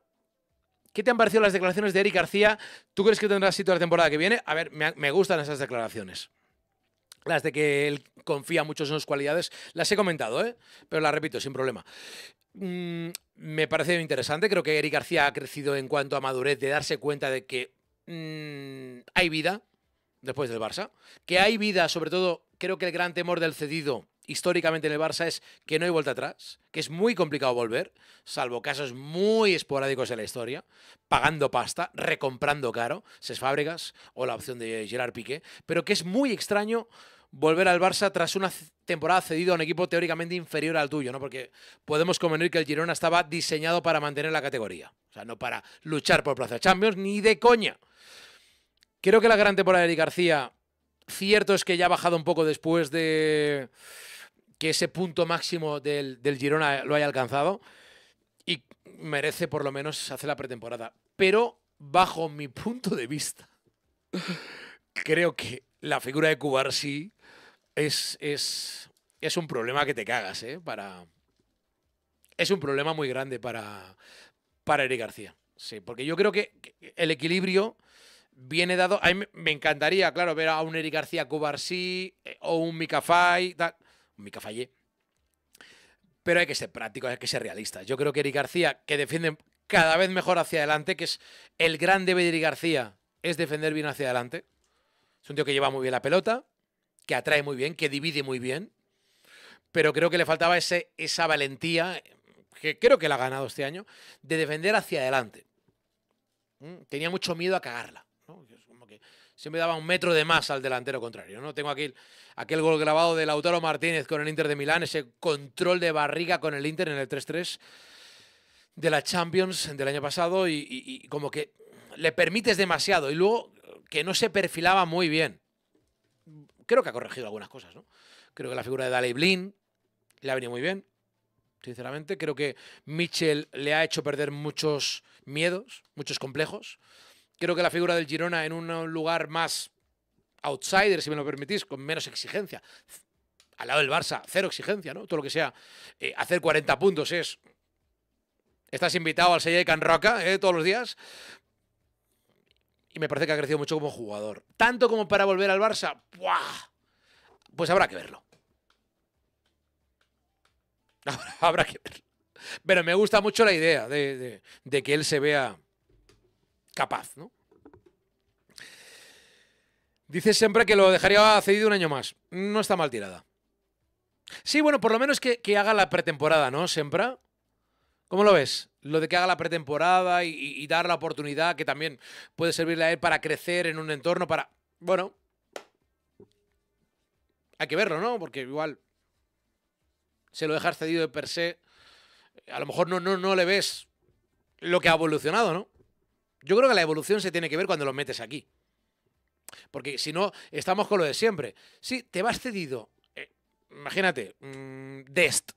¿qué te han parecido las declaraciones de Eric García? ¿Tú crees que tendrás sitio la temporada que viene? A ver, me, gustan esas declaraciones. Las de que él confía mucho en sus cualidades, las he comentado, ¿eh? pero las repito, sin problema. Mm, me parece interesante, creo que Eric García ha crecido en cuanto a madurez de darse cuenta de que mm, hay vida después del Barça, que hay vida sobre todo creo que el gran temor del cedido históricamente en el Barça es que no hay vuelta atrás, que es muy complicado volver, salvo casos muy esporádicos en la historia, pagando pasta, recomprando caro, ses fábricas o la opción de Gerard Piqué, pero que es muy extraño volver al Barça tras una temporada cedido a un equipo teóricamente inferior al tuyo, ¿no? Porque podemos convenir que el Girona estaba diseñado para mantener la categoría, o sea, no para luchar por plaza Champions ni de coña. Creo que la gran temporada de Eric García Cierto es que ya ha bajado un poco después de que ese punto máximo del, del Girona lo haya alcanzado y merece por lo menos hacer la pretemporada. Pero bajo mi punto de vista, creo que la figura de Cubarsí es, es, es un problema que te cagas, ¿eh? Para, es un problema muy grande para, para Eric García. Sí, porque yo creo que el equilibrio viene dado. A mí me encantaría, claro, ver a un Eric García sí eh, o un Mika Un Pero hay que ser práctico, hay que ser realistas. Yo creo que Eric García, que defiende cada vez mejor hacia adelante, que es el gran debe de Eric García, es defender bien hacia adelante. Es un tío que lleva muy bien la pelota, que atrae muy bien, que divide muy bien. Pero creo que le faltaba ese, esa valentía, que creo que la ha ganado este año, de defender hacia adelante. Mm, tenía mucho miedo a cagarla siempre daba un metro de más al delantero contrario. ¿no? Tengo aquí aquel gol grabado de Lautaro Martínez con el Inter de Milán, ese control de barriga con el Inter en el 3-3 de la Champions del año pasado y, como que le permites demasiado y luego que no se perfilaba muy bien. Creo que ha corregido algunas cosas, ¿no? Creo que la figura de Daley Blin le ha venido muy bien, sinceramente. Creo que Mitchell le ha hecho perder muchos miedos, muchos complejos creo que la figura del Girona en un lugar más outsider, si me lo permitís, con menos exigencia. Al lado del Barça, cero exigencia, ¿no? Todo lo que sea eh, hacer 40 puntos es... Estás invitado al Sella de Can Roca eh, todos los días. Y me parece que ha crecido mucho como jugador. Tanto como para volver al Barça, ¡buah! pues habrá que verlo. [laughs] Habrá, que verlo. Pero me gusta mucho la idea de que él se vea capaz, ¿no? Dice siempre que lo dejaría cedido un año más. No está mal tirada. Sí, bueno, por lo menos que, haga la pretemporada, ¿no, Sempra? ¿Cómo lo ves? Lo de que haga la pretemporada y, dar la oportunidad que también puede servirle a él para crecer en un entorno, para... Bueno. Hay que verlo, ¿no? Porque igual se lo dejas cedido de per se. A lo mejor no, no le ves lo que ha evolucionado, ¿no? Yo creo que la evolución se tiene que ver cuando lo metes aquí. Porque si no, estamos con lo de siempre. Sí, te vas cedido, eh, imagínate, mm, Dest.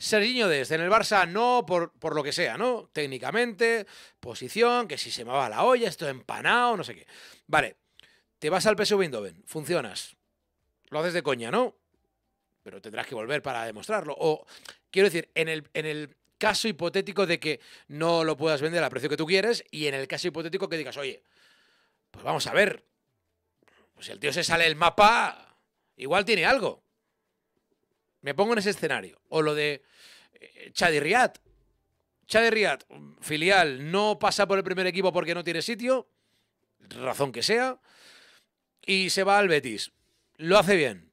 Serginho Dest, en el Barça no, por, lo que sea, ¿no? Técnicamente, posición, que si se me va la olla, esto empanado, no sé qué. Vale, te vas al PSV Eindhoven, funcionas. Lo haces de coña, ¿no? Pero tendrás que volver para demostrarlo. O, quiero decir, en el, en el caso hipotético de que no lo puedas vender al precio que tú quieres y en el caso hipotético que digas, oye, pues vamos a ver, pues si el tío se sale el mapa, igual tiene algo. Me pongo en ese escenario. O lo de Chadi Riad. Chadi filial, no pasa por el primer equipo porque no tiene sitio, razón que sea, y se va al Betis. Lo hace bien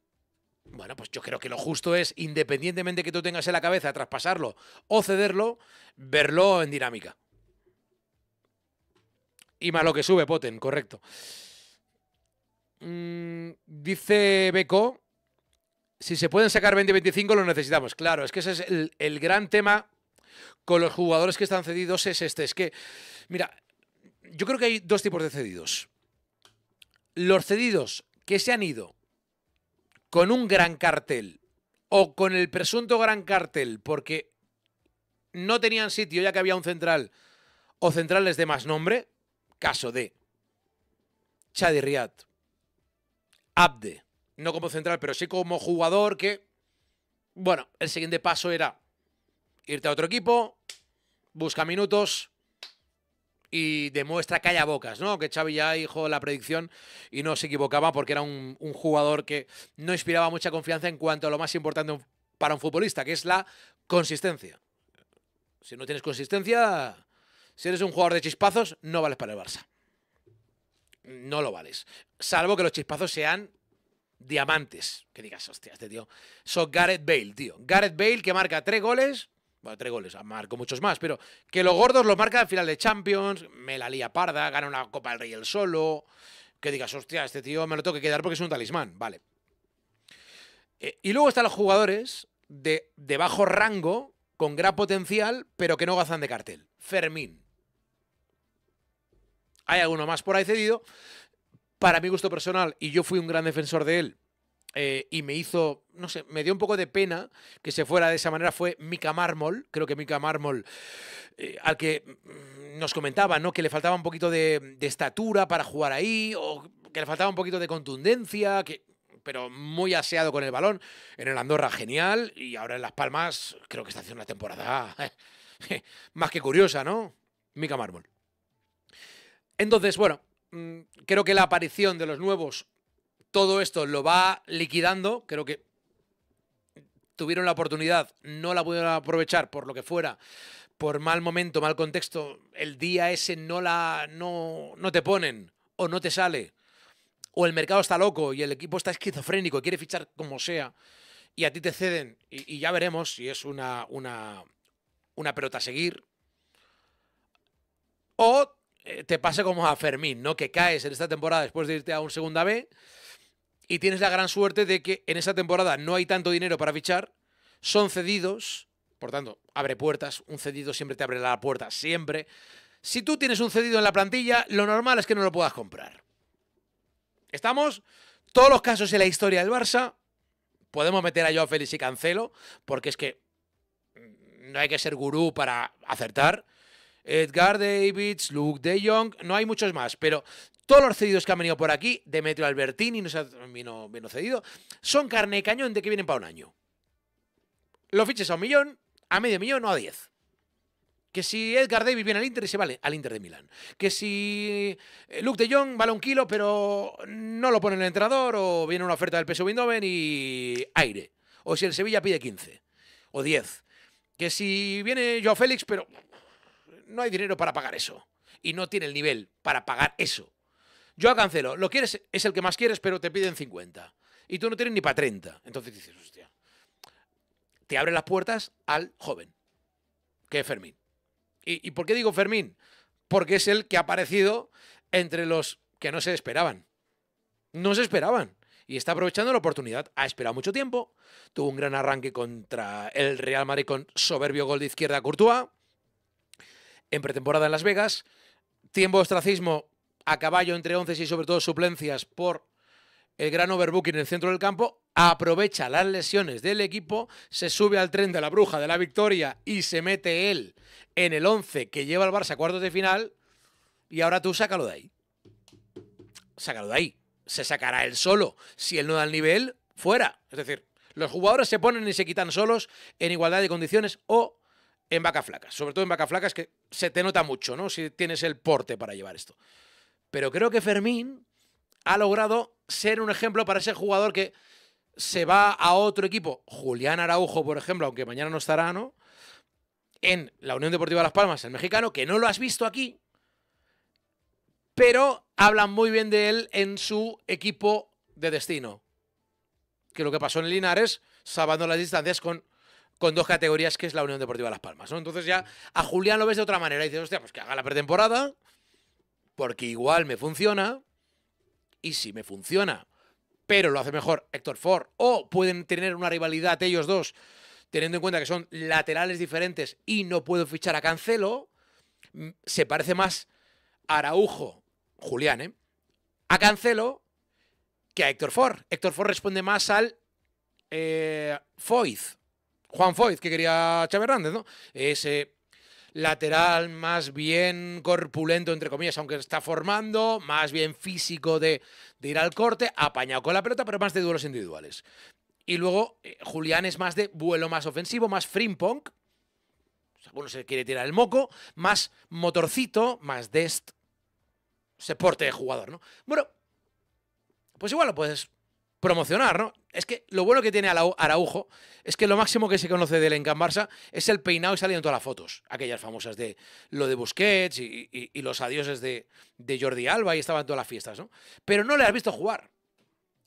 bueno, pues yo creo que lo justo es, independientemente que tú tengas en la cabeza traspasarlo o cederlo, verlo en dinámica. Y malo que sube, Poten, correcto. Mm, dice Beco, si se pueden sacar 20-25 lo necesitamos. Claro, es que ese es el, el, gran tema con los jugadores que están cedidos, es este. Es que, mira, yo creo que hay dos tipos de cedidos. Los cedidos que se han ido con un gran cartel o con el presunto gran cartel porque no tenían sitio ya que había un central o centrales de más nombre, caso de Chadi Riad, Abde, no como central, pero sí como jugador que, bueno, el siguiente paso era irte a otro equipo, busca minutos, y demuestra que haya bocas, ¿no? Que Xavi ya hizo la predicción y no se equivocaba porque era un, un jugador que no inspiraba mucha confianza en cuanto a lo más importante para un futbolista, que es la consistencia. Si no tienes consistencia, si eres un jugador de chispazos, no vales para el Barça. No lo vales. Salvo que los chispazos sean diamantes. Que digas, hostia, este tío. So Gareth Bale, tío. Gareth Bale que marca tres goles bueno, tres goles, marco muchos más, pero que los gordos los marca al final de Champions, me la lía parda, gana una Copa del Rey el solo, que digas, hostia, este tío me lo tengo que quedar porque es un talismán, vale. Eh, y luego están los jugadores de, de bajo rango, con gran potencial, pero que no gazan de cartel. Fermín. Hay alguno más por ahí cedido. Para mi gusto personal, y yo fui un gran defensor de él, eh, y me hizo, no sé, me dio un poco de pena que se fuera de esa manera, fue Mika Mármol, creo que Mika Mármol, eh, al que mm, nos comentaba, ¿no? Que le faltaba un poquito de, estatura para jugar ahí, o que le faltaba un poquito de contundencia, que pero muy aseado con el balón. En el Andorra, genial. Y ahora en Las Palmas, creo que está haciendo una temporada eh, [laughs] más que curiosa, ¿no? Mica Mármol. Entonces, bueno, mm, creo que la aparición de los nuevos todo esto lo va liquidando. Creo que tuvieron la oportunidad, no la pudieron aprovechar por lo que fuera, por mal momento, mal contexto. El día ese no la no, te ponen o no te sale. O el mercado está loco y el equipo está esquizofrénico, quiere fichar como sea. Y a ti te ceden. Y, ya veremos si es una, una, una pelota a seguir. O eh, te pase como a Fermín, ¿no? Que caes en esta temporada después de irte a un segunda B y tienes la gran suerte de que en esa temporada no hay tanto dinero para fichar, son cedidos, por tanto, abre puertas, un cedido siempre te abre la puerta, siempre. Si tú tienes un cedido en la plantilla, lo normal es que no lo puedas comprar. ¿Estamos? Todos los casos en la historia del Barça, podemos meter a Joao Félix y Cancelo, porque es que no hay que ser gurú para acertar. Edgar Davids, Luke de Jong, no hay muchos más, pero todos los cedidos que han venido por aquí, Demetrio Albertini nos ha, vino, cedido, son carne y cañón de que vienen para un año. Los fiches a un millón, a medio millón o a diez. Que si Edgar Davis viene al Inter y se vale al Inter de Milán. Que si eh, Luke de Jong vale un kilo, pero no lo pone en el entrenador, o viene una oferta del PSV Eindhoven y aire. O si el Sevilla pide 15 o 10. Que si viene Joao Félix, pero no hay dinero para pagar eso. Y no tiene el nivel para pagar eso. Yo Cancelo, lo quieres, es el que más quieres, pero te piden 50. Y tú no tienes ni para 30. Entonces dices, hostia, te abre las puertas al joven, que es Fermín. ¿Y, y por qué digo Fermín? Porque es el que ha aparecido entre los que no se esperaban. No se esperaban y está aprovechando la oportunidad. Ha esperado mucho tiempo. Tuvo un gran arranque contra el Real Madrid con soberbio gol de izquierda a Courtois. En pretemporada en Las Vegas. Tiempo de ostracismo a caballo entre once y sobre todo suplencias por el gran overbooking en el centro del campo, aprovecha las lesiones del equipo, se sube al tren de la bruja de la victoria y se mete él en el 11 que lleva al Barça a cuartos de final. Y ahora tú sácalo de ahí. Sácalo de ahí. Se sacará él solo. Si él no da el nivel, fuera. Es decir, los jugadores se ponen y se quitan solos en igualdad de condiciones o en vaca flacas. Sobre todo en vaca flacas que se te nota mucho, ¿no? Si tienes el porte para llevar esto. Pero creo que Fermín ha logrado ser un ejemplo para ese jugador que se va a otro equipo. Julián Araujo, por ejemplo, aunque mañana no estará, ¿no? En la Unión Deportiva Las Palmas, el mexicano, que no lo has visto aquí, pero hablan muy bien de él en su equipo de destino. Que lo que pasó en Linares, salvando las distancias con, con dos categorías, que es la Unión Deportiva Las Palmas. ¿no? Entonces ya a Julián lo ves de otra manera y dices, hostia, pues que haga la pretemporada, porque igual me funciona, y si me funciona, pero lo hace mejor Héctor Ford, o pueden tener una rivalidad ellos dos, teniendo en cuenta que son laterales diferentes y no puedo fichar a Cancelo, mm, se parece más a Araujo, Julián, ¿eh? a Cancelo que a Héctor Ford. Héctor Ford responde más al eh, Juan Foiz, que quería Chávez Hernández, ¿no? Ese lateral más bien corpulento, entre comillas, aunque está formando, más bien físico de, ir al corte, apañado con la pelota, pero más de duelos individuales. Y luego eh, Julián es más de vuelo más ofensivo, más frimpong. O sea, uno se quiere tirar el moco, más motorcito, más dest. se porte de jugador, ¿no? Bueno, pues igual lo puedes promocionar, ¿no? Es que lo bueno que tiene Araujo es que lo máximo que se conoce del Encan Barça es el peinado y saliendo todas las fotos. Aquellas famosas de lo de Busquets y, los adioses de, Jordi Alba y estaban todas las fiestas, ¿no? Pero no le has visto jugar.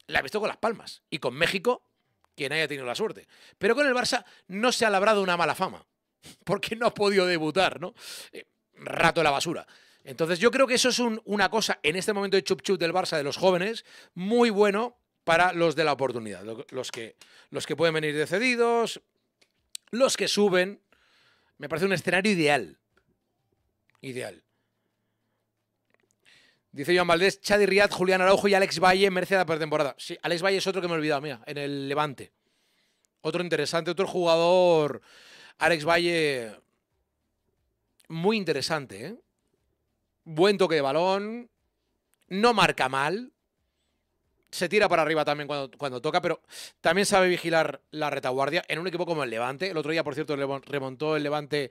Le has visto con Las Palmas y con México, quien haya tenido la suerte. Pero con el Barça no se ha labrado una mala fama, [laughs] porque no ha podido debutar, ¿no? Eh, rato la basura. Entonces yo creo que eso es una cosa en este momento de chup chup del Barça de los jóvenes, muy bueno para los de la oportunidad, los que, los que pueden venir decididos, los que suben. Me parece un escenario ideal. Ideal. Dice Joan Valdés, Chadi Riyad Julián Araujo y Alex Valle merece la pretemporada. Sí, Alex Valle es otro que me he olvidado, mira, en el Levante. Otro interesante, otro jugador. Alex Valle. Muy interesante, ¿eh? Buen toque de balón. No marca mal se tira para arriba también cuando, toca, pero también sabe vigilar la retaguardia en un equipo como el Levante. El otro día, por cierto, remontó el Levante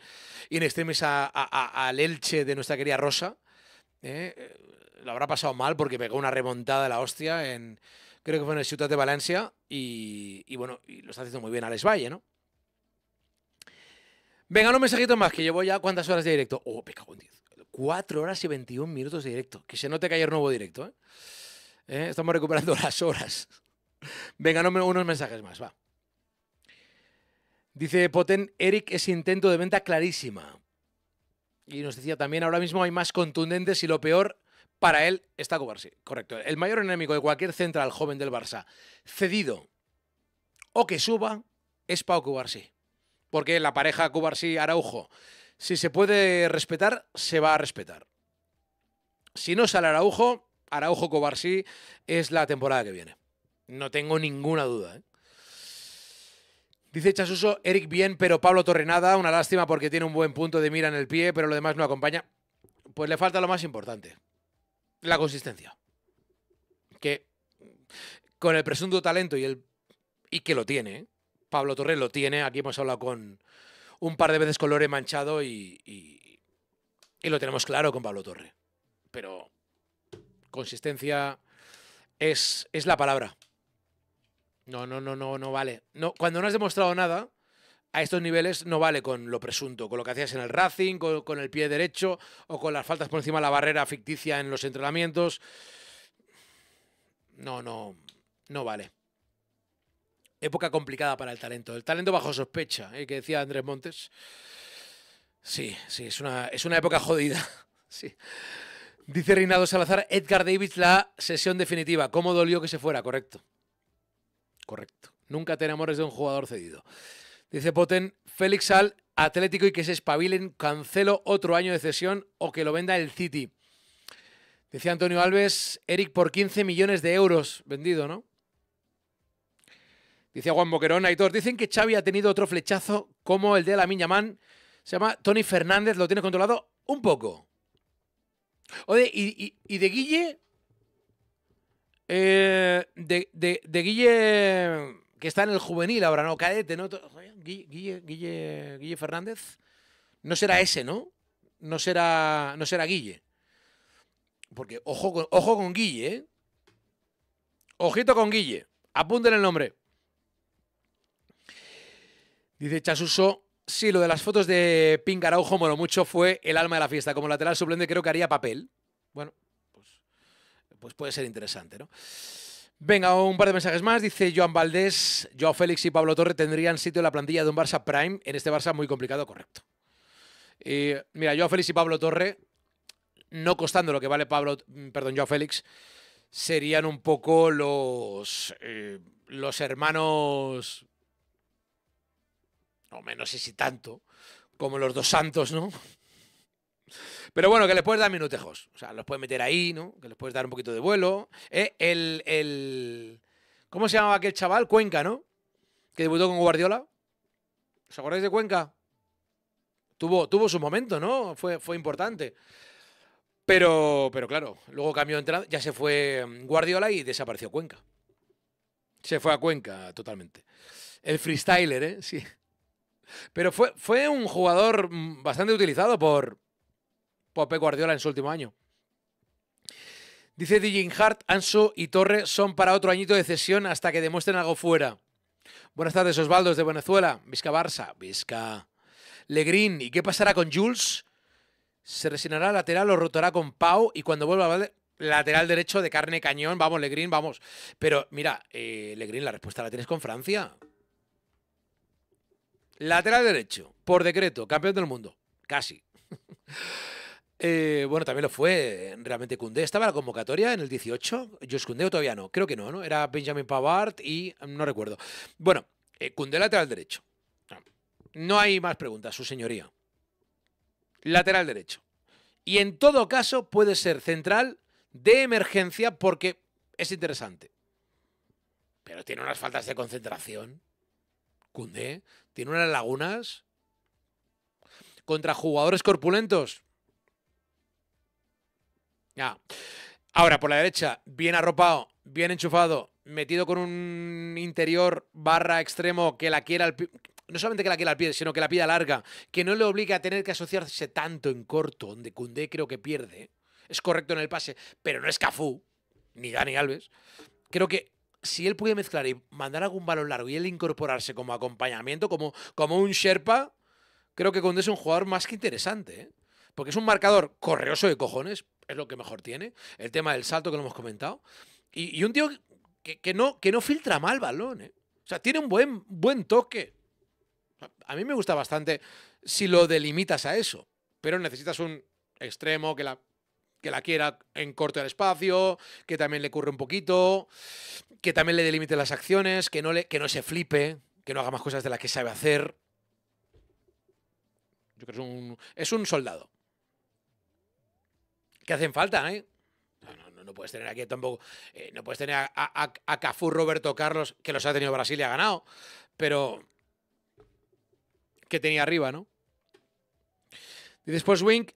in extremis a, a, al Elche de nuestra querida Rosa. ¿eh? Eh, lo habrá pasado mal porque pegó una remontada de la hostia en, creo que fue en el Ciutat de Valencia y, bueno, y lo está haciendo muy bien Alex Valle, ¿no? Venga, un mensajito más, que llevo ya cuántas horas de directo. Oh, me cago 4 horas y 21 minutos de directo. Que se note que ayer no hubo directo, ¿eh? ¿eh? Estamos recuperando [laughs] las horas. Venga, unos mensajes más, va. Dice Poten, Eric es intento de venta clarísima. Y nos decía también, ahora mismo hay más contundentes y lo peor para él está Cubarsi. Correcto. El mayor enemigo de cualquier central joven del Barça, cedido o que suba, es Pau Cubarsí. Porque la pareja cubarsí araujo si se puede respetar, se va a respetar. Si no sale Araujo, Araujo Cobarsí es la temporada que viene. No tengo ninguna duda. ¿eh? Dice Chasuso, Eric bien, pero Pablo nada. una lástima porque tiene un buen punto de mira en el pie, pero lo demás no acompaña. Pues le falta lo más importante, la consistencia. Que con el presunto talento y el y que lo tiene, Pablo Torre lo tiene, aquí hemos hablado con un par de veces con Manchado y, y lo tenemos claro con Pablo Torre. Pero Consistencia es, es la palabra. No, no, no, no, no vale. No, cuando no has demostrado nada, a estos niveles no vale con lo presunto, con lo que hacías en el Racing, con, el pie derecho o con las faltas por encima de la barrera ficticia en los entrenamientos. No, no, no vale. Época complicada para el talento. El talento bajo sospecha, ¿eh? que decía Andrés Montes. Sí, sí, es una, es una época jodida. [laughs] Sí. Dice Reinado Salazar, Edgar Davis, la sesión definitiva. ¿Cómo dolió que se fuera? Correcto. Correcto. Nunca tenemos enamores de un jugador cedido. Dice Poten, Félix Sal, Atlético y que se espabilen, cancelo otro año de cesión o que lo venda el City. decía Antonio Alves, Eric por 15 millones de euros vendido, ¿no? Dice Juan Boquerón, Aitor, dicen que Xavi ha tenido otro flechazo como el de la Miñamán. Se llama Tony Fernández, lo tiene controlado un poco. Oye, ¿y, de Guille? Eh, de, Guille, que está en el juvenil ahora, ¿no? Cadete, ¿no? Guille, Fernández. No será ese, ¿no? No será, no será Guille. Porque ojo ojo con Guille, ¿eh? Ojito con Guille. Apunten el nombre. Dice Chasuso Sí, lo de las fotos de Pink Araujo, bueno, mucho fue el alma de la fiesta. Como lateral suplente creo que haría papel. Bueno, pues, pues, puede ser interesante, ¿no? Venga, un par de mensajes más. Dice Joan Valdés, Joao Félix y Pablo Torre tendrían sitio en la plantilla de un Barça Prime. En este Barça muy complicado, correcto. Y, eh, mira, Joao Félix y Pablo Torre, no costando lo que vale Pablo, mm, perdón, Joao Félix, serían un poco los, eh, los hermanos hombre, no sé si tanto, como los dos santos, ¿no? Pero bueno, que les puedes dar minutejos. O sea, los puedes meter ahí, ¿no? Que les puedes dar un poquito de vuelo. Eh, el, ¿Cómo se llamaba aquel chaval? Cuenca, ¿no? Que debutó con Guardiola. ¿Os acordáis de Cuenca? Tuvo, tuvo su momento, ¿no? Fue, fue importante. Pero, pero claro, luego cambió de entrada. ya se fue mm, Guardiola y desapareció Cuenca. Se fue a Cuenca totalmente. El freestyler, ¿eh? Sí. Pero fue, fue un jugador mm, bastante utilizado por, Pope Guardiola en su último año. Dice Dijin Hart, Anso y Torre son para otro añito de cesión hasta que demuestren algo fuera. Buenas tardes, Osvaldo, de Venezuela. Vizca Barça, Vizca. Legrin, ¿y qué pasará con Jules? Se resignará lateral o rotará con Pau y cuando vuelva a lateral derecho de carne cañón. Vamos, Legrin, vamos. Pero mira, eh, Legrin, la respuesta la tienes con Francia. Lateral derecho, por decreto, campeón del mundo. Casi. [laughs] Eh, bueno, también lo fue eh, realmente Cundé. ¿Estaba la convocatoria en el 18? Yo Cundé o todavía no. Creo que no, ¿no? Era Benjamin Pavard y mm, no recuerdo. Bueno, eh, lateral derecho. Ah, no hay más preguntas, su señoría. Lateral derecho. Y en todo caso puede ser central de emergencia porque es interesante. Pero tiene unas faltas de concentración. Cundé tiene unas lagunas. Contra jugadores corpulentos. Ya. Ahora, por la derecha, bien arropado, bien enchufado, metido con un interior barra extremo que la quiera al pie. No solamente que la quiera al pie, sino que la pida larga. Que no le obligue a tener que asociarse tanto en corto, donde Cundé creo que pierde. Es correcto en el pase, pero no es Cafú, ni Dani Alves. Creo que si él puede mezclar y mandar algún balón largo y él incorporarse como acompañamiento, como, como un Sherpa, creo que Conde es un jugador más que interesante. ¿eh? Porque es un marcador correoso de cojones, es lo que mejor tiene. El tema del salto que lo hemos comentado. Y, un tío que, no, que no filtra mal balón. ¿eh? O sea, tiene un buen, buen toque. A mí me gusta bastante si lo delimitas a eso. Pero necesitas un extremo que la, que la quiera en corto del espacio, que también le curre un poquito que también le delimite las acciones, que no, le, que no se flipe, que no haga más cosas de las que sabe hacer. Yo creo es un, es un soldado. Que hacen falta, ¿eh? No, puedes tener aquí tampoco. Eh, no puedes tener a, a, a Cafú Roberto Carlos, que los ha tenido Brasil y ha ganado. Pero. Que tenía arriba, ¿no? Y después Wink,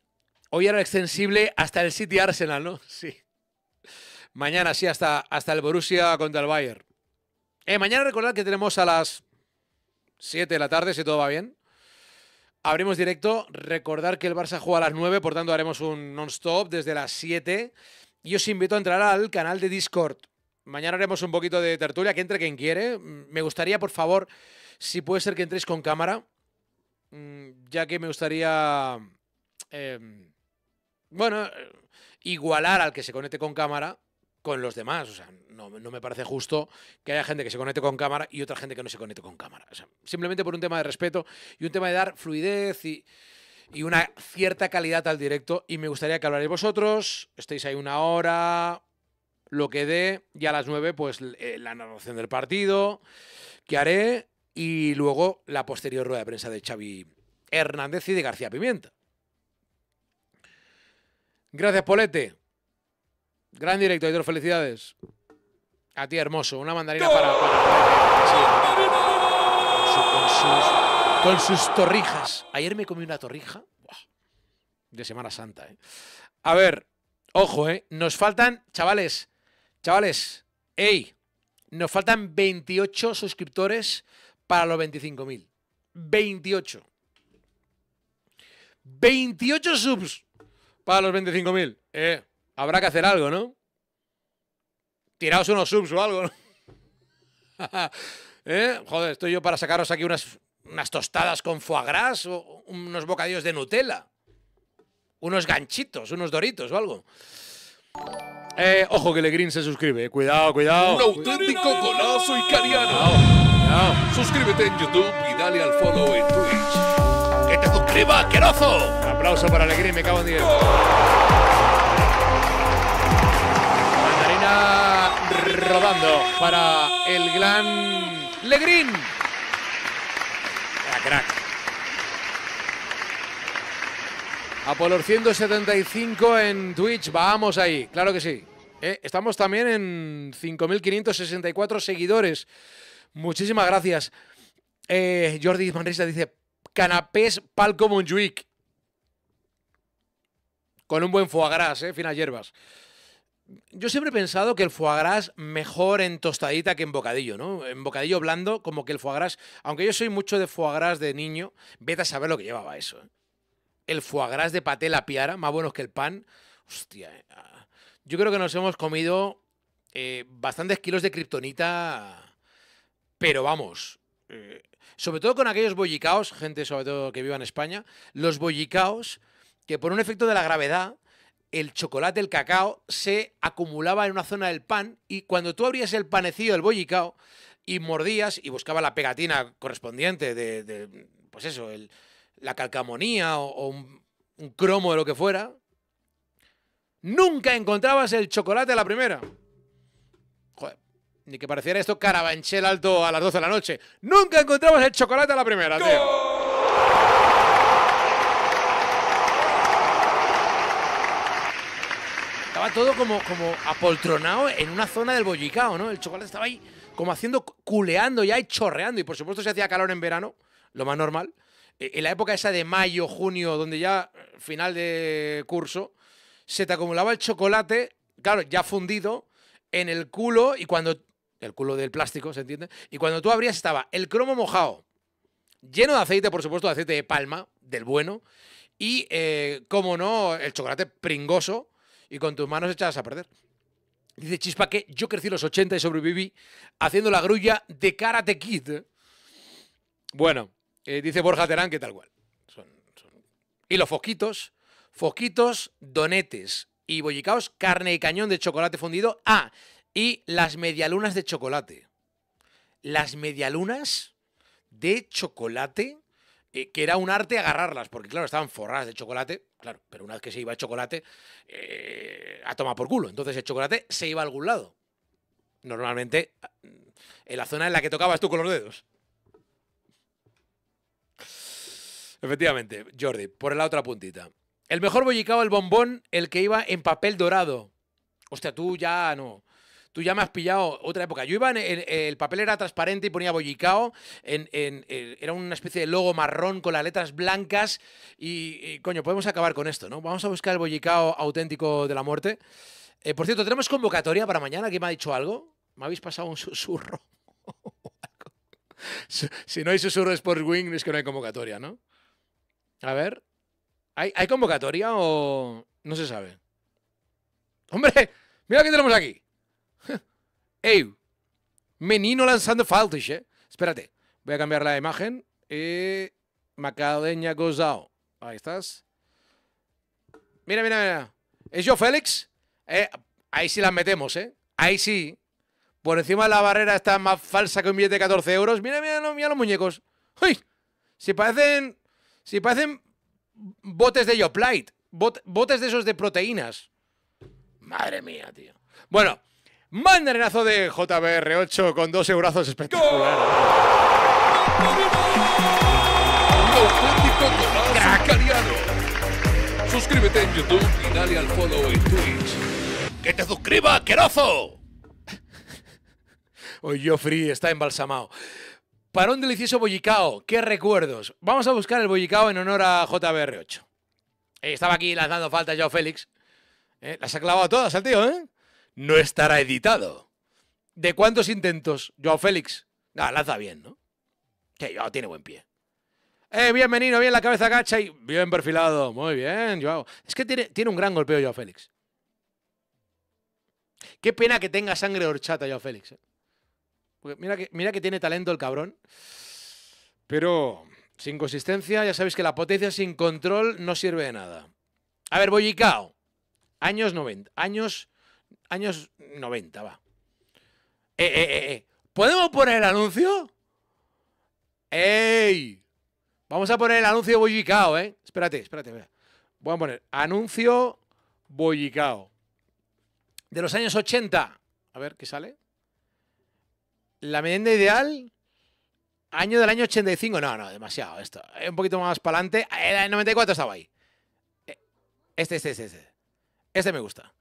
hoy era extensible hasta el City Arsenal, ¿no? [laughs] Sí. Mañana sí, hasta, hasta el Borussia contra el Bayern. Eh, mañana recordad que tenemos a las 7 de la tarde, si todo va bien. Abrimos directo. Recordar que el Barça juega a las 9, por tanto haremos un non-stop desde las 7. Y os invito a entrar al canal de Discord. Mañana haremos un poquito de tertulia, que entre quien quiere. Mm, me gustaría, por favor, si puede ser que entréis con cámara, mm, ya que me gustaría, em, bueno, eh, igualar al que se conecte con cámara con los demás. O sea, no, me parece justo que haya gente que se conecte con cámara y otra gente que no se conecte con cámara. simplemente por un tema de respeto y un tema de dar fluidez y, una cierta calidad al directo. Y me gustaría que hablaréis vosotros. Estéis ahí una hora, lo que dé. Y a las nueve, pues eh, la narración del partido que haré. Y luego la posterior rueda de prensa de Xavi Hernández y de García Pimienta. Gracias, Polete. Gran directo, otros felicidades. A ti, hermoso. Una mandarina para. Con, sus, con, sus, torrijas. Ayer me comí una torrija. De Semana Santa, ¿eh? A ver, ojo, ¿eh? Nos faltan, chavales, chavales, ¡ey! Nos faltan 28 suscriptores para los 25.000. 28. 28 subs para los 25.000. Eh. Habrá que hacer algo, ¿no? Tiraos unos subs o algo, ¿no? [laughs] ¿Eh? Joder, estoy yo para sacaros aquí unas, unas tostadas con foie gras o unos bocadillos de Nutella. Unos ganchitos, unos doritos o algo. Eh, ojo que Legrin se suscribe. Cuidado, cuidado. Un auténtico golazo icariano. Suscríbete en YouTube y dale al follow en Twitch. ¡Que te suscriba, Querozo! Un aplauso para Legrín, me cago en 10. rodando para el gran Legrín. La crack. A 175 en Twitch, vamos ahí, claro que sí. Eh, estamos también en 5.564 seguidores. Muchísimas gracias. Eh, Jordi Manresa dice, canapés palco monjuic Con un buen foie gras, eh, finas hierbas yo siempre he pensado que el foie gras mejor en tostadita que en bocadillo, ¿no? En bocadillo blando, como que el foie gras, aunque yo soy mucho de foie gras de niño, vete a saber lo que llevaba eso. ¿eh? El foie gras de paté la piara, más bueno que el pan. Hostia, eh, ah. yo creo que nos hemos comido eh, bastantes kilos de kriptonita, pero vamos. sobre todo con aquellos bollicaos, gente sobre todo que viva en España, los bollicaos que por un efecto de la gravedad el chocolate, el cacao, se acumulaba en una zona del pan y cuando tú abrías el panecillo, el bollicao, y mordías y buscaba la pegatina correspondiente de, pues eso, el, la calcamonía o, un, cromo de lo que fuera, nunca encontrabas el chocolate a la primera. Joder, ni que pareciera esto carabanchel alto a las 12 de la noche. Nunca encontrabas el chocolate a la primera, tío. todo como, como apoltronado en una zona del bollicao, ¿no? El chocolate estaba ahí como haciendo, culeando ya y chorreando. Y por supuesto, se hacía calor en verano, lo más normal. Eh, en la época esa de mayo, junio, donde ya eh, final de curso, se te acumulaba el chocolate, claro, ya fundido, en el culo y cuando. El culo del plástico, ¿se entiende? Y cuando tú abrías estaba el cromo mojado, lleno de aceite, por supuesto, de aceite de palma, del bueno, y, eh, como no, el chocolate pringoso, y con tus manos echadas a perder. Dice Chispa que yo crecí los 80 y sobreviví haciendo la grulla de Karate Kid. Bueno, eh, dice Borja Terán que tal cual. Y los foquitos fosquitos, donetes y bollicaos, carne y cañón de chocolate fundido. Ah, y las medialunas de chocolate. Las medialunas de chocolate eh, que era un arte agarrarlas, porque claro, estaban forradas de chocolate, claro, pero una vez que se iba el chocolate, eh, a tomar por culo. Entonces el chocolate se iba a algún lado. Normalmente en la zona en la que tocabas tú con los dedos. Efectivamente, Jordi, por la otra puntita. El mejor bollicao, el bombón, el que iba en papel dorado. Hostia, tú ya no tú ya me has pillado otra época. Yo iba en, el papel era transparente y ponía bollicao, en, era una especie de logo marrón con las letras blancas y, coño, podemos acabar con esto, ¿no? Vamos a buscar el bollicao auténtico de la muerte. Eh, por cierto, tenemos convocatoria para mañana, ¿quién me ha dicho algo? Me habéis pasado un susurro. [laughs] si no hay susurro Sports Wing, es que no hay convocatoria, ¿no? A ver. ¿Hay, ¿Hay, convocatoria o no se sabe? ¡Hombre! ¡Mira que tenemos aquí! [laughs] ¡Ey! Menino lanzando faltas, ¿eh? Espérate, voy a cambiar la imagen. Eh, Macadeña Gozao. Ahí estás. Mira, mira, mira. ¿Es yo, Félix? Eh, ahí sí las metemos, ¿eh? Ahí sí. Por encima de la barrera está más falsa que un billete de 14 euros. Mira, mira, mira, los muñecos. ¡Uy! Si parecen. Si parecen botes de yo botes de esos de proteínas. Madre mía, tío. Bueno, Mandarinazo de JBR8 con dos eurazos espectaculares. Suscríbete en YouTube y dale al follow en Twitch. ¡Que te suscriba, querozo! Hoy Free está embalsamado. Para un delicioso bollicao, qué recuerdos. Vamos a buscar el bollicao en honor a JBR8. Eh, estaba aquí lanzando falta yo, Félix. Eh, las ha clavado todas al tío, ¿eh? no estará editado. ¿De cuántos intentos, Joao Félix? Ah, lanza bien, ¿no? Que Joao tiene buen pie. Eh, bien bien la cabeza gacha y bien perfilado. Muy bien, Joao. Es que tiene, un gran golpeo Joao Félix. Qué pena que tenga sangre horchata Joao Félix. Eh. mira, que, mira que tiene talento el cabrón. Pero sin consistencia, ya sabéis que la potencia sin control no sirve de nada. A ver, Boyicao. Años 90. Años años 90, va. Eh, eh, eh, eh, ¿Podemos poner el anuncio? ¡Ey! Vamos a poner el anuncio Bollicao, ¿eh? Espérate, espérate, Voy a poner anuncio Bollicao. De los años 80. A ver, ¿qué sale? La merienda ideal, año del año 85. No, no, demasiado esto. Un poquito más para adelante. El 94 estaba ahí. Eh, este, este, este, este. Este me gusta.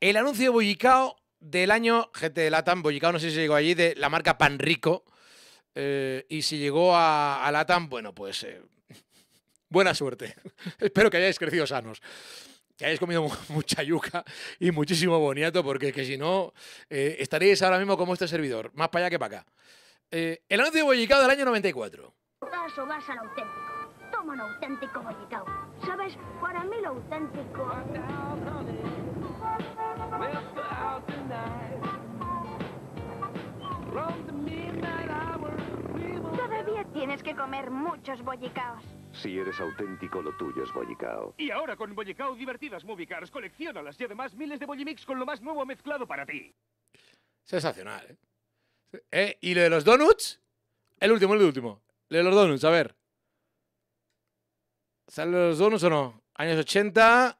El anuncio de del año, gente de Latam, Bollicao no sé si llegó allí, de la marca Panrico. Eh, y si llegó a, Latam, bueno, pues eh, [laughs] buena suerte. [laughs] Espero que hayáis crecido sanos. Que hayáis comido [laughs] mucha yuca y muchísimo boniato, porque que si no, eh, estaréis ahora mismo como este servidor, más para allá que para acá. el anuncio de del año 94. Vas vas al auténtico. auténtico ¿Sabes? Para mí lo auténtico... Todavía tienes que comer muchos bollicaos. Si eres auténtico, lo tuyo es bollicao. Y ahora con bollicao divertidas movie cars, coleccionalas y además miles de bollimix con lo más nuevo mezclado para ti. Sensacional, ¿eh? ¿eh? ¿Y lo de los donuts? El último, el último. Lo de los donuts, a ver. ¿Salen los donuts o no? Años 80,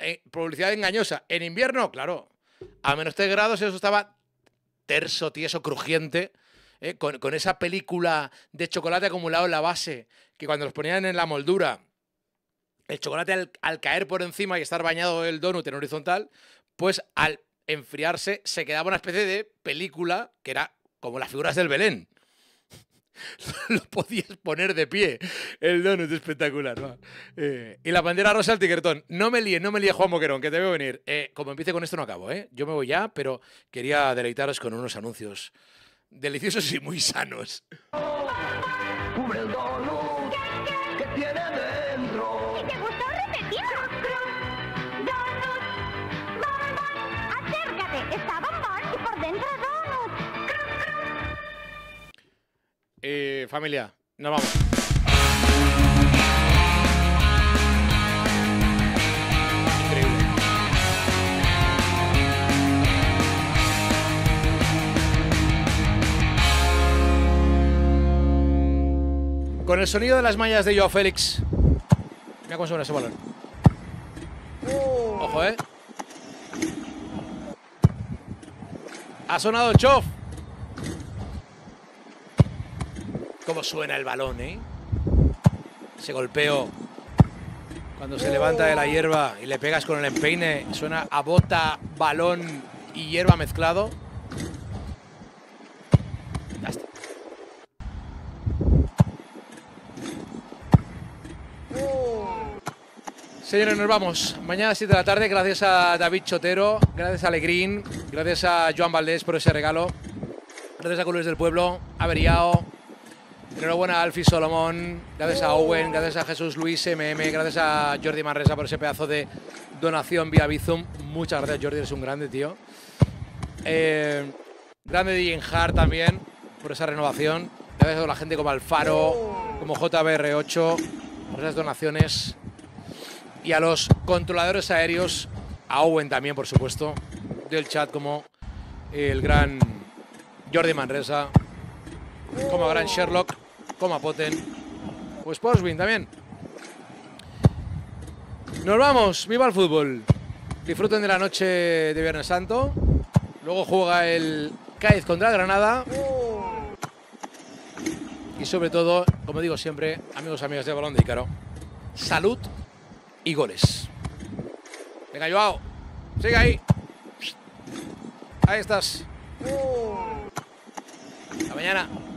Eh, publicidad engañosa. En invierno, claro, a menos 3 grados eso estaba terso, tieso, crujiente, eh, con, esa película de chocolate acumulado en la base, que cuando los ponían en la moldura, el chocolate al caer por encima y estar bañado el donut en horizontal, pues al enfriarse se quedaba una especie de película que era como las figuras del Belén. [laughs] lo podías poner de pie. El donut espectacular. Eh, y la bandera rosa al tigretón No me líes, no me líes, Juan Moquerón que te veo venir. Eh, como empiece con esto, no acabo. ¿eh? Yo me voy ya, pero quería deleitaros con unos anuncios deliciosos y muy sanos. Cubre el Y, eh, familia, nos vamos. Con el sonido de las mallas de Joao Félix. Mira cómo suena ese balón. Ojo, eh. Ha sonado el chof. Cómo suena el balón, ¿eh? Ese golpeo cuando se levanta de la hierba y le pegas con el empeine, suena a bota, balón y hierba mezclado. Señores, nos vamos. Mañana a 7 de la tarde, gracias a David Chotero, gracias a Legrín, gracias a Joan Valdés por ese regalo, gracias a Colores del Pueblo, Averiao, Enhorabuena a Alfie Solomón, gracias a Owen, gracias a Jesús Luis MM, gracias a Jordi Manresa por ese pedazo de donación vía Bizum. Muchas gracias, Jordi, eres un grande, tío. Eh, grande DJ Hart también por esa renovación. Gracias a toda la gente como Alfaro, como JBR8, por esas donaciones. Y a los controladores aéreos, a Owen también, por supuesto, del chat, como el gran Jordi Manresa, como gran Sherlock como apoten. pues Postwin también. Nos vamos, viva el fútbol. Disfruten de la noche de Viernes Santo. Luego juega el Cádiz contra Granada. Y sobre todo, como digo siempre, amigos y amigas de Balón de Ícaro, salud y goles. Venga, Joao, sigue ahí. Ahí estás. Hasta mañana.